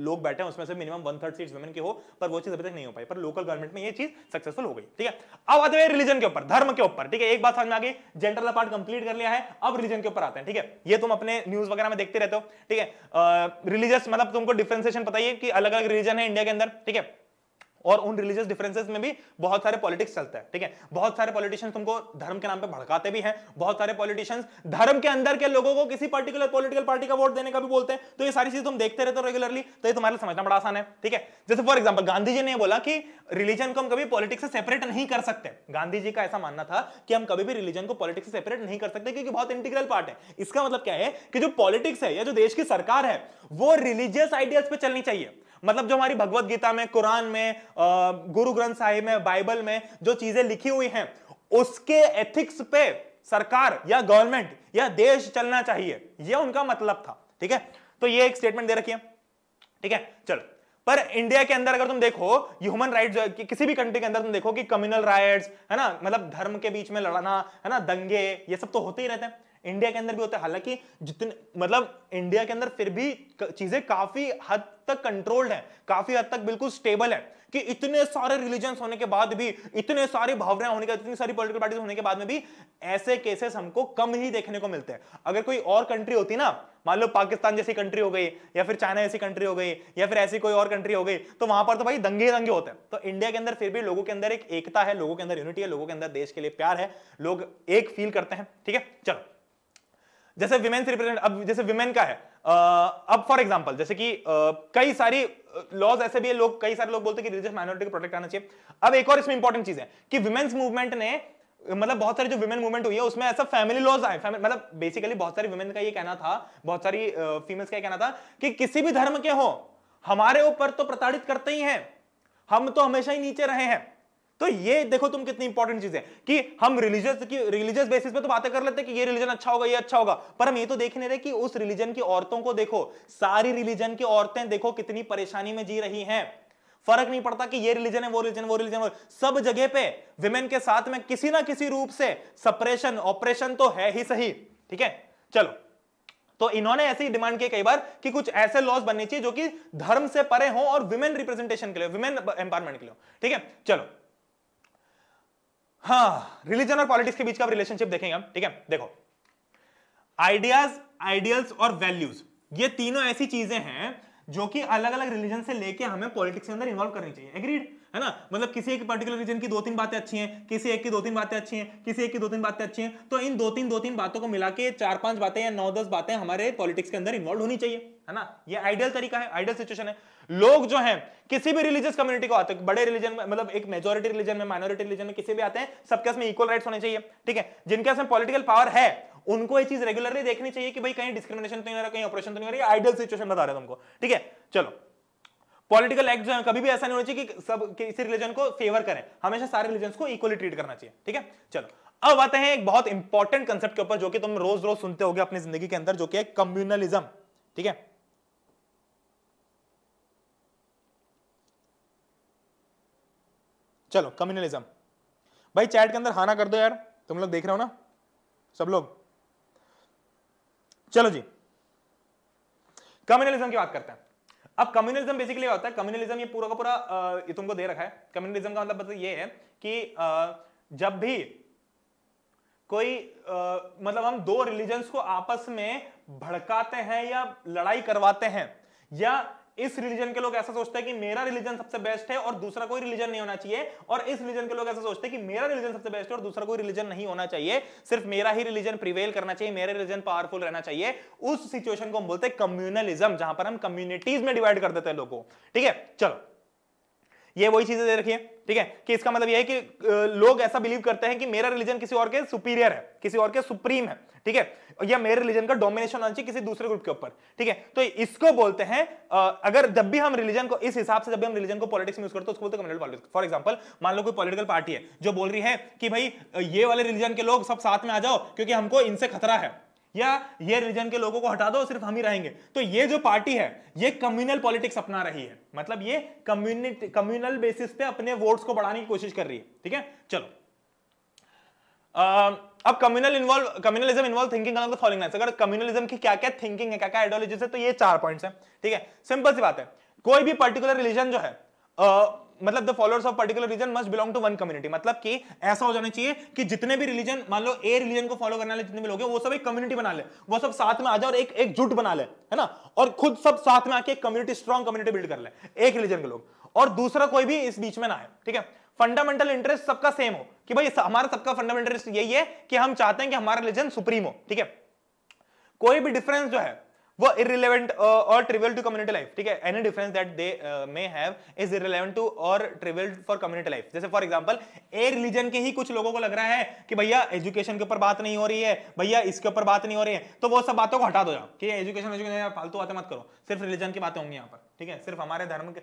लोग बैठे हैं उसमें से minimum one third seat women की हो पर वो चीज अभी तक नहीं हो पाई पर लोकल गवर्नमेंट में ये चीज सक्सेसफुल हो गई ठीक है अब आते हुए रिलीजन के ऊपर धर्म के ऊपर ठीक है एक बात समझ में आ गई जेंटर पार्ट कंप्लीट कर लिया है अब रिलीजन के ऊपर आते हैं ठीक है ये तुम अपने न्यूज वगैरह में देखते रहते हो ठीक है रिलीजियस मतलब तुमको डिफ्रेंसिएशन पता ही है कि अलग अलग रिलीजन है इंडिया के अंदर ठीक है और उन रिलीजियस डिफरेंसेस में भी बहुत सारे पॉलिटिक्स चलता है ठीक है बहुत सारे पॉलिटिशियंस तुमको धर्म के नाम पे भड़काते भी हैं बहुत सारे पॉलिटिशियंस धर्म के अंदर के लोगों को किसी पर्टिकुलर पॉलिटिकल पार्टी का वोट देने का भी बोलते हैं तो ये सारी चीज तुम देखते रहते हो रेगुलरली तो ये तुम्हारे समझना बड़ा आसान है ठीक है जैसे फॉर एग्जाम्पल गांधी जी ने बोला कि रिलीजन को हम कभी पॉलिटिक्स से सेपरेट नहीं कर सकते गांधी जी का ऐसा मानना था कि हम कभी भी रिलीजन को पॉलिटिक्स से सेपरेट नहीं कर सकते क्योंकि बहुत इंटीग्रल पार्ट है इसका मतलब क्या है कि जो पॉलिटिक्स है या जो देश की सरकार है वो रिलीजियस आइडियाज पे चलनी चाहिए मतलब जो हमारी भगवत गीता में कुरान में गुरु ग्रंथ साहिब में बाइबल में जो चीजें लिखी हुई हैं उसके एथिक्स पे सरकार या गवर्नमेंट या देश चलना चाहिए यह उनका मतलब था ठीक है तो यह एक स्टेटमेंट दे रखी है ठीक है चलो पर इंडिया के अंदर अगर तुम देखो ह्यूमन राइट कि, किसी भी कंट्री के अंदर तुम देखो कि कम्युनल राइट्स है ना मतलब धर्म के बीच में लड़ना है ना दंगे ये सब तो होते ही रहते हैं इंडिया के अंदर भी होते हैं हालांकि जितने मतलब इंडिया के अंदर फिर भी चीजें काफी हद तक कंट्रोल्ड है काफी हद तक बिल्कुल स्टेबल है कि इतने सारे रिलीजन होने के बाद भी इतने सारे भावनाएं होने के बाद इतनी सारी पोलिटिकल पार्टी होने के बाद में भी ऐसे केसेस हमको कम ही देखने को मिलते हैं अगर कोई और कंट्री होती ना मान लो पाकिस्तान जैसी कंट्री हो गई या फिर चाइना जैसी कंट्री हो गई या फिर ऐसी कोई और कंट्री हो गई तो वहां पर तो भाई दंगे दंगे होते हैं तो इंडिया के अंदर फिर भी लोगों के अंदर एक एकता है लोगों के अंदर यूनिटी है लोगों के अंदर देश के लिए प्यार है लोग एक फील करते हैं ठीक है चलो जैसे विमेन्स रिप्रेजेंट अब जैसे विमेन का है Uh, अब फॉर एग्जांपल जैसे कि uh, कई सारी लॉज uh, ऐसे भी है लोग कई सारे लोग बोलते हैं कि रिलीजियस माइनॉरिटी को प्रोटेक्ट करना चाहिए अब एक और इसमें इंपॉर्टेंट चीज है कि वुमेन्स मूवमेंट ने मतलब बहुत सारी जो वुमेन मूवमेंट हुई है उसमें ऐसा फैमिली लॉज आए मतलब बेसिकली बहुत सारी वुमेन का ये कहना था बहुत सारी फीमेल्स का ये कहना था कि किसी भी धर्म के हो हमारे ऊपर तो प्रताड़ित करते ही हैं हम तो हमेशा ही नीचे रहे हैं तो ये देखो तुम कितनी इंपॉर्टेंट चीज है कि हम रिलीजियस की रिलीजियस बेसिस पे तो बातें कर लेते हैं कि ये रिलीजन अच्छा होगा ये अच्छा होगा पर हम ये तो देख नहीं रहे कि उस रिलीजन की औरतों को देखो सारी रिलीजन की औरतें देखो कितनी परेशानी में जी रही हैं फर्क नहीं पड़ता कि ये रिलीजन है वो रिलीजन वो रिलीजन सब जगह पे विमेन के साथ में किसी ना किसी रूप से सपरेशन ऑपरेशन तो है ही सही ठीक है चलो तो इन्होंने ऐसे ही डिमांड किया कई बार कि कुछ ऐसे लॉज बनने चाहिए जो कि धर्म से परे हो और विमेन रिप्रेजेंटेशन के लिए विमेन एम्पावरमेंट के लिए ठीक है चलो हाँ रिलीजन और पॉलिटिक्स के बीच का रिलेशनशिप देखेंगे हम ठीक है देखो आइडियाज आइडियल्स और वैल्यूज ये तीनों ऐसी चीजें हैं जो कि अलग अलग रिलीजन से लेके हमें पॉलिटिक्स के अंदर इन्वॉल्व करनी चाहिए एग्रीड है ना मतलब किसी एक पर्टिकुलर रीजन की दो तीन बातें अच्छी हैं किसी एक की दो तीन बातें अच्छी हैं किसी एक की दो तीन बातें अच्छी हैं तो इन दो तीन दो तीन बातों को मिला के चार पांच बातें या नौ दस बातें हमारे पॉलिटिक्स के अंदर इन्वॉल्व होनी चाहिए है ना ये आइडियल तरीका है आइडियल सिचुएशन है लोग जो हैं किसी भी रिलीजियस कम्युनिटी को आते हैं बड़े रिलीजन में मतलब एक मेजोरिटी रिलीजन में माइनॉरिटी रिलीजन में किसी भी आते हैं सबके पास में इक्वल राइट्स होने चाहिए ठीक है जिनके पास में पॉलिटिकल पावर है उनको ये चीज रेगुलरली देखनी चाहिए कि भाई कहीं डिस्क्रिमिनेशन तो नहीं हो रहा कहीं ऑपरेशन तो नहीं हो रहा आइडियल सिचुएशन बता रहे तुमको ठीक है चलो पॉलिटिकल एक्ट जो है कभी भी ऐसा नहीं होना चाहिए कि सब किसी रिलीजन को फेवर करें हमेशा सारे रिलीजन को इक्वली ट्रीट करना चाहिए ठीक है चलो अब आते हैं एक बहुत इंपॉर्टेंट कंसेप्ट के ऊपर जो कि तुम रोज रोज सुनते होगे अपनी जिंदगी के अंदर जो कि है कम्युनलिज्म ठीक है चलो कम्युनलिज्म भाई चैट के अंदर हाना कर दो यार तुम लोग देख रहे हो ना सब लोग चलो जी कम्युनलिज्म की बात करते हैं अब कम्युनलिज्म बेसिकली होता है कम्युनलिज्म ये पूरा का पूरा ये तुमको दे रखा है कम्युनलिज्म का मतलब ये है कि जब भी कोई मतलब हम दो रिलीजन्स को आपस में भड़काते हैं या लड़ाई करवाते हैं या इस रिलीजन के लोग ऐसा सोचते हैं कि मेरा रिलीजन सबसे बेस्ट है और दूसरा कोई रिलीजन नहीं होना चाहिए और इस रिलीजन के लोग ऐसा सोचते हैं कि मेरा रिलीजन सबसे बेस्ट है और दूसरा कोई रिलीजन नहीं होना चाहिए सिर्फ मेरा ही रिलीजन प्रिवेल करना चाहिए मेरा रिलीजन पावरफुल रहना चाहिए उस सिचुएशन को हम बोलते हैं कम्युनलिज्म जहां पर हम कम्युनिटीज में डिवाइड कर देते हैं लोगों ठीक है चलो ये वही चीजें दे रखी है ठीक है कि इसका मतलब यह है कि लोग ऐसा बिलीव करते हैं कि मेरा रिलीजन किसी और के सुपीरियर है किसी और के सुप्रीम है ठीक है या मेरे रिलीजन का डोमिनेशन होना चाहिए किसी दूसरे ग्रुप के ऊपर ठीक है तो इसको बोलते हैं अगर जब भी हम रिलीजन को इस हिसाब से जब भी हम रिलीजन को पॉलिटिक्स में यूज करते हैं उसको बोलते हैं पॉलिटिक्स फॉर एग्जाम्पल मान लो कोई पॉलिटिकल पार्टी है जो बोल रही है कि भाई ये वाले रिलीजन के लोग सब साथ में आ जाओ क्योंकि हमको इनसे खतरा है या ये रिलीजन के लोगों को हटा दो सिर्फ हम ही रहेंगे तो ये जो पार्टी है ये कम्युनल पॉलिटिक्स अपना रही है मतलब ये कम्युनिटी कम्युनल बेसिस पे अपने वोट्स को बढ़ाने की कोशिश कर रही है ठीक है चलो आ, अब communal involve communalism involve thinking along the following lines अगर कम्युनलिज्म की क्या क्या थिंकिंग है क्या क्या आइडियोलॉजी है तो ये चार पॉइंट्स है ठीक है सिंपल सी बात है कोई भी पर्टिकुलर रिलीजन जो है मतलब the followers of particular region must belong to one community मतलब कि ऐसा हो जाना चाहिए कि जितने भी रिलीजन मान लो ए रिलीजन को फॉलो करने वाले जितने भी लोग हैं वो सब एक कम्युनिटी बना ले वो सब साथ में आ जाए और एक एक जुट बना ले है ना और खुद सब साथ में आके एक कम्युनिटी स्ट्रॉन्ग कम्युनिटी बिल्ड कर ले एक रिलीजन के लोग और दूसरा कोई भी इस बीच में ना आए ठीक है फंडामेंटल इंटरेस्ट सबका सेम हो कि भाई हमारा सबका फंडामेंटल इंटरेस्ट यही है कि हम चाहते हैं कि हमारा रिलीजन सुप्रीम हो ठीक है कोई भी डिफरेंस जो है वो इरिलेवेंट और ट्रिवियल टू कम्युनिटी लाइफ ठीक है any difference that they may have is irrelevant to और ट्रिवियल फॉर कम्युनिटी लाइफ जैसे फॉर एग्जांपल ए रिलीजन के ही कुछ लोगों को लग रहा है कि भैया एजुकेशन के ऊपर बात नहीं हो रही है भैया इसके ऊपर बात नहीं हो रही है तो वो सब बातों को हटा दो जाओ ठीक है एजुकेशन एजुकेशन फालतू बातें मत करो सिर्फ रिलीजन की बातें होंगी यहाँ पर ठीक है सिर्फ हमारे धर्म के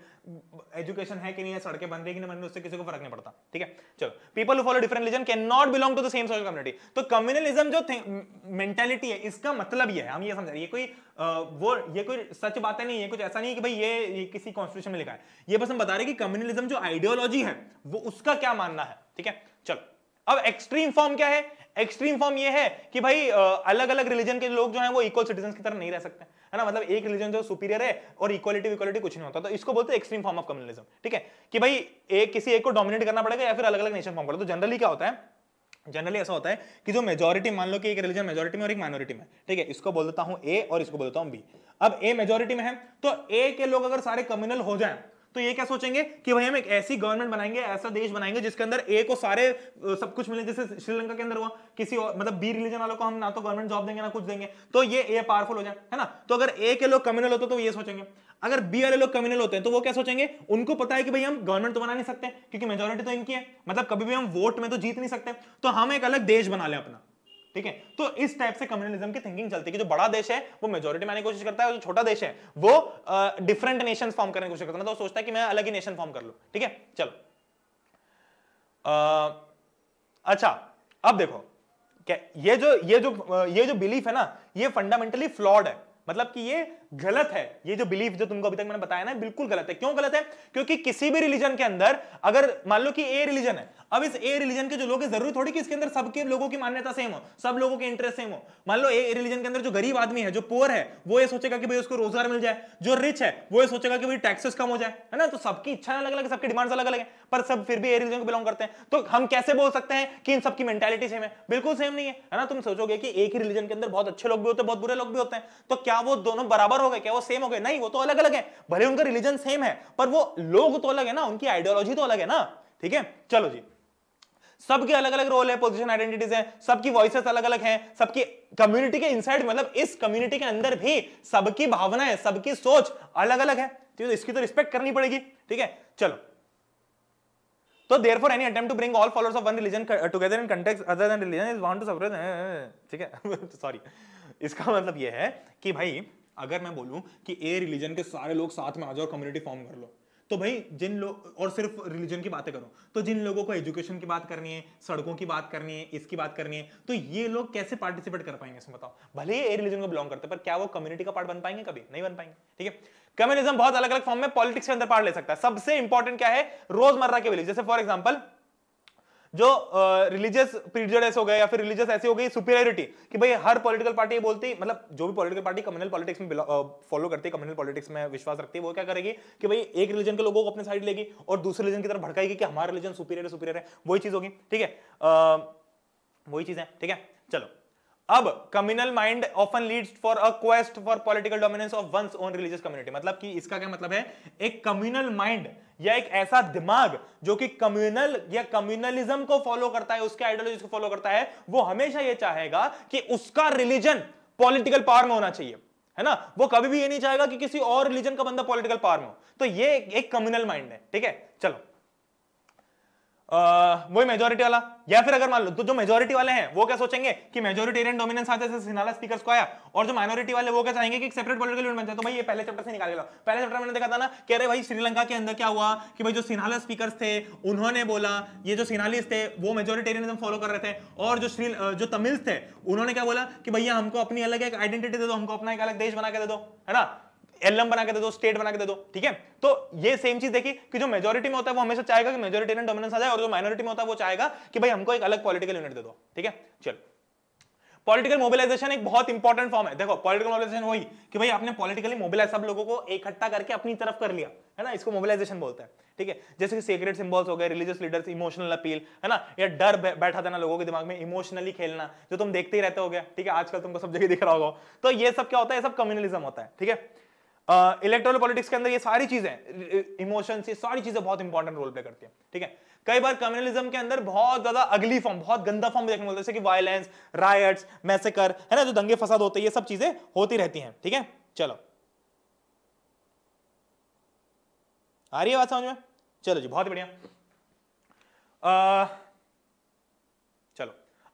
एजुकेशन है कि नहीं है सड़कें बंद है कि नहीं बंद उससे किसी को फर्क नहीं पड़ता ठीक है चलो people who follow different religion can not belong to the same social community तो कम्युनलिज्म जो मेंटेलिटी है इसका मतलब ये है हम ये समझ रहे ये कोई वो ये कोई सच बातें नहीं है कुछ ऐसा नहीं है कि भाई ये, ये किसी कॉन्स्टिट्यूशन में लिखा है ये बस हम बता रहे कि कम्युनलिज्म जो आइडियोलॉजी है वो उसका क्या मानना है ठीक है चलो अब एक्सट्रीम फॉर्म क्या है एक्सट्रीम फॉर्म ये है कि भाई अलग अलग रिलीजन के लोग जो है वो इक्वल सिटीजन की तरह नहीं रह सकते है ना मतलब एक रिलीजन जो सुपीरियर है और इक्वालिटी इक्वालिटी कुछ नहीं होता तो इसको बोलते हैं एक्सट्रीम फॉर्म ऑफ कम्युनलिज्म ठीक है कि भाई एक किसी एक को डोमिनेट करना पड़ेगा या फिर अलग अलग नेशन फॉर्म करो तो जनरली क्या होता है जनरली ऐसा होता है कि जो मेजोरिटी मान लो कि एक रिलीजन मेजोरिटी में और एक माइनॉरिटी में ठीक है इसको बोल देता हूँ ए और इसको बोल देता हूँ बी अब ए मेजोरिटी में है तो ए के लोग अगर सारे कम्युनल हो जाए तो ये क्या सोचेंगे कि भाई हम एक ऐसी गवर्नमेंट बनाएंगे ऐसा देश बनाएंगे जिसके अंदर ए को सारे सब कुछ मिले जैसे श्रीलंका के अंदर हुआ किसी और मतलब बी रिलीजन वालों को हम ना तो गवर्नमेंट जॉब देंगे ना कुछ देंगे तो ये ए पावरफुल हो जाए है ना तो अगर ए के लोग कम्युनल होते तो ये सोचेंगे अगर बी वाले लोग कम्युनल होते हैं तो वो क्या सोचेंगे उनको पता है कि भाई हम गवर्नमेंट तो बना नहीं सकते क्योंकि मेजोरिटी तो इनकी है मतलब कभी भी हम वोट में तो जीत नहीं सकते तो हम एक अलग देश बना ले अपना ठीक है तो इस टाइप से कम्युनलिज्म की थिंकिंग चलती है कि जो बड़ा देश है वो मेजोरिटी मारने की कोशिश करता है जो छोटा देश है वो डिफरेंट नेशन फॉर्म करने की कोशिश करता है तो सोचता है कि मैं अलग ही नेशन फॉर्म कर लू ठीक है चलो अच्छा अब देखो क्या ये जो ये जो ये जो बिलीफ है ना ये फंडामेंटली फ्लॉड है मतलब कि ये गलत है ये जो बिलीफ जो तुमको अभी तक मैंने बताया ना बिल्कुल गलत है क्यों गलत है क्योंकि किसी भी रिलीजन के अंदर अगर मान लो कि ए रिलीजन है अब इस ए रिलीजन के जो लोग जरूरी थोड़ी कि इसके अंदर सबके लोगों की मान्यता सेम हो सब लोगों के इंटरेस्ट सेम हो मान लो ए रिलीजन के अंदर जो गरीब आदमी है जो पोअर है वो ये सोचेगा कि भाई उसको रोजगार मिल जाए जो रिच है वो ये सोचेगा कि भाई टैक्सेस कम हो जाए है ना तो सबकी इच्छा अलग अलग सबकी डिमांड्स अलग अलग है पर सब फिर भी ए रिलीजन को बिलोंग करते हैं तो हम कैसे बोल सकते हैं कि इन सबकी मेंटेलिटी सेम है बिल्कुल सेम नहीं है ना तुम सोचोगे कि एक ही रिलीजन के अंदर बहुत अच्छे लोग भी होते हैं बहुत बुरे लोग भी होते हैं तो क्या वो दोनों बराबर हो गए क्या वो सेम हो गए नहीं वो तो अलग अलग है भले उनका रिलीजन सेम है पर वो लोग तो अलग है ना उनकी आइडियोलॉजी तो अलग है ना ठीक है चलो जी सबके अलग अलग रोल है पोजिशन आइडेंटिटीज है सबकी वॉइस अलग अलग है सबकी कम्युनिटी के इनसाइड मतलब इस कम्युनिटी के अंदर भी सबकी भावना है सबकी सोच अलग अलग है ठीक है तो इसकी तो रिस्पेक्ट करनी पड़ेगी ठीक है चलो तो there for any attempt bring all followers of one religion together in context other than religion is want to separate ठीक है सॉरी इसका मतलब ये है कि भाई अगर मैं बोलूं कि ए रिलीजन के सारे लोग साथ में आ जाओ कम्युनिटी फॉर्म कर लो तो भाई जिन लोग और सिर्फ रिलीजन की बातें करो तो जिन लोगों को एजुकेशन की बात करनी है सड़कों की बात करनी है इसकी बात करनी है तो ये लोग कैसे पार्टिसिपेट कर पाएंगे इसमें बताओ भले ही ए रिलीजन को बिलोंग करते पर क्या वो कम्युनिटी का पार्ट बन पाएंगे कभी नहीं बन पाएंगे ठीक है कम्युनिज्म बहुत अलग अलग फॉर्म में पॉलिटिक्स के अंदर पार्ट ले सकता है सबसे इंपॉर्टेंट क्या है रोजमर्रा के विलेज जैसे फॉर एग्जाम्पल जो रिलीजियस प्रीजडेस हो गए या फिर रिलीजियस ऐसी हो गई सुपीरियरिटी कि भाई हर पॉलिटिकल पार्टी बोलती मतलब जो भी पॉलिटिकल पार्टी कम्युनल पॉलिटिक्स में फॉलो करती है कम्युनल पॉलिटिक्स में विश्वास रखती है वो क्या करेगी कि भाई एक रिलीजन के लोगों को अपने साइड लेगी और दूसरे रिलीजन की तरफ भड़काएगी कि हमारा रिलीजन सुपीरियर है सुपीरियर है वही चीज होगी ठीक है वही चीज है ठीक है चलो अब communal mind often leads for a quest for political dominance of one's own religious community मतलब कि इसका क्या मतलब है एक कम्युनल माइंड या एक ऐसा दिमाग जो कि कम्युनल या कम्युनलिज्म को फॉलो करता है उसके आइडियोलॉजी को फॉलो करता है वो हमेशा ये चाहेगा कि उसका रिलीजन पॉलिटिकल पावर में होना चाहिए है ना वो कभी भी ये नहीं चाहेगा कि किसी और रिलीजन का बंदा पॉलिटिकल पावर में हो तो ये एक कम्युनल माइंड है ठीक है चलो वही मेजोरिटी वाला या फिर अगर मान लो तो जो मेजोरिटी वाले हैं वो क्या सोचेंगे कि मेजोरिटेरियन डोमिनेंस आते से सिनाला स्पीकर्स को आया और जो माइनॉरिटी वाले वो क्या चाहेंगे कि एक सेपरेट पॉलिटिकल यूनिट बन तो भाई ये पहले चैप्टर से निकाल लो पहले चैप्टर मैंने देखा था ना कह रहे भाई श्रीलंका के अंदर क्या हुआ कि भाई जो सिनाला स्पीकर्स थे उन्होंने बोला ये जो सिनालिस थे वो मेजोरिटेरियनिज्म फॉलो कर रहे थे और जो श्री जो तमिल्स थे उन्होंने क्या बोला कि भैया हमको अपनी अलग एक आइडेंटिटी दे दो हमको अपना एक अलग देश बना के दे दो है ना एलएम बना के दे दो स्टेट बना के दे दो ठीक है तो ये सेम चीज देखिए कि जो मेजोरिटी में होता है वो हमेशा चाहेगा कि मेजोरिटेरियन डोमिनेंस आ जाए और जो माइनॉरिटी में होता है वो चाहेगा कि भाई हमको एक अलग पॉलिटिकल यूनिट दे दो ठीक है चलो पॉलिटिकल मोबिलाइजेशन एक बहुत इंपॉर्टेंट फॉर्म है देखो पॉलिटिकल मोबिलाइजेशन वही कि भाई आपने पॉलिटिकली मोबिलाइज सब लोगों को इकट्ठा करके अपनी तरफ कर लिया है ना इसको मोबिलाइजेशन बोलता है ठीक है जैसे कि सीक्रेट सिंबल्स हो गए रिलीजियस लीडर्स इमोशनल अपील है ना या डर बैठा देना लोगों के दिमाग में इमोशनली खेलना जो तुम देखते ही रहते हो गया ठीक है आजकल तुमको सब जगह दिख रहा होगा तो ये सब क्या होता है ये सब कम्युनलिज्म होता है ठीक है इलेक्ट्रोल पॉलिटिक्स के अंदर ये सारी चीजें इमोशंस ये सारी चीजें बहुत इंपॉर्टेंट रोल प्ले करती है ठीक है कई बार कम्युनलिज्म के अंदर बहुत ज्यादा अगली फॉर्म बहुत गंदा फॉर्म देखने को मिलता है जैसे कि वायलेंस रायट्स मैसेकर है ना जो दंगे फसाद होते हैं ये सब चीजें होती रहती हैं ठीक है चलो आ रही है बात समझ में चलो जी बहुत बढ़िया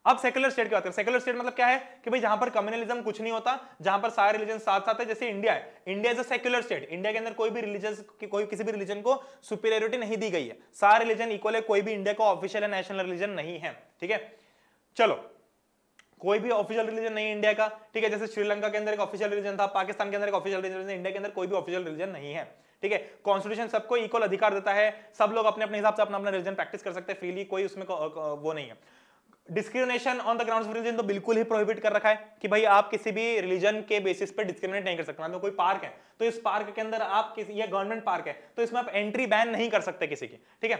अब सेकुलर स्टेट की बात करें सेकुलर स्टेट मतलब क्या है कि भाई जहां पर कम्युनलिज्म कुछ नहीं होता जहां पर सारे रिलीजन साथ साथ है जैसे इंडिया है India is a secular state India के अंदर कोई भी रिलीजन कोई किसी भी रिलीजन को सुपीरियरिटी नहीं दी गई है सारे रिलीजन इक्वल है कोई भी इंडिया का ऑफिशियल है नेशनल रिलीजन नहीं है ठीक है चलो कोई भी ऑफिशियल रिलीजन नहीं इंडिया का ठीक है जैसे श्रीलंका के अंदर एक ऑफिशियल रिलीजन था पाकिस्तान के अंदर एक ऑफिशियल रिलीजन था इंडिया के अंदर कोई भी ऑफिशियल रिलीजन नहीं है ठीक है कॉन्स्टिट्यूशन सबको इक्वल अधिकार देता है सब लोग अपने अपने हिसाब से अपना अपना रिलीजन प्रैक्टिस कर सकते हैं फ्रीली कोई उसमें को, को, वो नहीं है discrimination on the ground of religion तो बिल्कुल ही प्रोहिबिट कर रखा है कि भाई आप किसी भी रिलीजन के बेसिस पे डिस्क्रिमिनेट नहीं कर सकते मतलब कोई पार्क है तो इस पार्क के अंदर आप किसी या गवर्नमेंट पार्क है तो इसमें आप एंट्री बैन नहीं कर सकते किसी की ठीक है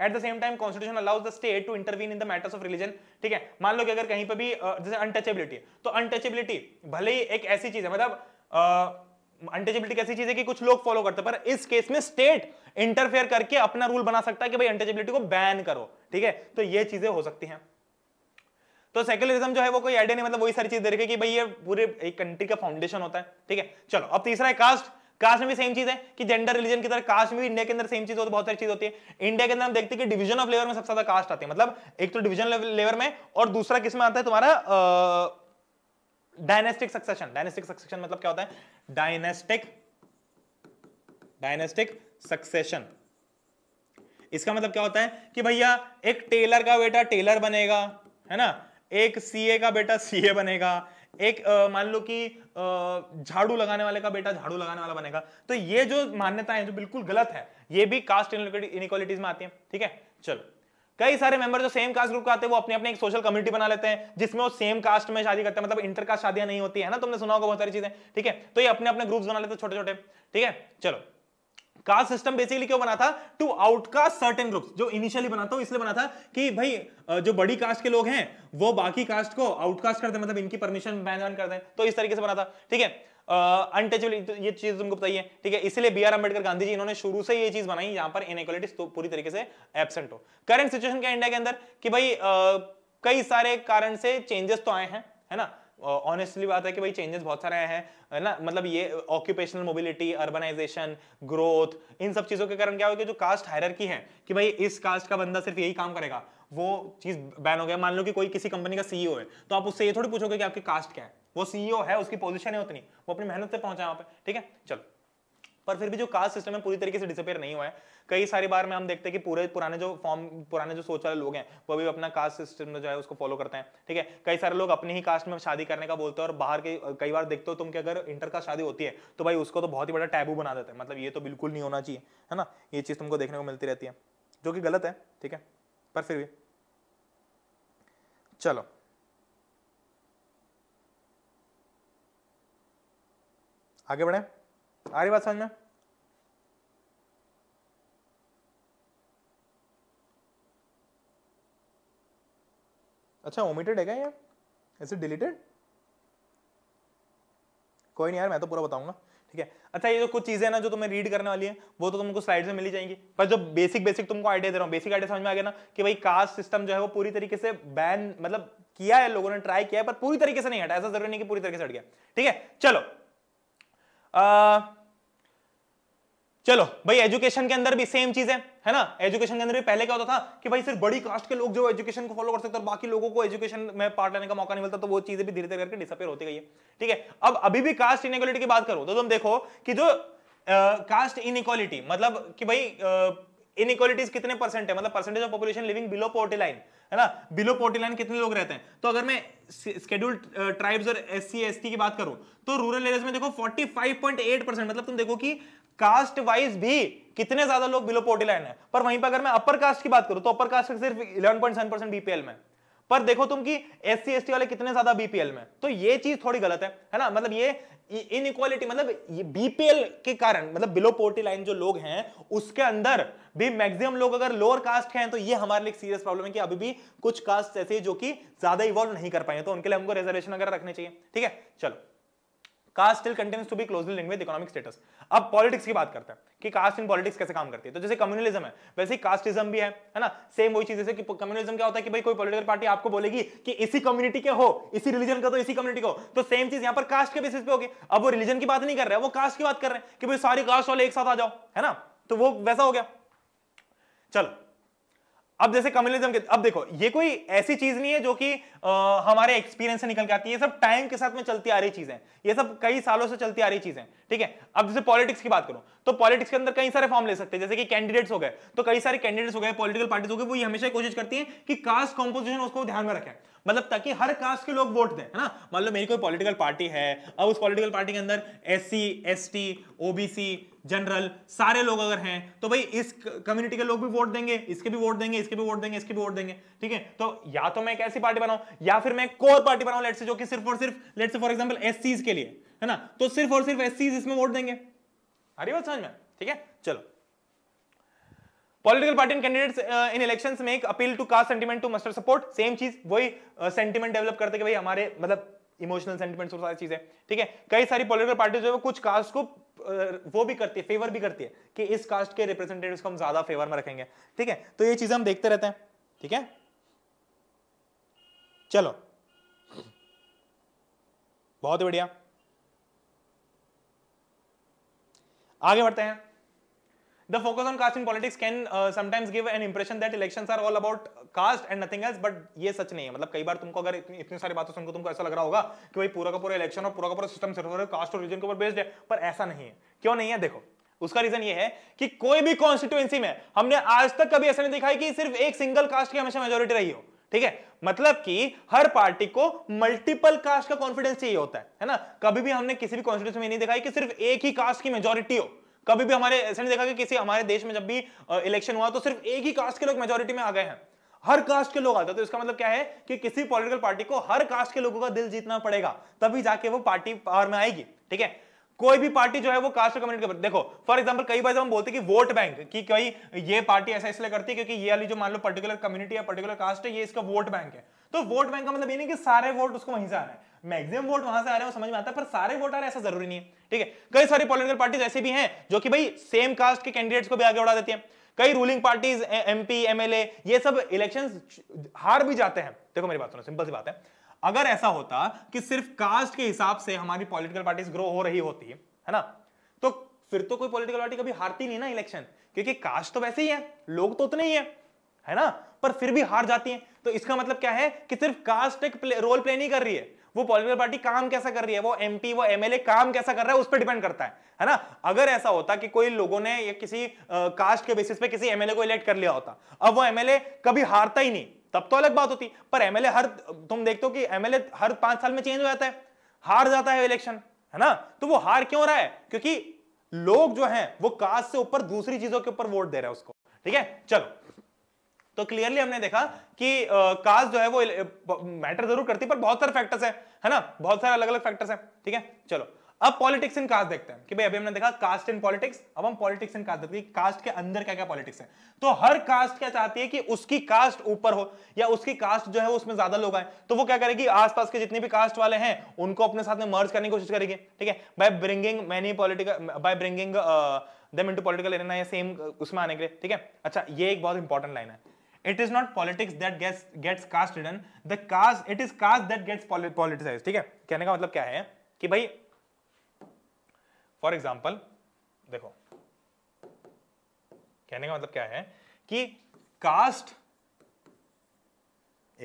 at the same time constitution allows the state to intervene in the matters of religion ठीक है मान लो कि अगर कहीं पर भी जैसे अनटचेबिलिटी तो अनटचेबिलिटी भले ही एक ऐसी चीज है मतलब अनटचेबिलिटी कैसी चीज है कि कुछ लोग फॉलो करते हैं पर इस केस में स्टेट इंटरफेयर करके अपना रूल बना सकता है कि भाई अनटचेबिलिटी को बैन करो ठीक है तो ये चीजें हो सकती हैं तो सेक्युलरिज्म जो है वो कोई आइडिया नहीं मतलब वही सारी चीज दे देखे कि भाई ये पूरे एक कंट्री का फाउंडेशन होता है ठीक है चलो अब तीसरा है कास्ट कास्ट में भी सेम चीज है कि जेंडर रिलीजन की तरह कास्ट में भी इंडिया के अंदर सेम चीज तो होती है बहुत सारी चीज होती है इंडिया के अंदर हम देखते हैं कि डिवीजन ऑफ लेवर में सबसे ज्यादा कास्ट आती है मतलब एक तो डिवीजन लेवर में और दूसरा किसमें आता है तुम्हारा डायनेस्टिक सक्सेशन डायनेस्टिक सक्सेशन मतलब क्या होता है डायनेस्टिक डायनेस्टिक सक्सेशन इसका मतलब क्या होता है कि भैया एक टेलर का बेटा टेलर बनेगा है ना एक सीए का बेटा सीए बनेगा एक मान लो कि झाड़ू लगाने वाले का बेटा झाड़ू लगाने वाला बनेगा तो ये जो है जो बिल्कुल गलत है ये भी कास्ट इनिक्वालिटीज में आती है ठीक है चलो कई सारे मेंबर जो सेम कास्ट ग्रुप के आते हैं वो अपने अपने एक सोशल कम्युनिटी बना लेते हैं जिसमें वो सेम कास्ट में शादी करते हैं मतलब इंटर कास्ट शादियां नहीं होती है ना तुमने सुना होगा बहुत सारी चीजें ठीक है तो ये अपने अपने ग्रुप्स बना लेते हैं छोटे छोटे ठीक है चलो कास्ट सिस्टम बेसिकली क्यों बना था टू आउटकास्ट सर्टेन ग्रुप्स जो इनिशियली बना था इसलिए बना था कि भाई जो बड़ी कास्ट के लोग हैं वो बाकी कास्ट को आउटकास्ट कर दे मतलब इनकी परमिशन बैन कर दें तो इस तरीके से बना था ठीक है अनटचेबल uh, तो ये चीज तुमको बताइए ठीक है इसलिए बी आर अंबेडकर गांधी जी इन्होंने शुरू से ये चीज बनाई यहां पर इनक्वालिटी तो पूरी तरीके से एबसेंट हो करंट सिचुएशन क्या इंडिया के अंदर कि भाई uh, कई सारे कारण से चेंजेस तो आए हैं है ना ऑनेस्टली बात है कि भाई चेंजेस बहुत सारे हैं ना मतलब ये ऑक्यूपेशनल मोबिलिटी अर्बनाइजेशन ग्रोथ इन सब चीज़ों के कारण क्या होगा जो कास्ट की है कि भाई इस कास्ट का बंदा सिर्फ यही काम करेगा वो चीज़ बैन हो गया मान लो कि कोई किसी कंपनी का सीईओ है तो आप उससे ये थोड़ी पूछोगे कि आपकी कास्ट क्या है वो सीईओ है उसकी पोजीशन है उतनी वो अपनी मेहनत से पहुंचा वहाँ पे ठीक है चलो पर फिर भी जो कास्ट सिस्टम है पूरी तरीके से डिसअपेयर नहीं हुआ है कई सारी बार में हम देखते हैं कि पूरे पुराने जो फॉर्म पुराने जो सोच वाले लोग हैं वो भी अपना कास्ट सिस्टम जो है उसको फॉलो करते हैं ठीक है कई सारे लोग अपने ही कास्ट में शादी करने का बोलते हैं और बाहर के कई बार देखते हो तुम कि अगर इंटर का शादी होती है तो भाई उसको तो बहुत ही बड़ा टैबू बना देते हैं मतलब ये तो बिल्कुल नहीं होना चाहिए है ना ये चीज़ तुमको देखने को मिलती रहती है जो कि गलत है ठीक है पर फिर भी चलो आगे बढ़े आ रही बात समझ में अच्छा ओमिटेड है क्या यार ऐसे डिलीटेड कोई नहीं यार मैं तो पूरा बताऊंगा ठीक है अच्छा ये जो कुछ चीजें ना जो तुम्हें रीड करने वाली है वो तो तुमको स्लाइड में मिली जाएंगी पर जो बेसिक बेसिक तुमको आइडिया दे रहा हूँ बेसिक आइडिया समझ में आ गया ना कि भाई कास्ट सिस्टम जो है वो पूरी तरीके से बैन मतलब किया है लोगों ने ट्राई किया है पर पूरी तरीके से नहीं हटा ऐसा जरूरी नहीं कि पूरी तरीके से हट गया ठीक है चलो चलो भाई एजुकेशन के अंदर भी सेम चीज है है ना एजुकेशन के अंदर भी पहले क्या होता था कि भाई सिर्फ बड़ी कास्ट के लोग जो एजुकेशन को फॉलो कर सकते और बाकी लोगों को एजुकेशन में पार्ट लेने का मौका नहीं मिलता तो वो चीजें भी धीरे धीरे करके डिसअपेयर होती गई है ठीक है अब अभी भी कास्ट इनक्वालिटी की बात करो तो तुम देखो कि जो कास्ट इनक्वालिटी मतलब कि भाई इनक्वालिटीज कितने परसेंट है मतलब percentage of population living below poverty line है ना बिलो पॉवर्टी लाइन कितने लोग रहते हैं तो अगर मैं शेड्यूल्ड ट्राइब्स और एस सी की बात करूं तो रूरल एरियाज में देखो 45.8 परसेंट मतलब तुम देखो कि कास्ट वाइज भी कितने ज्यादा लोग बिलो पोर्टी लाइन है पर वहीं पर अगर मैं अपर कास्ट की बात करूं तो अपर कास्ट सिर्फ eleven point seven percent BPL में पर देखो तुम कि एस सी वाले कितने ज्यादा बीपीएल में तो ये चीज थोड़ी गलत है है ना मतलब ये इन इक्वालिटी मतलब बीपीएल के कारण मतलब बिलो पोर्टी लाइन जो लोग हैं उसके अंदर भी मैक्सिमम लोग अगर लोअर कास्ट हैं तो ये हमारे लिए सीरियस प्रॉब्लम है कि अभी भी कुछ कास्ट ऐसे जो कि ज्यादा इवॉल्व नहीं कर पाए तो उनके लिए हमको रिजर्वेशन अगर रखने चाहिए ठीक है चलो caste still continues to be closely link with economic status अब पॉलिटिक्स की बात करते हैं कि कास्ट इन पॉलिटिक्स कैसे काम करती है तो जैसे कम्युनलिज्म है वैसे ही कास्टिज्म भी है है ना सेम वही चीज जैसे कि कम्युनलिज्म क्या होता है कि भाई कोई पॉलिटिकल पार्टी आपको बोलेगी कि इसी कम्युनिटी के हो इसी रिलीजन का तो इसी कम्युनिटी को तो सेम चीज यहाँ पर कास्ट के बेसिस पे होगी अब वो रिलीजन की बात नहीं कर रहे वो कास्ट की बात कर रहे हैं कि भाई सारी कास्ट वाले एक साथ आ जाओ है ना तो वो वैसा हो गया चलो अब जैसे कम्युनिज्म के अब देखो ये कोई ऐसी चीज नहीं है जो कि आ, हमारे एक्सपीरियंस से निकल के आती है ये सब टाइम के साथ में चलती आ रही चीजें ये सब कई सालों से चलती आ रही चीजें ठीक है अब जैसे पॉलिटिक्स की बात करूं तो पॉलिटिक्स के अंदर कई सारे फॉर्म ले सकते हैं जैसे कि कैंडिडेट्स हो गए तो कई सारे कैंडिडेट्स हो गए पॉलिटिकल पार्टीज हो गए वो ये हमेशा कोशिश करती है कि कास्ट कॉम्पोजिशन उसको ध्यान में रखें मतलब ताकि हर कास्ट के लोग वोट दें है ना मान लो मेरी कोई पॉलिटिकल पार्टी है अब उस पॉलिटिकल पार्टी के अंदर S C S T OBC general सारे लोग अगर हैं तो भाई इस कम्युनिटी के लोग भी वोट देंगे इसके भी वोट देंगे इसके भी वोट देंगे इसके भी वोट देंगे ठीक है तो या तो मैं एक ऐसी पार्टी बनाऊं या फिर मैं कोर पार्टी बनाऊं लेट से जो कि सिर्फ और सिर्फ लेट से फॉर एग्जाम्पल एस के लिए है ना तो सिर्फ और सिर्फ एस इसमें वोट देंगे हरी बात समझ में ठीक है चलो political party and candidates in election में एक appeal to caste sentiment to muster support same चीज वही सेंटीमेंट uh, डेवलप करते कि भाई हमारे मतलब इमोशनल सेंटीमेंट्स और सारी चीजें ठीक है कई सारी पॉलिटिकल पार्टी जो है कुछ कास्ट को वो भी करती है फेवर भी करती है कि इस कास्ट के रिप्रेजेंटेटिव को हम ज्यादा फेवर में रखेंगे ठीक है तो ये चीज हम देखते रहते हैं ठीक है चलो बहुत बढ़िया आगे बढ़ते हैं the focus on caste in politics can sometimes give an impression that election are all about caste and nothing else but ये सच नहीं है मतलब कई बार तुमको अगर इतनी इतनी सारी बातों सुनकर तुमको ऐसा लग रहा होगा कि भाई पूरा का पूरा इलेक्शन और पूरा का पूरा सिस्टम सिर्फ कास्ट और रीजन के ऊपर बेस्ड है पर ऐसा नहीं है क्यों नहीं है देखो उसका रीजन ये है कि कोई भी कॉन्स्टिट्यूएंसी में हमने आज तक कभी ऐसा नहीं दिखाया कि सिर्फ एक सिंगल कास्ट की हमेशा मेजोरिटी रही हो ठीक है मतलब कि हर पार्टी को मल्टीपल कास्ट का कॉन्फिडेंस चाहिए होता है है ना कभी भी हमने किसी भी कॉन्स्टिट्यूशन में नहीं दिखाई कि सिर्फ एक ही कास्ट की मेजोरिटी हो कभी भी हमारे ऐसा नहीं देखा कि किसी हमारे देश में जब भी इलेक्शन हुआ तो सिर्फ एक ही कास्ट के लोग मेजोरिटी में आ गए हैं हर कास्ट के लोग आते तो इसका मतलब क्या है कि किसी पॉलिटिकल पार्टी को हर कास्ट के लोगों का दिल जीतना पड़ेगा तभी जाके वो पार्टी पावर में आएगी ठीक है कोई भी पार्टी जो है वो कास्ट कम्युनिटी के देखो फॉर एग्जांपल कई बार जब हम बोलते हैं कि वोट बैंक कि कई ये पार्टी ऐसा इसलिए करती है क्योंकि ये वाली जो मान लो पर्टिकुलर कम्युनिटी है पर्टिकुलर कास्ट है ये इसका वोट बैंक है तो वोट बैंक का मतलब ये नहीं कि सारे वोट उसको वहीं से आ रहे हैं मैक्सिमम वोट वहां से आ रहे हैं समझ में आता है पर सारे वोट आ रहे हैं ऐसा जरूरी नहीं है ठीक है कई सारी पॉलिटिकल पार्टीज ऐसी भी हैं जो कि भाई सेम कास्ट के कैंडिडेट्स को भी आगे उड़ा देती है कई रूलिंग पार्टीज एमपी एमएलए ये सब इलेक्शन हार भी जाते हैं देखो मेरी बात सुनो सिंपल सी बात है अगर ऐसा होता कि सिर्फ कास्ट के हिसाब से हमारी पॉलिटिकल पार्टीज ग्रो हो रही होती है ना तो फिर तो कोई पॉलिटिकल पार्टी कभी हारती नहीं ना इलेक्शन क्योंकि कास्ट तो वैसे ही है लोग तो उतने ही है है ना पर फिर भी हार जाती है तो इसका मतलब क्या है कि सिर्फ कास्ट एक प्ले, रोल प्ले नहीं कर रही है वो पॉलिटिकल पार्टी काम कैसा कर रही है वो एमपी वो एमएलए काम कैसा कर रहा है उस पर डिपेंड करता है है ना अगर ऐसा होता कि कोई लोगों ने या किसी आ, कास्ट के बेसिस पे किसी एमएलए को इलेक्ट कर लिया होता अब वो एमएलए कभी हारता ही नहीं तब तो अलग बात होती पर एमएलए हर तुम देखते हो कि एमएलए हर पांच साल में चेंज हो जाता है हार जाता है इलेक्शन है ना तो वो हार क्यों रहा है क्योंकि लोग जो है वो कास्ट से ऊपर दूसरी चीजों के ऊपर वोट दे रहे हैं उसको ठीक है चलो तो क्लियरली हमने देखा कि कास्ट जो है वो मैटर जरूर करती पर बहुत सारे फैक्टर्स है है ना बहुत सारे अलग अलग फैक्टर्स हैं ठीक है चलो अब पॉलिटिक्स इन कास्ट देखते हैं कि भाई अभी हमने देखा कास्ट इन पॉलिटिक्स अब हम पॉलिटिक्स इन कास्ट देखते हैं कास्ट के अंदर क्या क्या पॉलिटिक्स है तो हर कास्ट क्या चाहती है कि उसकी कास्ट ऊपर हो या उसकी कास्ट जो है उसमें ज्यादा लोग आए तो वो क्या करेगी आसपास के जितने भी कास्ट वाले हैं उनको अपने साथ में मर्ज करने की कोशिश करेगी ठीक है by bringing many political by bringing them into political arena या सेम उसमें आने के लिए ठीक है अच्छा ये एक बहुत इंपॉर्टेंट लाइन है it is not politics that gets gets caste ridden the caste it is caste that gets politicise ठीक है कहने का मतलब क्या है कि भाई फॉर एग्जाम्पल देखो कहने का मतलब क्या है कि कास्ट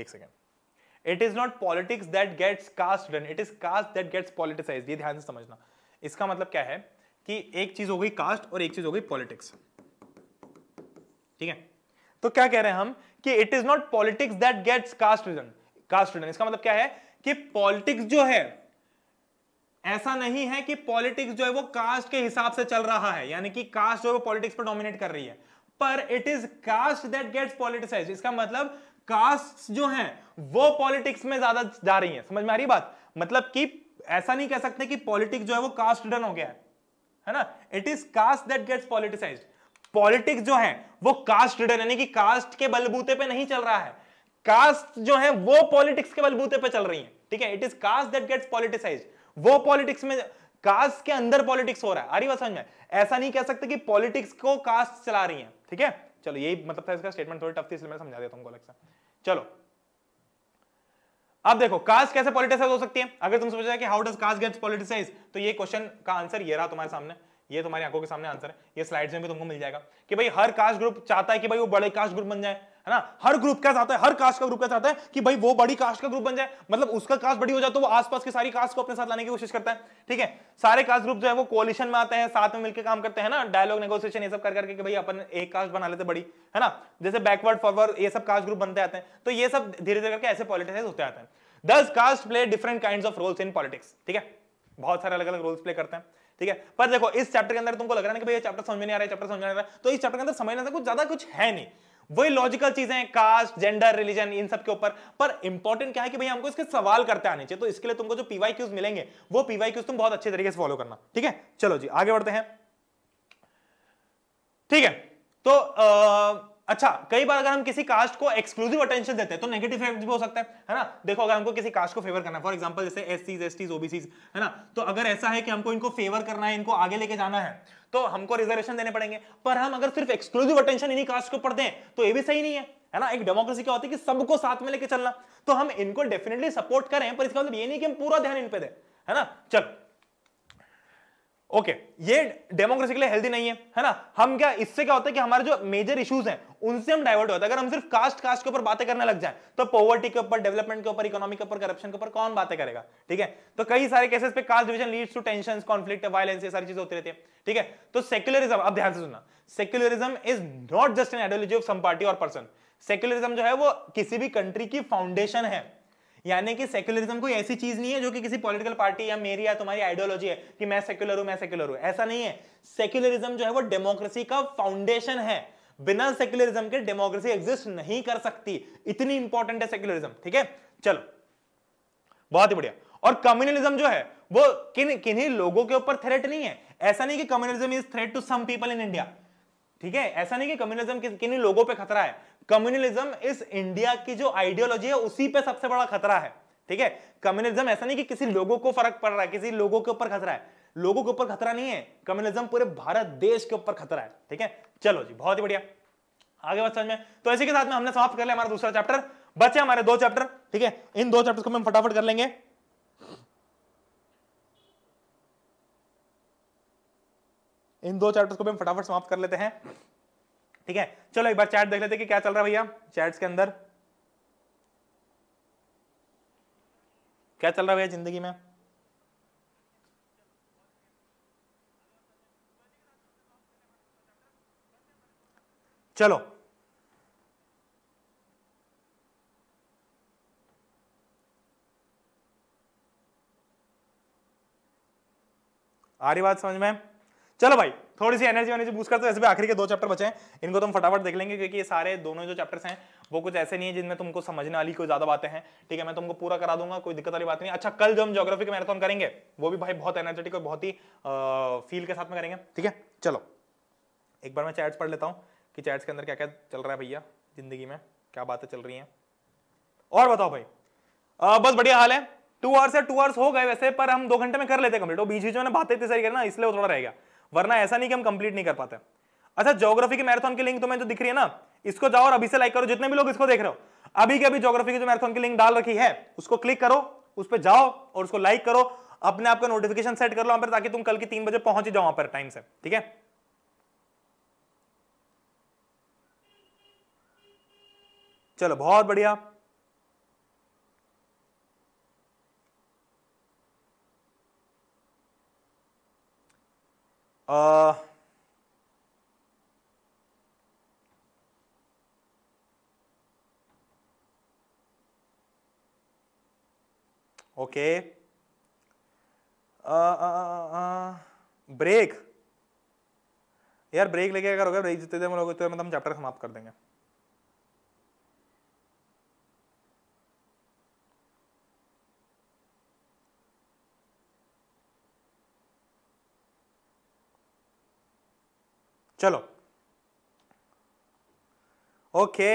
एक second it is not politics that gets caste ridden it is caste that gets politicise ये ध्यान से समझना इसका मतलब क्या है कि एक चीज हो गई कास्ट और एक चीज हो गई पॉलिटिक्स ठीक है तो क्या कह रहे हैं हम कि it is not politics that gets caste ridden caste ridden इसका मतलब क्या है कि पॉलिटिक्स जो है ऐसा नहीं है कि पॉलिटिक्स जो है वो कास्ट के हिसाब से चल रहा है यानी कि कास्ट जो है वो पॉलिटिक्स पर डोमिनेट कर रही है पर it is caste that gets politicise इसका मतलब कास्ट जो है वो पॉलिटिक्स में ज्यादा जा रही है समझ में आ रही बात मतलब कि ऐसा नहीं कह सकते कि पॉलिटिक्स जो है वो कास्ट डन हो गया है है ना it is caste that gets politicised politics जो है वो कास्ट रिडन यानी कि कास्ट के बलबूते पे नहीं चल रहा है कास्ट जो है वो पॉलिटिक्स के बलबूते पे चल रही है ठीक है it is caste that gets politicise वो पॉलिटिक्स में कास्ट के अंदर पॉलिटिक्स हो रहा है अरे वह समझ में ऐसा नहीं कह सकते कि पॉलिटिक्स को कास्ट चला रही है ठीक है चलो यही मतलब था इसका स्टेटमेंट थोड़ी टफ थी इसलिए मैं समझा देता हूं अलग से चलो अब देखो कास्ट कैसे पॉलिटिसाइज हो सकती है अगर तुम सोच रहे हो कि how does caste gets politicise तो ये क्वेश्चन का आंसर ये रहा तुम्हारे सामने ये तुम्हारी आंखों के सामने आंसर है ये स्लाइड्स में भी तुमको मिल जाएगा कि भाई हर कास्ट ग्रुप चाहता है कि भाई वो बड़े कास्ट ग्रुप बन जाए है ना हर ग्रुप क्या चाहता है हर कास्ट का ग्रुप क्या चाहता है कि भाई वो बड़ी कास्ट का ग्रुप बन जाए मतलब उसका कास्ट बड़ी हो जाए तो वो आसपास की सारी कास्ट को अपने साथ लाने की कोशिश करता है ठीक है सारे कास्ट ग्रुप जो है वो कोलिशन में आते हैं साथ में मिलकर काम करते हैं ना डायलॉग नेगोशिएशन ये सब कर करके भाई अपन एक कास्ट बना लेते बड़ी है ना जैसे बैकवर्ड फॉरवर्ड ये सब कास्ट ग्रुप बनते आते हैं तो ये सब धीरे धीरे करके ऐसे पॉलिटिसाइज होते आते हैं thus caste play different kind of roles in politics ठीक है बहुत सारे अलग अलग रोल्स प्ले करते हैं ठीक है पर देखो इस चैप्टर के अंदर तुमको लग रहा है कि भाई चैप्टर समझ में नहीं आ रहा है चैप्टर समझ में आ रहा है तो इस चैप्टर के अंदर कुछ ज्यादा कुछ है नहीं वही लॉजिकल चीजें हैं कास्ट जेंडर रिलीजन इन सब के ऊपर पर इंपॉर्टेंट क्या है कि भाई हमको इसके सवाल करते आने चाहिए तो इसके लिए तुमको जो पीवाई क्यूज मिलेंगे वो पीवाई क्यूज तुम बहुत अच्छे तरीके से फॉलो करना ठीक है चलो जी आगे बढ़ते हैं ठीक है तो आ, अच्छा कई बार अगर हम किसी कास्ट को एक्सक्लूसिव अटेंशन देते हैं तो नेगेटिव इफेक्ट भी हो सकता है है ना देखो अगर हमको किसी कास्ट को फेवर करना है फॉर एग्जांपल जैसे एस सीज एस ओबीसीज है ना तो अगर ऐसा है कि हमको इनको फेवर करना है इनको आगे लेके जाना है तो हमको रिजर्वेशन देने पड़ेंगे पर हम अगर सिर्फ एक्सक्लूसिव अटेंशन इन्हीं कास्ट को पढ़ दें तो ये भी सही नहीं है है ना एक डेमोक्रेसी क्या होती है कि सबको साथ में लेके चलना तो हम इनको डेफिनेटली सपोर्ट करें पर इसका मतलब ये नहीं कि हम पूरा ध्यान इन पे दें है ना चल ओके okay, ये डेमोक्रेसी के लिए हेल्दी नहीं है है ना हम क्या इससे क्या होता है कि हमारे जो मेजर इश्यूज हैं उनसे हम डाइवर्ट होते हैं अगर हम सिर्फ कास्ट कास्ट के ऊपर बातें करने लग जाए तो पॉवर्टी के ऊपर डेवलपमेंट के ऊपर इकोनॉमिक के ऊपर करप्शन के ऊपर कौन बातें करेगा ठीक है तो कई सारे केसेस पे caste division leads to tension conflict violence ये सारी चीज होती रहती है ठीक है तो सेक्युलरिज्म अब ध्यान से सुनना secularism is not just an ideology of some party और पर्सन सेक्युलरिज्म जो है वो किसी भी कंट्री की फाउंडेशन है यानी कि सेक्युलरिज्म कोई ऐसी चीज नहीं है जो कि किसी पॉलिटिकल पार्टी या मेरी या तुम्हारी आइडियोलॉजी है कि मैं सेक्युलर हूं मैं सेक्युलर हूं ऐसा नहीं है सेक्युलरिज्म जो है वो डेमोक्रेसी का फाउंडेशन है बिना सेक्युलरिज्म के डेमोक्रेसी एग्जिस्ट नहीं कर सकती इतनी इंपॉर्टेंट है सेक्युलरिज्म ठीक है चलो बहुत ही बढ़िया और कम्युनलिज्म जो है वो किन किन्हीं लोगों के ऊपर थ्रेट नहीं है ऐसा नहीं कि communalism is threat to some people in India ठीक है ऐसा नहीं कि कम्युनलिज्म किन्हीं लोगों पे खतरा है कम्युनलिज्म इस इंडिया की जो आइडियोलॉजी है उसी पे सबसे बड़ा खतरा है ठीक है कम्युनलिज्म ऐसा नहीं कि किसी लोगों को फर्क पड़ रहा है किसी लोगों के ऊपर खतरा है लोगों के ऊपर खतरा नहीं है कम्युनिज्म पूरे भारत देश के ऊपर खतरा है ठीक है चलो जी बहुत ही बढ़िया आगे बात समझ में तो ऐसे के साथ में हमने समाप्त कर लिया हमारा दूसरा चैप्टर बचे हमारे दो चैप्टर ठीक है इन दो चैप्टर को हम फटाफट कर लेंगे इन दो चैप्टर्स को भी हम फटाफट समाप्त कर लेते हैं ठीक है चलो एक बार चैट देख लेते हैं कि क्या चल रहा है भैया चैट्स के अंदर क्या चल रहा है भैया जिंदगी में चलो आ रही बात समझ में चलो भाई थोड़ी सी एनर्जी एनर्जी बूस्ट करते तो ऐसे भी आखिरी के दो चैप्टर बचे हैं इनको तुम तो फटाफट देख लेंगे क्योंकि ये सारे दोनों जो चैप्टर्स हैं वो कुछ ऐसे नहीं है जिनमें तुमको समझने वाली कोई ज्यादा बातें हैं ठीक है मैं तुमको पूरा करा दूंगा कोई दिक्कत वाली बात नहीं अच्छा कल जो हम जोग्राफी का मैराथन करेंगे वो भी भाई बहुत एनर्जेटिक और बहुत ही फील के साथ में करेंगे ठीक है चलो एक बार मैं चैट्स पढ़ लेता हूँ कि चैट्स के अंदर क्या क्या चल रहा है भैया जिंदगी में क्या बातें चल रही हैं और बताओ भाई आ, बस बढ़िया हाल है टू आवर्स है टू आवर्स हो गए वैसे पर हम दो घंटे में कर लेते हैं कंप्लीट और बीच बीच में बातें इतनी सारी करें ना इसलिए वो थोड़ा रह गया वरना ऐसा नहीं कि हम कंप्लीट नहीं कर पाते अच्छा जोग्राफी के मैराथन की लिंक तुम्हें जो दिख रही है ना इसको जाओ और अभी से लाइक करो जितने भी लोग इसको देख रहे हो अभी के अभी जोग्राफी की जो मैराथन की लिंक डाल रखी है उसको क्लिक करो उस पर जाओ और उसको लाइक करो अपने आपका नोटिफिकेशन सेट कर लो वहां पर ताकि तुम कल की तीन बजे पहुंच जाओ वहां पर टाइम से ठीक है चलो बहुत बढ़िया आ, ओके आ, आ, आ, ब्रेक यार ब्रेक लेके अगर हो गया ब्रेक जितने देर में लोग तो मतलब हम चैप्टर समाप्त कर देंगे चलो ओके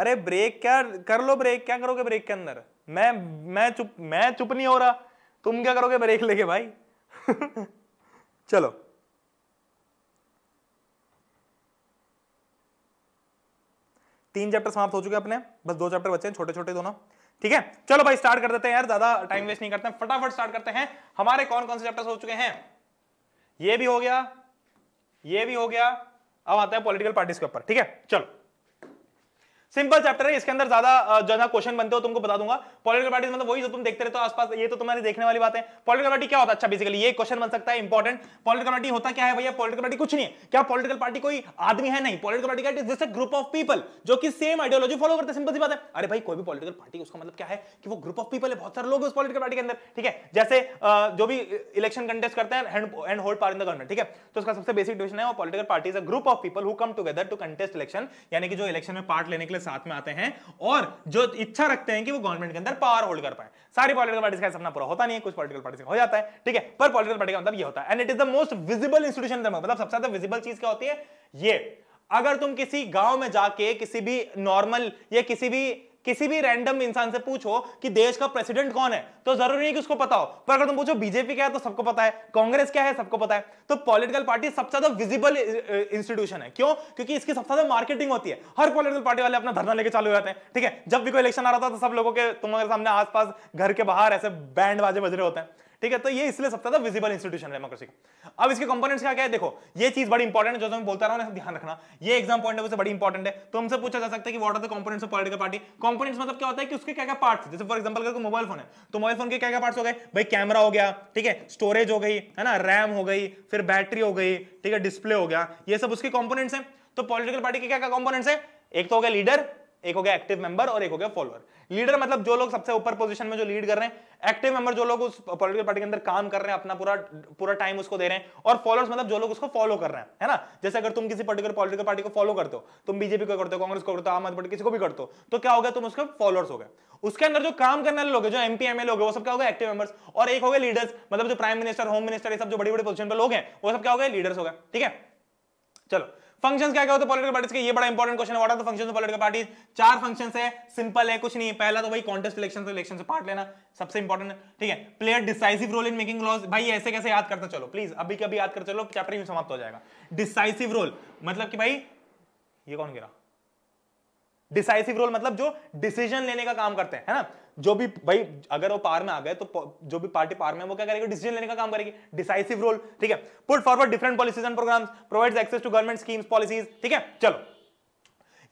अरे ब्रेक क्या कर लो ब्रेक क्या करोगे ब्रेक के अंदर मैं मैं चुप मैं चुप नहीं हो रहा तुम क्या करोगे ब्रेक लेके भाई चलो तीन चैप्टर समाप्त हो चुके हैं अपने बस दो चैप्टर बचे हैं छोटे छोटे दोनों ठीक है चलो भाई स्टार्ट कर देते हैं यार ज्यादा टाइम वेस्ट नहीं करते फटाफट स्टार्ट करते हैं हमारे कौन कौन से चैप्टर हो चुके हैं ये भी हो गया ये भी हो गया अब आता है पॉलिटिकल पार्टीज के ऊपर ठीक है चलो सिंपल चैप्टर है इसके अंदर ज्यादा जो है क्वेश्चन बनते हो तो तुमको बता दूंगा पॉलिटिकल पार्टी मतलब वही जो तुम देखते रहे तो आसपास ये तो तुम्हारी देखने वाली बात है पॉलिटिकल पार्टी क्या होता है अच्छा बेसिकली ये क्वेश्चन बन सकता है इंपॉर्टेंट पॉलिटिकल पार्टी होता क्या है भैया पॉलिटिकल पार्टी कुछ नहीं है क्या पॉलिटिकल पार्टी कोई आदमी है नहीं पॉलिटिकल पार्टी का जस्ट ग्रुप ऑफ पीपल जो कि सेम आइडियोलॉजी फॉलो करते सिंपल सी बात है अरे भाई कोई भी पॉलिटिकल पार्टी उसका मतलब क्या है कि वो ग्रुप ऑफ पीपल है बहुत सारे लोग उस पॉलिटिकल पार्टी के अंदर ठीक है जैसे जो भी इलेक्शन कंटेस्ट करते हैं and hold power in the government ठीक है तो उसका सबसे बेसिक डिविजन है political party is a group of people who come together to contest election यानी कि जो इलेक्शन में पार्ट लेने के लिए साथ में आते हैं और जो इच्छा रखते हैं कि वो गवर्नमेंट के अंदर पावर होल्ड कर पाए सारी पॉलिटिकल पार्टी का सपना पूरा होता नहीं है कुछ पॉलिटिकल पार्टी हो जाता है ठीक है पर पॉलिटिकल पार्टी का मतलब ये होता है and it is the most visible institution मतलब सबसे ज्यादा विजिबल चीज क्या होती है ये अगर तुम किसी गांव में जाके किसी भी नॉर्मल या किसी भी किसी भी रैंडम इंसान से पूछो कि देश का प्रेसिडेंट कौन है तो जरूरी नहीं कि उसको पता हो पर अगर तुम पूछो बीजेपी क्या है तो सबको पता है कांग्रेस क्या है सबको पता है तो पॉलिटिकल पार्टी सबसे ज्यादा विजिबल इंस्टीट्यूशन है क्यों क्योंकि इसकी सबसे ज्यादा मार्केटिंग होती है हर पॉलिटिकल पार्टी वाले अपना धरना लेकर चालू हो जाते हैं ठीक है जब भी कोई इलेक्शन आ रहा था तो सब लोगों के तुम्हारे सामने आसपास घर के बाहर ऐसे बैंड बाजे बज रहे होते हैं ठीक है तो ये इसलिए सबसे ज्यादा विजिबल इंस्टीट्यूशन डेमोक्रेसी का अब इसके कंपोनेंट्स क्या क्या है देखो ये चीज बड़ी इंपॉर्टेंट है जो मैं बोलता रहा हूँ ध्यान रखना ये एग्जाम पॉइंट है बड़ी इंपॉर्टेंट है तो हमसे पूछा जा सकता है कि what are the components of political party components मतलब क्या होता है कि उसके क्या क्या पार्ट जैसे फॉर एग्जाम्पल अगर मोबाइल फोन है तो मोबाइल फोन के क्या क्या पार्ट्स हो गए भाई कैमरा हो गया ठीक है स्टोरेज हो गई है ना रैम हो गई फिर बैटरी हो गई ठीक है डिस्प्ले हो गया ये सब उसके कॉम्पोनेंट्स है तो पॉलिटिकल पार्टी के क्या क्या कॉम्पोनेट्स है एक तो हो गया लीडर एक हो गया एक्टिव मेंबर और एक हो गया फॉलोअर लीडर मतलब जो लोग सबसे ऊपर पोजीशन में जो लीड कर रहे हैं एक्टिव मेंबर जो लोग उस पॉलिटिकल पार्टी के अंदर काम कर रहे हैं अपना पूरा पूरा टाइम उसको दे रहे हैं और फॉलोअर्स मतलब जो लोग उसको फॉलो कर रहे हैं है ना जैसे अगर तुम किसी पर्टिकुलर पॉलिटिकल पार्टी को फॉलो करते हो तुम बीजेपी को करते हो कांग्रेस को करते हो आम आदमी पार्टी किसी को भी करते हो तो क्या होगा तुम उसके फॉलोअर्स हो गए उसके अंदर जो काम करने वाले लोग जो एमपी एमएल हो गए वो सब क्या हो गए एक्टिव मेंबर्स और एक हो गए लीडर्स मतलब जो प्राइम मिनिस्टर होम मिनिस्टर ये सब जो बड़ी बड़ी पोजिशन पर लोग हैं वो सब क्या हो गए लीडर्स मतलब हो गए ठीक है चलो फंक्शंस क्या क्या होते हैं पॉलिटिकल पार्टीज के ये बड़ा इंपॉर्टेंट क्वेश्चन है what are the functions of political parties चार फंक्शंस है सिंपल है कुछ नहीं पहला तो भाई कॉन्टेस्ट इलेक्शन से इलेक्शन से पार्ट लेना सबसे इंपॉर्टेंट है ठीक है play a decisive role in making laws भाई ऐसे कैसे याद करता चलो प्लीज अभी के अभी याद कर चलो चैप्टर ही समाप्त हो जाएगा डिसाइसिव रोल मतलब कि भाई ये कौन गिरा डिसाइसिव रोल मतलब जो डिसीजन लेने का काम करते हैं है ना जो भी भाई अगर वो पार में आ गए तो जो भी पार्टी पार में वो क्या करेगी डिसीजन लेने का काम करेगी डिसाइसिव रोल ठीक है put forward different policies and programmes provides access to government schemes policies ठीक है चलो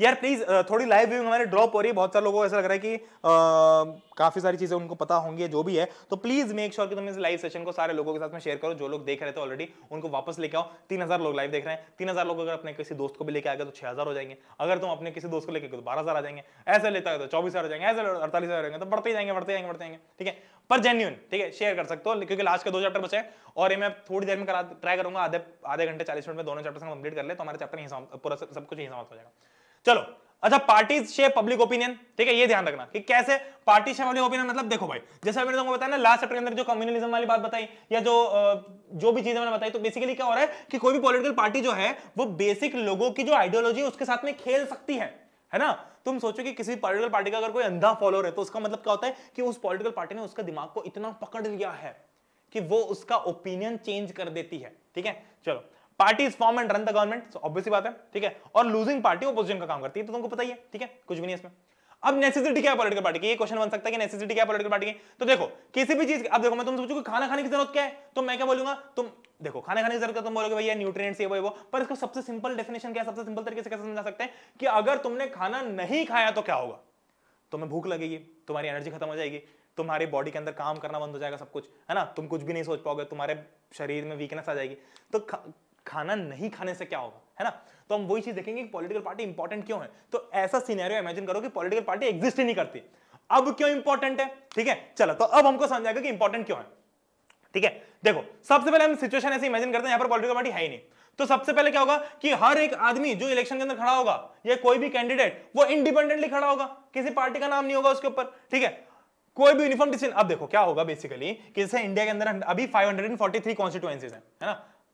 यार प्लीज uh, थोड़ी लाइव व्यूइंग हमारे ड्रॉप हो रही है बहुत सारे लोगों को ऐसा लग रहा है कि आ, uh, काफी सारी चीजें उनको पता होंगी जो भी है तो प्लीज मेक श्योर कि तुम इस लाइव सेशन को सारे लोगों के साथ में शेयर करो जो लोग देख रहे थे ऑलरेडी उनको वापस लेके आओ तीन हजार लोग लाइव देख रहे हैं तीन हजार लोग अगर अपने किसी दोस्त को भी लेके गए तो छह हजार हो जाएंगे अगर तुम अपने किसी दोस्त को लेकर तो बारह हजार आ जाएंगे ऐसे लेता है तो चौबीस हजार हो जाएंगे ऐसे अड़तालीस हजार तो बढ़ते जाएंगे बढ़ते जाएंगे बढ़ते जाएंगे ठीक है पर जेन्यून ठीक है शेयर कर सकते हो क्योंकि लास्ट के दो चैप्टर बचे हैं और ये मैं थोड़ी देर में ट्राई करूंगा आधे आधे घंटे चालीस मिनट में दोनों चैप्टर कंप्लीट कर ले तो हमारे चैप्टर पूरा सब कुछ ही समाप्त हो जाएगा चलो अच्छा पार्टी शेप पब्लिक ओपिनियन ठीक है ये ध्यान रखना कि कैसे पार्टी शेप पब्लिक ओपिनियन मतलब देखो भाई जैसे मैंने तुमको बताया ना लास्ट चैप्टर के अंदर जो कम्युनलिज्म वाली बात बताई या जो जो भी चीजें मैंने बताई तो बेसिकली क्या हो रहा है कि कोई भी पॉलिटिकल पार्टी जो है वो बेसिक लोगों की जो आइडियोलॉजी उसके साथ में खेल सकती है है ना तुम सोचो कि किसी पॉलिटिकल पार्टी का अगर कोई अंधा फॉलोअर है तो उसका मतलब क्या होता है कि उस पॉलिटिकल पार्टी ने उसका दिमाग को इतना पकड़ लिया है कि वो उसका ओपिनियन चेंज कर देती है ठीक है चलो party form and run the government obviously बात है ठीक है और लूजिंग पार्टी ओपोजिशन का काम करती है तो तुमको पता ही है ठीक है कुछ भी नहीं इसमें अब नेसेसिटी क्या पॉलिटिकल पार्टी की ये क्वेश्चन बन सकता है कि नेसेसिटी क्या पॉलिटिकल पार्टी की तो देखो किसी भी चीज अब देखो मैं तुमसे पूछूंगा खाना खाने की जरूरत क्या है तो मैं क्या बोलूंगा तुम देखो खाना खाने की जरूरत तुम बोलोगे भैया न्यूट्रिएंट्स ये वो वो पर इसका सबसे सिंपल डेफिनेशन क्या है सबसे सिंपल तरीके से कैसे समझा सकते हैं कि अगर तुमने खाना नहीं खाया तो क्या होगा तुम्हें भूख लगेगी तुम्हारी एनर्जी खत्म हो जाएगी तुम्हारी बॉडी के अंदर काम करना बंद हो जाएगा सब कुछ है ना तुम कुछ भी नहीं सोच पाओगे तुम्हारे शरीर में वीकनेस आ जाएगी तो खाना नहीं खाने से क्या होगा है ना तो हम वही चीज देखेंगे कि पॉलिटिकल पार्टी इंपॉर्टेंट क्यों है तो ऐसा सिनेरियो इमेजिन करो कि पॉलिटिकल पार्टी एग्जिस्ट ही नहीं करती अब क्यों इंपॉर्टेंट है ठीक है चलो तो अब हमको समझाएगा कि इंपॉर्टेंट क्यों है ठीक है देखो सबसे पहले हम सिचुएशन ऐसे इमेजिन करते हैं यहां पर पॉलिटिकल पार्टी है ही नहीं तो सबसे पहले क्या होगा कि हर एक आदमी जो इलेक्शन के अंदर खड़ा होगा या कोई भी कैंडिडेट वो इंडिपेंडेंटली खड़ा होगा किसी पार्टी का नाम नहीं होगा उसके ऊपर ठीक है कोई भी यूनिफॉर्म डिसीजन अब देखो क्या होगा बेसिकली कि जैसे इंडिया के अंदर अभी 543 कॉन्स्टिट्यूएंसीज हैं है ना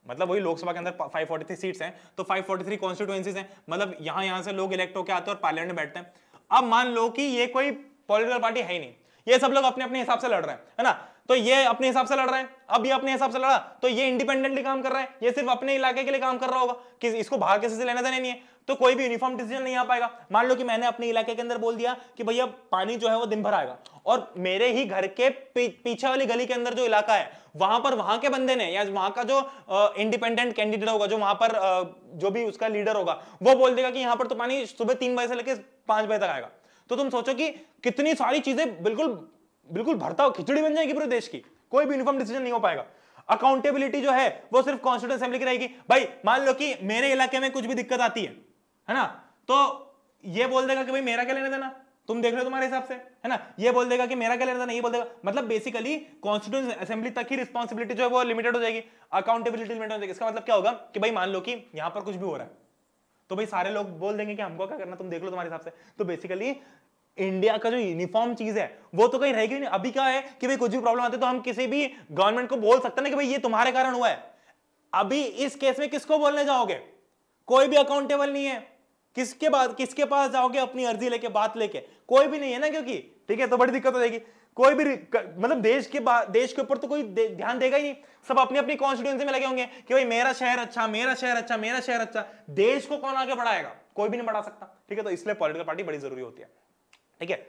मतलब वही लोकसभा के अंदर 543 सीट्स हैं तो 543 कॉन्स्टिट्यूएंसीज हैं मतलब यहां यहां से लोग इलेक्ट होकर आते हैं और पार्लियामेंट में बैठते हैं अब मान लो कि ये कोई पॉलिटिकल पार्टी है ही नहीं ये सब लोग अपने अपने हिसाब से लड़ रहे हैं है ना तो ये अपने हिसाब से लड़ रहे हैं अब ये अपने हिसाब से लड़ा तो ये इंडिपेंडेंटली काम कर रहा है ये सिर्फ अपने इलाके के लिए काम कर रहा होगा कि इसको बाहर किसी से लेना देना नहीं है तो कोई भी यूनिफॉर्म डिसीजन नहीं आ पाएगा मान लो कि मैंने अपने इलाके के अंदर बोल दिया कि भैया पानी जो है वो दिन भर आएगा और मेरे ही घर के पीछे वाली गली के अंदर जो इलाका है वहां पर वहां के बंदे ने या वहां का जो इंडिपेंडेंट कैंडिडेट होगा जो वहां पर आ, जो भी उसका लीडर होगा वो बोल देगा कि यहां पर तो पानी सुबह तीन बजे से लेकर पांच बजे तक आएगा तो तुम सोचो कि कितनी सारी चीजें बिल्कुल बिल्कुल भरता खिचड़ी बन जाएगी पूरे देश की कोई भी यूनिफॉर्म डिसीजन नहीं हो पाएगा अकाउंटेबिलिटी जो है वो सिर्फ कॉन्स्टिट्यूंट असेंबली की रहेगी भाई मान लो कि मेरे इलाके में कुछ भी दिक्कत आती है है ना तो ये बोल देगा कि भाई मेरा क्या लेना देना तुम देख रहे हो तुम्हारे हिसाब से है ना ये बोल देगा कि मेरा क्या लेना देना ये बोल देगा मतलब बेसिकली कॉन्स्टिट्यूंस असेंबली तक ही रिस्पॉन्सिबिलिटी जो है वो लिमिटेड हो जाएगी अकाउंटेबिलिटी लिमिटेड हो जाएगी इसका मतलब क्या होगा कि भाई मान लो कि यहाँ पर कुछ भी हो रहा है तो भाई सारे लोग बोल देंगे कि हमको क्या करना तुम देख लो तुम्हारे हिसाब से तो बेसिकली इंडिया का जो यूनिफॉर्म चीज है वो तो कहीं रहेगी नहीं अभी क्या है कि भाई कुछ भी प्रॉब्लम आती है तो हम किसी भी गवर्नमेंट को बोल सकते ना कि भाई ये तुम्हारे कारण हुआ है अभी इस केस में किसको बोलने जाओगे कोई भी अकाउंटेबल नहीं है किसके बाद किसके पास जाओगे अपनी अर्जी लेके बात लेके कोई भी नहीं है ना क्योंकि ठीक है तो बड़ी दिक्कत हो जाएगी कोई भी मतलब देश के देश के ऊपर तो कोई दे, ध्यान देगा ही नहीं सब अपनी अपनी कॉन्स्टिट्यूंसी में लगे होंगे कि भाई मेरा शहर अच्छा मेरा शहर अच्छा मेरा शहर अच्छा देश को कौन आगे बढ़ाएगा कोई भी नहीं बढ़ा सकता ठीक है तो इसलिए पॉलिटिकल पार्टी बड़ी जरूरी होती है ठीक है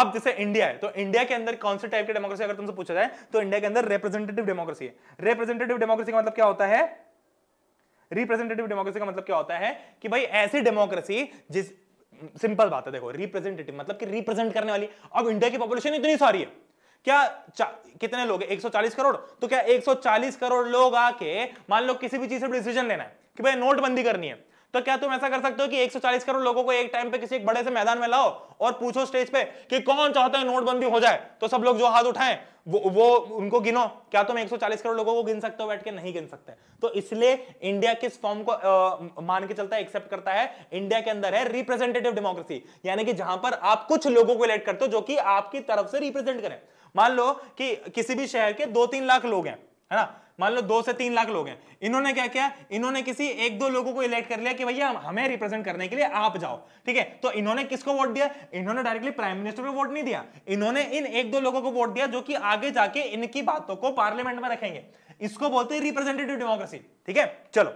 अब जैसे इंडिया है तो इंडिया के अंदर कौन से टाइप की डेमोक्रेसी अगर तुमसे पूछा जाए तो इंडिया के अंदर रिप्रेजेंटेटिव डेमोक्रेसी है रिप्रेजेंटेटिव डेमोक्रेसी का मतलब क्या होता है रिप्रेजेंटेटिव डेमोक्रेसी का मतलब क्या होता है कि भाई ऐसी डेमोक्रेसी जिस सिंपल बात है देखो रिप्रेजेंटेटिव मतलब कि रिप्रेजेंट करने वाली अब इंडिया की पॉपुलेशन इतनी सारी है क्या कितने लोग 140 करोड़ तो क्या 140 करोड़ लोग आके मान लो किसी भी चीज से डिसीजन लेना है कि भाई नोटबंदी करनी है तो क्या तुम ऐसा कर सकते हो कि 140 करोड़ लोगों को एक टाइम पे किसी एक बड़े से मैदान में लाओ और पूछो स्टेज पे कि कौन चाहता है नोटबंदी हो जाए तो सब लोग जो हाथ उठाएं वो वो उनको गिनो क्या तुम 140 करोड़ लोगों को गिन सकते हो बैठ के नहीं गिन सकते तो इसलिए इंडिया किस फॉर्म को आ, मान के चलता है एक्सेप्ट करता है इंडिया के अंदर है रिप्रेजेंटेटिव डेमोक्रेसी यानी कि जहां पर आप कुछ लोगों को इलेक्ट करते हो जो कि आपकी तरफ से रिप्रेजेंट करें मान लो कि किसी भी शहर के दो तीन लाख लोग हैं है ना मान लो दो से तीन लाख लोग हैं इन्होंने क्या किया इन्होंने किसी एक दो लोगों को इलेक्ट कर लिया कि भैया हमें रिप्रेजेंट करने के लिए आप जाओ ठीक है तो इन्होंने किसको वोट दिया इन्होंने डायरेक्टली प्राइम मिनिस्टर को वोट नहीं दिया इन्होंने इन एक दो लोगों को वोट दिया जो कि आगे जाके इनकी बातों को पार्लियामेंट में रखेंगे इसको बोलते हैं रिप्रेजेंटेटिव डेमोक्रेसी ठीक है चलो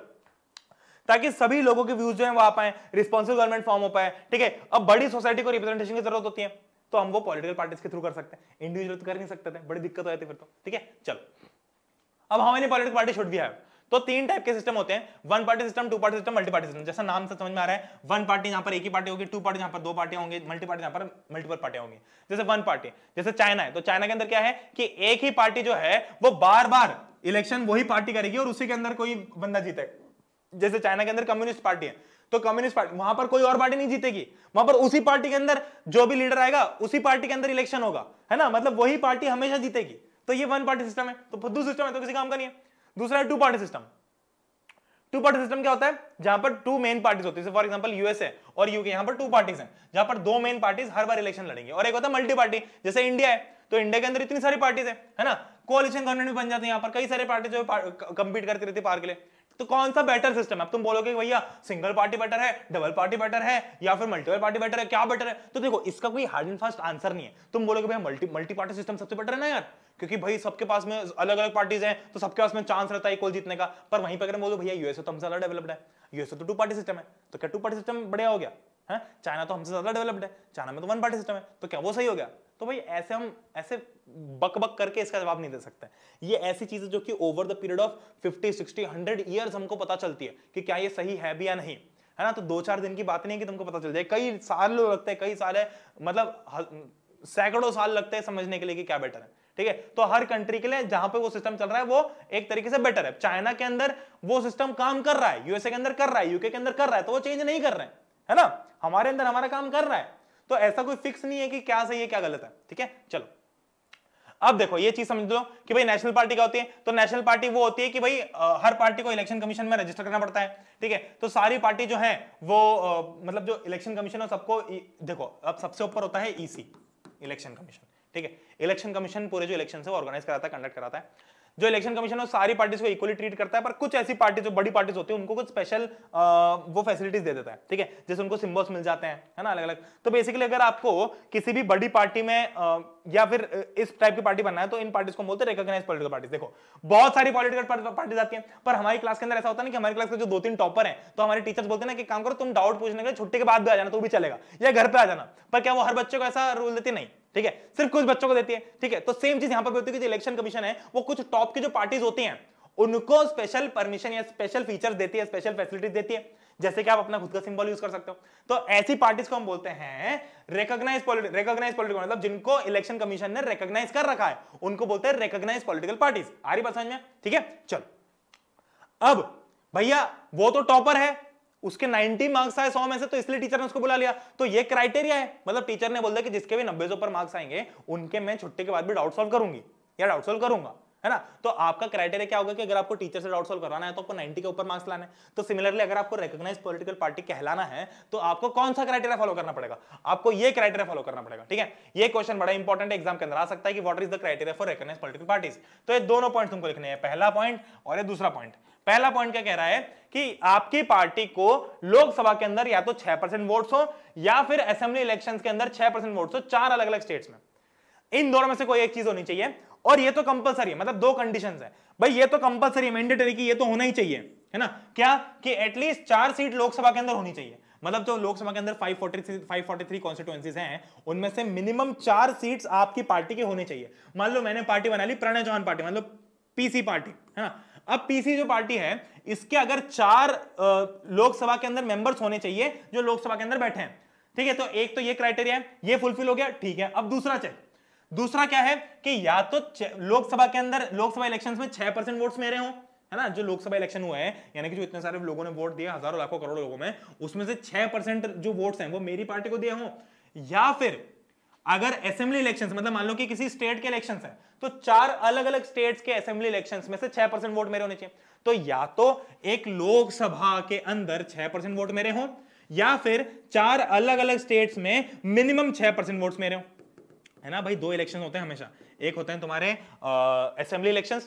ताकि सभी लोगों के व्यूज जो है वो आ पाए रिस्पॉन्सिबल गवर्नमेंट फॉर्म हो पाए ठीक है अब बड़ी सोसाइटी को रिप्रेजेंटेशन की जरूरत होती है तो हम वो पॉलिटिकल पार्टीज के थ्रू कर सकते हैं इंडिविजुअल तो कर नहीं सकते थे बड़ी दिक्कत हो जाती फिर तो ठीक है चलो अब how many political party should be have तो तीन टाइप के सिस्टम होते हैं one party system two party system multi party system जैसा नाम से समझ में आ रहा है वन पार्टी यहाँ पर एक ही पार्टी होगी टू पार्टी यहाँ पर दो पार्टियां होंगी मल्टी पार्टी यहाँ पर मल्टीपल पार्टियां होंगी जैसे वन पार्टी जैसे चाइना है तो चाइना के अंदर क्या है कि एक ही पार्टी जो है वो बार बार इलेक्शन वही पार्टी करेगी और उसी के अंदर कोई बंदा जीते जैसे चाइना के अंदर कम्युनिस्ट पार्टी है तो कम्युनिस्ट पार्टी वहां पर कोई और पार्टी नहीं जीतेगी वहां पर उसी पार्टी के अंदर जो भी लीडर आएगा उसी पार्टी के अंदर इलेक्शन होगा है ना मतलब वही पार्टी हमेशा जीतेगी तो ये वन पार्टी सिस्टम है तो फुद्दू सिस्टम है तो किसी काम का नहीं है दूसरा है two party system two party system क्या होता है जहां पर टू मेन पार्टीज होती है फॉर एग्जांपल यूएसए और यूके यहां पर टू पार्टीज हैं जहां पर दो मेन पार्टीज हर बार इलेक्शन लड़ेंगे और एक होता है मल्टी पार्टी जैसे इंडिया है तो इंडिया के अंदर इतनी सारी पार्टीज है है ना कोलिशन गवर्नमेंट बन जाती है यहाँ पर कई सारे पार्टी जो कंपीट करती रहती है पार के लिए तो कौन सा बेटर सिस्टम है तुम बोलोगे भैया सिंगल पार्टी बेटर है डबल पार्टी बेटर है या फिर मल्टीपल पार्टी बेटर है क्या बेटर है तो देखो इसका कोई हार्ड एंड फास्ट आंसर नहीं है तुम बोलोगे भैया मल्टी मल्टी पार्टी सिस्टम सबसे बेटर है ना यार क्योंकि भाई सबके पास में अलग अलग पार्टीज हैं तो सबके पास में चांस रहता है कोल जीतने का पर वहीं पर अगर बोलो भैया यूएसए तो हमसे ज्यादा डेवलप्ड है यूएसए तो टू पार्टी सिस्टम है तो क्या टू पार्टी सिस्टम बढ़िया हो गया है चाइना तो हमसे ज्यादा डेवलप्ड है चाइना में तो वन पार्टी सिस्टम है तो क्या वो सही हो गया तो भाई ऐसे हम ऐसे बक बक करके इसका जवाब नहीं दे सकते ये ऐसी चीजें जो कि over the period of 50, 60, 100 years हमको पता चलती है कि क्या ये सही है भी या नहीं है ना तो दो चार दिन की बात नहीं है कि तुमको पता चल जाए कई साल लगते हैं कई साल है मतलब सैकड़ों साल लगते हैं समझने के लिए कि क्या बेटर है ठीक है तो हर कंट्री के लिए जहां पे वो सिस्टम चल रहा है वो एक तरीके से बेटर है चाइना के अंदर वो सिस्टम काम कर रहा है यूएसए के अंदर कर रहा है यूके के अंदर कर रहा है तो वो चेंज नहीं कर रहे हैं है ना हमारे अंदर हमारा काम कर रहा है तो ऐसा कोई फिक्स नहीं है कि क्या सही है क्या गलत है ठीक है चलो अब देखो ये चीज समझ लो कि भाई नेशनल पार्टी क्या होती है तो नेशनल पार्टी वो होती है कि भाई आ, हर पार्टी को इलेक्शन कमीशन में रजिस्टर करना पड़ता है ठीक है तो सारी पार्टी जो मतलब है वो आ, मतलब जो इलेक्शन कमीशन है सबको देखो अब सबसे ऊपर होता है ईसी इलेक्शन कमीशन ठीक है इलेक्शन कमीशन पूरे जो इलेक्शन है वो ऑर्गेनाइज कराता है कंडक्ट कराता है जो इलेक्शन कमीशन है सारी पार्टीज को इक्वली ट्रीट करता है पर कुछ ऐसी पार्टी जो बड़ी पार्टीज होती है उनको कुछ स्पेशल वो फैसिलिटीज दे देता है ठीक है जैसे उनको सिम्बल्स मिल जाते हैं है ना अलग अलग तो बेसिकली अगर आपको किसी भी बड़ी पार्टी में या फिर इस टाइप की पार्टी बनना है तो इन पार्टीज को बोलते हैं रिकॉग्नाइज पॉलिटिकल पार्टीज देखो बहुत सारी पॉलिटिकल पार्टीज आती हैं पर हमारी क्लास के अंदर ऐसा होता है कि हमारी क्लास के जो दो तीन टॉपर हैं तो हमारे टीचर्स बोलते हैं ना कि काम करो तुम डाउट पूछने के छुट्टी के बाद भी आ जाना तो भी चलेगा या घर पर आ जाना पर क्या वो हर बच्चे को ऐसा रूल देती नहीं ठीक है सिर्फ कुछ बच्चों को देती है ठीक है तो सेम चीज यहां पर भी होती है कि इलेक्शन कमीशन है वो कुछ टॉप की जो पार्टीज होती हैं उनको स्पेशल परमिशन या स्पेशल फीचर्स देती है स्पेशल फैसिलिटीज देती है जैसे कि आप अपना खुद का सिंबल यूज कर सकते हो तो ऐसी पार्टीज को हम बोलते हैं रिकॉग्नाइज पॉलिटिक रिकॉग्नाइज पॉलिटिकल मतलब जिनको इलेक्शन कमीशन ने रिकॉग्नाइज कर रखा है उनको बोलते हैं रिकॉग्नाइज पॉलिटिकल पार्टीज आ रही बात समझ में ठीक है चलो अब भैया वो तो टॉपर है उसके 90 मार्क्स आए 100 में से तो इसलिए टीचर ने उसको बुला लिया तो ये क्राइटेरिया है मतलब टीचर ने बोल दिया कि जिसके भी नब्बे सौ पर मार्क्स आएंगे उनके मैं छुट्टी के बाद भी डाउट सोल्व करूंगी या डाउट सोल्व करूंगा है ना तो आपका क्राइटेरिया क्या होगा कि अगर आपको टीचर से डाउट सोल्व कराना है तो आपको 90 के ऊपर मार्क्स लाने तो सिमिलरली अगर आपको रिकोगनाइज पॉलिटिकल पार्टी कहलाना है तो आपको कौन सा क्राइटेरिया फॉलो करना पड़ेगा आपको ये क्राइटेरिया फॉलो करना पड़ेगा ठीक है ये क्वेश्चन बड़ा इंपॉर्टेंट एग्जाम के अंदर आ सकता है कि what is the criteria for recognise political parties तो ये दोनों पॉइंट तुमको लिखने हैं पहला पॉइंट और ये दूसरा पॉइंट पहला पॉइंट क्या कह रहा है कि आपकी पार्टी को लोकसभा के अंदर या तो छह परसेंट वोट हो या फिर असेंबली इलेक्शन के अंदर छह परसेंट वोट हो चार अलग अलग स्टेट्स में इन दोनों में से कोई एक चीज होनी चाहिए और ये तो कंपलसरी है मतलब दो कंडीशन है भाई ये तो कंपलसरी मैंडेटरी की ये तो होना ही चाहिए है ना क्या कि एटलीस्ट चार सीट लोकसभा के अंदर होनी चाहिए मतलब जो लोकसभा के अंदर 543 543 कॉन्स्टिट्यूएंसीज हैं उनमें से मिनिमम चार सीट्स आपकी पार्टी के होने चाहिए मान लो मैंने पार्टी बना ली प्रणय चौहान पार्टी मान लो पीसी पार्टी है ना अब पीसी जो पार्टी है इसके अगर चार लोकसभा के अंदर मेंबर्स होने चाहिए जो लोकसभा के अंदर बैठे हैं ठीक है तो एक तो ये क्राइटेरिया है ये फुलफिल हो गया ठीक है अब दूसरा चेक दूसरा क्या है कि या तो लोकसभा के अंदर लोकसभा इलेक्शन में छह परसेंट वोट मेरे हों है ना जो लोकसभा इलेक्शन हुआ है यानी कि जो इतने सारे लोगों ने वोट दिया हजारों लाखों करोड़ों लोगों में उसमें से छह परसेंट जो वोट्स हैं वो मेरी पार्टी को दिए हों या फिर अगर असेंबली इलेक्शन मतलब मान लो कि किसी स्टेट के इलेक्शन है तो चार अलग अलग स्टेट्स के असेंबली इलेक्शन में से छह परसेंट वोट मेरे होने चाहिए तो या तो एक लोकसभा के अंदर छह परसेंट वोट मेरे हो या फिर चार अलग अलग स्टेट्स में मिनिमम छह परसेंट वोट मेरे हो है ना भाई दो इलेक्शन होते हैं हमेशा एक होते हैं तुम्हारे असेंबली इलेक्शन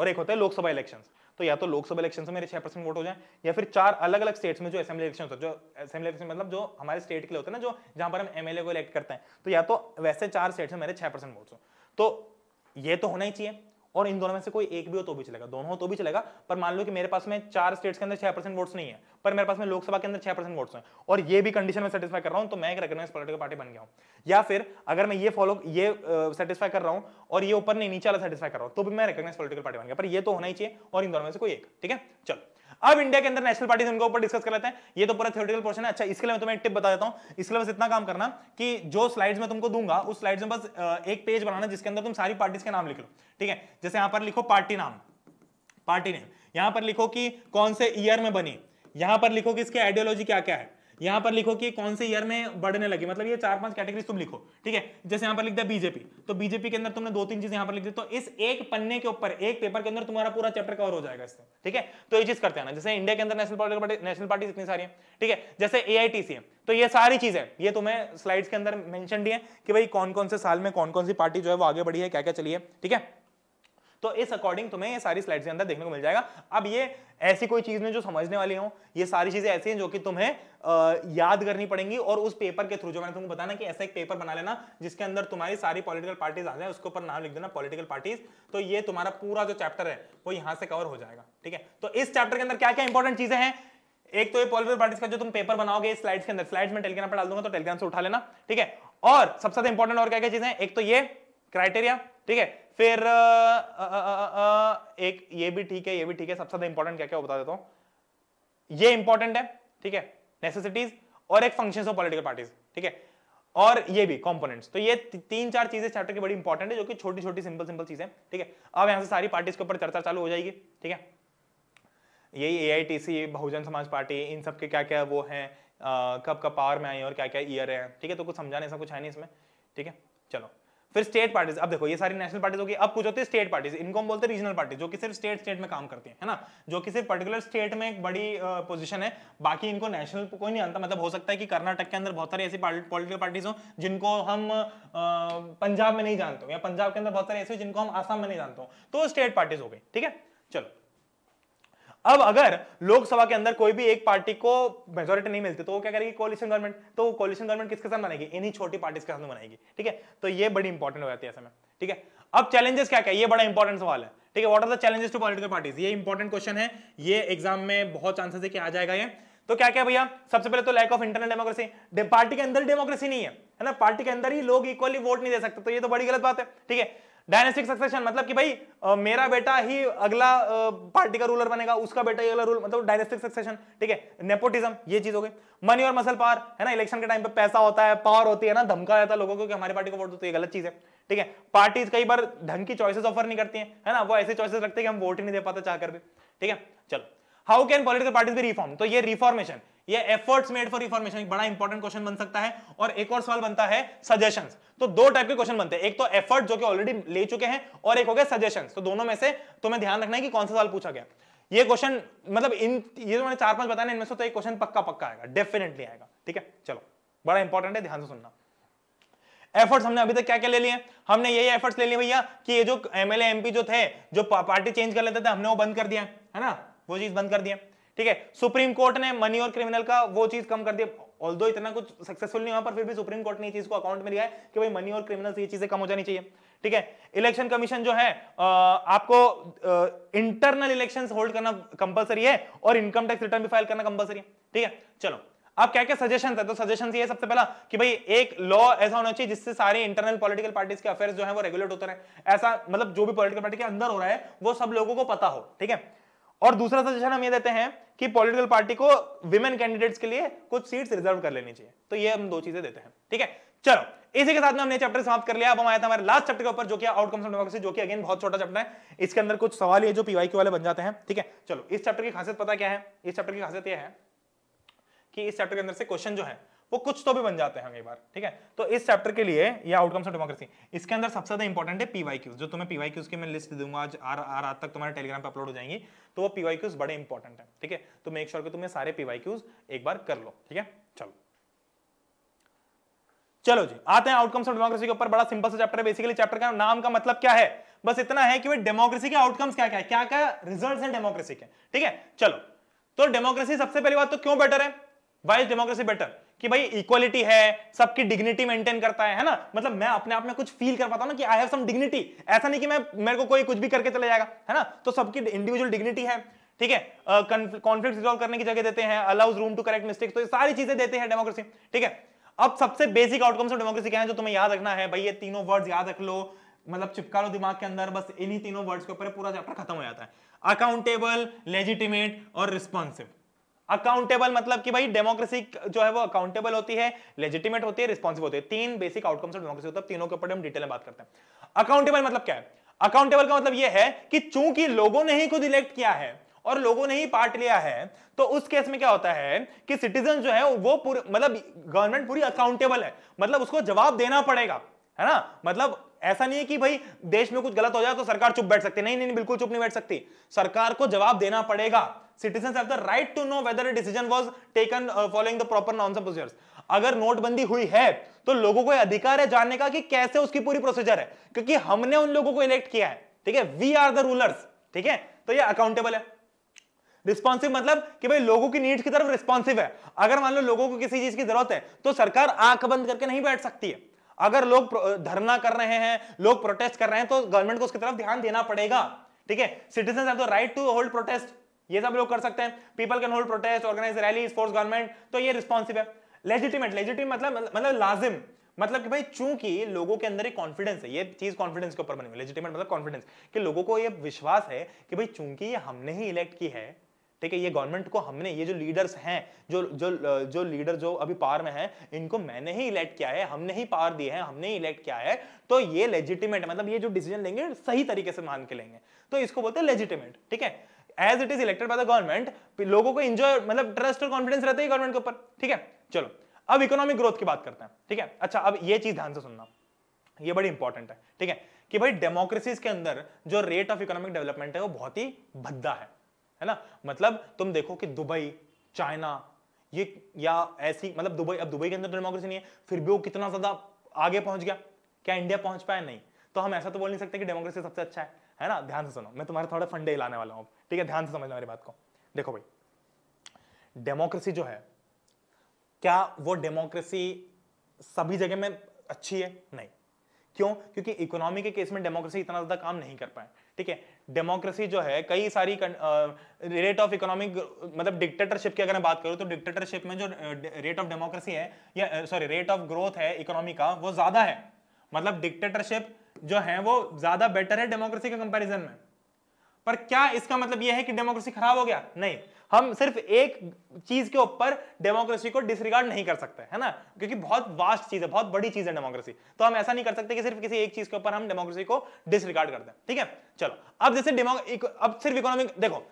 और एक होते हैं लोकसभा इलेक्शन तो या तो लोकसभा इलेक्शन से मेरे छह परसेंट वोट हो जाए या फिर चार अलग अलग स्टेट्स में जो असेंबली इलेक्शन होता है जो असेंबली इलेक्शन मतलब जो हमारे स्टेट के लिए होते हैं ना जो जहां पर हम एमएलए को इलेक्ट करते हैं तो या तो वैसे चार स्टेट्स में मेरे छह परसेंट वोट हो तो ये तो होना ही चाहिए और इन दोनों में से कोई एक भी हो तो भी चलेगा दोनों हो तो भी चलेगा पर मान लो कि मेरे पास में चार स्टेट्स के अंदर छह परसेंट वोट्स नहीं है पर मेरे पास में लोकसभा के अंदर छह परसेंट वोट्स हैं और ये भी कंडीशन में सेटिस्फाई कर रहा हूं तो मैं एक रिकग्नाइज पोलिटिकल पार्टी बन गया हूं या फिर अगर मैं ये फॉलो ये सेटिस्फाई uh, कर रहा हूं और ये ऊपर नहीं नीचे वाला सेटिस्फाई कर रहा हूं तो भी मैं रिकग्नाइज पोलिटिकल पार्टी बन गया पर ये तो होना ही चाहिए और इन दोनों में से कोई एक ठीक है चलो अब इंडिया के अंदर नेशनल पार्टी उनके ऊपर डिस्कस कर लेते हैं ये तो पूरा थियोटिकल पोर्शन है अच्छा इसके लिए मैं तुम्हें एक टिप बता देता हूँ इसके लिए बस इतना काम करना कि जो स्लाइड्स मैं तुमको दूंगा उस स्लाइड्स में बस एक पेज बनाना जिसके अंदर तुम सारी पार्टीज के नाम लिख लो ठीक है जैसे यहां पर लिखो पार्टी नाम पार्टी नेम यहां पर लिखो कि कौन से ईयर में बनी यहां पर लिखो कि इसकी आइडियोलॉजी क्या क्या है यहां पर लिखो कि कौन से ईयर में बढ़ने लगी मतलब ये चार पांच कैटेगरी तुम लिखो ठीक है जैसे यहां पर लिख दिया बीजेपी तो बीजेपी के अंदर तुमने दो तीन चीज यहां पर लिख दी तो इस एक पन्ने के ऊपर एक पेपर के अंदर तुम्हारा पूरा चैप्टर कवर हो जाएगा इससे ठीक है तो ये चीज करते हैं ना जैसे इंडिया के अंदर नेशनल पार्टी नेशनल पार्टी इतनी सारी है ठीक है जैसे ए तो ये सारी चीजें ये तुम्हें स्लाइड्स के अंदर मेंशन दी है कि भाई कौन कौन से साल में कौन कौन सी पार्टी जो है वो आगे बढ़ी है क्या क्या चली है ठीक है तो इस अकॉर्डिंग तुम्हें ये सारी स्लाइड्स के अंदर देखने को मिल जाएगा अब ये ऐसी कोई चीज नहीं जो समझने वाली हो ये सारी चीजें ऐसी हैं जो कि तुम्हें आ, याद करनी पड़ेंगी और उस पेपर के थ्रू जो मैंने तुमको बताना कि ऐसा एक पेपर बना लेना जिसके अंदर तुम्हारी सारी पॉलिटिकल पार्टीज आ जाए उसके ऊपर नाम लिख देना पॉलिटिकल पार्टीज तो ये तुम्हारा पूरा जो चैप्टर है वो यहां से कवर हो जाएगा ठीक है तो इस चैप्टर के अंदर क्या क्या इंपॉर्टेंट चीजें हैं एक तो ये पॉलिटिकल पार्टीज का जो तुम पेपर बनाओगे स्लाइड्स के अंदर स्लाइड्स में टेलीग्राम पर डाल दूंगा तो टेलीग्राम से उठा लेना ठीक है और सबसे ज्यादा इंपॉर्टेंट और क्या क्या चीजें एक तो ये क्राइटेरिया ठीक है फिर आ, आ, आ, एक ये भी ठीक है ये भी ठीक है सबसे ज्यादा इंपॉर्टेंट क्या क्या बता देता हूं ये इंपॉर्टेंट है ठीक है नेसेसिटीज और एक फंक्शन ऑफ पॉलिटिकल पार्टीज ठीक है और ये भी कंपोनेंट्स तो ये तीन चार चीजें चैप्टर की बड़ी इंपॉर्टेंट है जो कि छोटी छोटी सिंपल सिंपल चीजें ठीक है अब यहां से सारी पार्टीज के ऊपर चर्चा चालू हो जाएगी ठीक है यही ए बहुजन समाज पार्टी इन सब के क्या क्या वो हैं कब कब पावर में आई और क्या क्या ईयर है ठीक है तो कुछ समझाने ऐसा कुछ है नहीं इसमें ठीक है चलो फिर स्टेट पार्टीज अब देखो ये सारी नेशनल पार्टीज होगी अब कुछ होती है स्टेट पार्टीज इनको हम बोलते हैं रीजनल पार्टी जो कि सिर्फ स्टेट स्टेट में काम करती है, है ना जो कि सिर्फ पर्टिकुलर स्टेट में एक बड़ी पोजीशन है बाकी इनको नेशनल कोई नहीं आता मतलब हो सकता है कि कर्नाटक के अंदर बहुत सारी ऐसी पॉलिटिकल पार्टीज हो जिनको हम पंजाब में नहीं जानते या पंजाब के अंदर बहुत सारी ऐसी जिनको हम आसाम में नहीं जानते तो स्टेट पार्टीज हो गई ठीक है चलो अब अगर लोकसभा के अंदर कोई भी एक पार्टी को मेजोरिटी नहीं मिलती तो वो क्या करेगी कोलिशन गवर्नमेंट तो वो कोलिशन गवर्नमेंट किसके साथ बनाएगी इन्हीं छोटी पार्टी के साथ बनाएगी ठीक है तो ये बड़ी इंपॉर्टेंट हो जाती है समय ठीक है अब चैलेंजेस क्या क्या ये बड़ा इंपॉर्टेंट सवाल है ठीक है what are the challenges to political parties ये इंपॉर्टेंट क्वेश्चन है ये एग्जाम में बहुत चांसेस है कि आ जाएगा ये तो क्या क्या भैया सबसे पहले तो lack of internal democracy party के अंदर डेमोक्रेसी नहीं है है ना पार्टी के अंदर ही लोग इक्वली वोट नहीं दे सकते तो ये तो बड़ी गलत बात है ठीक है डायनेस्टिक सक्सेशन मतलब कि भाई आ, मेरा बेटा ही अगला आ, पार्टी का रूलर बनेगा उसका बेटा ही अगला रूल मतलब डायनेस्टिक सक्सेशन ठीक है नेपोटिज्म ये चीज हो गई मनी और मसल पावर है ना इलेक्शन के टाइम पे पैसा होता है पावर होती है ना धमका रहता है लोगों को कि हमारी पार्टी को वोट दो तो ये गलत चीज है ठीक है पार्टीज कई बार ढंग की चॉइसेस ऑफर नहीं करती है, है ना वो ऐसे चॉइसेस रखते हैं कि हम वोट ही नहीं दे पाते चाहकर भी ठीक है चलो how can political parties be reform तो ये रिफॉर्मेशन या एफर्ट्स मेड फॉर रिफॉर्मेशन एक बड़ा इंपॉर्टेंट क्वेश्चन बन सकता है और एक और सवाल बनता है सजेशन तो दो टाइप के क्वेश्चन बनते हैं एक तो एफर्ट जो कि ऑलरेडी ले चुके हैं और एक हो गया सजेशन तो दोनों में से तुम्हें ध्यान रखना है कि कौन सा सवाल पूछा गया ये क्वेश्चन मतलब इन ये जो मैंने चार पांच बताया इनमें से तो एक क्वेश्चन पक्का पक्का आएगा डेफिनेटली आएगा ठीक है चलो बड़ा इंपॉर्टेंट है ध्यान से सुनना एफर्ट्स हमने अभी तक क्या क्या ले लिए हमने यही एफर्ट्स ले लिए भैया कि ये जो एमएलए एमपी जो थे जो पार्टी चेंज कर लेते थे हमने वो बंद कर दिया है ना वो चीज बंद कर दिया ठीक है सुप्रीम कोर्ट ने मनी और क्रिमिनल का वो चीज कम कर दिया ऑल दो इतना कुछ सक्सेसफुल नहीं हुआ पर फिर भी सुप्रीम कोर्ट ने चीज को अकाउंट में लिया है कि भाई मनी और क्रिमिनल ये चीजें कम हो जानी चाहिए ठीक है इलेक्शन कमीशन जो है आपको इंटरनल इलेक्शन होल्ड करना कंपलसरी है और इनकम टैक्स रिटर्न भी फाइल करना कंपलसरी है ठीक है चलो आप क्या क्या सजेशन है तो सजेशन ये सबसे पहला कि भाई एक लॉ ऐसा होना चाहिए जिससे सारे इंटरनल पॉलिटिकल पार्टीज के अफेयर्स जो है वो रेगुलेट होते रहे ऐसा मतलब जो भी पॉलिटिकल पार्टी के अंदर हो रहा है वो सब लोगों को पता हो ठीक है और दूसरा सजेशन हम ये देते हैं कि पॉलिटिकल पार्टी को विमेन कैंडिडेट्स के लिए कुछ सीट्स रिजर्व कर लेनी चाहिए तो ये हम दो चीजें देते हैं ठीक है चलो इसी के साथ में हमने चैप्टर समाप्त कर लिया अब हम आया था हमारे लास्ट चैप्टर के ऊपर जो कि आउटकम्स ऑफ डेमोक्रेसी जो कि अगेन बहुत छोटा चैप्टर है इसके अंदर कुछ सवाल ये जो पीवाई के वाले बन जाते हैं ठीक है चलो इस चैप्टर की खासियत पता क्या है इस चैप्टर की खासियत यह है कि इस चैप्टर के अंदर से क्वेश्चन जो है वो कुछ तो भी बन जाते हैं कई बार ठीक है तो इस चैप्टर के लिए ये आउटकम्स ऑफ डेमोक्रेसी इसके अंदर सबसे ज्यादा इंपॉर्टेंट है पीवाई क्यूज जो तुम्हें पीवाई क्यूज की मैं लिस्ट दूंगा आज आर आर आज तक तुम्हारे टेलीग्राम पर अपलोड हो जाएंगी तो वो पीवाई क्यूज बड़े इंपॉर्टेंट है ठीक है तो मेक श्योर कि तुम्हें सारे पीवाई क्यूज एक बार कर लो ठीक है चलो चलो जी आते हैं आउटकम्स ऑफ डेमोक्रेसी के ऊपर बड़ा सिंपल सा चैप्टर है बेसिकली चैप्टर का नाम का मतलब क्या है बस इतना है कि वे डेमोक्रेसी के आउटकम्स क्या क्या है क्या क्या रिजल्ट्स हैं डेमोक्रेसी के ठीक है चलो तो डेमोक्रेसी सबसे पहली बात तो क्यों बेटर है वाई इज डेमोक्रेसी बेटर कि भाई इक्वालिटी है सबकी डिग्निटी मेंटेन करता है है ना मतलब मैं अपने आप में कुछ फील कर पाता हूँ ना कि आई हैव सम डिग्निटी ऐसा नहीं कि मैं मेरे को कोई कुछ भी करके चले जाएगा है ना तो सबकी इंडिविजुअल डिग्निटी है ठीक है कॉन्फ्लिक्ट रिजॉल्व करने की जगह देते हैं allows room to correct mistake तो ये सारी चीजें देते हैं डेमोक्रेसी ठीक है अब सबसे बेसिक आउटकम्स ऑफ डेमोक्रेसी क्या है जो तुम्हें याद रखना है भाई ये तीनों वर्ड्स याद रख लो मतलब चिपका लो दिमाग के अंदर बस इन्हीं तीनों वर्ड्स के ऊपर पूरा चैप्टर खत्म हो जाता है अकाउंटेबल लेजिटिमेट और रिस्पॉन्सिव अकाउंटेबल मतलब कि भाई डेमोक्रेसी जो है वो अकाउंटेबल होती है लेजिटिमेट होती है रिस्पॉन्सिव होती है तीन बेसिक आउटकम्स ऑफ डेमोक्रेसी होता है तीनों के ऊपर हम डिटेल में बात करते हैं अकाउंटेबल मतलब क्या है अकाउंटेबल का मतलब ये है कि चूंकि लोगों ने ही खुद इलेक्ट किया है और लोगों ने ही पार्ट लिया है तो उस केस में क्या होता है कि सिटीजन जो है वो मतलब गवर्नमेंट पूरी अकाउंटेबल है मतलब उसको जवाब देना पड़ेगा है ना मतलब ऐसा नहीं है कि भाई देश में कुछ गलत हो जाए तो सरकार चुप बैठ सकती नहीं, नहीं बिल्कुल चुप नहीं बैठ सकती सरकार को जवाब देना पड़ेगा citizens have the right to know whether a decision was taken uh, following the proper norms and procedures अगर नोटबंदी हुई है तो लोगों को अधिकार है जानने का कि कैसे उसकी पूरी प्रोसीजर है क्योंकि हमने उन लोगों को इलेक्ट किया है ठीक है वी आर द रूलर्स ठीक है तो ये अकाउंटेबल है रिस्पॉन्सिव मतलब कि भाई लोगों की नीड्स की तरफ रिस्पॉन्सिव है अगर मान लो लोगों को किसी चीज की जरूरत है तो सरकार आंख बंद करके नहीं बैठ सकती है अगर लोग धरना कर रहे हैं लोग प्रोटेस्ट कर रहे हैं तो गवर्नमेंट को उसकी तरफ ध्यान देना पड़ेगा ठीक है citizen right to hold protest ये सब लोग कर सकते हैं people can hold protest organise rally force government तो ये रिस्पॉन्सिव है लेजिटिमेट लेजिटिम मतलब मतलब लाजिम मतलब कि भाई चूंकि लोगों के अंदर एक कॉन्फिडेंस है ये चीज कॉन्फिडेंस के ऊपर बनी हुई लेजिटिमेट मतलब कॉन्फिडेंस कि लोगों को ये विश्वास है कि भाई चूंकि ये हमने ही इलेक्ट की है ठीक है ये गवर्नमेंट को हमने ये जो लीडर्स हैं जो जो जो लीडर जो अभी पावर में हैं इनको मैंने ही इलेक्ट किया है हमने ही पावर दिए हैं हमने ही इलेक्ट किया है तो ये लेजिटिमेट मतलब ये जो डिसीजन लेंगे सही तरीके से मान के लेंगे तो इसको बोलते हैं लेजिटिमेट ठीक है as it is elected by the government लोगों को इंजॉय मतलब ट्रस्ट और कॉन्फिडेंस रहता है गवर्नमेंट के ऊपर ठीक है चलो अब इकोनॉमिक ग्रोथ की बात करते हैं ठीक है अच्छा अब ये चीज ध्यान से सुनना ये बड़ी इंपॉर्टेंट है ठीक है कि भाई डेमोक्रेसीज के अंदर जो रेट ऑफ इकोनॉमिक डेवलपमेंट है वो बहुत ही भद्दा है है ना मतलब तुम देखो कि दुबई चाइना ये या ऐसी मतलब दुबई अब दुबई के अंदर डेमोक्रेसी तो नहीं है फिर भी वो कितना ज्यादा आगे पहुंच गया क्या इंडिया पहुंच पाया नहीं तो हम ऐसा तो बोल नहीं सकते कि डेमोक्रेसी सबसे अच्छा है है ना ध्यान से सुनो मैं तुम्हारे थोड़े फंडे हिलाने वाला हूँ ठीक है ध्यान से समझना मेरी बात को देखो भाई डेमोक्रेसी जो है क्या वो डेमोक्रेसी सभी जगह में अच्छी है नहीं क्यों क्योंकि इकोनॉमी के केस में डेमोक्रेसी इतना ज्यादा काम नहीं कर पाए ठीक है डेमोक्रेसी जो है कई सारी रेट ऑफ इकोनॉमिक मतलब डिक्टेटरशिप की अगर मैं बात करूं तो डिक्टेटरशिप में जो रेट ऑफ डेमोक्रेसी है या सॉरी रेट ऑफ ग्रोथ है इकोनॉमी का वो ज्यादा है मतलब डिक्टेटरशिप जो है वो ज्यादा बेटर है डेमोक्रेसी के कंपेरिजन में पर क्या इसका मतलब यह है कि डेमोक्रेसी खराब हो गया नहीं हम सिर्फ एक चीज के ऊपर डेमोक्रेसी को डिसरिगार्ड नहीं कर सकते है ना क्योंकि बहुत वास्ट चीज है बहुत बड़ी चीज है डेमोक्रेसी तो हम ऐसा नहीं कर सकते कि सिर्फ किसी एक चीज के ऊपर हम डेमोक्रेसी को डिसरिगार्ड कर दें ठीक है चलो अब जैसे अब सिर्फ इकोनॉमिक देखो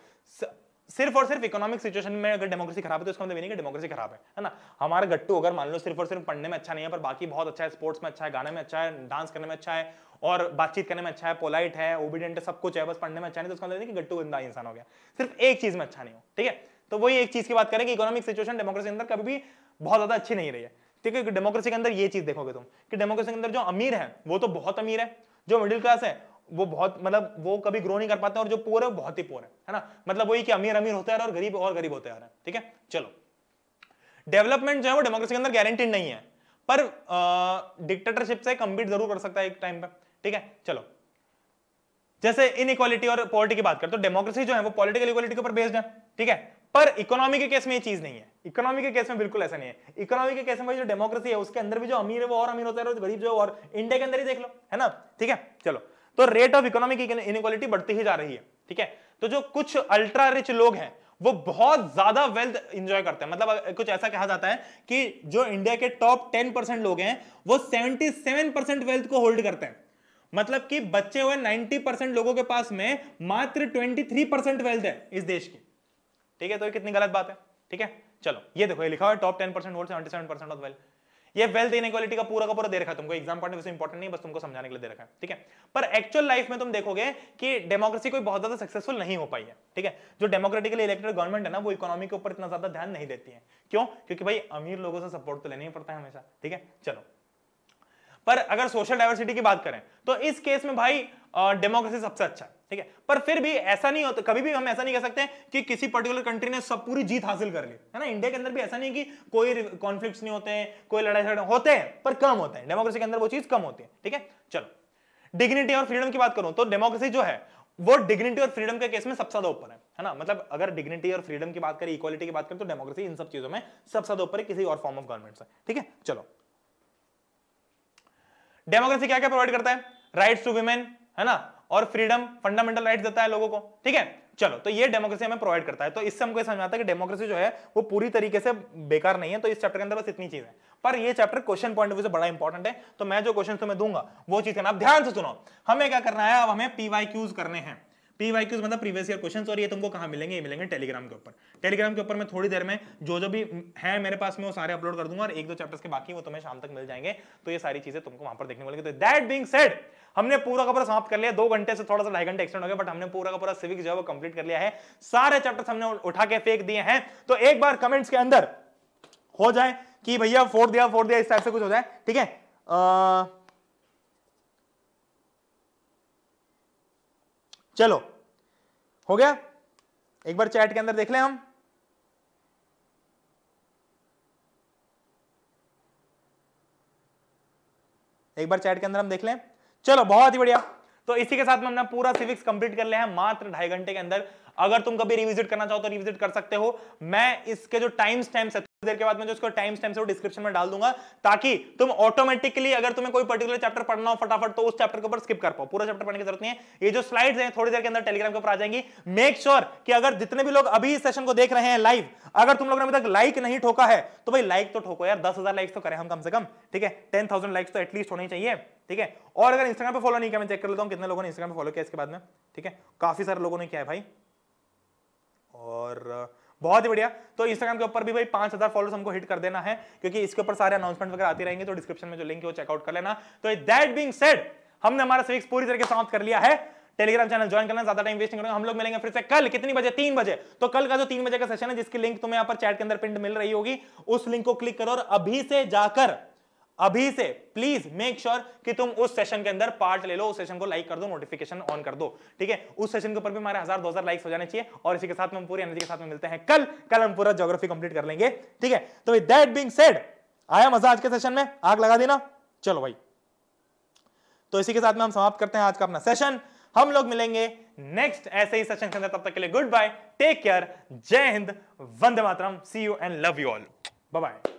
सिर्फ और सिर्फ इकोनॉमिक सिचुएशन में अगर डेमोक्रेसी खराब है तो इसका मतलब नहीं कि डेमोक्रेसी खराब है है ना हमारा गट्टू अगर मान लो सिर्फ और सिर्फ पढ़ने में अच्छा नहीं है पर बाकी बहुत अच्छा है स्पोर्ट्स में अच्छा है गाने में अच्छा है डांस करने में अच्छा है और बातचीत करने में अच्छा है पोलाइट है है सब कुछ है बस पढ़ने में अच्छा नहीं तो उसका मतलब कि गट्टू गंदा इंसान हो गया सिर्फ एक चीज में अच्छा नहीं हो ठीक है तो वही एक चीज की बात करें कि इकोनॉमिक सिचुएशन डेमोक्रेसी के अंदर कभी भी बहुत ज्यादा अच्छी नहीं रही है ठीक है डेमोक्रेसी के अंदर ये चीज देखोगे तुम कि डेमोक्रेसी के अंदर जो अमीर है वो तो बहुत अमीर है जो मिडिल क्लास है वो बहुत मतलब वो कभी ग्रो नहीं कर पाते और जो पोर है वो बहुत ही पोर है है ना मतलब वही कि अमीर अमीर होते हैं और गरीब और गरीब होते हैं ठीक है चलो डेवलपमेंट जो है वो डेमोक्रेसी के अंदर गारंटीड नहीं है पर डिक्टेटरशिप से कंपीट जरूर कर सकता है एक टाइम पर ठीक है चलो जैसे इन इक्वालिटी और पॉलिटी की बात करते तो डेमोक्रेसी जो है वो पॉलिटिकल इक्वालिटी के ऊपर बेस्ड है ठीक है पर इकोनॉमी के केस में ये चीज नहीं है इकोनॉमी के केस में बिल्कुल ऐसा नहीं है इकोनॉमी के केस में जो डेमोक्रेसी है उसके अंदर भी जो अमीर है वो और अमीर होता है गरीब जो है और इंडिया के अंदर ही देख लो है ना ठीक है चलो तो रेट ऑफ इकोनॉमिक इनक्वालिटी बढ़ती ही जा रही है ठीक है तो जो कुछ अल्ट्रा रिच लोग हैं वो बहुत ज्यादा वेल्थ इंजॉय करते हैं मतलब कुछ ऐसा कहा जाता है कि जो इंडिया के टॉप टेन परसेंट लोग हैं वो सेवेंटी सेवन परसेंट वेल्थ को होल्ड करते हैं मतलब कि बच्चे हुए 90 परसेंट लोगों के पास में मात्र 23 परसेंट वेल्थ है इस देश की ठीक है तो ये कितनी गलत बात है ठीक है चलो ये देखो ये लिखा हुआ है top ten percent vote seventy seven percent of wealth ये वेल्थ इन का पूरा का पूरा दे रखा है तुमको एग्जाम पढ़ने वैसे इंपॉर्टेंट नहीं बस तुमको समझाने के लिए दे रखा है ठीक है पर एक्चुअल लाइफ में तुम देखोगे कि डेमोक्रेसी कोई बहुत ज्यादा सक्सेसफुल नहीं हो पाई है ठीक है जो डेमोक्रेटिकली इलेक्टेड गवर्नमेंट है ना वो इकोनॉमी के ऊपर इतना ज्यादा ध्यान नहीं देती है क्यों क्योंकि भाई अमीर लोगों से सपोर्ट तो लेना ही पड़ता है हमेशा ठीक है चलो पर अगर सोशल डाइवर्सिटी की बात करें तो इस केस में भाई डेमोक्रेसी सबसे अच्छा ठीक है पर फिर भी ऐसा नहीं होता कभी भी हम ऐसा नहीं कह सकते कि किसी पर्टिकुलर कंट्री ने सब पूरी जीत हासिल कर ली है ना इंडिया के अंदर भी ऐसा नहीं कि कोई कॉन्फ्लिक्ट नहीं होते हैं कोई लड़ाई झगड़े होते हैं पर कम होते हैं डेमोक्रेसी के अंदर वो चीज कम होती है ठीक है चलो डिग्निटी और फ्रीडम की बात करूं तो डेमोक्रेसी जो है वो डिग्निटी और फ्रीडम के केस में सबसे ज्यादा ऊपर है है ना मतलब अगर डिग्निटी और फ्रीडम की बात करें इक्वालिटी की बात करें तो डेमोक्रेसी इन सब चीजों में सबसे ज्यादा ऊपर है किसी और फॉर्म ऑफ गवर्नमेंट से ठीक है चलो डेमोक्रेसी क्या क्या प्रोवाइड करता है राइट्स टू वुमेन है ना और फ्रीडम फंडामेंटल राइट्स देता है लोगों को ठीक है चलो तो ये डेमोक्रेसी हमें प्रोवाइड करता है तो इससे हमको समझ आता है कि डेमोक्रेसी जो है वो पूरी तरीके से बेकार नहीं है तो इस चैप्टर के अंदर बस इतनी चीज है पर ये chapter question point of view से बड़ा इंपॉर्टेंट है तो मैं जो क्वेश्चन तुम्हें दूंगा वो चीज करना आप ध्यान से सुनो हमें क्या करना है अब हमें पीवाई करने हैं पी वाई क्यूज मतलब प्रीवियस ईयर क्वेश्चन और ये तुमको कहाँ मिलेंगे ये मिलेंगे टेलीग्राम के ऊपर टेलीग्राम के ऊपर मैं थोड़ी देर में जो जो भी है मेरे पास में वो सारे अपलोड कर दूंगा और एक दो चैप्टर्स के बाकी वो तुम्हें शाम तक मिल जाएंगे तो ये सारी चीजें तुमको वहां पर देखने मिलेंगे तो दैट बिंग सेड हमने पूरा का पूरा समाप्त कर लिया दो घंटे से थोड़ा सा ढाई घंटे एक्सटेंड हो गया बट हमने पूरा का पूरा सिविक जो है वो कंप्लीट कर लिया है सारे चैप्टर्स हमने उठा के फेंक दिए हैं तो एक बार कमेंट्स के अंदर हो जाए कि भैया फोड़ दिया फोड़ दिया इस टाइप से कुछ हो जाए ठीक है चलो हो गया एक बार चैट के अंदर देख लें हम एक बार चैट के अंदर हम देख लें चलो बहुत ही बढ़िया तो इसी के साथ में हमने पूरा सिविक्स कंप्लीट कर लिया है मात्र ढाई घंटे के अंदर अगर तुम कभी रिविजिट करना चाहो तो रिविजिट कर सकते हो मैं इसके जो टाइम स्टैम्स है देर के बाद मैं जो इसको टाइम स्टैम्प से डिस्क्रिप्शन में डाल दूंगा ताकि तुम ऑटोमेटिकली अगर तुम्हें कोई पर्टिकुलर चैप्टर पढ़ना हो फटाफट तो उस चैप्टर के ऊपर स्किप कर पाओ पूरा चैप्टर पढ़ने की जरूरत नहीं है ये जो स्लाइड्स हैं थोड़ी देर के अंदर टेलीग्राम के ऊपर आ जाएंगी मेक श्योर sure कि अगर जितने भी लोग अभी इस सेशन को देख रहे हैं लाइव अगर तुम लोगों ने अभी तक लाइक नहीं ठोका है तो भाई लाइक तो ठोको यार दस हजार लाइक्स तो करें हम कम से कम ठीक है टेन थाउजेंड लाइक्स तो एटलीस्ट होने चाहिए ठीक है और अगर इंस्टाग्राम पर फॉलो नहीं किया मैं चेक कर लेता हूँ कितने लोगों ने इंस्टाग्राम पर फॉलो किया इसके बाद में ठीक है काफी सारे लोगों ने किया है भाई और बहुत ही बढ़िया तो इंस्टाग्राम के ऊपर भी भाई पांच हजार फॉलोअर्स हमको हिट कर देना है क्योंकि इसके ऊपर सारे अनाउंसमेंट वगैरह आते रहेंगे तो डिस्क्रिप्शन में जो लिंक है वो चेकआउट कर लेना तो दैट बिंग सेड हमने हमारा सिविक्स पूरी तरीके समाप्त कर लिया है टेलीग्राम चैनल ज्वाइन करना ज्यादा टाइम वेस्ट करेंगे हम लोग मिलेंगे फिर से कल कितनी बजे तीन बजे तो कल का जो तीन बजे का सेशन है जिसकी लिंक तुम्हें यहाँ पर चैट के अंदर प्रिंट मिल रही होगी उस लिंक को क्लिक करो और अभी से जाकर अभी से प्लीज मेक श्योर कि तुम उस सेशन के अंदर पार्ट ले लो उस सेशन को लाइक कर दो नोटिफिकेशन ऑन कर दो ठीक है उस सेशन के ऊपर भी हमारे हजार दो हजार लाइक्स हो जाने चाहिए और इसी के साथ में हम पूरी एनर्जी के साथ में मिलते हैं कल कल हम पूरा ज्योग्राफी कंप्लीट कर लेंगे ठीक है तो विद दैट बीइंग सेड आया मजा आज के सेशन में आग लगा देना चलो भाई तो इसी के साथ में हम समाप्त करते हैं आज का अपना सेशन हम लोग मिलेंगे नेक्स्ट ऐसे ही सेशन के अंदर तब तक के लिए गुड बाय टेक केयर जय हिंद वंदे मातरम see you and love you all bye bye